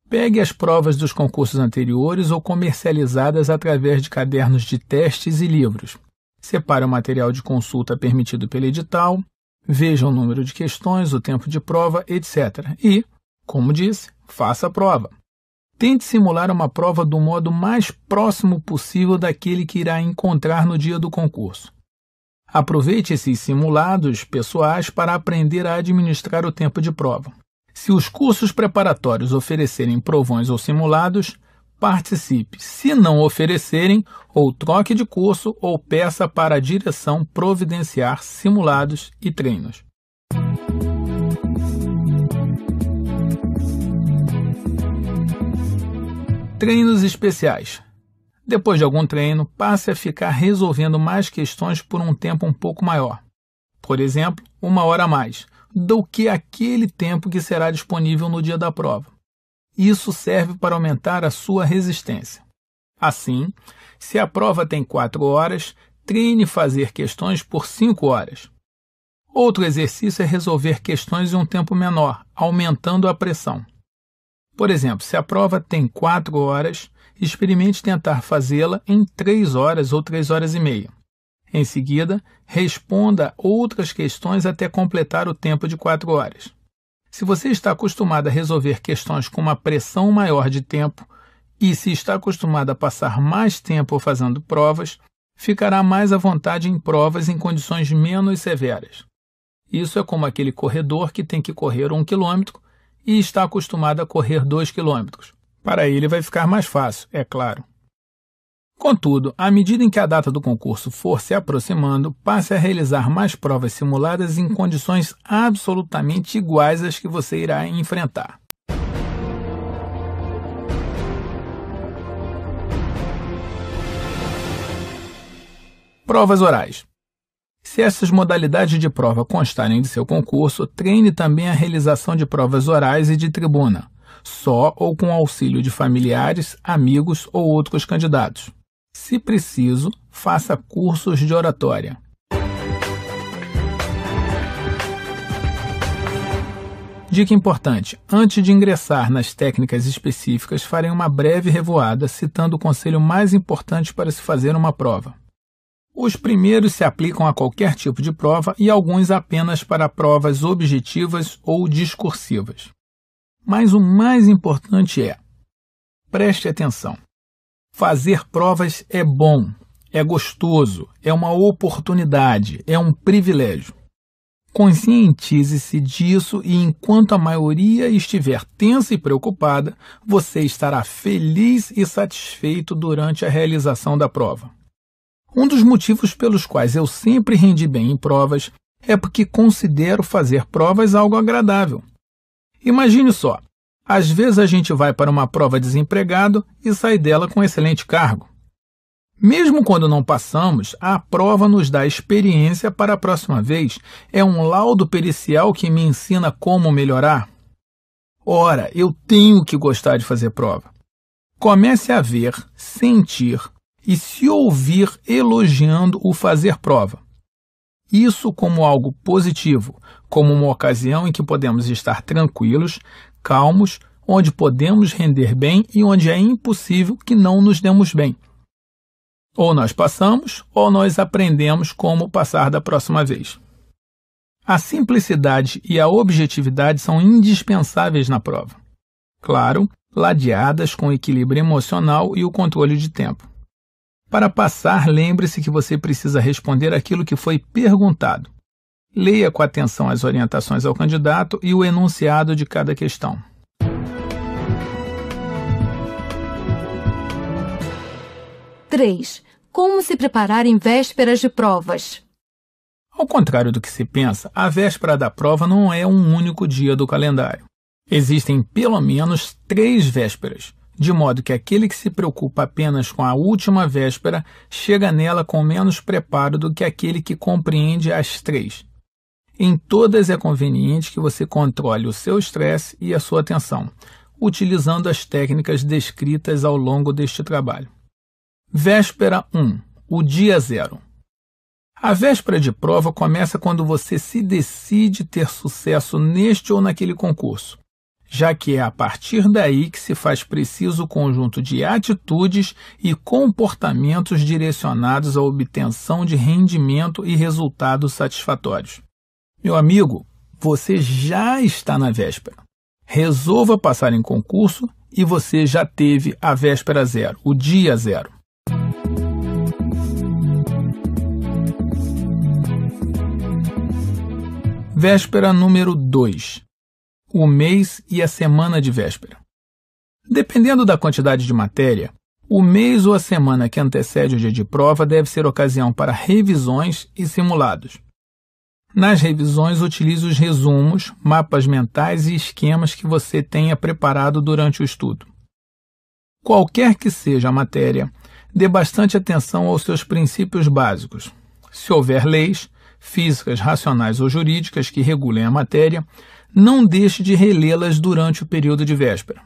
Pegue as provas dos concursos anteriores ou comercializadas através de cadernos de testes e livros separe o material de consulta permitido pelo edital, veja o número de questões, o tempo de prova, etc. E, como disse, faça a prova. Tente simular uma prova do modo mais próximo possível daquele que irá encontrar no dia do concurso. Aproveite esses simulados pessoais para aprender a administrar o tempo de prova. Se os cursos preparatórios oferecerem provões ou simulados, participe. Se não oferecerem, ou troque de curso ou peça para a direção providenciar simulados e treinos. Treinos especiais. Depois de algum treino, passe a ficar resolvendo mais questões por um tempo um pouco maior. Por exemplo, uma hora a mais, do que aquele tempo que será disponível no dia da prova. Isso serve para aumentar a sua resistência. Assim, se a prova tem 4 horas, treine fazer questões por 5 horas. Outro exercício é resolver questões em um tempo menor, aumentando a pressão. Por exemplo, se a prova tem 4 horas, experimente tentar fazê-la em 3 horas ou 3 horas e meia. Em seguida, responda outras questões até completar o tempo de 4 horas. Se você está acostumado a resolver questões com uma pressão maior de tempo e se está acostumado a passar mais tempo fazendo provas, ficará mais à vontade em provas em condições menos severas. Isso é como aquele corredor que tem que correr um quilômetro e está acostumado a correr dois quilômetros. Para ele vai ficar mais fácil, é claro. Contudo, à medida em que a data do concurso for se aproximando, passe a realizar mais provas simuladas em condições absolutamente iguais às que você irá enfrentar. Provas orais. Se essas modalidades de prova constarem de seu concurso, treine também a realização de provas orais e de tribuna, só ou com auxílio de familiares, amigos ou outros candidatos. Se preciso, faça cursos de oratória. Dica importante: antes de ingressar nas técnicas específicas, farei uma breve revoada citando o conselho mais importante para se fazer uma prova. Os primeiros se aplicam a qualquer tipo de prova e alguns apenas para provas objetivas ou discursivas. Mas o mais importante é: preste atenção. Fazer provas é bom, é gostoso, é uma oportunidade, é um privilégio. Conscientize-se disso e enquanto a maioria estiver tensa e preocupada, você estará feliz e satisfeito durante a realização da prova. Um dos motivos pelos quais eu sempre rendi bem em provas é porque considero fazer provas algo agradável. Imagine só, às vezes a gente vai para uma prova desempregado e sai dela com um excelente cargo. Mesmo quando não passamos, a prova nos dá experiência para a próxima vez. É um laudo pericial que me ensina como melhorar. Ora, eu tenho que gostar de fazer prova. Comece a ver, sentir e se ouvir elogiando o fazer prova. Isso como algo positivo, como uma ocasião em que podemos estar tranquilos, calmos, onde podemos render bem e onde é impossível que não nos demos bem. Ou nós passamos, ou nós aprendemos como passar da próxima vez. A simplicidade e a objetividade são indispensáveis na prova. Claro, ladeadas com equilíbrio emocional e o controle de tempo. Para passar, lembre-se que você precisa responder aquilo que foi perguntado. Leia com atenção as orientações ao candidato e o enunciado de cada questão. Três. Como se preparar em vésperas de provas? Ao contrário do que se pensa, a véspera da prova não é um único dia do calendário. Existem pelo menos três vésperas, de modo que aquele que se preocupa apenas com a última véspera chega nela com menos preparo do que aquele que compreende as três em todas é conveniente que você controle o seu estresse e a sua atenção, utilizando as técnicas descritas ao longo deste trabalho. Véspera 1 O dia zero. A véspera de prova começa quando você se decide ter sucesso neste ou naquele concurso, já que é a partir daí que se faz preciso o conjunto de atitudes e comportamentos direcionados à obtenção de rendimento e resultados satisfatórios. Meu amigo, você já está na véspera. Resolva passar em concurso e você já teve a véspera zero, o dia zero. Véspera número 2. O mês e a semana de véspera. Dependendo da quantidade de matéria, o mês ou a semana que antecede o dia de prova deve ser ocasião para revisões e simulados. Nas revisões, utilize os resumos, mapas mentais e esquemas que você tenha preparado durante o estudo. Qualquer que seja a matéria, dê bastante atenção aos seus princípios básicos. Se houver leis, físicas, racionais ou jurídicas que regulem a matéria, não deixe de relê-las durante o período de véspera.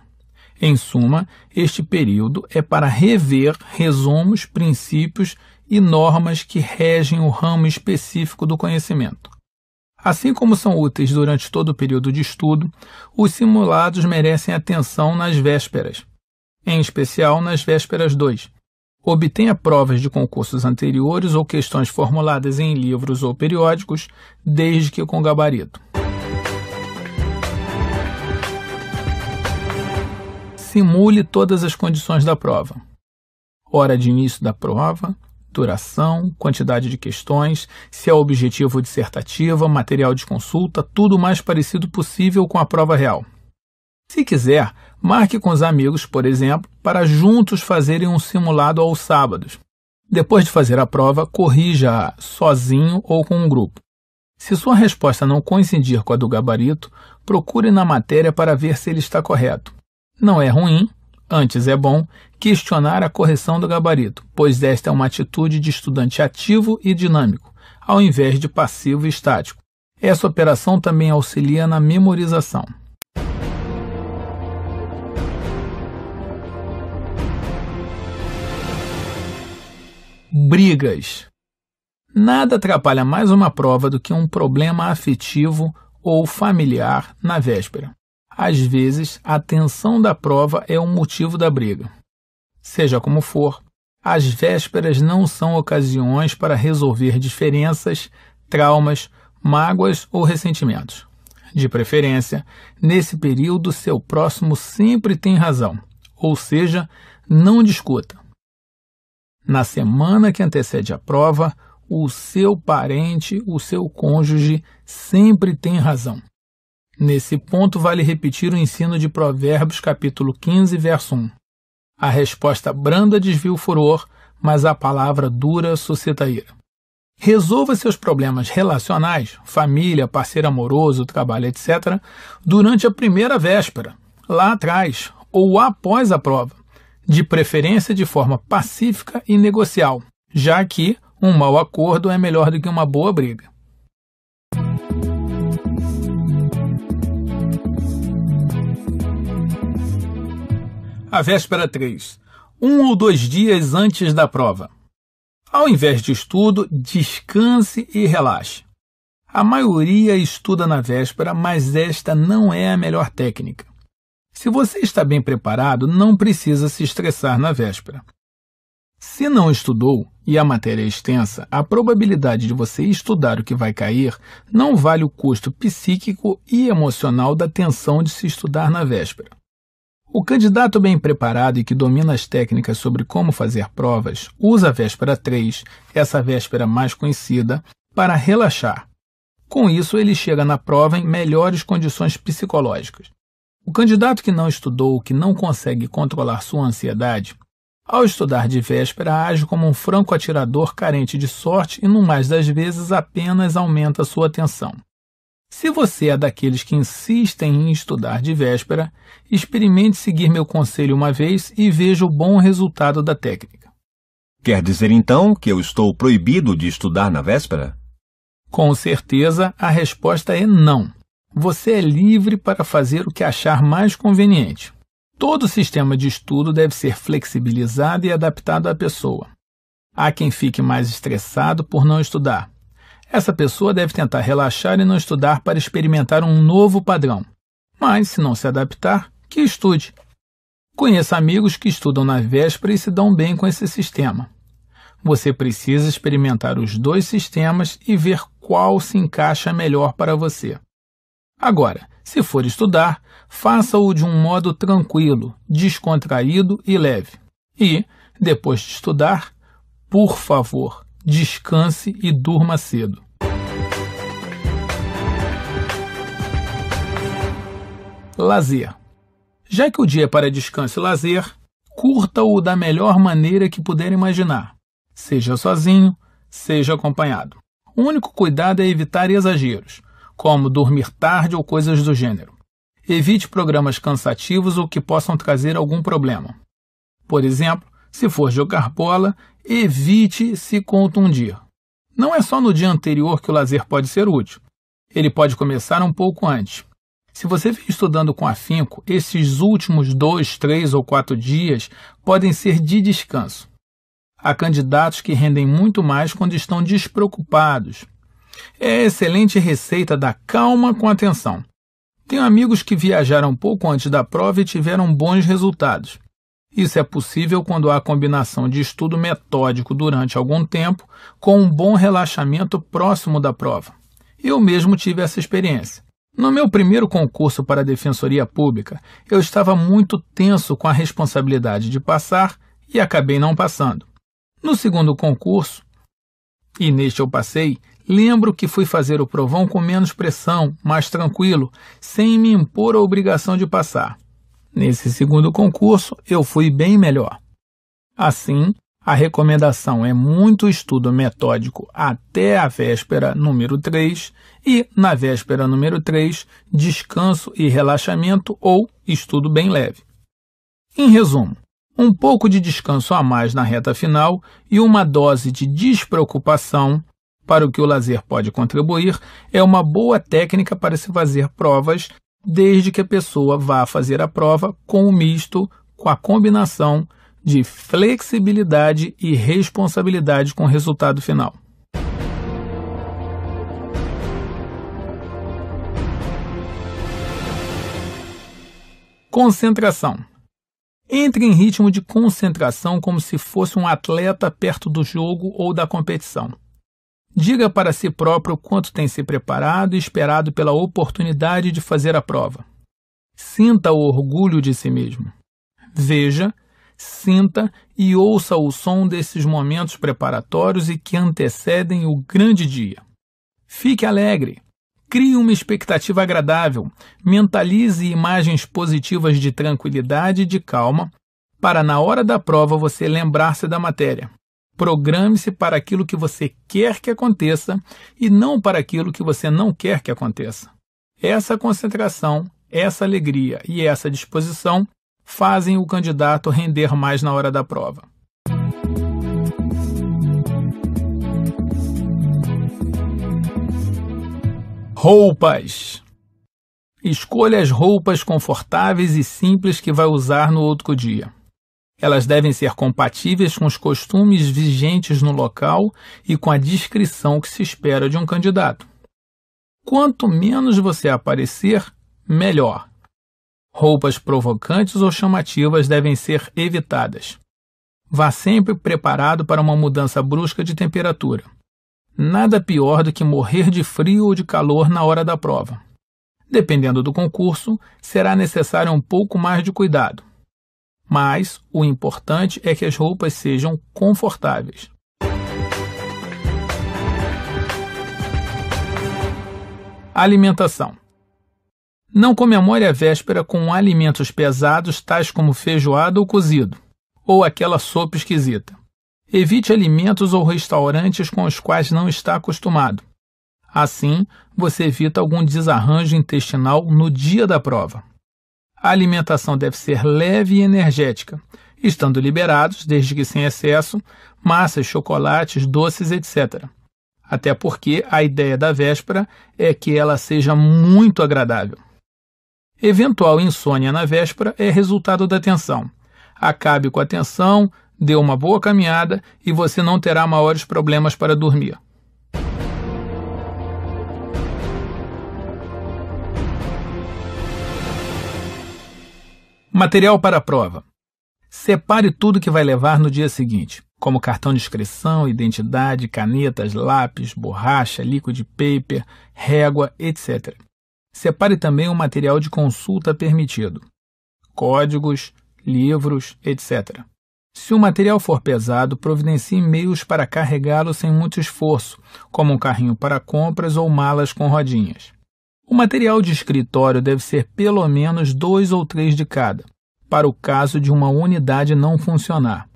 Em suma, este período é para rever resumos, princípios e normas que regem o ramo específico do conhecimento. Assim como são úteis durante todo o período de estudo, os simulados merecem atenção nas vésperas, em especial nas vésperas 2. Obtenha provas de concursos anteriores ou questões formuladas em livros ou periódicos, desde que com gabarito. Simule todas as condições da prova: hora de início da prova, estruturação, quantidade de questões, se é objetivo dissertativa, material de consulta, tudo o mais parecido possível com a prova real. Se quiser, marque com os amigos, por exemplo, para juntos fazerem um simulado aos sábados. Depois de fazer a prova, corrija-a sozinho ou com um grupo. Se sua resposta não coincidir com a do gabarito, procure na matéria para ver se ele está correto. Não é ruim, Antes é bom questionar a correção do gabarito, pois esta é uma atitude de estudante ativo e dinâmico, ao invés de passivo e estático. Essa operação também auxilia na memorização. Brigas. Nada atrapalha mais uma prova do que um problema afetivo ou familiar na véspera. Às vezes, a tensão da prova é o motivo da briga. Seja como for, as vésperas não são ocasiões para resolver diferenças, traumas, mágoas ou ressentimentos. De preferência, nesse período, seu próximo sempre tem razão, ou seja, não discuta. Na semana que antecede a prova, o seu parente, o seu cônjuge, sempre tem razão. Nesse ponto, vale repetir o ensino de Provérbios capítulo 15, verso 1. A resposta branda desvia o furor, mas a palavra dura suscita ira. Resolva seus problemas relacionais, família, parceiro amoroso, trabalho, etc., durante a primeira véspera, lá atrás ou após a prova, de preferência de forma pacífica e negocial, já que um mau acordo é melhor do que uma boa briga. a véspera 3, um ou dois dias antes da prova. Ao invés de estudo, descanse e relaxe. A maioria estuda na véspera, mas esta não é a melhor técnica. Se você está bem preparado, não precisa se estressar na véspera. Se não estudou e a matéria é extensa, a probabilidade de você estudar o que vai cair não vale o custo psíquico e emocional da tensão de se estudar na véspera. O candidato bem preparado e que domina as técnicas sobre como fazer provas usa a véspera 3, essa véspera mais conhecida, para relaxar. Com isso, ele chega na prova em melhores condições psicológicas. O candidato que não estudou, que não consegue controlar sua ansiedade, ao estudar de véspera, age como um franco atirador carente de sorte e, no mais das vezes, apenas aumenta sua tensão. Se você é daqueles que insistem em estudar de véspera, experimente seguir meu conselho uma vez e veja o bom resultado da técnica. Quer dizer então que eu estou proibido de estudar na véspera? Com certeza, a resposta é não. Você é livre para fazer o que achar mais conveniente. Todo sistema de estudo deve ser flexibilizado e adaptado à pessoa. Há quem fique mais estressado por não estudar, essa pessoa deve tentar relaxar e não estudar para experimentar um novo padrão. Mas, se não se adaptar, que estude. Conheça amigos que estudam na véspera e se dão bem com esse sistema. Você precisa experimentar os dois sistemas e ver qual se encaixa melhor para você. Agora, se for estudar, faça-o de um modo tranquilo, descontraído e leve. E, depois de estudar, por favor, descanse e durma cedo. Lazer. Já que o dia é para descanso e lazer, curta-o da melhor maneira que puder imaginar, seja sozinho, seja acompanhado. O único cuidado é evitar exageros, como dormir tarde ou coisas do gênero. Evite programas cansativos ou que possam trazer algum problema. Por exemplo, se for jogar bola, evite se contundir. Não é só no dia anterior que o lazer pode ser útil. Ele pode começar um pouco antes. Se você vem estudando com afinco, esses últimos dois, três ou quatro dias podem ser de descanso. Há candidatos que rendem muito mais quando estão despreocupados. É excelente receita da calma com atenção. Tenho amigos que viajaram pouco antes da prova e tiveram bons resultados. Isso é possível quando há a combinação de estudo metódico durante algum tempo com um bom relaxamento próximo da prova. Eu mesmo tive essa experiência. No meu primeiro concurso para a Defensoria Pública, eu estava muito tenso com a responsabilidade de passar e acabei não passando. No segundo concurso, e neste eu passei, lembro que fui fazer o provão com menos pressão, mais tranquilo, sem me impor a obrigação de passar. Nesse segundo concurso, eu fui bem melhor. Assim, a recomendação é muito estudo metódico até a véspera número 3 e, na véspera número 3, descanso e relaxamento ou estudo bem leve. Em resumo, um pouco de descanso a mais na reta final e uma dose de despreocupação para o que o lazer pode contribuir é uma boa técnica para se fazer provas desde que a pessoa vá fazer a prova com o misto, com a combinação de flexibilidade e responsabilidade com o resultado final. Concentração. Entre em ritmo de concentração como se fosse um atleta perto do jogo ou da competição. Diga para si próprio quanto tem se preparado e esperado pela oportunidade de fazer a prova. Sinta o orgulho de si mesmo. Veja, sinta e ouça o som desses momentos preparatórios e que antecedem o grande dia. Fique alegre. Crie uma expectativa agradável. Mentalize imagens positivas de tranquilidade e de calma, para na hora da prova você lembrar-se da matéria. Programe-se para aquilo que você quer que aconteça e não para aquilo que você não quer que aconteça. Essa concentração, essa alegria e essa disposição fazem o candidato render mais na hora da prova. Roupas. Escolha as roupas confortáveis e simples que vai usar no outro dia. Elas devem ser compatíveis com os costumes vigentes no local e com a descrição que se espera de um candidato. Quanto menos você aparecer, melhor. Roupas provocantes ou chamativas devem ser evitadas. Vá sempre preparado para uma mudança brusca de temperatura. Nada pior do que morrer de frio ou de calor na hora da prova. Dependendo do concurso, será necessário um pouco mais de cuidado mas o importante é que as roupas sejam confortáveis. Alimentação. Não comemore a véspera com alimentos pesados, tais como feijoada ou cozido, ou aquela sopa esquisita. Evite alimentos ou restaurantes com os quais não está acostumado. Assim, você evita algum desarranjo intestinal no dia da prova. A alimentação deve ser leve e energética, estando liberados, desde que sem excesso, massas, chocolates, doces, etc. Até porque a ideia da véspera é que ela seja muito agradável. Eventual insônia na véspera é resultado da tensão. Acabe com a tensão, dê uma boa caminhada e você não terá maiores problemas para dormir. Material para a prova. Separe tudo que vai levar no dia seguinte, como cartão de inscrição, identidade, canetas, lápis, borracha, líquido paper, régua, etc. Separe também o material de consulta permitido, códigos, livros, etc. Se o material for pesado, providencie meios para carregá-lo sem muito esforço, como um carrinho para compras ou malas com rodinhas. O material de escritório deve ser pelo menos dois ou três de cada, para o caso de uma unidade não funcionar.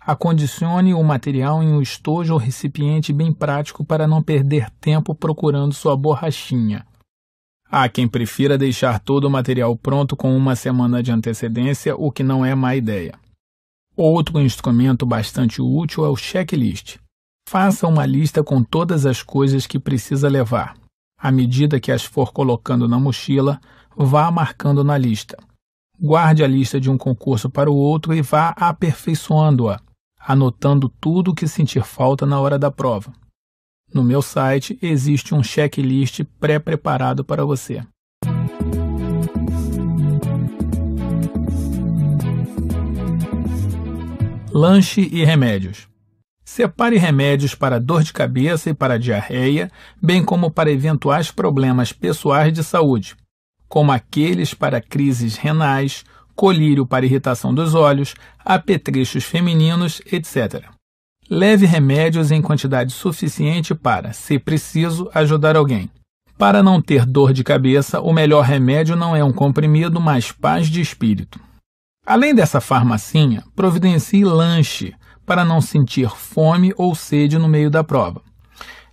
Acondicione o material em um estojo ou recipiente bem prático para não perder tempo procurando sua borrachinha. Há quem prefira deixar todo o material pronto com uma semana de antecedência, o que não é má ideia. Outro instrumento bastante útil é o checklist. Faça uma lista com todas as coisas que precisa levar. À medida que as for colocando na mochila, vá marcando na lista. Guarde a lista de um concurso para o outro e vá aperfeiçoando-a, anotando tudo o que sentir falta na hora da prova. No meu site existe um checklist pré-preparado para você. Lanche e remédios. Separe remédios para dor de cabeça e para diarreia, bem como para eventuais problemas pessoais de saúde, como aqueles para crises renais, colírio para irritação dos olhos, apetrechos femininos, etc. Leve remédios em quantidade suficiente para, se preciso, ajudar alguém. Para não ter dor de cabeça, o melhor remédio não é um comprimido, mas paz de espírito. Além dessa farmacinha, providencie lanche, para não sentir fome ou sede no meio da prova.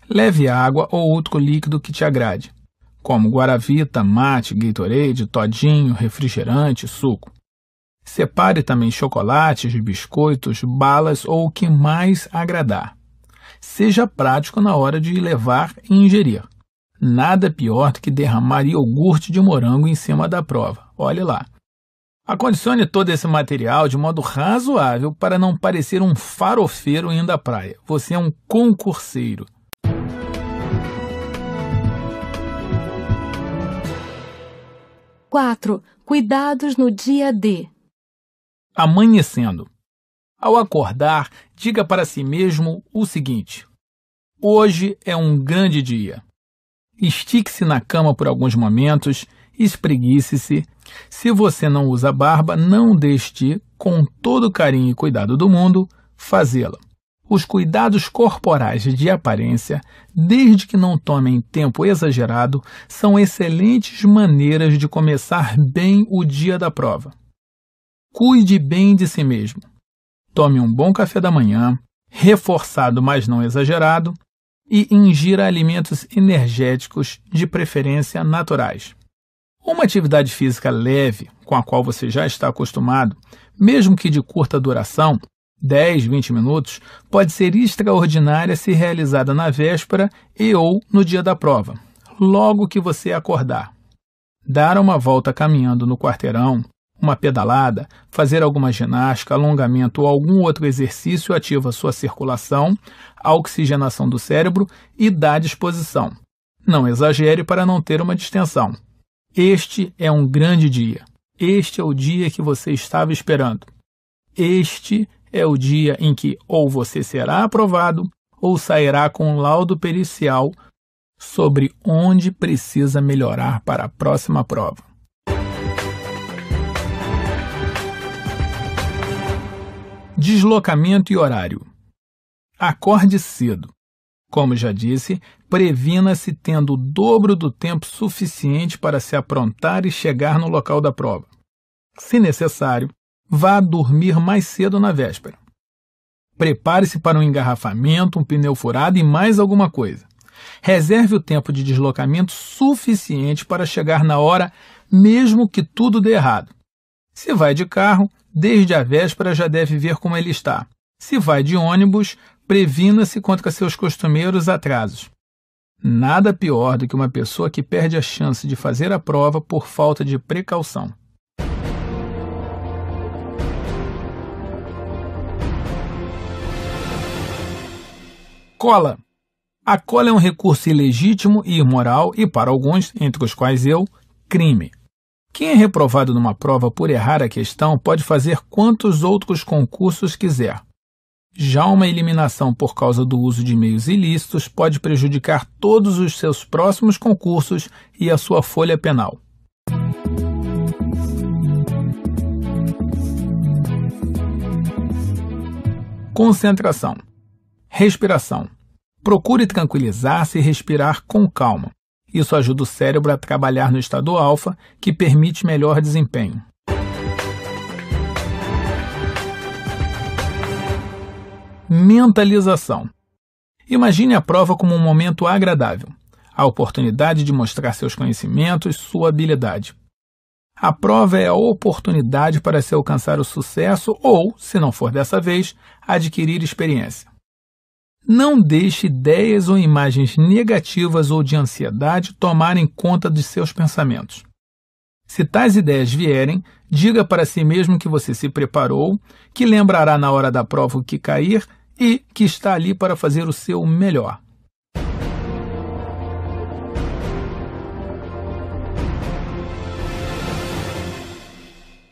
Leve água ou outro líquido que te agrade, como guaravita, mate, Gatorade, todinho, refrigerante, suco. Separe também chocolates, biscoitos, balas ou o que mais agradar. Seja prático na hora de levar e ingerir. Nada pior do que derramar iogurte de morango em cima da prova. Olhe lá. Acondicione todo esse material de modo razoável para não parecer um farofeiro indo à praia. Você é um concurseiro. Quatro. Cuidados no dia D. Amanhecendo. Ao acordar, diga para si mesmo o seguinte: Hoje é um grande dia. Estique-se na cama por alguns momentos, espreguice-se se você não usa barba, não deixe de, com todo o carinho e cuidado do mundo, fazê-la. Os cuidados corporais de aparência, desde que não tomem tempo exagerado, são excelentes maneiras de começar bem o dia da prova. Cuide bem de si mesmo. Tome um bom café da manhã, reforçado, mas não exagerado, e ingira alimentos energéticos, de preferência naturais. Uma atividade física leve, com a qual você já está acostumado, mesmo que de curta duração, 10, 20 minutos, pode ser extraordinária se realizada na véspera e ou no dia da prova, logo que você acordar. Dar uma volta caminhando no quarteirão, uma pedalada, fazer alguma ginástica, alongamento ou algum outro exercício ativa sua circulação, a oxigenação do cérebro e dá disposição. Não exagere para não ter uma distensão. Este é um grande dia. Este é o dia que você estava esperando. Este é o dia em que ou você será aprovado ou sairá com um laudo pericial sobre onde precisa melhorar para a próxima prova. Deslocamento e horário. Acorde cedo. Como já disse, previna-se tendo o dobro do tempo suficiente para se aprontar e chegar no local da prova. Se necessário, vá dormir mais cedo na véspera. Prepare-se para um engarrafamento, um pneu furado e mais alguma coisa. Reserve o tempo de deslocamento suficiente para chegar na hora, mesmo que tudo dê errado. Se vai de carro, desde a véspera já deve ver como ele está. Se vai de ônibus, previna-se contra seus costumeiros atrasos. Nada pior do que uma pessoa que perde a chance de fazer a prova por falta de precaução. Cola. A cola é um recurso ilegítimo e imoral e, para alguns, entre os quais eu, crime. Quem é reprovado numa prova por errar a questão pode fazer quantos outros concursos quiser. Já uma eliminação por causa do uso de meios ilícitos pode prejudicar todos os seus próximos concursos e a sua folha penal. Concentração. Respiração. Procure tranquilizar-se e respirar com calma. Isso ajuda o cérebro a trabalhar no estado alfa, que permite melhor desempenho. mentalização. Imagine a prova como um momento agradável, a oportunidade de mostrar seus conhecimentos, sua habilidade. A prova é a oportunidade para se alcançar o sucesso ou, se não for dessa vez, adquirir experiência. Não deixe ideias ou imagens negativas ou de ansiedade tomarem conta de seus pensamentos. Se tais ideias vierem, diga para si mesmo que você se preparou, que lembrará na hora da prova o que cair e que está ali para fazer o seu melhor.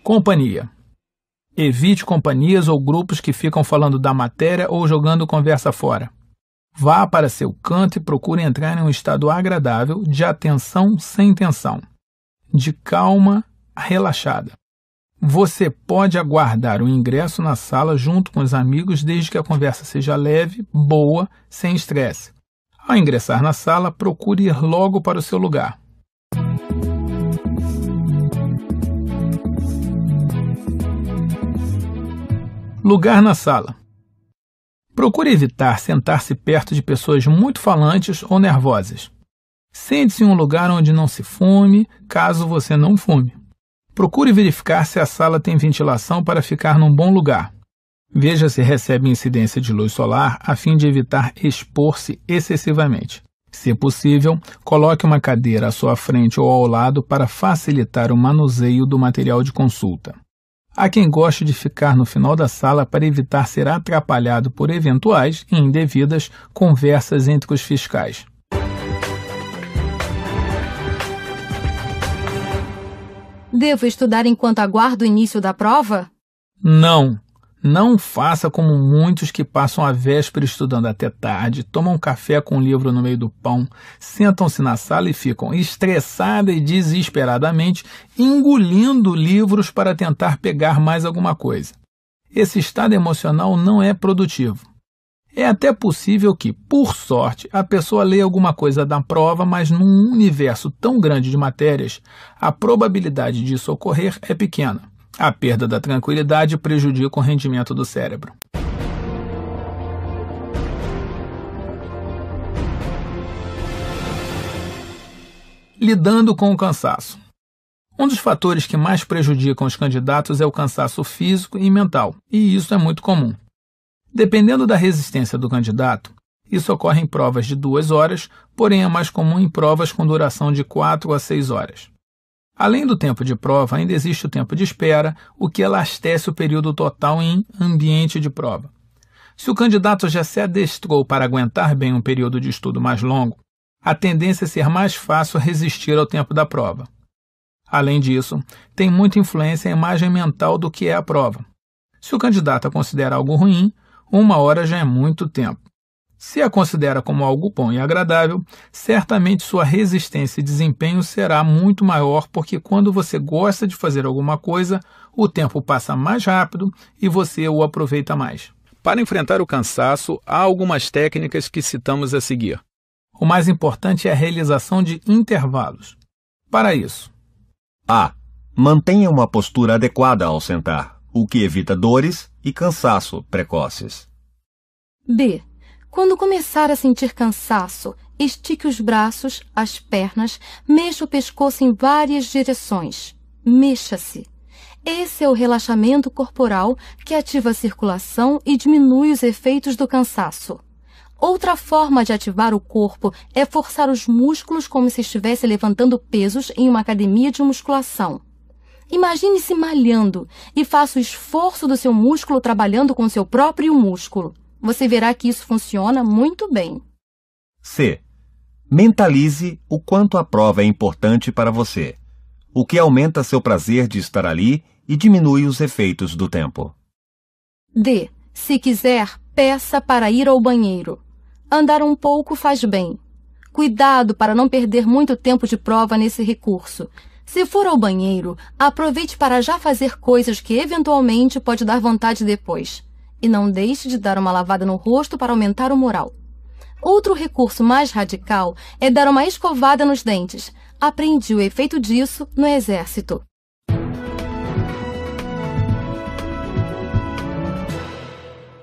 Companhia. Evite companhias ou grupos que ficam falando da matéria ou jogando conversa fora. Vá para seu canto e procure entrar em um estado agradável de atenção sem tensão, de calma relaxada. Você pode aguardar o ingresso na sala junto com os amigos desde que a conversa seja leve, boa, sem estresse. Ao ingressar na sala, procure ir logo para o seu lugar. Lugar na sala. Procure evitar sentar-se perto de pessoas muito falantes ou nervosas. Sente-se em um lugar onde não se fume, caso você não fume. Procure verificar se a sala tem ventilação para ficar num bom lugar. Veja se recebe incidência de luz solar a fim de evitar expor-se excessivamente. Se possível, coloque uma cadeira à sua frente ou ao lado para facilitar o manuseio do material de consulta. Há quem goste de ficar no final da sala para evitar ser atrapalhado por eventuais e indevidas conversas entre os fiscais. Devo estudar enquanto aguardo o início da prova? Não. Não faça como muitos que passam a véspera estudando até tarde, tomam café com um livro no meio do pão, sentam-se na sala e ficam estressada e desesperadamente engolindo livros para tentar pegar mais alguma coisa. Esse estado emocional não é produtivo. É até possível que, por sorte, a pessoa leia alguma coisa da prova, mas num universo tão grande de matérias, a probabilidade disso ocorrer é pequena. A perda da tranquilidade prejudica o rendimento do cérebro. Lidando com o cansaço. Um dos fatores que mais prejudicam os candidatos é o cansaço físico e mental, e isso é muito comum. Dependendo da resistência do candidato, isso ocorre em provas de duas horas, porém é mais comum em provas com duração de quatro a seis horas. Além do tempo de prova, ainda existe o tempo de espera, o que elastece o período total em ambiente de prova. Se o candidato já se adestrou para aguentar bem um período de estudo mais longo, a tendência é ser mais fácil resistir ao tempo da prova. Além disso, tem muita influência a imagem mental do que é a prova. Se o candidato a considera algo ruim, uma hora já é muito tempo. Se a considera como algo bom e agradável, certamente sua resistência e desempenho será muito maior, porque quando você gosta de fazer alguma coisa, o tempo passa mais rápido e você o aproveita mais. Para enfrentar o cansaço, há algumas técnicas que citamos a seguir. O mais importante é a realização de intervalos. Para isso, a. Mantenha uma postura adequada ao sentar o que evita dores e cansaço precoces. B. Quando começar a sentir cansaço, estique os braços, as pernas, mexa o pescoço em várias direções. Mexa-se. Esse é o relaxamento corporal que ativa a circulação e diminui os efeitos do cansaço. Outra forma de ativar o corpo é forçar os músculos como se estivesse levantando pesos em uma academia de musculação. Imagine-se malhando e faça o esforço do seu músculo trabalhando com seu próprio músculo. Você verá que isso funciona muito bem. C. Mentalize o quanto a prova é importante para você, o que aumenta seu prazer de estar ali e diminui os efeitos do tempo. D. Se quiser, peça para ir ao banheiro. Andar um pouco faz bem. Cuidado para não perder muito tempo de prova nesse recurso. Se for ao banheiro, aproveite para já fazer coisas que eventualmente pode dar vontade depois. E não deixe de dar uma lavada no rosto para aumentar o moral. Outro recurso mais radical é dar uma escovada nos dentes. Aprendi o efeito disso no exército.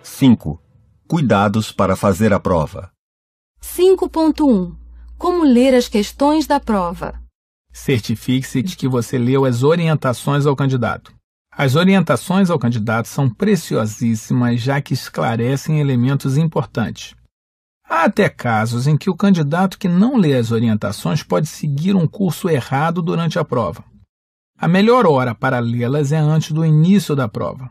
Cinco. Cuidados para fazer a prova. 5.1 Como ler as questões da prova Certifique-se de que você leu as orientações ao candidato. As orientações ao candidato são preciosíssimas, já que esclarecem elementos importantes. Há até casos em que o candidato que não lê as orientações pode seguir um curso errado durante a prova. A melhor hora para lê-las é antes do início da prova.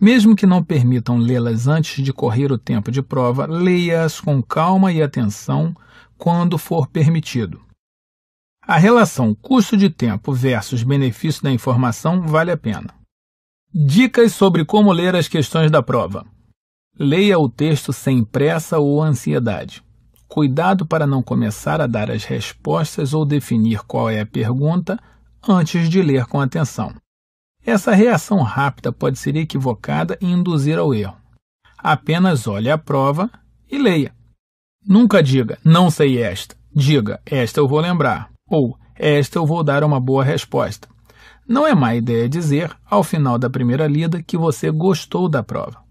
Mesmo que não permitam lê-las antes de correr o tempo de prova, leia-as com calma e atenção quando for permitido. A relação custo de tempo versus benefício da informação vale a pena. Dicas sobre como ler as questões da prova. Leia o texto sem pressa ou ansiedade. Cuidado para não começar a dar as respostas ou definir qual é a pergunta antes de ler com atenção. Essa reação rápida pode ser equivocada e induzir ao erro. Apenas olhe a prova e leia. Nunca diga, não sei esta. Diga, esta eu vou lembrar. Ou, esta eu vou dar uma boa resposta. Não é má ideia dizer, ao final da primeira lida, que você gostou da prova.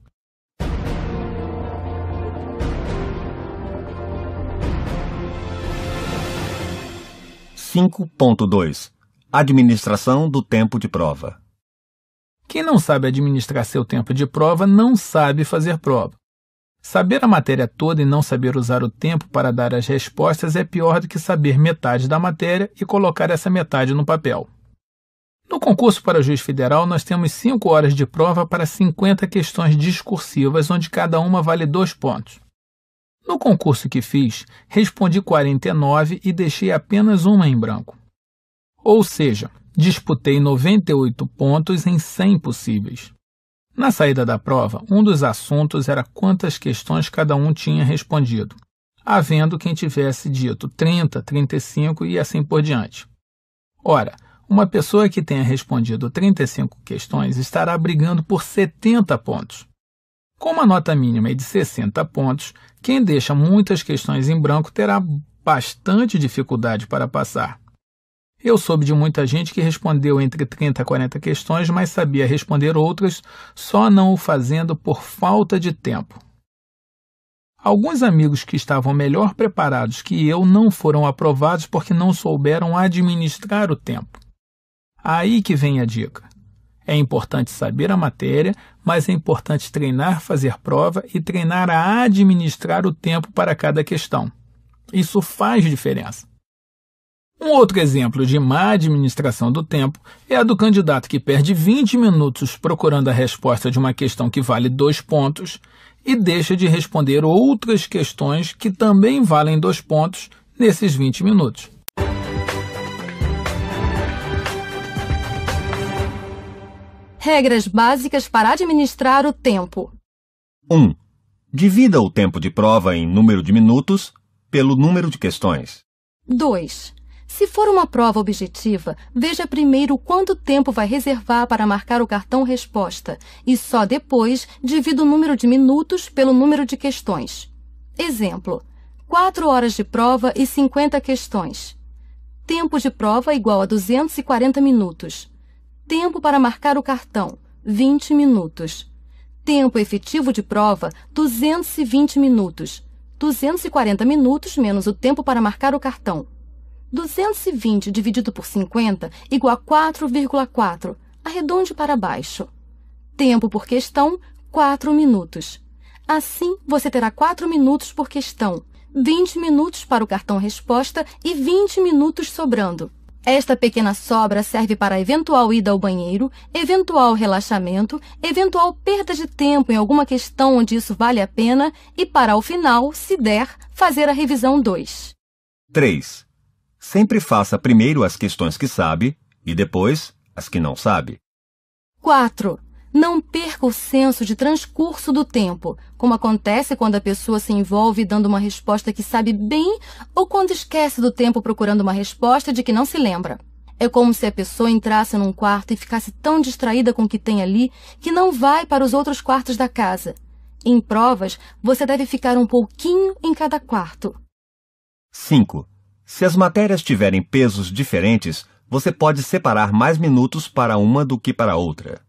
Cinco ponto dois. Administração do tempo de prova. Quem não sabe administrar seu tempo de prova não sabe fazer prova. Saber a matéria toda e não saber usar o tempo para dar as respostas é pior do que saber metade da matéria e colocar essa metade no papel. No concurso para juiz federal, nós temos 5 horas de prova para 50 questões discursivas, onde cada uma vale 2 pontos. No concurso que fiz, respondi 49 e deixei apenas uma em branco. Ou seja, disputei 98 pontos em 100 possíveis. Na saída da prova, um dos assuntos era quantas questões cada um tinha respondido, havendo quem tivesse dito 30, 35 e assim por diante. Ora, uma pessoa que tenha respondido 35 questões estará brigando por 70 pontos. Com a nota mínima de 60 pontos, quem deixa muitas questões em branco terá bastante dificuldade para passar. Eu soube de muita gente que respondeu entre 30 a 40 questões, mas sabia responder outras, só não o fazendo por falta de tempo. Alguns amigos que estavam melhor preparados que eu não foram aprovados porque não souberam administrar o tempo. Aí que vem a dica. É importante saber a matéria, mas é importante treinar fazer prova e treinar a administrar o tempo para cada questão. Isso faz diferença. Um outro exemplo de má administração do tempo é a do candidato que perde 20 minutos procurando a resposta de uma questão que vale dois pontos e deixa de responder outras questões que também valem dois pontos nesses 20 minutos. Regras básicas para administrar o tempo: 1. Um, divida o tempo de prova em número de minutos pelo número de questões. 2. Se for uma prova objetiva, veja primeiro quanto tempo vai reservar para marcar o cartão resposta e só depois divida o número de minutos pelo número de questões. Exemplo: 4 horas de prova e 50 questões. Tempo de prova igual a 240 minutos. Tempo para marcar o cartão: 20 minutos. Tempo efetivo de prova: 220 minutos. 240 minutos menos o tempo para marcar o cartão. 220 dividido por 50 igual a 4,4. Arredonde para baixo. Tempo por questão, 4 minutos. Assim, você terá 4 minutos por questão, 20 minutos para o cartão resposta e 20 minutos sobrando. Esta pequena sobra serve para eventual ida ao banheiro, eventual relaxamento, eventual perda de tempo em alguma questão onde isso vale a pena e para, ao final, se der, fazer a revisão 2. 3. Sempre faça primeiro as questões que sabe e depois as que não sabe. 4. Não perca o senso de transcurso do tempo, como acontece quando a pessoa se envolve dando uma resposta que sabe bem ou quando esquece do tempo procurando uma resposta de que não se lembra. É como se a pessoa entrasse num quarto e ficasse tão distraída com o que tem ali que não vai para os outros quartos da casa. Em provas, você deve ficar um pouquinho em cada quarto. 5. Se as matérias tiverem pesos diferentes, você pode separar mais minutos para uma do que para outra.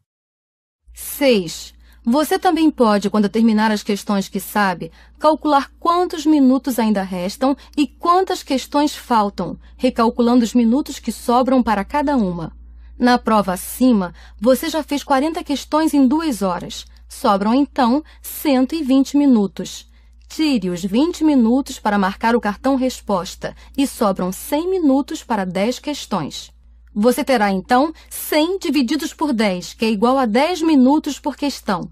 6. Você também pode, quando terminar as questões que sabe, calcular quantos minutos ainda restam e quantas questões faltam, recalculando os minutos que sobram para cada uma. Na prova acima, você já fez 40 questões em duas horas. Sobram então 120 minutos. Tire os 20 minutos para marcar o cartão resposta e sobram 100 minutos para 10 questões. Você terá então 100 divididos por 10, que é igual a 10 minutos por questão.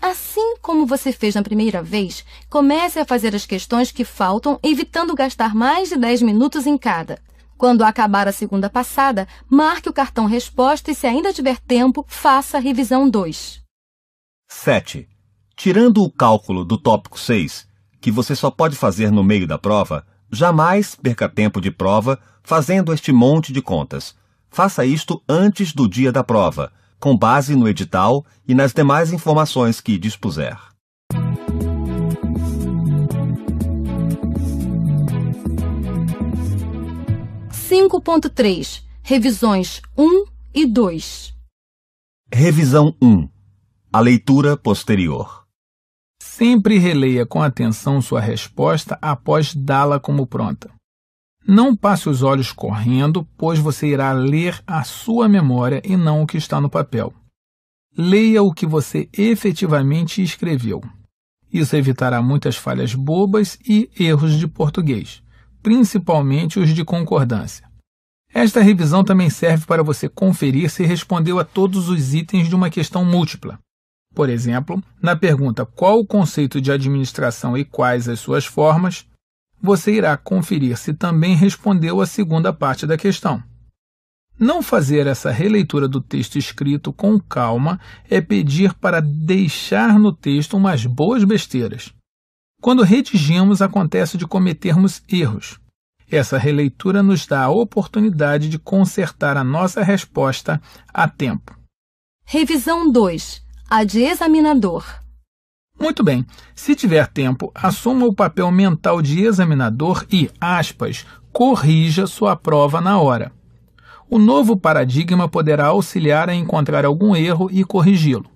Assim como você fez na primeira vez, comece a fazer as questões que faltam, evitando gastar mais de 10 minutos em cada. Quando acabar a segunda passada, marque o cartão resposta e, se ainda tiver tempo, faça a revisão 2. 7. Tirando o cálculo do tópico 6, que você só pode fazer no meio da prova, jamais perca tempo de prova fazendo este monte de contas. Faça isto antes do dia da prova, com base no edital e nas demais informações que dispuser. Cinco ponto três Revisões 1 e 2 Revisão 1 A leitura posterior Sempre releia com atenção sua resposta após dá-la como pronta. Não passe os olhos correndo, pois você irá ler a sua memória e não o que está no papel. Leia o que você efetivamente escreveu. Isso evitará muitas falhas bobas e erros de português, principalmente os de concordância. Esta revisão também serve para você conferir se respondeu a todos os itens de uma questão múltipla. Por exemplo, na pergunta qual o conceito de administração e quais as suas formas, você irá conferir se também respondeu a segunda parte da questão. Não fazer essa releitura do texto escrito com calma é pedir para deixar no texto umas boas besteiras. Quando redigimos, acontece de cometermos erros. Essa releitura nos dá a oportunidade de consertar a nossa resposta a tempo. Revisão 2 a de examinador. Muito bem. Se tiver tempo, assuma o papel mental de examinador e, aspas, corrija sua prova na hora. O novo paradigma poderá auxiliar a encontrar algum erro e corrigi-lo.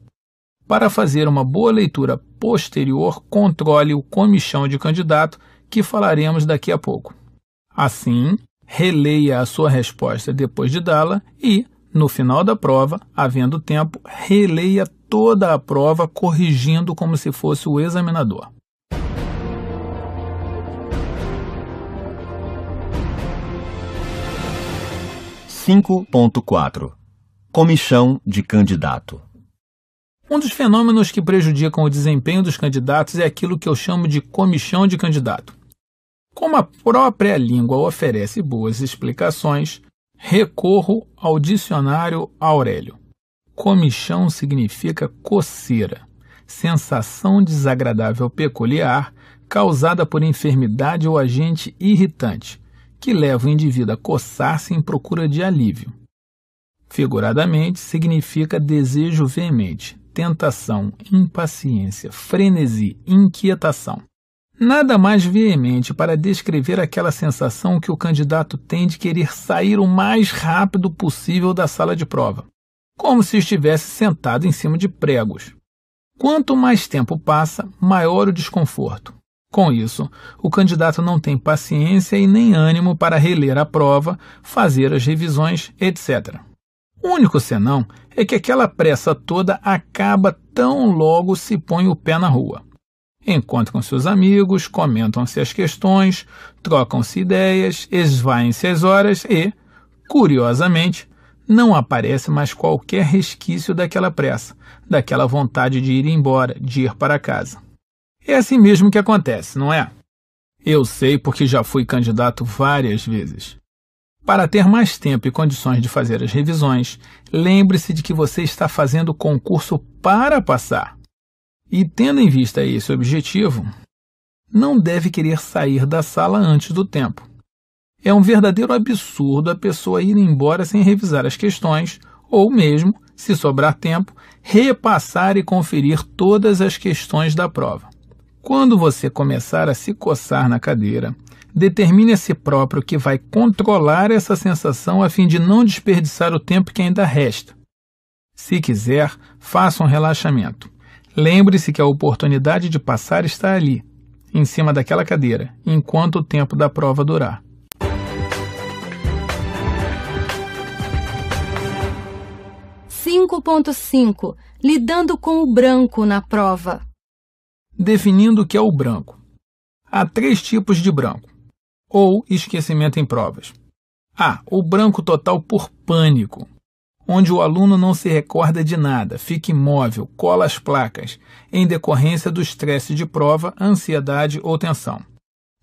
Para fazer uma boa leitura posterior, controle o comichão de candidato, que falaremos daqui a pouco. Assim, releia a sua resposta depois de dá-la e, no final da prova, havendo tempo, releia toda a prova corrigindo como se fosse o examinador. 5.4 Comichão de candidato. Um dos fenômenos que prejudicam o desempenho dos candidatos é aquilo que eu chamo de comichão de candidato. Como a própria língua oferece boas explicações, recorro ao dicionário Aurélio. Comichão significa coceira, sensação desagradável peculiar causada por enfermidade ou agente irritante, que leva o indivíduo a coçar-se em procura de alívio. Figuradamente, significa desejo veemente, tentação, impaciência, frenesi, inquietação. Nada mais veemente para descrever aquela sensação que o candidato tem de querer sair o mais rápido possível da sala de prova como se estivesse sentado em cima de pregos. Quanto mais tempo passa, maior o desconforto. Com isso, o candidato não tem paciência e nem ânimo para reler a prova, fazer as revisões, etc. O único senão é que aquela pressa toda acaba tão logo se põe o pé na rua. Encontram seus amigos, comentam-se as questões, trocam-se ideias, esvaem-se as horas e, curiosamente, não aparece mais qualquer resquício daquela pressa, daquela vontade de ir embora, de ir para casa. É assim mesmo que acontece, não é? Eu sei porque já fui candidato várias vezes. Para ter mais tempo e condições de fazer as revisões, lembre-se de que você está fazendo o concurso para passar. E tendo em vista esse objetivo, não deve querer sair da sala antes do tempo. É um verdadeiro absurdo a pessoa ir embora sem revisar as questões ou mesmo, se sobrar tempo, repassar e conferir todas as questões da prova. Quando você começar a se coçar na cadeira, determine a si próprio que vai controlar essa sensação a fim de não desperdiçar o tempo que ainda resta. Se quiser, faça um relaxamento. Lembre-se que a oportunidade de passar está ali, em cima daquela cadeira, enquanto o tempo da prova durar. 5.5 Lidando com o branco na prova. Definindo o que é o branco. Há três tipos de branco, ou esquecimento em provas. A. O branco total por pânico, onde o aluno não se recorda de nada, fica imóvel, cola as placas, em decorrência do estresse de prova, ansiedade ou tensão.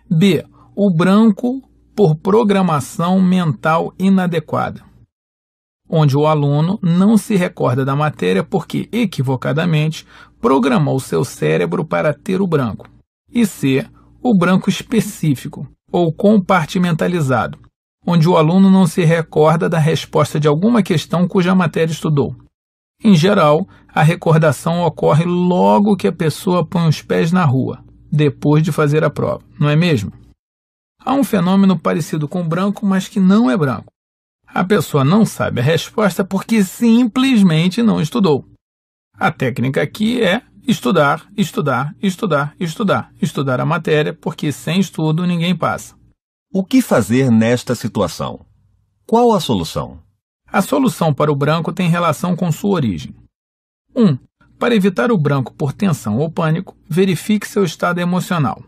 B. O branco por programação mental inadequada onde o aluno não se recorda da matéria porque, equivocadamente, programou seu cérebro para ter o branco. E C, o branco específico, ou compartimentalizado, onde o aluno não se recorda da resposta de alguma questão cuja matéria estudou. Em geral, a recordação ocorre logo que a pessoa põe os pés na rua, depois de fazer a prova, não é mesmo? Há um fenômeno parecido com o branco, mas que não é branco. A pessoa não sabe a resposta porque simplesmente não estudou. A técnica aqui é estudar, estudar, estudar, estudar, estudar a matéria, porque sem estudo ninguém passa. O que fazer nesta situação? Qual a solução? A solução para o branco tem relação com sua origem. 1. Um, para evitar o branco por tensão ou pânico, verifique seu estado emocional.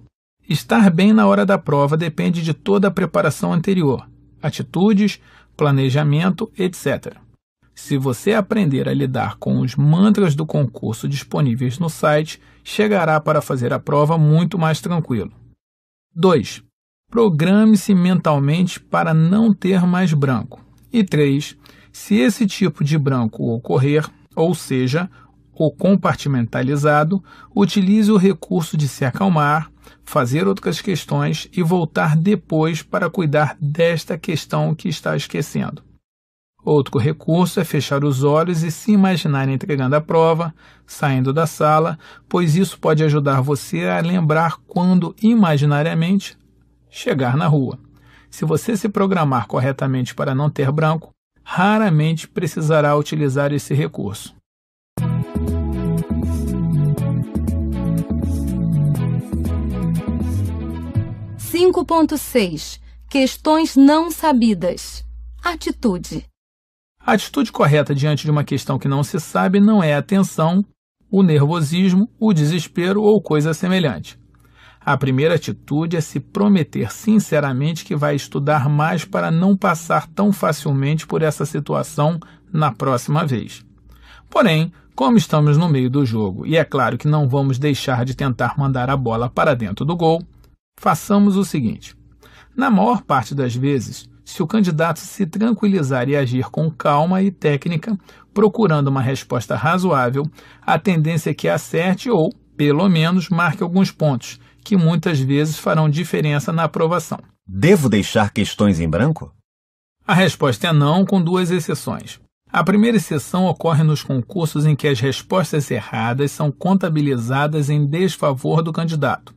Estar bem na hora da prova depende de toda a preparação anterior, atitudes, planejamento, etc. Se você aprender a lidar com os mantras do concurso disponíveis no site, chegará para fazer a prova muito mais tranquilo. 2. Programe-se mentalmente para não ter mais branco. E 3. Se esse tipo de branco ocorrer, ou seja, ou compartimentalizado, utilize o recurso de se acalmar, fazer outras questões e voltar depois para cuidar desta questão que está esquecendo. Outro recurso é fechar os olhos e se imaginar entregando a prova, saindo da sala, pois isso pode ajudar você a lembrar quando imaginariamente chegar na rua. Se você se programar corretamente para não ter branco, raramente precisará utilizar esse recurso. 5.6 Questões não sabidas. Atitude. A atitude correta diante de uma questão que não se sabe não é a o nervosismo, o desespero ou coisa semelhante. A primeira atitude é se prometer sinceramente que vai estudar mais para não passar tão facilmente por essa situação na próxima vez. Porém, como estamos no meio do jogo e é claro que não vamos deixar de tentar mandar a bola para dentro do gol, Façamos o seguinte: na maior parte das vezes, se o candidato se tranquilizar e agir com calma e técnica, procurando uma resposta razoável, a tendência é que acerte ou, pelo menos, marque alguns pontos, que muitas vezes farão diferença na aprovação. Devo deixar questões em branco? A resposta é não, com duas exceções. A primeira exceção ocorre nos concursos em que as respostas erradas são contabilizadas em desfavor do candidato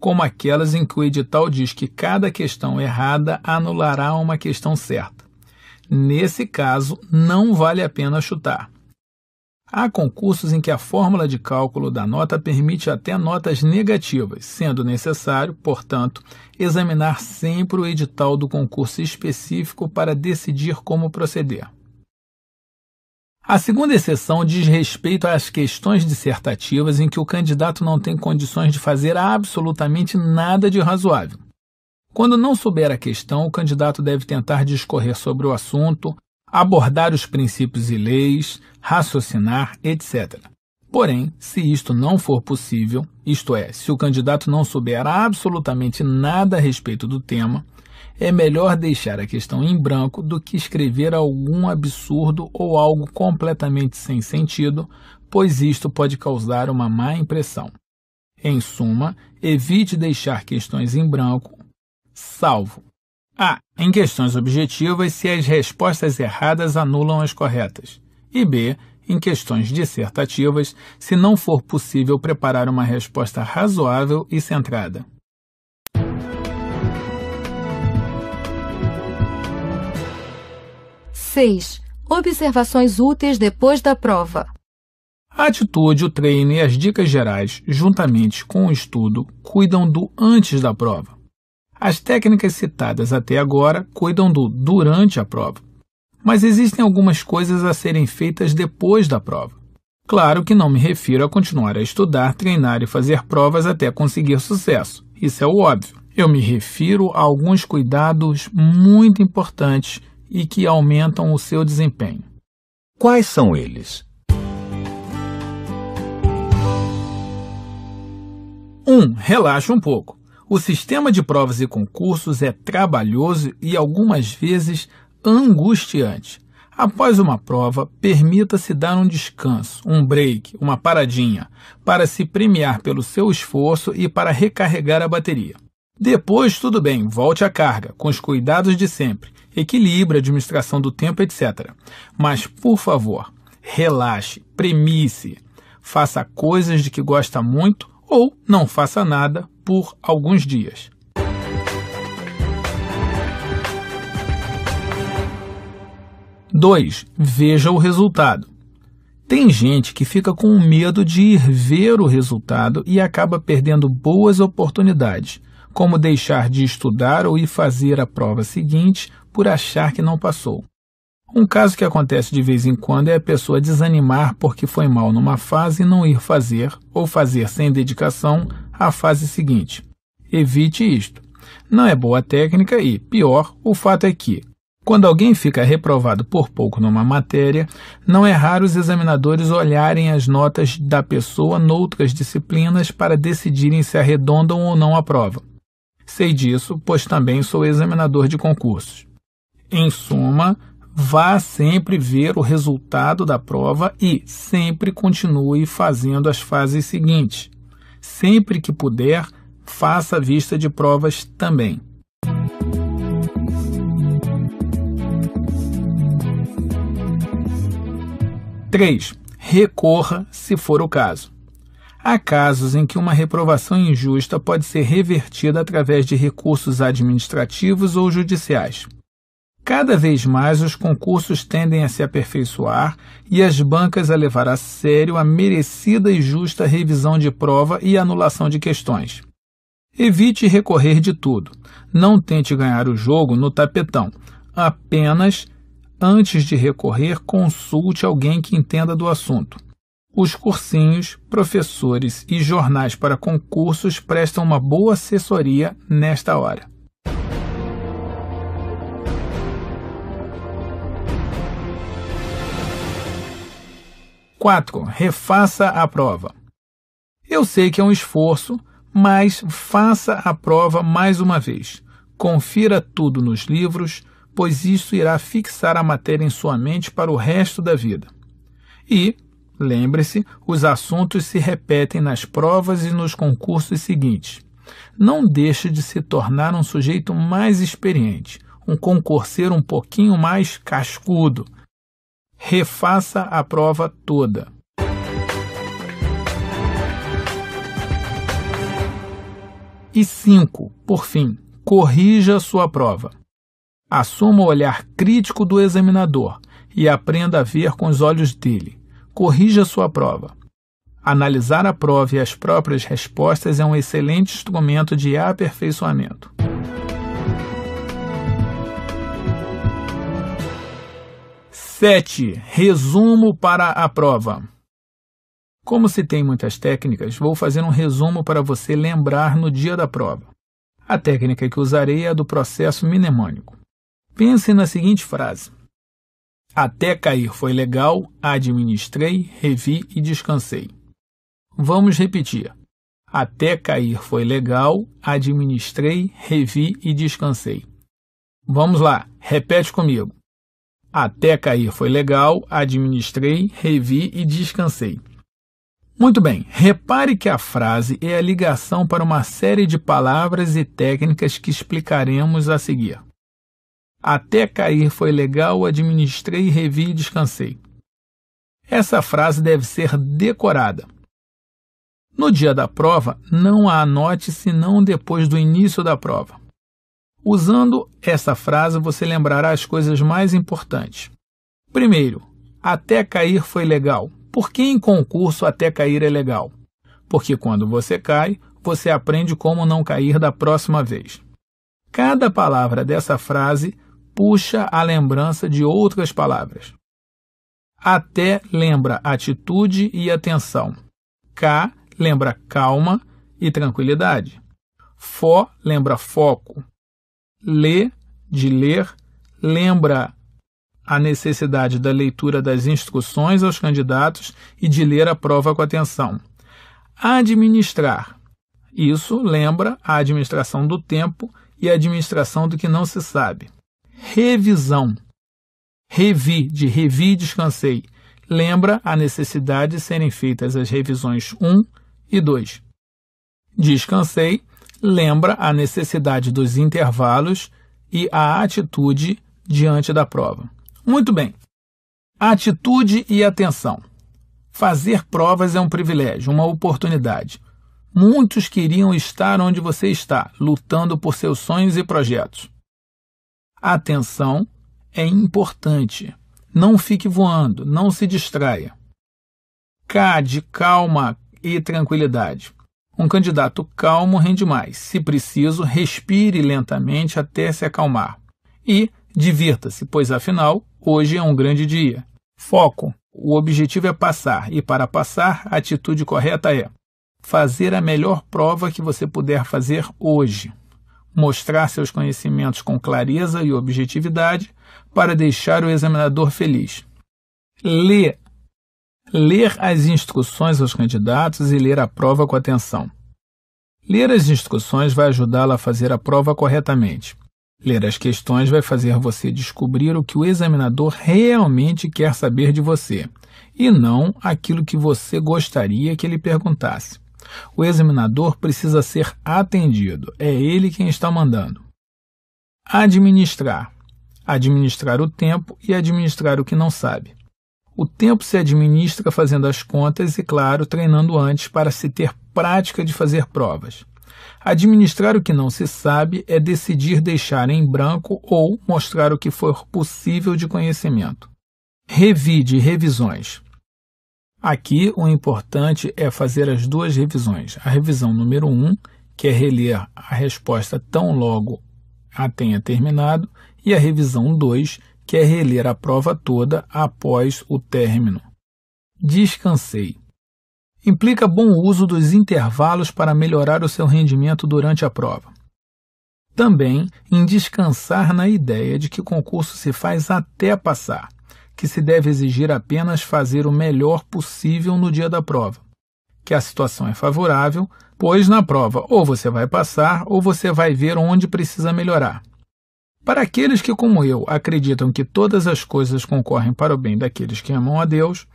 como aquelas em que o edital diz que cada questão errada anulará uma questão certa. Nesse caso, não vale a pena chutar. Há concursos em que a fórmula de cálculo da nota permite até notas negativas, sendo necessário, portanto, examinar sempre o edital do concurso específico para decidir como proceder. A segunda exceção diz respeito às questões dissertativas em que o candidato não tem condições de fazer absolutamente nada de razoável. Quando não souber a questão, o candidato deve tentar discorrer sobre o assunto, abordar os princípios e leis, raciocinar, etc. Porém, se isto não for possível, isto é, se o candidato não souber absolutamente nada a respeito do tema, é melhor deixar a questão em branco do que escrever algum absurdo ou algo completamente sem sentido, pois isto pode causar uma má impressão. Em suma, evite deixar questões em branco, salvo. A. Em questões objetivas, se as respostas erradas anulam as corretas. E B. Em questões dissertativas, se não for possível preparar uma resposta razoável e centrada. 6. Observações úteis depois da prova. A atitude, o treino e as dicas gerais, juntamente com o estudo, cuidam do antes da prova. As técnicas citadas até agora cuidam do durante a prova. Mas existem algumas coisas a serem feitas depois da prova. Claro que não me refiro a continuar a estudar, treinar e fazer provas até conseguir sucesso. Isso é o óbvio. Eu me refiro a alguns cuidados muito importantes e que aumentam o seu desempenho. Quais são eles? 1. Um, relaxa um pouco. O sistema de provas e concursos é trabalhoso e algumas vezes angustiante. Após uma prova, permita-se dar um descanso, um break, uma paradinha, para se premiar pelo seu esforço e para recarregar a bateria. Depois, tudo bem, volte à carga, com os cuidados de sempre, equilíbrio, administração do tempo, etc. Mas, por favor, relaxe, premisse, faça coisas de que gosta muito ou não faça nada por alguns dias. Dois, Veja o resultado. Tem gente que fica com medo de ir ver o resultado e acaba perdendo boas oportunidades, como deixar de estudar ou ir fazer a prova seguinte por achar que não passou. Um caso que acontece de vez em quando é a pessoa desanimar porque foi mal numa fase e não ir fazer, ou fazer sem dedicação, a fase seguinte. Evite isto. Não é boa técnica e, pior, o fato é que, quando alguém fica reprovado por pouco numa matéria, não é raro os examinadores olharem as notas da pessoa noutras disciplinas para decidirem se arredondam ou não a prova. Sei disso, pois também sou examinador de concursos. Em suma, vá sempre ver o resultado da prova e sempre continue fazendo as fases seguintes. Sempre que puder, faça a vista de provas também. Três. Recorra se for o caso. Há casos em que uma reprovação injusta pode ser revertida através de recursos administrativos ou judiciais. Cada vez mais os concursos tendem a se aperfeiçoar e as bancas a levar a sério a merecida e justa revisão de prova e anulação de questões. Evite recorrer de tudo. Não tente ganhar o jogo no tapetão. Apenas, antes de recorrer, consulte alguém que entenda do assunto. Os cursinhos, professores e jornais para concursos prestam uma boa assessoria nesta hora. 4. Refaça a prova. Eu sei que é um esforço, mas faça a prova mais uma vez. Confira tudo nos livros, pois isso irá fixar a matéria em sua mente para o resto da vida. E, lembre-se, os assuntos se repetem nas provas e nos concursos seguintes. Não deixe de se tornar um sujeito mais experiente, um concurseiro um pouquinho mais cascudo refaça a prova toda. E 5. Por fim, corrija sua prova. Assuma o olhar crítico do examinador e aprenda a ver com os olhos dele. Corrija sua prova. Analisar a prova e as próprias respostas é um excelente instrumento de aperfeiçoamento. 7. Resumo para a prova. Como se tem muitas técnicas, vou fazer um resumo para você lembrar no dia da prova. A técnica que usarei é a do processo mnemônico. Pense na seguinte frase: Até cair foi legal, administrei, revi e descansei. Vamos repetir. Até cair foi legal, administrei, revi e descansei. Vamos lá, repete comigo. Até cair foi legal, administrei, revi e descansei. Muito bem, repare que a frase é a ligação para uma série de palavras e técnicas que explicaremos a seguir. Até cair foi legal, administrei, revi e descansei. Essa frase deve ser decorada. No dia da prova, não a anote senão depois do início da prova. Usando essa frase, você lembrará as coisas mais importantes. Primeiro, até cair foi legal. Por que em concurso até cair é legal? Porque quando você cai, você aprende como não cair da próxima vez. Cada palavra dessa frase puxa a lembrança de outras palavras. Até lembra atitude e atenção. Cá lembra calma e tranquilidade. Fó lembra foco ler de ler, lembra a necessidade da leitura das instruções aos candidatos e de ler a prova com atenção. Administrar. Isso lembra a administração do tempo e a administração do que não se sabe. Revisão. Revi, de revi e descansei. Lembra a necessidade de serem feitas as revisões 1 e 2. Descansei lembra a necessidade dos intervalos e a atitude diante da prova. Muito bem. Atitude e atenção. Fazer provas é um privilégio, uma oportunidade. Muitos queriam estar onde você está, lutando por seus sonhos e projetos. Atenção é importante. Não fique voando, não se distraia. Cade calma e tranquilidade. Um candidato calmo rende mais. Se preciso, respire lentamente até se acalmar. E divirta-se, pois afinal, hoje é um grande dia. Foco. O objetivo é passar, e para passar, a atitude correta é fazer a melhor prova que você puder fazer hoje, mostrar seus conhecimentos com clareza e objetividade para deixar o examinador feliz. Lê ler as instruções aos candidatos e ler a prova com atenção. Ler as instruções vai ajudá-la a fazer a prova corretamente. Ler as questões vai fazer você descobrir o que o examinador realmente quer saber de você, e não aquilo que você gostaria que ele perguntasse. O examinador precisa ser atendido, é ele quem está mandando. Administrar: administrar o tempo e administrar o que não sabe. O tempo se administra fazendo as contas e, claro, treinando antes para se ter prática de fazer provas. Administrar o que não se sabe é decidir deixar em branco ou mostrar o que for possível de conhecimento. Revide revisões. Aqui o importante é fazer as duas revisões. A revisão número 1, um, que é reler a resposta tão logo a tenha terminado, e a revisão 2, quer reler a prova toda após o término. Descansei. Implica bom uso dos intervalos para melhorar o seu rendimento durante a prova. Também em descansar na ideia de que o concurso se faz até passar, que se deve exigir apenas fazer o melhor possível no dia da prova, que a situação é favorável, pois na prova ou você vai passar ou você vai ver onde precisa melhorar. Para aqueles que, como eu, acreditam que todas as coisas concorrem para o bem daqueles que amam a Deus,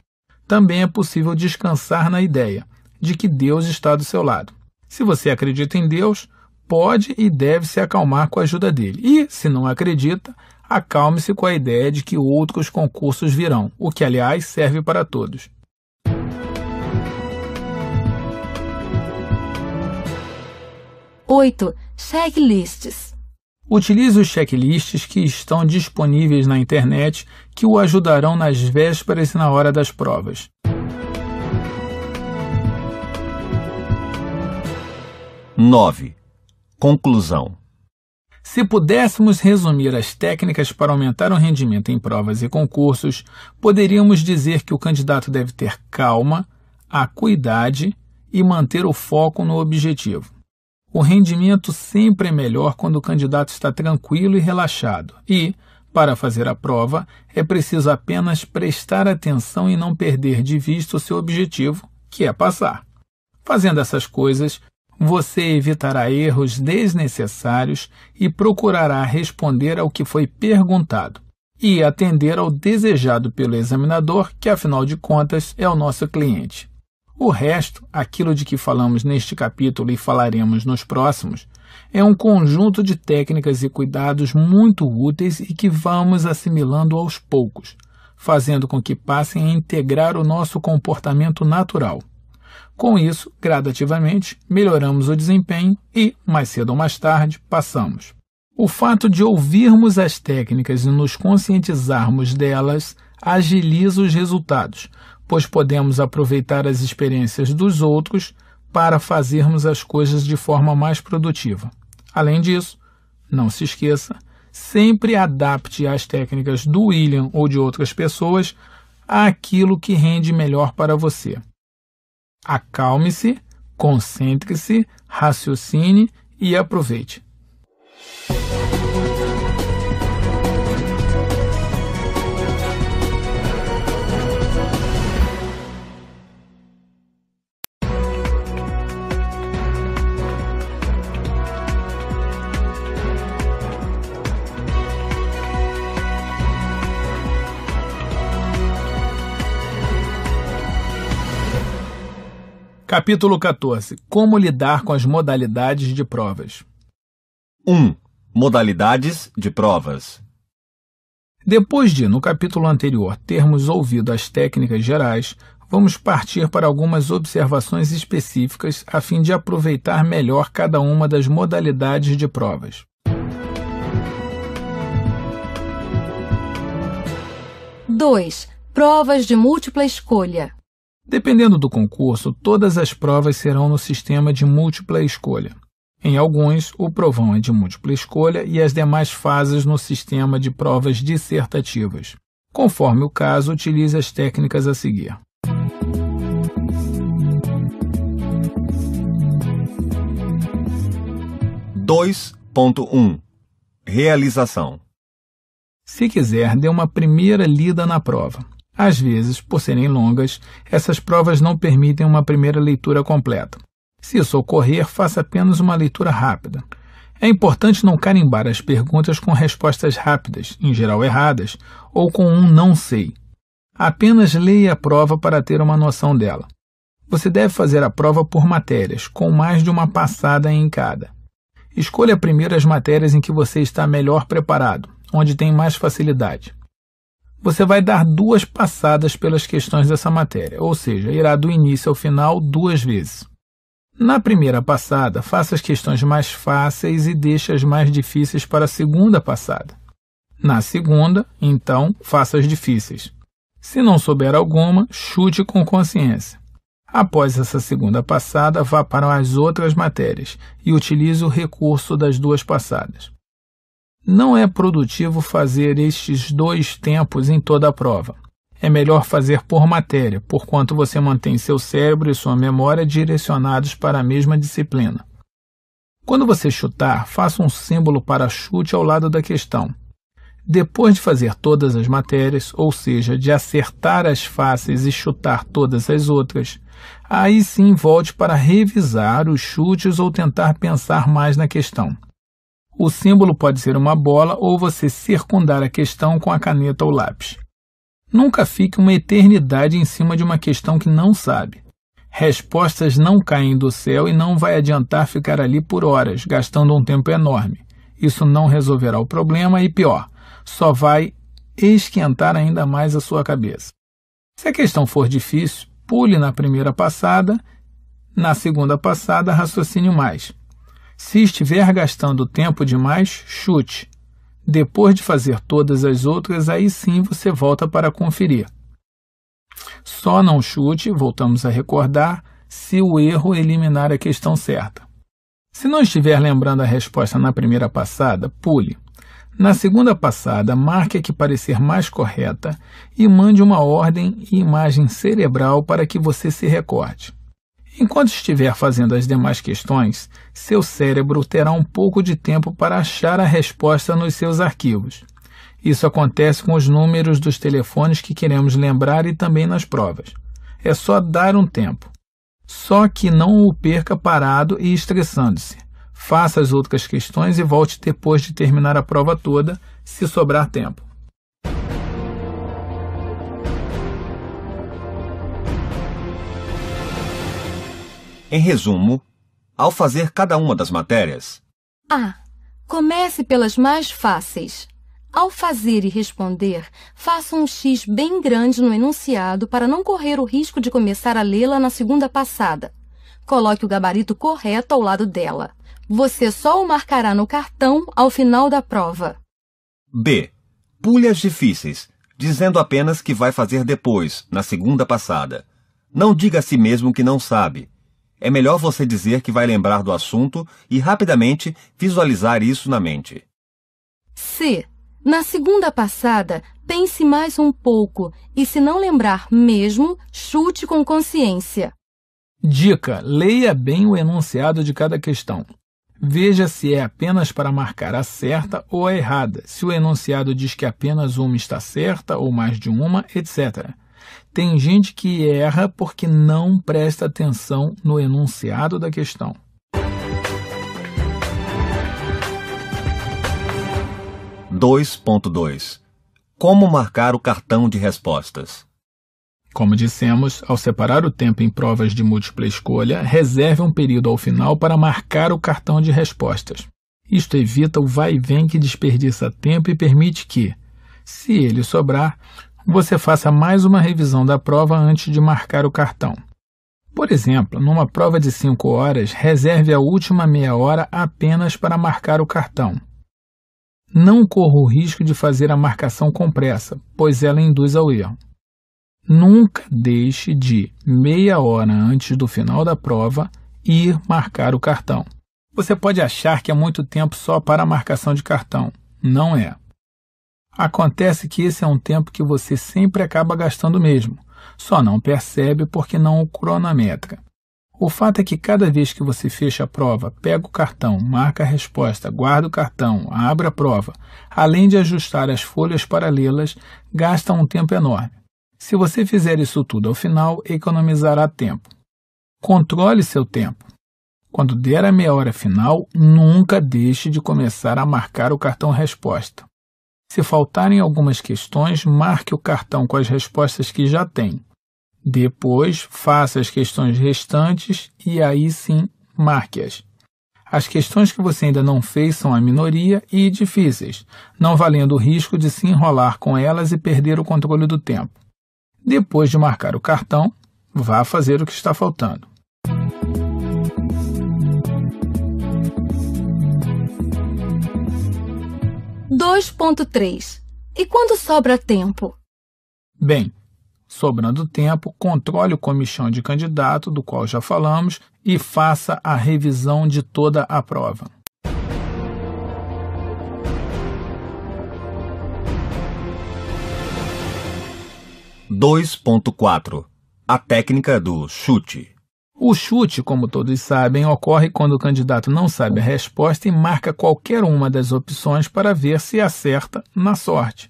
também é possível descansar na ideia de que Deus está do seu lado. Se você acredita em Deus, pode e deve se acalmar com a ajuda dele. E, se não acredita, acalme-se com a ideia de que outros concursos virão, o que, aliás, serve para todos. Oito checklists Utilize os checklists que estão disponíveis na internet que o ajudarão nas vésperas e na hora das provas. Nove. Conclusão. Se pudéssemos resumir as técnicas para aumentar o rendimento em provas e concursos, poderíamos dizer que o candidato deve ter calma, acuidade e manter o foco no objetivo. O rendimento sempre é melhor quando o candidato está tranquilo e relaxado, e, para fazer a prova, é preciso apenas prestar atenção e não perder de vista o seu objetivo, que é passar. Fazendo essas coisas, você evitará erros desnecessários e procurará responder ao que foi perguntado e atender ao desejado pelo examinador, que afinal de contas é o nosso cliente. O resto, aquilo de que falamos neste capítulo e falaremos nos próximos, é um conjunto de técnicas e cuidados muito úteis e que vamos assimilando aos poucos, fazendo com que passem a integrar o nosso comportamento natural. Com isso, gradativamente, melhoramos o desempenho e, mais cedo ou mais tarde, passamos. O fato de ouvirmos as técnicas e nos conscientizarmos delas agiliza os resultados, pois podemos aproveitar as experiências dos outros para fazermos as coisas de forma mais produtiva. Além disso, não se esqueça, sempre adapte as técnicas do William ou de outras pessoas àquilo que rende melhor para você. Acalme-se, concentre-se, raciocine e aproveite. Capítulo 14. Como lidar com as modalidades de provas. 1. Modalidades de provas. Depois de, no capítulo anterior, termos ouvido as técnicas gerais, vamos partir para algumas observações específicas a fim de aproveitar melhor cada uma das modalidades de provas. Dois. Provas de múltipla escolha. Dependendo do concurso, todas as provas serão no sistema de múltipla escolha. Em alguns, o provão é de múltipla escolha e as demais fases no sistema de provas dissertativas. Conforme o caso, utilize as técnicas a seguir. Dois 2.1 Realização Se quiser, dê uma primeira lida na prova. Às vezes, por serem longas, essas provas não permitem uma primeira leitura completa. Se isso ocorrer, faça apenas uma leitura rápida. É importante não carimbar as perguntas com respostas rápidas, em geral erradas, ou com um não sei. Apenas leia a prova para ter uma noção dela. Você deve fazer a prova por matérias, com mais de uma passada em cada. Escolha primeiro as matérias em que você está melhor preparado, onde tem mais facilidade você vai dar duas passadas pelas questões dessa matéria, ou seja, irá do início ao final duas vezes. Na primeira passada, faça as questões mais fáceis e deixe as mais difíceis para a segunda passada. Na segunda, então, faça as difíceis. Se não souber alguma, chute com consciência. Após essa segunda passada, vá para as outras matérias e utilize o recurso das duas passadas. Não é produtivo fazer estes dois tempos em toda a prova. É melhor fazer por matéria, porquanto você mantém seu cérebro e sua memória direcionados para a mesma disciplina. Quando você chutar, faça um símbolo para chute ao lado da questão. Depois de fazer todas as matérias, ou seja, de acertar as faces e chutar todas as outras, aí sim volte para revisar os chutes ou tentar pensar mais na questão. O símbolo pode ser uma bola ou você circundar a questão com a caneta ou lápis. Nunca fique uma eternidade em cima de uma questão que não sabe. Respostas não caem do céu e não vai adiantar ficar ali por horas, gastando um tempo enorme. Isso não resolverá o problema e, pior, só vai esquentar ainda mais a sua cabeça. Se a questão for difícil, pule na primeira passada, na segunda passada, raciocine mais. Se estiver gastando tempo demais, chute. Depois de fazer todas as outras, aí sim você volta para conferir. Só não chute, voltamos a recordar, se o erro eliminar a questão certa. Se não estiver lembrando a resposta na primeira passada, pule. Na segunda passada, marque a que parecer mais correta e mande uma ordem e imagem cerebral para que você se recorde. Enquanto estiver fazendo as demais questões, seu cérebro terá um pouco de tempo para achar a resposta nos seus arquivos. Isso acontece com os números dos telefones que queremos lembrar e também nas provas. É só dar um tempo. Só que não o perca parado e estressando-se. Faça as outras questões e volte depois de terminar a prova toda, se sobrar tempo. Em resumo, ao fazer cada uma das matérias? A. Comece pelas mais fáceis. Ao fazer e responder, faça um X bem grande no enunciado para não correr o risco de começar a lê-la na segunda passada. Coloque o gabarito correto ao lado dela. Você só o marcará no cartão ao final da prova. B. Pulhas difíceis, dizendo apenas que vai fazer depois, na segunda passada. Não diga a si mesmo que não sabe é melhor você dizer que vai lembrar do assunto e rapidamente visualizar isso na mente. C. Na segunda passada, pense mais um pouco e, se não lembrar mesmo, chute com consciência. Dica: leia bem o enunciado de cada questão. Veja se é apenas para marcar a certa ou a errada, se o enunciado diz que apenas uma está certa ou mais de uma, etc. Tem gente que erra porque não presta atenção no enunciado da questão. 2.2. Como marcar o cartão de respostas? Como dissemos, ao separar o tempo em provas de múltipla escolha, reserve um período ao final para marcar o cartão de respostas. Isto evita o vai e vem que desperdiça tempo e permite que, se ele sobrar, você faça mais uma revisão da prova antes de marcar o cartão. Por exemplo, numa prova de 5 horas, reserve a última meia hora apenas para marcar o cartão. Não corra o risco de fazer a marcação com pressa, pois ela induz ao erro. Nunca deixe de, meia hora antes do final da prova, ir marcar o cartão. Você pode achar que é muito tempo só para a marcação de cartão. Não é. Acontece que esse é um tempo que você sempre acaba gastando mesmo, só não percebe porque não o cronometra. O fato é que cada vez que você fecha a prova, pega o cartão, marca a resposta, guarda o cartão, abre a prova, além de ajustar as folhas paralelas, gasta um tempo enorme. Se você fizer isso tudo ao final, economizará tempo. Controle seu tempo. Quando der a meia hora final, nunca deixe de começar a marcar o cartão resposta. Se faltarem algumas questões, marque o cartão com as respostas que já tem. Depois, faça as questões restantes e aí sim marque-as. As questões que você ainda não fez são a minoria e difíceis, não valendo o risco de se enrolar com elas e perder o controle do tempo. Depois de marcar o cartão, vá fazer o que está faltando. 2.3. E quando sobra tempo? Bem, sobrando tempo, controle o comichão de candidato, do qual já falamos, e faça a revisão de toda a prova. 2.4. A técnica do chute. O chute, como todos sabem, ocorre quando o candidato não sabe a resposta e marca qualquer uma das opções para ver se acerta na sorte.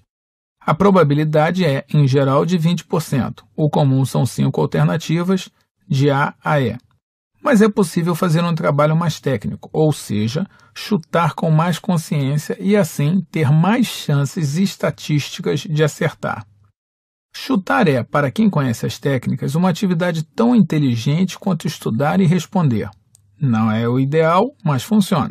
A probabilidade é, em geral, de 20%. O comum são cinco alternativas, de A a E. Mas é possível fazer um trabalho mais técnico, ou seja, chutar com mais consciência e assim ter mais chances estatísticas de acertar. Chutar é, para quem conhece as técnicas, uma atividade tão inteligente quanto estudar e responder. Não é o ideal, mas funciona.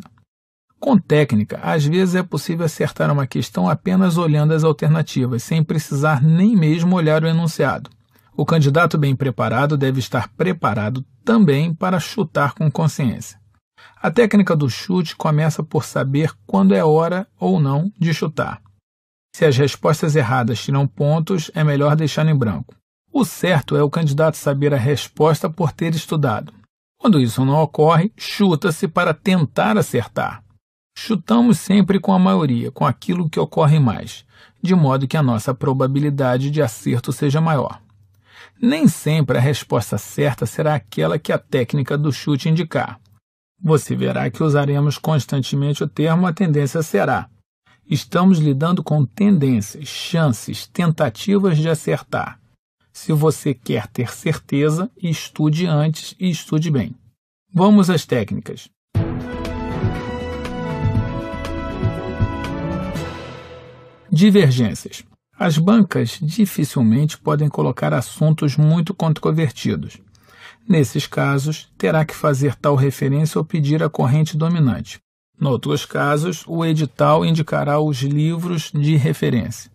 Com técnica, às vezes é possível acertar uma questão apenas olhando as alternativas, sem precisar nem mesmo olhar o enunciado. O candidato bem preparado deve estar preparado também para chutar com consciência. A técnica do chute começa por saber quando é hora ou não de chutar. Se as respostas erradas tiram pontos, é melhor deixar em branco. O certo é o candidato saber a resposta por ter estudado. Quando isso não ocorre, chuta-se para tentar acertar. Chutamos sempre com a maioria, com aquilo que ocorre mais, de modo que a nossa probabilidade de acerto seja maior. Nem sempre a resposta certa será aquela que a técnica do chute indicar. Você verá que usaremos constantemente o termo a tendência será, Estamos lidando com tendências, chances, tentativas de acertar. Se você quer ter certeza, estude antes e estude bem. Vamos às técnicas. Divergências. As bancas dificilmente podem colocar assuntos muito controvertidos. Nesses casos, terá que fazer tal referência ou pedir a corrente dominante. Noutros casos, o edital indicará os livros de referência.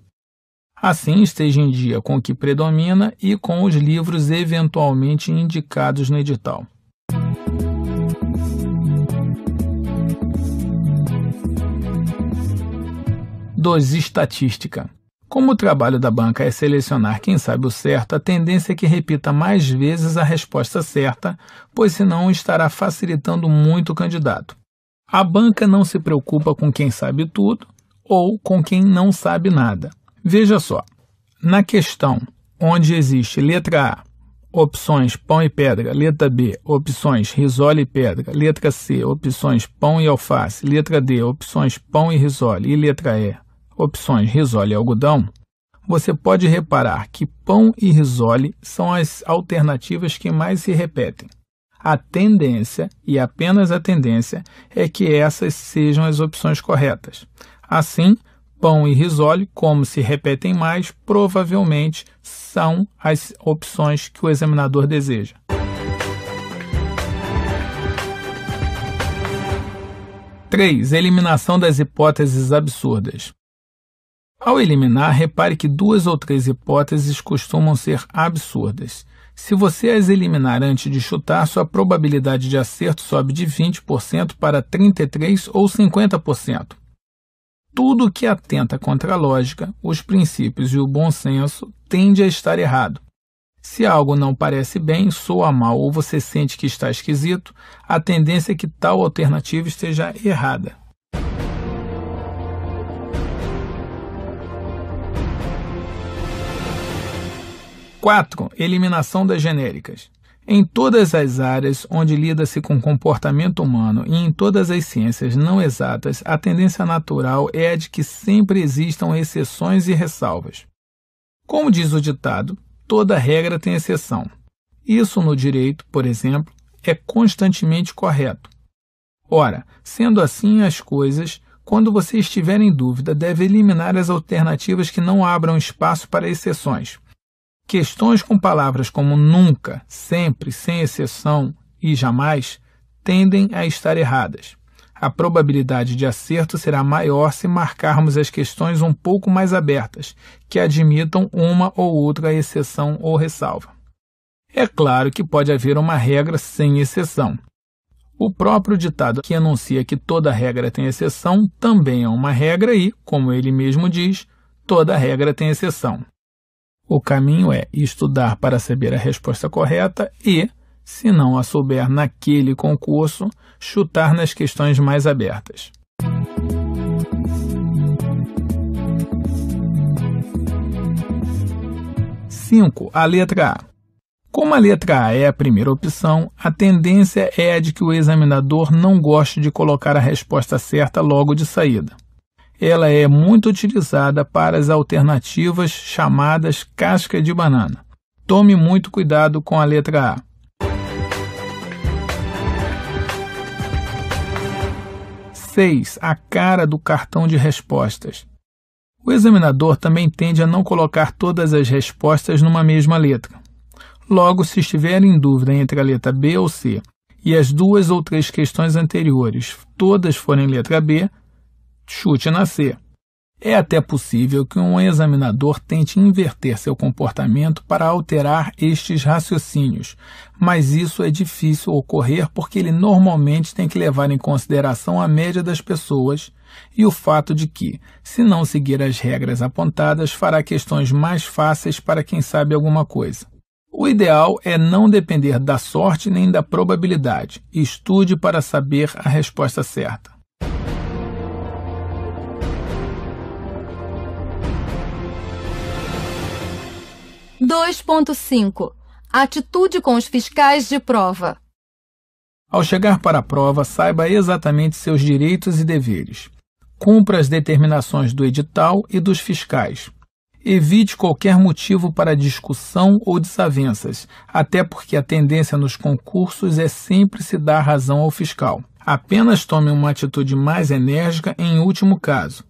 Assim, esteja em dia com o que predomina e com os livros eventualmente indicados no edital. Dose Estatística. Como o trabalho da banca é selecionar quem sabe o certo, a tendência é que repita mais vezes a resposta certa, pois senão estará facilitando muito o candidato. A banca não se preocupa com quem sabe tudo ou com quem não sabe nada. Veja só, na questão onde existe letra A, opções pão e pedra, letra B, opções risole e pedra, letra C, opções pão e alface, letra D, opções pão e risole e letra E, opções risole e algodão, você pode reparar que pão e risole são as alternativas que mais se repetem. A tendência, e apenas a tendência, é que essas sejam as opções corretas. Assim, pão e risole, como se repetem mais, provavelmente são as opções que o examinador deseja. Três, Eliminação das hipóteses absurdas. Ao eliminar, repare que duas ou três hipóteses costumam ser absurdas. Se você as eliminar antes de chutar, sua probabilidade de acerto sobe de 20% para 33% ou 50%. Tudo que atenta contra a lógica, os princípios e o bom senso tende a estar errado. Se algo não parece bem, soa mal ou você sente que está esquisito, a tendência é que tal alternativa esteja errada. 4. Eliminação das genéricas. Em todas as áreas onde lida-se com comportamento humano e em todas as ciências não exatas, a tendência natural é a de que sempre existam exceções e ressalvas. Como diz o ditado, toda regra tem exceção. Isso no direito, por exemplo, é constantemente correto. Ora, sendo assim as coisas, quando você estiver em dúvida, deve eliminar as alternativas que não abram espaço para exceções. Questões com palavras como nunca, sempre, sem exceção e jamais tendem a estar erradas. A probabilidade de acerto será maior se marcarmos as questões um pouco mais abertas, que admitam uma ou outra exceção ou ressalva. É claro que pode haver uma regra sem exceção. O próprio ditado que anuncia que toda regra tem exceção também é uma regra e, como ele mesmo diz, toda regra tem exceção. O caminho é estudar para saber a resposta correta e, se não a souber naquele concurso, chutar nas questões mais abertas. Cinco, a letra A. Como a letra A é a primeira opção, a tendência é a de que o examinador não goste de colocar a resposta certa logo de saída ela é muito utilizada para as alternativas chamadas casca de banana. Tome muito cuidado com a letra A. Seis, a cara do cartão de respostas. O examinador também tende a não colocar todas as respostas numa mesma letra. Logo, se estiver em dúvida entre a letra B ou C e as duas ou três questões anteriores todas forem letra B, chute nascer É até possível que um examinador tente inverter seu comportamento para alterar estes raciocínios, mas isso é difícil ocorrer porque ele normalmente tem que levar em consideração a média das pessoas e o fato de que, se não seguir as regras apontadas, fará questões mais fáceis para quem sabe alguma coisa. O ideal é não depender da sorte nem da probabilidade. Estude para saber a resposta certa. 2.5 Atitude com os fiscais de prova. Ao chegar para a prova, saiba exatamente seus direitos e deveres. Cumpra as determinações do edital e dos fiscais. Evite qualquer motivo para discussão ou desavenças, até porque a tendência nos concursos é sempre se dar razão ao fiscal. Apenas tome uma atitude mais enérgica em último caso.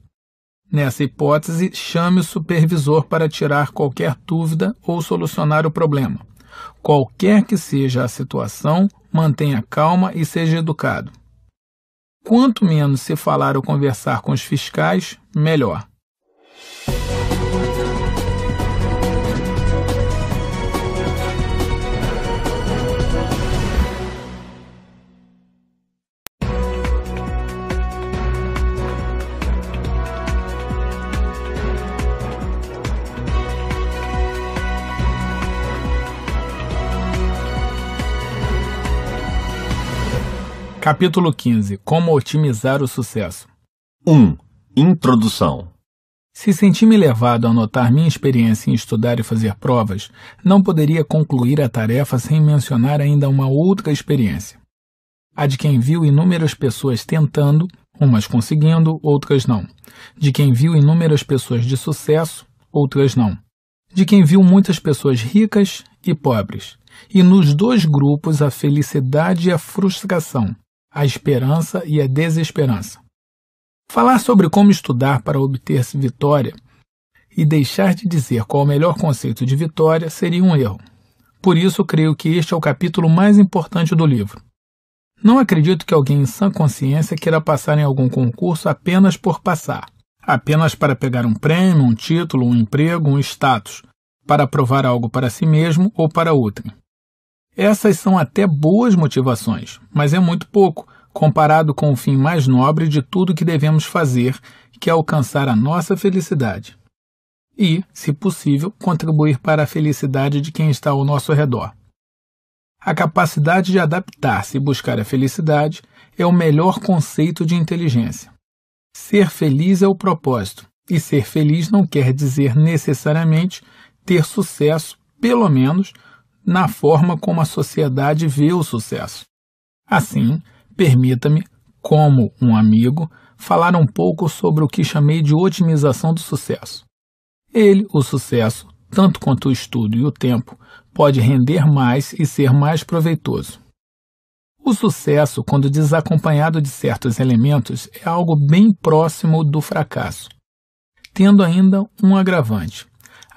Nessa hipótese, chame o supervisor para tirar qualquer dúvida ou solucionar o problema. Qualquer que seja a situação, mantenha calma e seja educado. Quanto menos se falar ou conversar com os fiscais, melhor. Capítulo 15 Como otimizar o sucesso 1. Introdução Se senti-me levado a anotar minha experiência em estudar e fazer provas, não poderia concluir a tarefa sem mencionar ainda uma outra experiência. A de quem viu inúmeras pessoas tentando, umas conseguindo, outras não. De quem viu inúmeras pessoas de sucesso, outras não. De quem viu muitas pessoas ricas e pobres. E nos dois grupos a felicidade e a frustração a esperança e a desesperança. Falar sobre como estudar para obter-se vitória e deixar de dizer qual o melhor conceito de vitória seria um erro. Por isso, creio que este é o capítulo mais importante do livro. Não acredito que alguém em sã consciência queira passar em algum concurso apenas por passar, apenas para pegar um prêmio, um título, um emprego, um status, para provar algo para si mesmo ou para outrem. Essas são até boas motivações, mas é muito pouco comparado com o fim mais nobre de tudo que devemos fazer, que é alcançar a nossa felicidade. E, se possível, contribuir para a felicidade de quem está ao nosso redor. A capacidade de adaptar-se e buscar a felicidade é o melhor conceito de inteligência. Ser feliz é o propósito, e ser feliz não quer dizer necessariamente ter sucesso, pelo menos, na forma como a sociedade vê o sucesso. Assim, permita-me, como um amigo, falar um pouco sobre o que chamei de otimização do sucesso. Ele, o sucesso, tanto quanto o estudo e o tempo, pode render mais e ser mais proveitoso. O sucesso, quando desacompanhado de certos elementos, é algo bem próximo do fracasso, tendo ainda um agravante.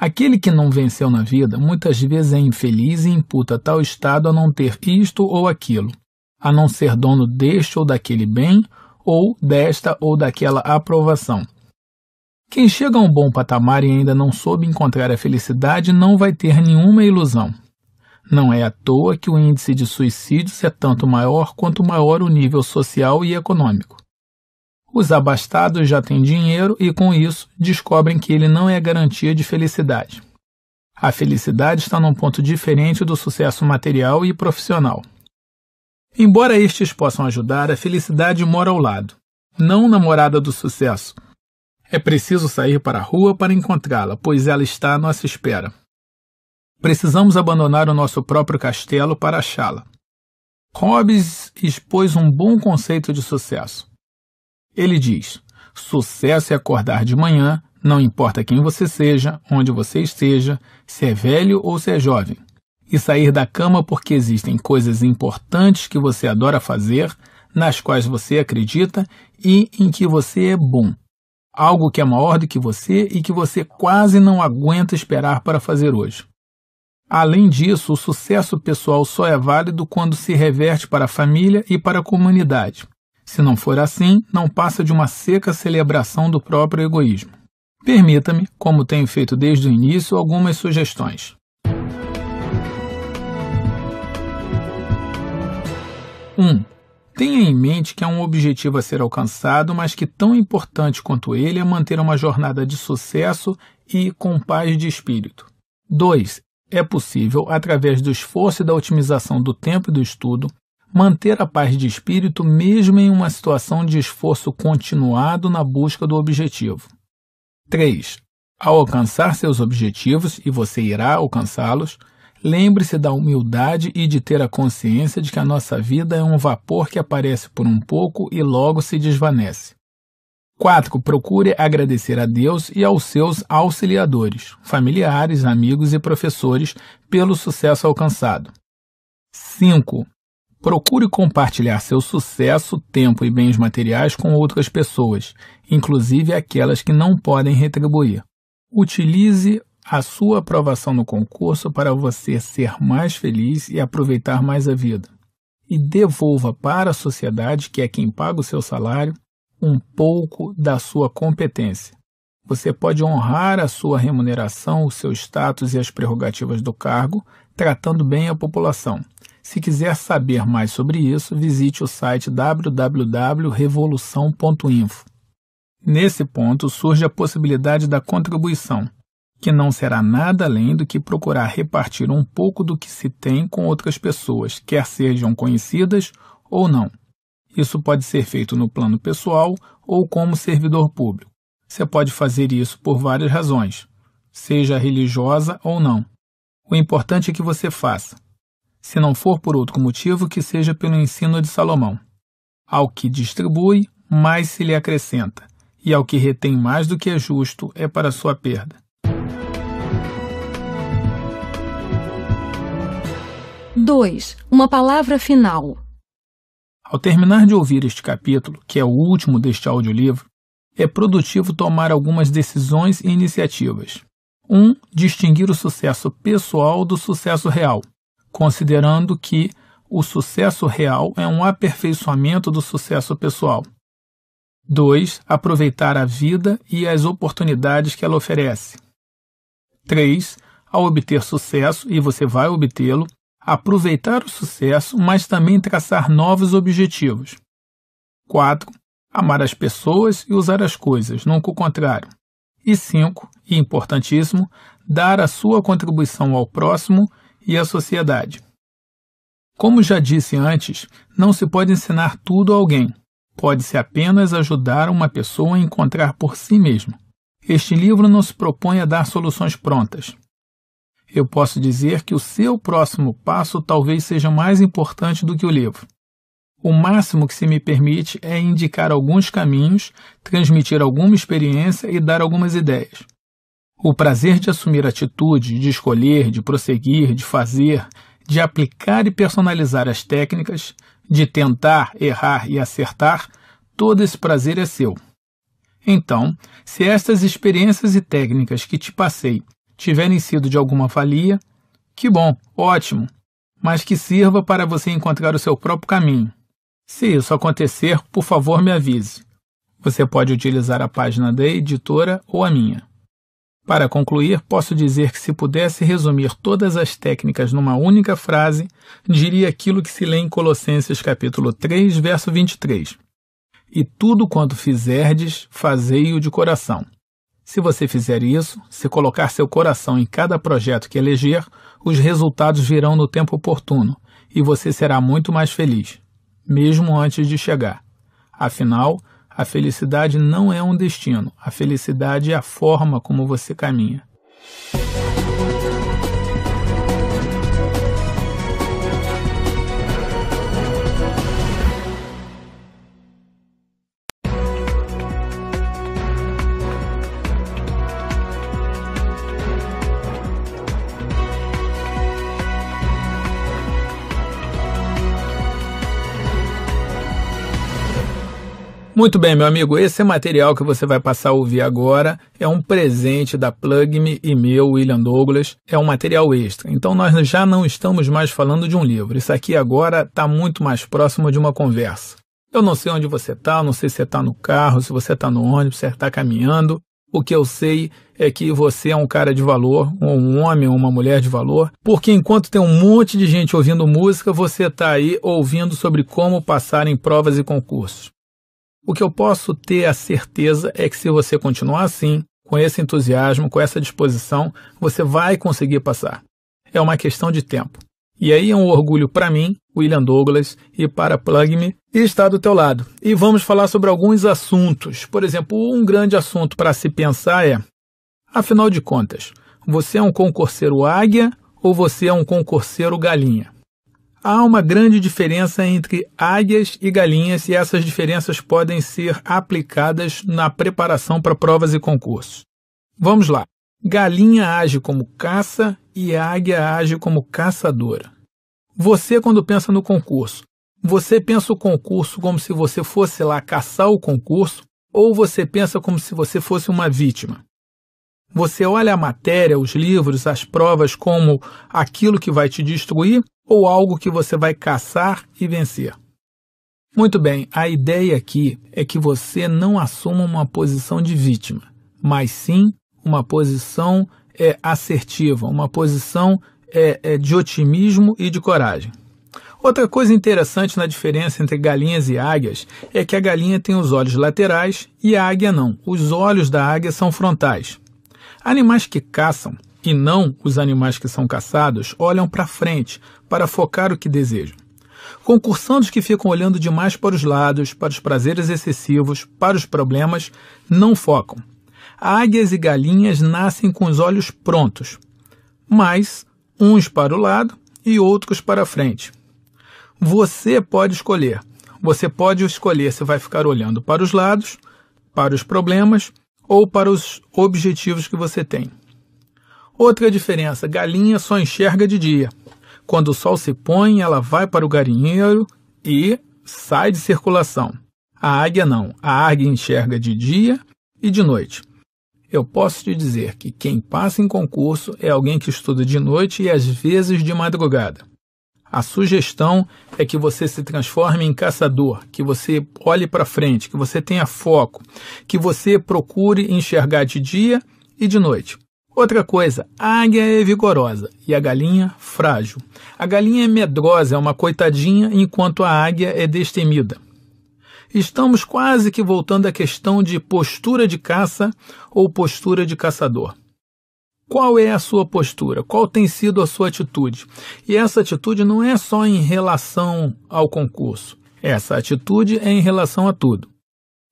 Aquele que não venceu na vida muitas vezes é infeliz e imputa tal estado a não ter isto ou aquilo, a não ser dono deste ou daquele bem, ou desta ou daquela aprovação. Quem chega a um bom patamar e ainda não soube encontrar a felicidade não vai ter nenhuma ilusão. Não é à toa que o índice de suicídios é tanto maior quanto maior o nível social e econômico. Os abastados já têm dinheiro e, com isso, descobrem que ele não é garantia de felicidade. A felicidade está num ponto diferente do sucesso material e profissional. Embora estes possam ajudar, a felicidade mora ao lado, não na morada do sucesso. É preciso sair para a rua para encontrá-la, pois ela está à nossa espera. Precisamos abandonar o nosso próprio castelo para achá-la. Hobbes expôs um bom conceito de sucesso. Ele diz: sucesso é acordar de manhã, não importa quem você seja, onde você esteja, se é velho ou se é jovem, e sair da cama porque existem coisas importantes que você adora fazer, nas quais você acredita e em que você é bom. Algo que é maior do que você e que você quase não aguenta esperar para fazer hoje. Além disso, o sucesso pessoal só é válido quando se reverte para a família e para a comunidade, se não for assim, não passa de uma seca celebração do próprio egoísmo. Permita-me, como tenho feito desde o início, algumas sugestões. 1. Um, tenha em mente que há um objetivo a ser alcançado, mas que tão importante quanto ele é manter uma jornada de sucesso e com paz de espírito. 2. É possível, através do esforço e da otimização do tempo e do estudo, manter a paz de espírito mesmo em uma situação de esforço continuado na busca do objetivo. 3. Ao alcançar seus objetivos, e você irá alcançá-los, lembre-se da humildade e de ter a consciência de que a nossa vida é um vapor que aparece por um pouco e logo se desvanece. 4. Procure agradecer a Deus e aos seus auxiliadores, familiares, amigos e professores pelo sucesso alcançado. 5. Procure compartilhar seu sucesso, tempo e bens materiais com outras pessoas, inclusive aquelas que não podem retribuir. Utilize a sua aprovação no concurso para você ser mais feliz e aproveitar mais a vida. E devolva para a sociedade, que é quem paga o seu salário, um pouco da sua competência. Você pode honrar a sua remuneração, o seu status e as prerrogativas do cargo, tratando bem a população. Se quiser saber mais sobre isso, visite o site www.revolução.info. Nesse ponto surge a possibilidade da contribuição, que não será nada além do que procurar repartir um pouco do que se tem com outras pessoas, quer sejam conhecidas ou não. Isso pode ser feito no plano pessoal ou como servidor público. Você pode fazer isso por várias razões, seja religiosa ou não. O importante é que você faça se não for por outro motivo que seja pelo ensino de Salomão. Ao que distribui, mais se lhe acrescenta, e ao que retém mais do que é justo, é para sua perda. Dois. Uma palavra final. Ao terminar de ouvir este capítulo, que é o último deste audiolivro, é produtivo tomar algumas decisões e iniciativas. 1. Um, distinguir o sucesso pessoal do sucesso real considerando que o sucesso real é um aperfeiçoamento do sucesso pessoal. 2. Aproveitar a vida e as oportunidades que ela oferece. 3. Ao obter sucesso, e você vai obtê-lo, aproveitar o sucesso, mas também traçar novos objetivos. 4. Amar as pessoas e usar as coisas, nunca o contrário. E 5. E importantíssimo, dar a sua contribuição ao próximo e a sociedade. Como já disse antes, não se pode ensinar tudo a alguém. Pode-se apenas ajudar uma pessoa a encontrar por si mesma. Este livro não se propõe a dar soluções prontas. Eu posso dizer que o seu próximo passo talvez seja mais importante do que o livro. O máximo que se me permite é indicar alguns caminhos, transmitir alguma experiência e dar algumas ideias. O prazer de assumir atitude, de escolher, de prosseguir, de fazer, de aplicar e personalizar as técnicas, de tentar, errar e acertar, todo esse prazer é seu. Então, se estas experiências e técnicas que te passei tiverem sido de alguma valia, que bom, ótimo, mas que sirva para você encontrar o seu próprio caminho. Se isso acontecer, por favor me avise. Você pode utilizar a página da editora ou a minha. Para concluir, posso dizer que se pudesse resumir todas as técnicas numa única frase, diria aquilo que se lê em Colossenses capítulo 3, verso 23. E tudo quanto fizerdes, fazei-o de coração. Se você fizer isso, se colocar seu coração em cada projeto que eleger, os resultados virão no tempo oportuno e você será muito mais feliz, mesmo antes de chegar. Afinal, a felicidade não é um destino, a felicidade é a forma como você caminha. Muito bem, meu amigo, esse material que você vai passar a ouvir agora é um presente da Plugme e meu, William Douglas. É um material extra. Então nós já não estamos mais falando de um livro. Isso aqui agora está muito mais próximo de uma conversa. Eu não sei onde você está, não sei se você está no carro, se você está no ônibus, se você está caminhando. O que eu sei é que você é um cara de valor, um homem ou uma mulher de valor, porque enquanto tem um monte de gente ouvindo música, você está aí ouvindo sobre como passar em provas e concursos. O que eu posso ter a certeza é que se você continuar assim, com esse entusiasmo, com essa disposição, você vai conseguir passar. É uma questão de tempo. E aí é um orgulho para mim, William Douglas, e para Plugme, estar do teu lado. E vamos falar sobre alguns assuntos. Por exemplo, um grande assunto para se pensar é: afinal de contas, você é um concurseiro águia ou você é um concurseiro galinha? Há uma grande diferença entre águias e galinhas e essas diferenças podem ser aplicadas na preparação para provas e concursos. Vamos lá. Galinha age como caça e águia age como caçadora. Você, quando pensa no concurso, você pensa o concurso como se você fosse lá caçar o concurso ou você pensa como se você fosse uma vítima? Você olha a matéria, os livros, as provas como aquilo que vai te destruir ou algo que você vai caçar e vencer? Muito bem, a ideia aqui é que você não assuma uma posição de vítima, mas sim uma posição é, assertiva, uma posição é, é, de otimismo e de coragem. Outra coisa interessante na diferença entre galinhas e águias é que a galinha tem os olhos laterais e a águia não. Os olhos da águia são frontais. Animais que caçam e não os animais que são caçados, olham para frente para focar o que desejam. Concursandos que ficam olhando demais para os lados, para os prazeres excessivos, para os problemas, não focam. Águias e galinhas nascem com os olhos prontos, mas uns para o lado e outros para a frente. Você pode escolher. Você pode escolher se vai ficar olhando para os lados, para os problemas ou para os objetivos que você tem. Outra diferença: galinha só enxerga de dia. Quando o sol se põe, ela vai para o galinheiro e sai de circulação. A águia não. A águia enxerga de dia e de noite. Eu posso te dizer que quem passa em concurso é alguém que estuda de noite e às vezes de madrugada. A sugestão é que você se transforme em caçador, que você olhe para frente, que você tenha foco, que você procure enxergar de dia e de noite. Outra coisa, a águia é vigorosa e a galinha frágil. A galinha é medrosa, é uma coitadinha, enquanto a águia é destemida. Estamos quase que voltando à questão de postura de caça ou postura de caçador. Qual é a sua postura? Qual tem sido a sua atitude? E essa atitude não é só em relação ao concurso. Essa atitude é em relação a tudo.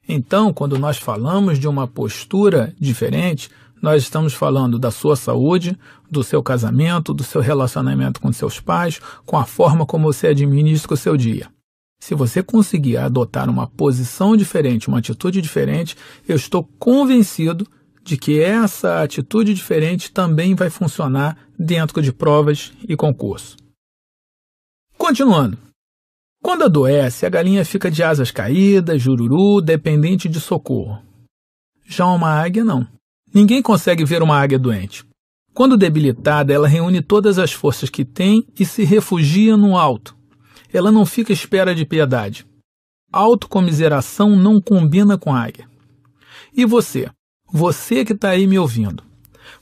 Então, quando nós falamos de uma postura diferente, nós estamos falando da sua saúde, do seu casamento, do seu relacionamento com seus pais, com a forma como você administra o seu dia. Se você conseguir adotar uma posição diferente, uma atitude diferente, eu estou convencido de que essa atitude diferente também vai funcionar dentro de provas e concurso. Continuando. Quando adoece, a galinha fica de asas caídas, jururu, dependente de socorro. Já uma águia não. Ninguém consegue ver uma águia doente. Quando debilitada, ela reúne todas as forças que tem e se refugia no alto. Ela não fica à espera de piedade. Autocomiseração não combina com águia. E você? Você que está aí me ouvindo.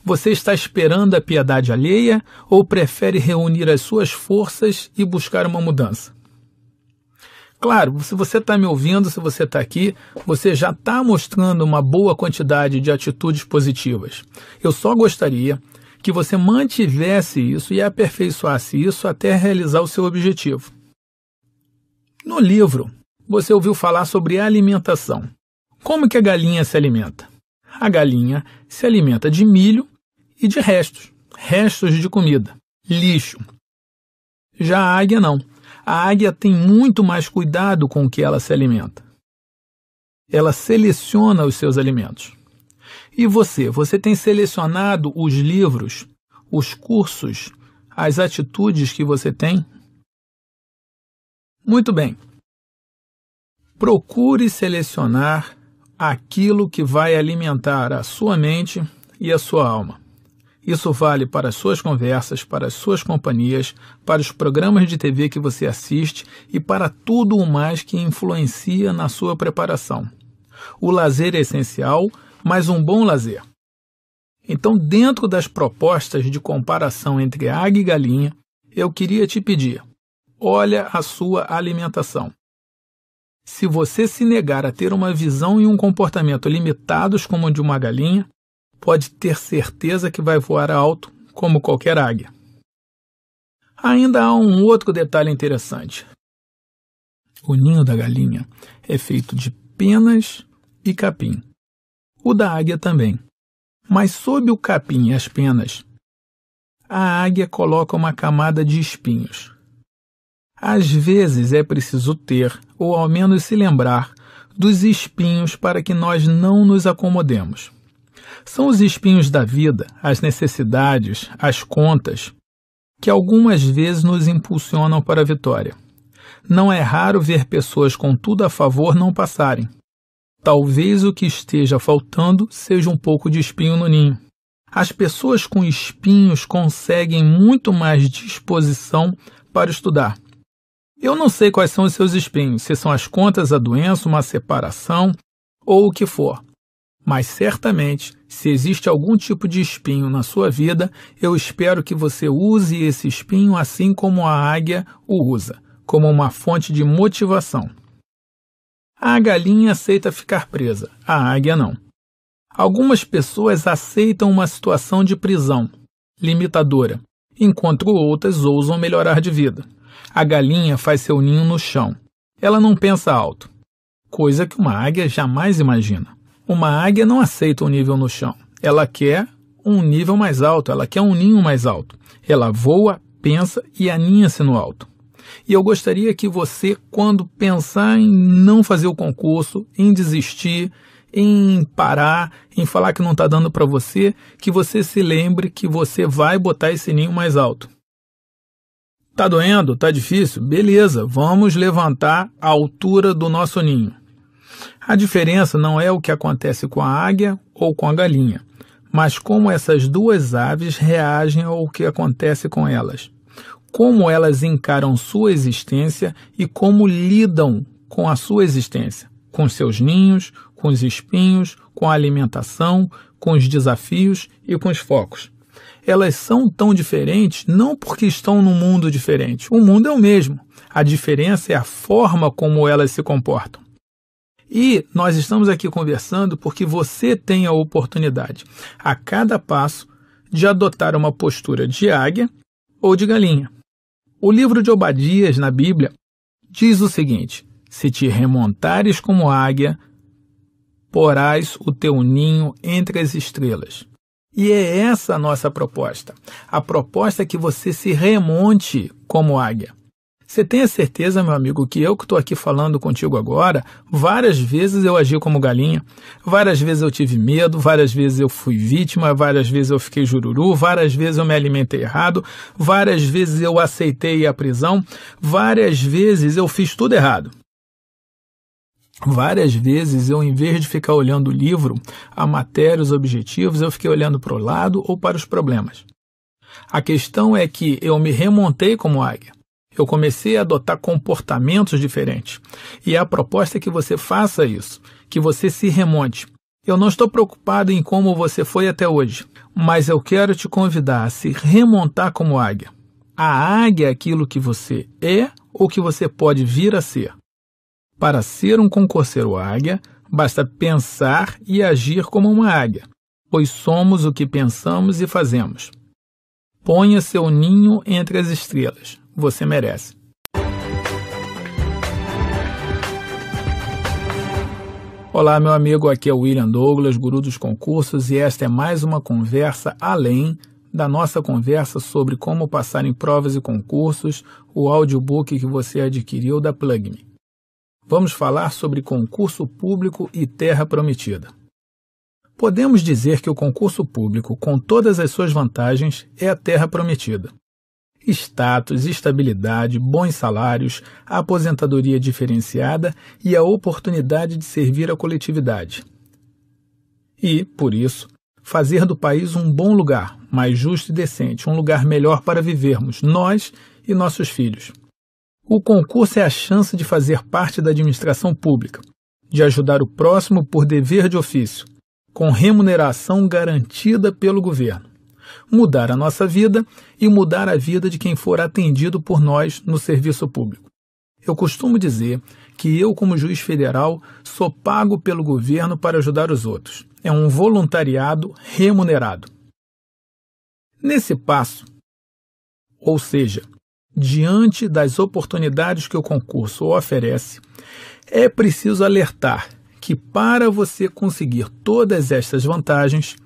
Você está esperando a piedade alheia ou prefere reunir as suas forças e buscar uma mudança? Claro, se você está me ouvindo, se você está aqui, você já está mostrando uma boa quantidade de atitudes positivas. Eu só gostaria que você mantivesse isso e aperfeiçoasse isso até realizar o seu objetivo. No livro, você ouviu falar sobre alimentação. Como que a galinha se alimenta? A galinha se alimenta de milho e de restos, restos de comida, lixo. Já a águia não a águia tem muito mais cuidado com o que ela se alimenta. Ela seleciona os seus alimentos. E você? Você tem selecionado os livros, os cursos, as atitudes que você tem? Muito bem. Procure selecionar aquilo que vai alimentar a sua mente e a sua alma. Isso vale para as suas conversas, para as suas companhias, para os programas de TV que você assiste e para tudo o mais que influencia na sua preparação. O lazer é essencial, mas um bom lazer. Então, dentro das propostas de comparação entre águia e galinha, eu queria te pedir: olha a sua alimentação. Se você se negar a ter uma visão e um comportamento limitados como o de uma galinha, pode ter certeza que vai voar alto como qualquer águia. Ainda há um outro detalhe interessante. O ninho da galinha é feito de penas e capim. O da águia também. Mas sob o capim e as penas, a águia coloca uma camada de espinhos. Às vezes é preciso ter, ou ao menos se lembrar, dos espinhos para que nós não nos acomodemos. São os espinhos da vida, as necessidades, as contas, que algumas vezes nos impulsionam para a vitória. Não é raro ver pessoas com tudo a favor não passarem. Talvez o que esteja faltando seja um pouco de espinho no ninho. As pessoas com espinhos conseguem muito mais disposição para estudar. Eu não sei quais são os seus espinhos, se são as contas, a doença, uma separação ou o que for, mas certamente, se existe algum tipo de espinho na sua vida, eu espero que você use esse espinho assim como a águia o usa, como uma fonte de motivação. A galinha aceita ficar presa, a águia não. Algumas pessoas aceitam uma situação de prisão, limitadora, enquanto outras ousam melhorar de vida. A galinha faz seu ninho no chão. Ela não pensa alto, coisa que uma águia jamais imagina. Uma águia não aceita um nível no chão. Ela quer um nível mais alto, ela quer um ninho mais alto. Ela voa, pensa e aninha-se no alto. E eu gostaria que você, quando pensar em não fazer o concurso, em desistir, em parar, em falar que não está dando para você, que você se lembre que você vai botar esse ninho mais alto. Tá doendo? Tá difícil? Beleza, vamos levantar a altura do nosso ninho. A diferença não é o que acontece com a águia ou com a galinha, mas como essas duas aves reagem ao que acontece com elas, como elas encaram sua existência e como lidam com a sua existência, com seus ninhos, com os espinhos, com a alimentação, com os desafios e com os focos. Elas são tão diferentes não porque estão num mundo diferente, o mundo é o mesmo. A diferença é a forma como elas se comportam. E nós estamos aqui conversando porque você tem a oportunidade, a cada passo, de adotar uma postura de águia ou de galinha. O livro de Obadias, na Bíblia, diz o seguinte: Se te remontares como águia, porás o teu ninho entre as estrelas. E é essa a nossa proposta. A proposta é que você se remonte como águia. Você tem a certeza, meu amigo, que eu que estou aqui falando contigo agora, várias vezes eu agi como galinha, várias vezes eu tive medo, várias vezes eu fui vítima, várias vezes eu fiquei jururu, várias vezes eu me alimentei errado, várias vezes eu aceitei a prisão, várias vezes eu fiz tudo errado. Várias vezes eu, em vez de ficar olhando o livro, a matéria, os objetivos, eu fiquei olhando para o lado ou para os problemas. A questão é que eu me remontei como águia eu comecei a adotar comportamentos diferentes. E é a proposta é que você faça isso, que você se remonte. Eu não estou preocupado em como você foi até hoje, mas eu quero te convidar a se remontar como águia. A águia é aquilo que você é ou que você pode vir a ser. Para ser um concurseiro águia, basta pensar e agir como uma águia, pois somos o que pensamos e fazemos. Ponha seu ninho entre as estrelas, você merece. Olá, meu amigo, aqui é o William Douglas, guru dos concursos, e esta é mais uma conversa além da nossa conversa sobre como passar em provas e concursos, o audiobook que você adquiriu da Plugme. Vamos falar sobre concurso público e terra prometida. Podemos dizer que o concurso público, com todas as suas vantagens, é a terra prometida status, estabilidade, bons salários, a aposentadoria diferenciada e a oportunidade de servir a coletividade. E, por isso, fazer do país um bom lugar, mais justo e decente, um lugar melhor para vivermos, nós e nossos filhos. O concurso é a chance de fazer parte da administração pública, de ajudar o próximo por dever de ofício, com remuneração garantida pelo governo mudar a nossa vida e mudar a vida de quem for atendido por nós no serviço público. Eu costumo dizer que eu, como juiz federal, sou pago pelo governo para ajudar os outros. É um voluntariado remunerado. Nesse passo, ou seja, diante das oportunidades que o concurso oferece, é preciso alertar que para você conseguir todas estas vantagens,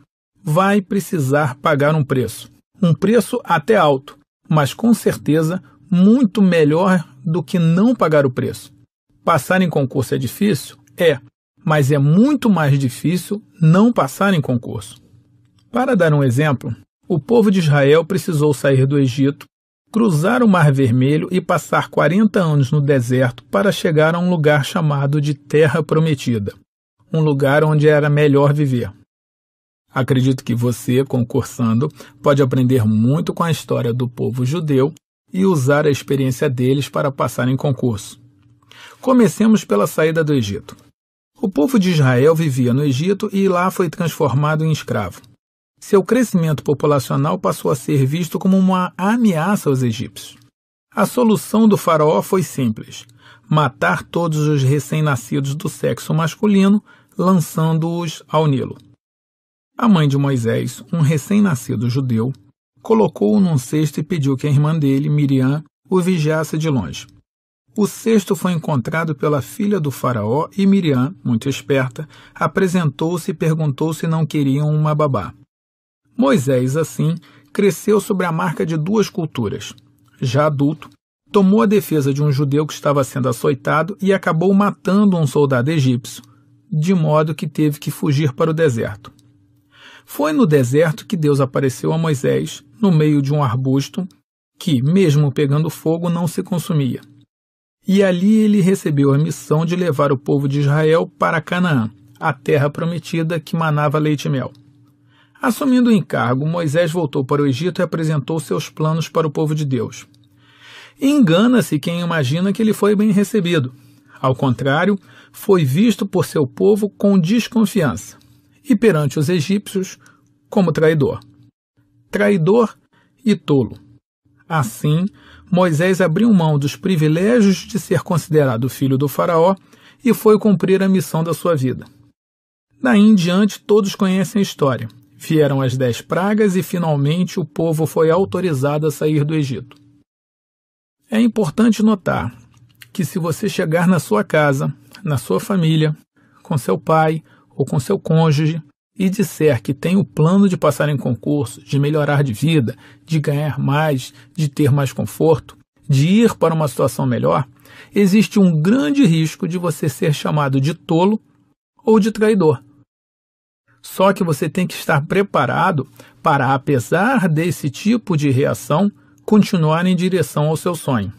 vai precisar pagar um preço. Um preço até alto, mas com certeza muito melhor do que não pagar o preço. Passar em concurso é difícil? É, mas é muito mais difícil não passar em concurso. Para dar um exemplo, o povo de Israel precisou sair do Egito, cruzar o Mar Vermelho e passar 40 anos no deserto para chegar a um lugar chamado de Terra Prometida um lugar onde era melhor viver. Acredito que você, concursando, pode aprender muito com a história do povo judeu e usar a experiência deles para passar em concurso. Comecemos pela saída do Egito. O povo de Israel vivia no Egito e lá foi transformado em escravo. Seu crescimento populacional passou a ser visto como uma ameaça aos egípcios. A solução do faraó foi simples: matar todos os recém-nascidos do sexo masculino, lançando-os ao Nilo. A mãe de Moisés, um recém-nascido judeu, colocou-o num cesto e pediu que a irmã dele, Miriam, o vigiasse de longe. O cesto foi encontrado pela filha do faraó e Miriam, muito esperta, apresentou-se e perguntou se não queriam uma babá. Moisés, assim, cresceu sobre a marca de duas culturas. Já adulto, tomou a defesa de um judeu que estava sendo açoitado e acabou matando um soldado egípcio, de modo que teve que fugir para o deserto. Foi no deserto que Deus apareceu a Moisés, no meio de um arbusto, que, mesmo pegando fogo, não se consumia. E ali ele recebeu a missão de levar o povo de Israel para Canaã, a terra prometida que manava leite e mel. Assumindo o encargo, Moisés voltou para o Egito e apresentou seus planos para o povo de Deus. Engana-se quem imagina que ele foi bem recebido. Ao contrário, foi visto por seu povo com desconfiança e perante os egípcios como traidor. Traidor e tolo. Assim, Moisés abriu mão dos privilégios de ser considerado filho do Faraó e foi cumprir a missão da sua vida. Daí em diante, todos conhecem a história. Vieram as dez pragas e finalmente o povo foi autorizado a sair do Egito. É importante notar que, se você chegar na sua casa, na sua família, com seu pai, ou com seu cônjuge e disser que tem o plano de passar em concurso, de melhorar de vida, de ganhar mais, de ter mais conforto, de ir para uma situação melhor, existe um grande risco de você ser chamado de tolo ou de traidor. Só que você tem que estar preparado para, apesar desse tipo de reação, continuar em direção ao seu sonho.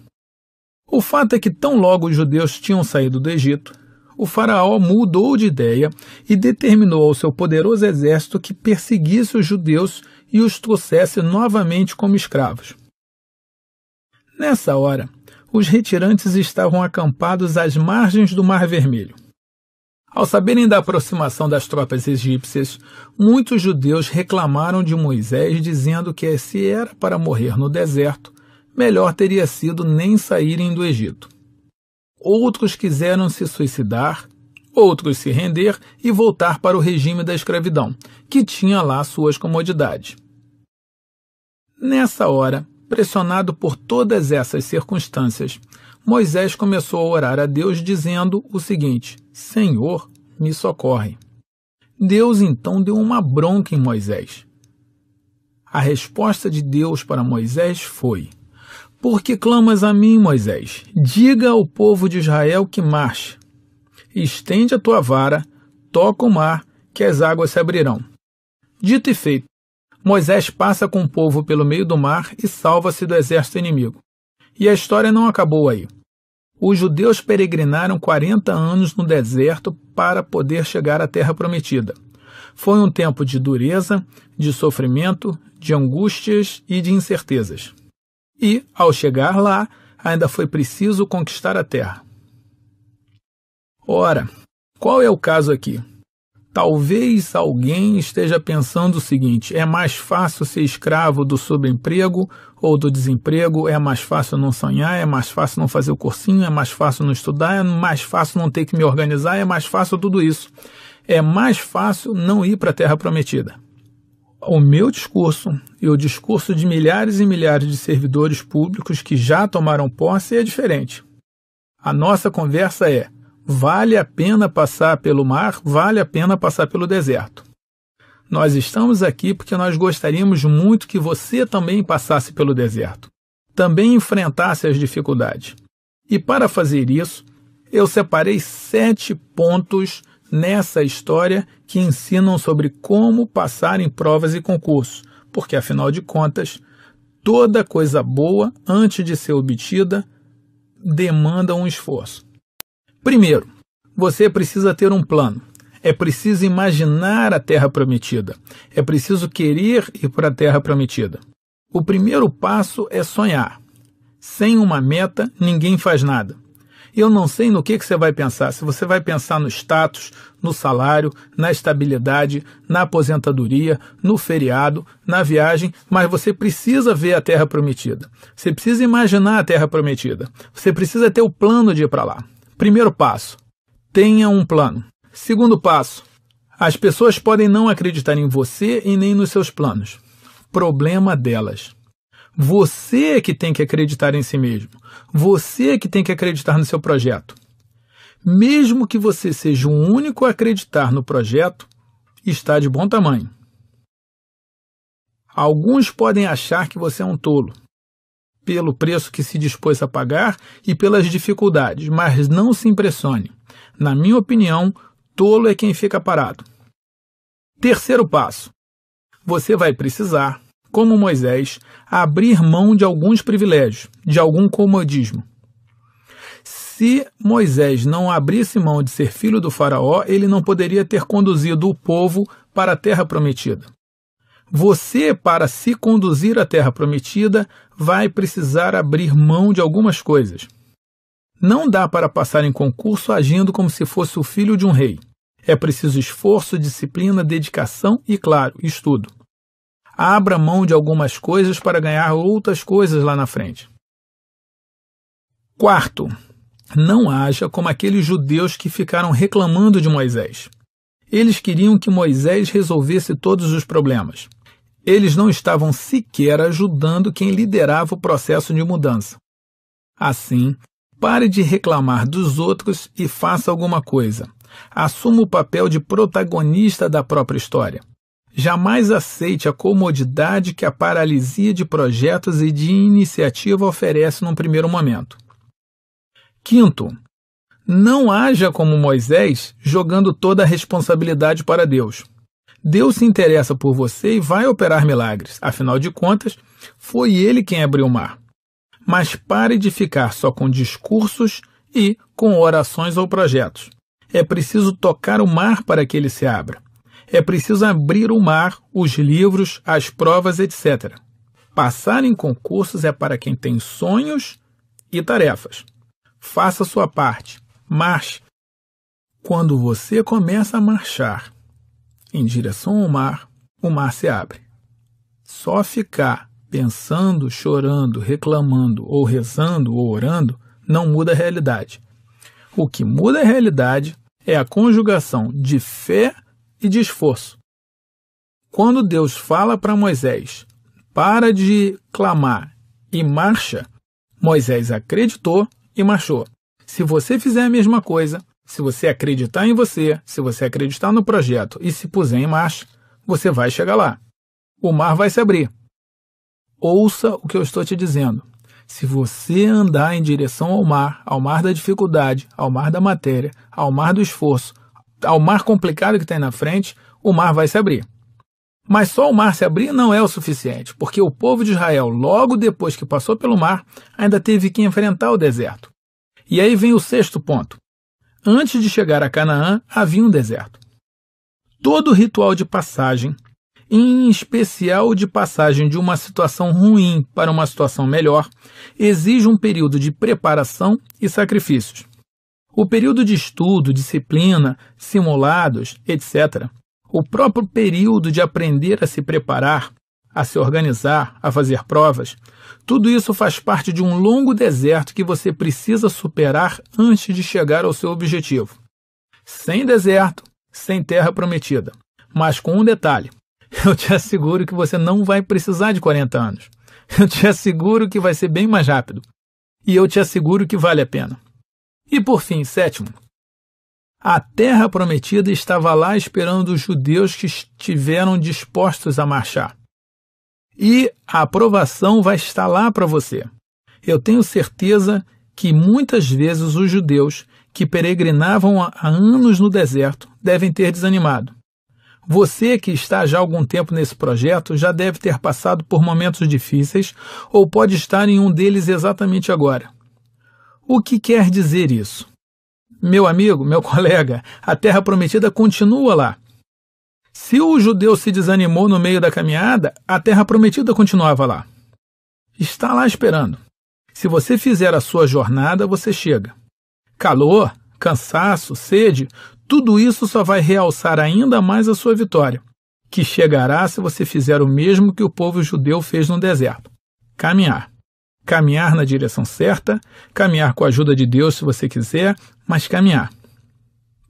O fato é que tão logo os judeus tinham saído do Egito, o faraó mudou de ideia e determinou ao seu poderoso exército que perseguisse os judeus e os trouxesse novamente como escravos. Nessa hora, os retirantes estavam acampados às margens do Mar Vermelho. Ao saberem da aproximação das tropas egípcias, muitos judeus reclamaram de Moisés, dizendo que se era para morrer no deserto, melhor teria sido nem saírem do Egito. Outros quiseram se suicidar, outros se render e voltar para o regime da escravidão, que tinha lá suas comodidades. Nessa hora, pressionado por todas essas circunstâncias, Moisés começou a orar a Deus dizendo o seguinte: Senhor, me socorre. Deus então deu uma bronca em Moisés. A resposta de Deus para Moisés foi: por que clamas a mim, Moisés? Diga ao povo de Israel que marche. Estende a tua vara, toca o mar, que as águas se abrirão. Dito e feito, Moisés passa com o povo pelo meio do mar e salva-se do exército inimigo. E a história não acabou aí. Os judeus peregrinaram 40 anos no deserto para poder chegar à terra prometida. Foi um tempo de dureza, de sofrimento, de angústias e de incertezas e, ao chegar lá, ainda foi preciso conquistar a terra. Ora, qual é o caso aqui? Talvez alguém esteja pensando o seguinte: é mais fácil ser escravo do subemprego ou do desemprego, é mais fácil não sonhar, é mais fácil não fazer o cursinho, é mais fácil não estudar, é mais fácil não ter que me organizar, é mais fácil tudo isso. É mais fácil não ir para a Terra Prometida o meu discurso e o discurso de milhares e milhares de servidores públicos que já tomaram posse é diferente. A nossa conversa é: vale a pena passar pelo mar, vale a pena passar pelo deserto. Nós estamos aqui porque nós gostaríamos muito que você também passasse pelo deserto, também enfrentasse as dificuldades. E para fazer isso, eu separei sete pontos nessa história que ensinam sobre como passar em provas e concursos, porque afinal de contas, toda coisa boa, antes de ser obtida, demanda um esforço. Primeiro, você precisa ter um plano. É preciso imaginar a terra prometida. É preciso querer ir para a terra prometida. O primeiro passo é sonhar. Sem uma meta, ninguém faz nada. Eu não sei no que, que você vai pensar. Se você vai pensar no status, no salário, na estabilidade, na aposentadoria, no feriado, na viagem, mas você precisa ver a Terra Prometida. Você precisa imaginar a Terra Prometida. Você precisa ter o plano de ir para lá. Primeiro passo: tenha um plano. Segundo passo: as pessoas podem não acreditar em você e nem nos seus planos. Problema delas. Você é que tem que acreditar em si mesmo. Você é que tem que acreditar no seu projeto. Mesmo que você seja o único a acreditar no projeto, está de bom tamanho. Alguns podem achar que você é um tolo, pelo preço que se dispôs a pagar e pelas dificuldades, mas não se impressione. Na minha opinião, tolo é quem fica parado. Terceiro passo: você vai precisar como Moisés, abrir mão de alguns privilégios, de algum comodismo. Se Moisés não abrisse mão de ser filho do Faraó, ele não poderia ter conduzido o povo para a terra prometida. Você, para se conduzir à terra prometida, vai precisar abrir mão de algumas coisas. Não dá para passar em concurso agindo como se fosse o filho de um rei. É preciso esforço, disciplina, dedicação e, claro, estudo abra mão de algumas coisas para ganhar outras coisas lá na frente. Quarto, não haja como aqueles judeus que ficaram reclamando de Moisés. Eles queriam que Moisés resolvesse todos os problemas. Eles não estavam sequer ajudando quem liderava o processo de mudança. Assim, pare de reclamar dos outros e faça alguma coisa. Assuma o papel de protagonista da própria história. Jamais aceite a comodidade que a paralisia de projetos e de iniciativa oferece num primeiro momento. Quinto, não haja como Moisés jogando toda a responsabilidade para Deus. Deus se interessa por você e vai operar milagres, afinal de contas, foi ele quem abriu o mar. Mas pare de ficar só com discursos e com orações ou projetos. É preciso tocar o mar para que ele se abra é preciso abrir o mar, os livros, as provas, etc. Passar em concursos é para quem tem sonhos e tarefas. Faça sua parte, marche. Quando você começa a marchar em direção ao mar, o mar se abre. Só ficar pensando, chorando, reclamando, ou rezando, ou orando, não muda a realidade. O que muda a realidade é a conjugação de fé e de esforço. Quando Deus fala para Moisés, para de clamar e marcha, Moisés acreditou e marchou. Se você fizer a mesma coisa, se você acreditar em você, se você acreditar no projeto e se puser em marcha, você vai chegar lá. O mar vai se abrir. Ouça o que eu estou te dizendo. Se você andar em direção ao mar, ao mar da dificuldade, ao mar da matéria, ao mar do esforço, ao mar complicado que tem tá na frente, o mar vai se abrir. Mas só o mar se abrir não é o suficiente, porque o povo de Israel, logo depois que passou pelo mar, ainda teve que enfrentar o deserto. E aí vem o sexto ponto. Antes de chegar a Canaã, havia um deserto. Todo ritual de passagem, em especial de passagem de uma situação ruim para uma situação melhor, exige um período de preparação e sacrifícios o período de estudo, disciplina, simulados, etc. O próprio período de aprender a se preparar, a se organizar, a fazer provas. Tudo isso faz parte de um longo deserto que você precisa superar antes de chegar ao seu objetivo. Sem deserto, sem terra prometida. Mas com um detalhe: eu te asseguro que você não vai precisar de 40 anos. Eu te asseguro que vai ser bem mais rápido. E eu te asseguro que vale a pena. E por fim, sétimo, a terra prometida estava lá esperando os judeus que estiveram dispostos a marchar. E a aprovação vai estar lá para você. Eu tenho certeza que muitas vezes os judeus que peregrinavam há anos no deserto devem ter desanimado. Você que está já há algum tempo nesse projeto já deve ter passado por momentos difíceis ou pode estar em um deles exatamente agora. O que quer dizer isso? Meu amigo, meu colega, a terra prometida continua lá. Se o judeu se desanimou no meio da caminhada, a terra prometida continuava lá. Está lá esperando. Se você fizer a sua jornada, você chega. Calor, cansaço, sede, tudo isso só vai realçar ainda mais a sua vitória, que chegará se você fizer o mesmo que o povo judeu fez no deserto: caminhar caminhar na direção certa, caminhar com a ajuda de Deus se você quiser, mas caminhar.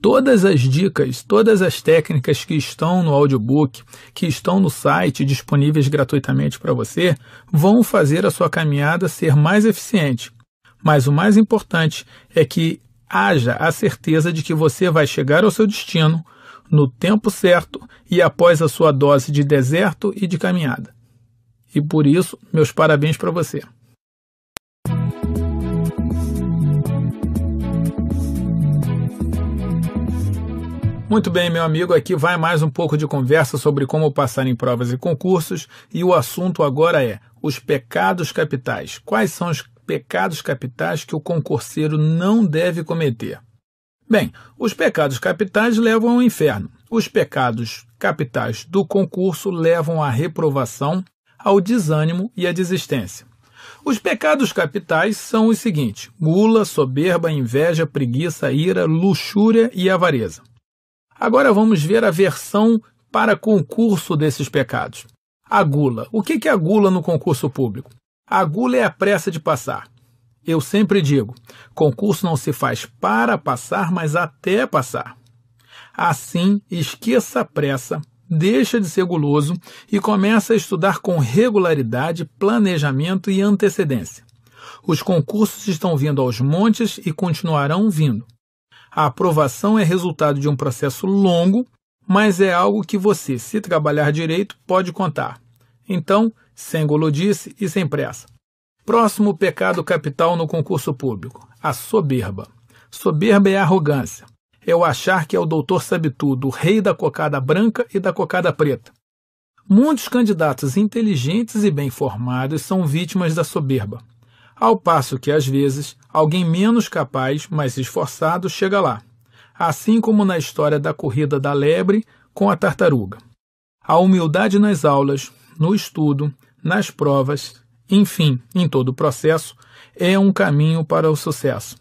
Todas as dicas, todas as técnicas que estão no audiobook, que estão no site disponíveis gratuitamente para você, vão fazer a sua caminhada ser mais eficiente. Mas o mais importante é que haja a certeza de que você vai chegar ao seu destino no tempo certo e após a sua dose de deserto e de caminhada. E por isso, meus parabéns para você. Muito bem, meu amigo, aqui vai mais um pouco de conversa sobre como passar em provas e concursos, e o assunto agora é os pecados capitais. Quais são os pecados capitais que o concurseiro não deve cometer? Bem, os pecados capitais levam ao inferno. Os pecados capitais do concurso levam à reprovação, ao desânimo e à desistência. Os pecados capitais são os seguintes: gula, soberba, inveja, preguiça, ira, luxúria e avareza. Agora vamos ver a versão para concurso desses pecados. A gula. O que é a gula no concurso público? A gula é a pressa de passar. Eu sempre digo: concurso não se faz para passar, mas até passar. Assim, esqueça a pressa, deixa de ser guloso e começa a estudar com regularidade, planejamento e antecedência. Os concursos estão vindo aos montes e continuarão vindo. A aprovação é resultado de um processo longo, mas é algo que você, se trabalhar direito, pode contar. Então, sem golodice e sem pressa. Próximo pecado capital no concurso público: a soberba. Soberba é a arrogância. É o achar que é o doutor sabe tudo, o rei da cocada branca e da cocada preta. Muitos candidatos inteligentes e bem formados são vítimas da soberba. Ao passo que, às vezes, Alguém menos capaz, mas esforçado, chega lá, assim como na história da corrida da lebre com a tartaruga. A humildade nas aulas, no estudo, nas provas, enfim, em todo o processo, é um caminho para o sucesso.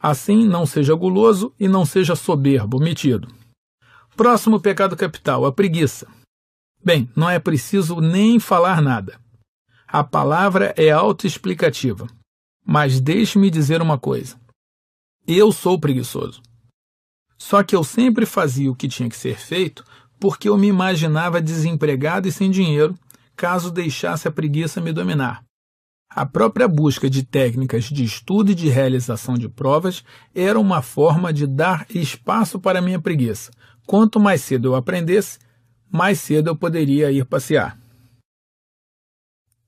Assim, não seja guloso e não seja soberbo, metido. Próximo pecado capital, a preguiça. Bem, não é preciso nem falar nada. A palavra é autoexplicativa. Mas deixe-me dizer uma coisa. Eu sou preguiçoso. Só que eu sempre fazia o que tinha que ser feito porque eu me imaginava desempregado e sem dinheiro caso deixasse a preguiça me dominar. A própria busca de técnicas de estudo e de realização de provas era uma forma de dar espaço para a minha preguiça. Quanto mais cedo eu aprendesse, mais cedo eu poderia ir passear.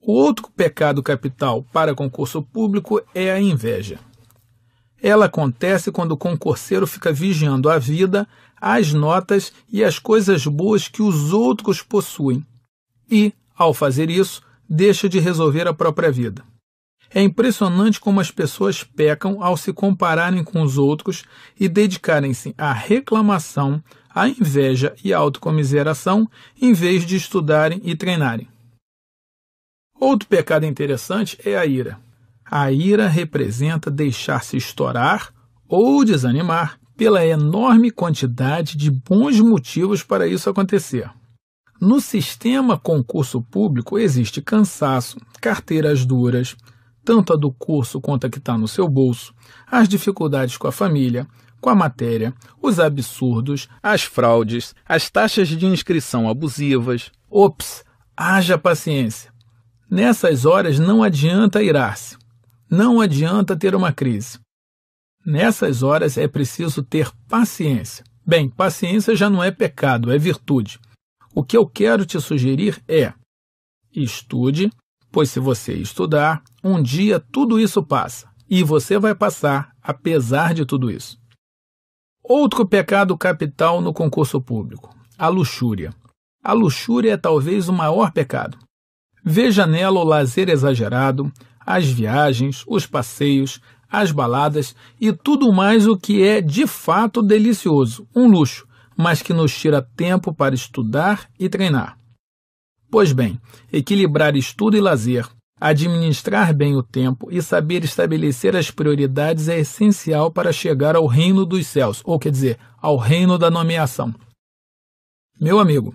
O outro pecado capital para concurso público é a inveja. Ela acontece quando o concurseiro fica vigiando a vida, as notas e as coisas boas que os outros possuem. E, ao fazer isso, deixa de resolver a própria vida. É impressionante como as pessoas pecam ao se compararem com os outros e dedicarem-se à reclamação, à inveja e à autocomiseração, em vez de estudarem e treinarem. Outro pecado interessante é a ira. A ira representa deixar-se estourar ou desanimar pela enorme quantidade de bons motivos para isso acontecer. No sistema concurso público existe cansaço, carteiras duras, tanto a do curso quanto a que está no seu bolso, as dificuldades com a família, com a matéria, os absurdos, as fraudes, as taxas de inscrição abusivas. Ops, haja paciência. Nessas horas não adianta irar-se, não adianta ter uma crise. Nessas horas é preciso ter paciência. Bem, paciência já não é pecado, é virtude. O que eu quero te sugerir é: estude, pois se você estudar, um dia tudo isso passa, e você vai passar apesar de tudo isso. Outro pecado capital no concurso público: a luxúria. A luxúria é talvez o maior pecado. Veja nela o lazer exagerado, as viagens, os passeios, as baladas e tudo mais o que é de fato delicioso, um luxo, mas que nos tira tempo para estudar e treinar. Pois bem, equilibrar estudo e lazer, administrar bem o tempo e saber estabelecer as prioridades é essencial para chegar ao reino dos céus, ou quer dizer, ao reino da nomeação. Meu amigo,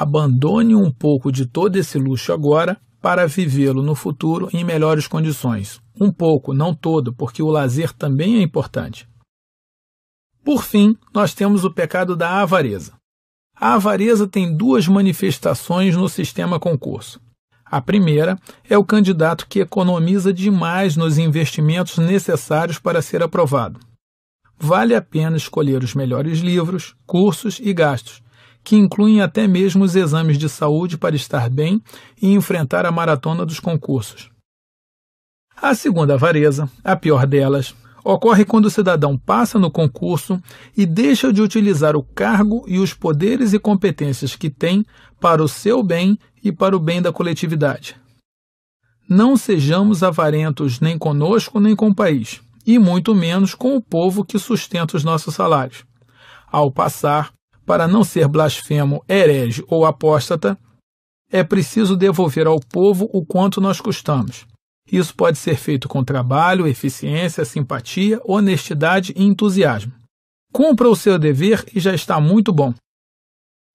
abandone um pouco de todo esse luxo agora para vivê-lo no futuro em melhores condições. Um pouco, não todo, porque o lazer também é importante. Por fim, nós temos o pecado da avareza. A avareza tem duas manifestações no sistema concurso. A primeira é o candidato que economiza demais nos investimentos necessários para ser aprovado. Vale a pena escolher os melhores livros, cursos e gastos, que incluem até mesmo os exames de saúde para estar bem e enfrentar a maratona dos concursos. A segunda avareza, a pior delas, ocorre quando o cidadão passa no concurso e deixa de utilizar o cargo e os poderes e competências que tem para o seu bem e para o bem da coletividade. Não sejamos avarentos nem conosco nem com o país, e muito menos com o povo que sustenta os nossos salários. Ao passar, para não ser blasfemo, herege ou apóstata, é preciso devolver ao povo o quanto nós custamos. Isso pode ser feito com trabalho, eficiência, simpatia, honestidade e entusiasmo. Cumpra o seu dever e já está muito bom.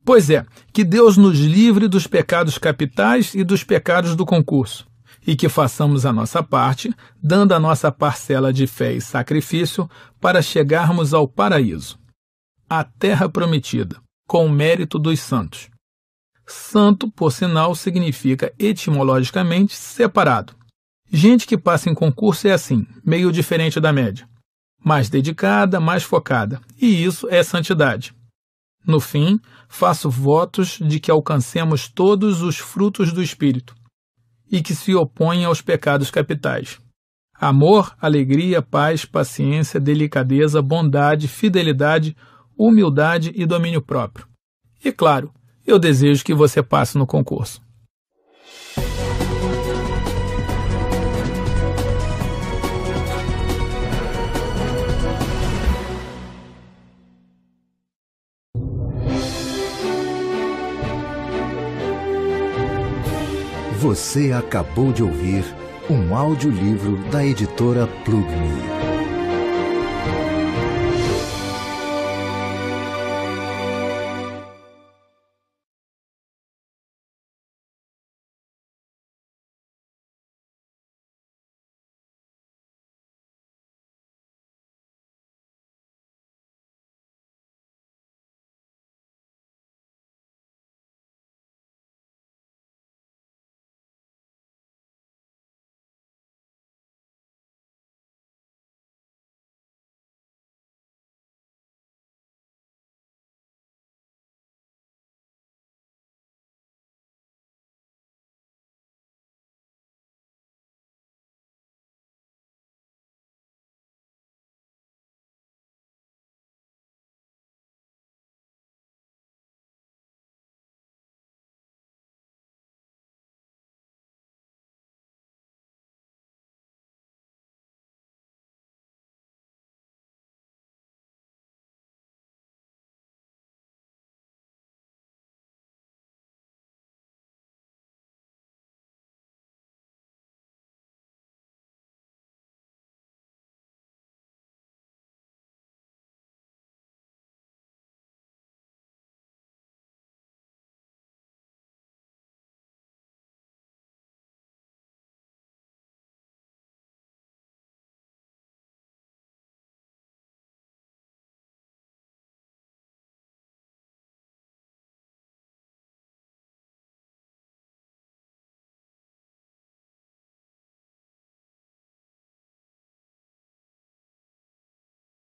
Pois é, que Deus nos livre dos pecados capitais e dos pecados do concurso, e que façamos a nossa parte, dando a nossa parcela de fé e sacrifício, para chegarmos ao paraíso a terra prometida, com o mérito dos santos. Santo, por sinal, significa etimologicamente separado. Gente que passa em concurso é assim, meio diferente da média. Mais dedicada, mais focada, e isso é santidade. No fim, faço votos de que alcancemos todos os frutos do Espírito e que se oponham aos pecados capitais. Amor, alegria, paz, paciência, delicadeza, bondade, fidelidade, humildade e domínio próprio. E claro, eu desejo que você passe no concurso. Você acabou de ouvir um audiolivro da editora Plugme.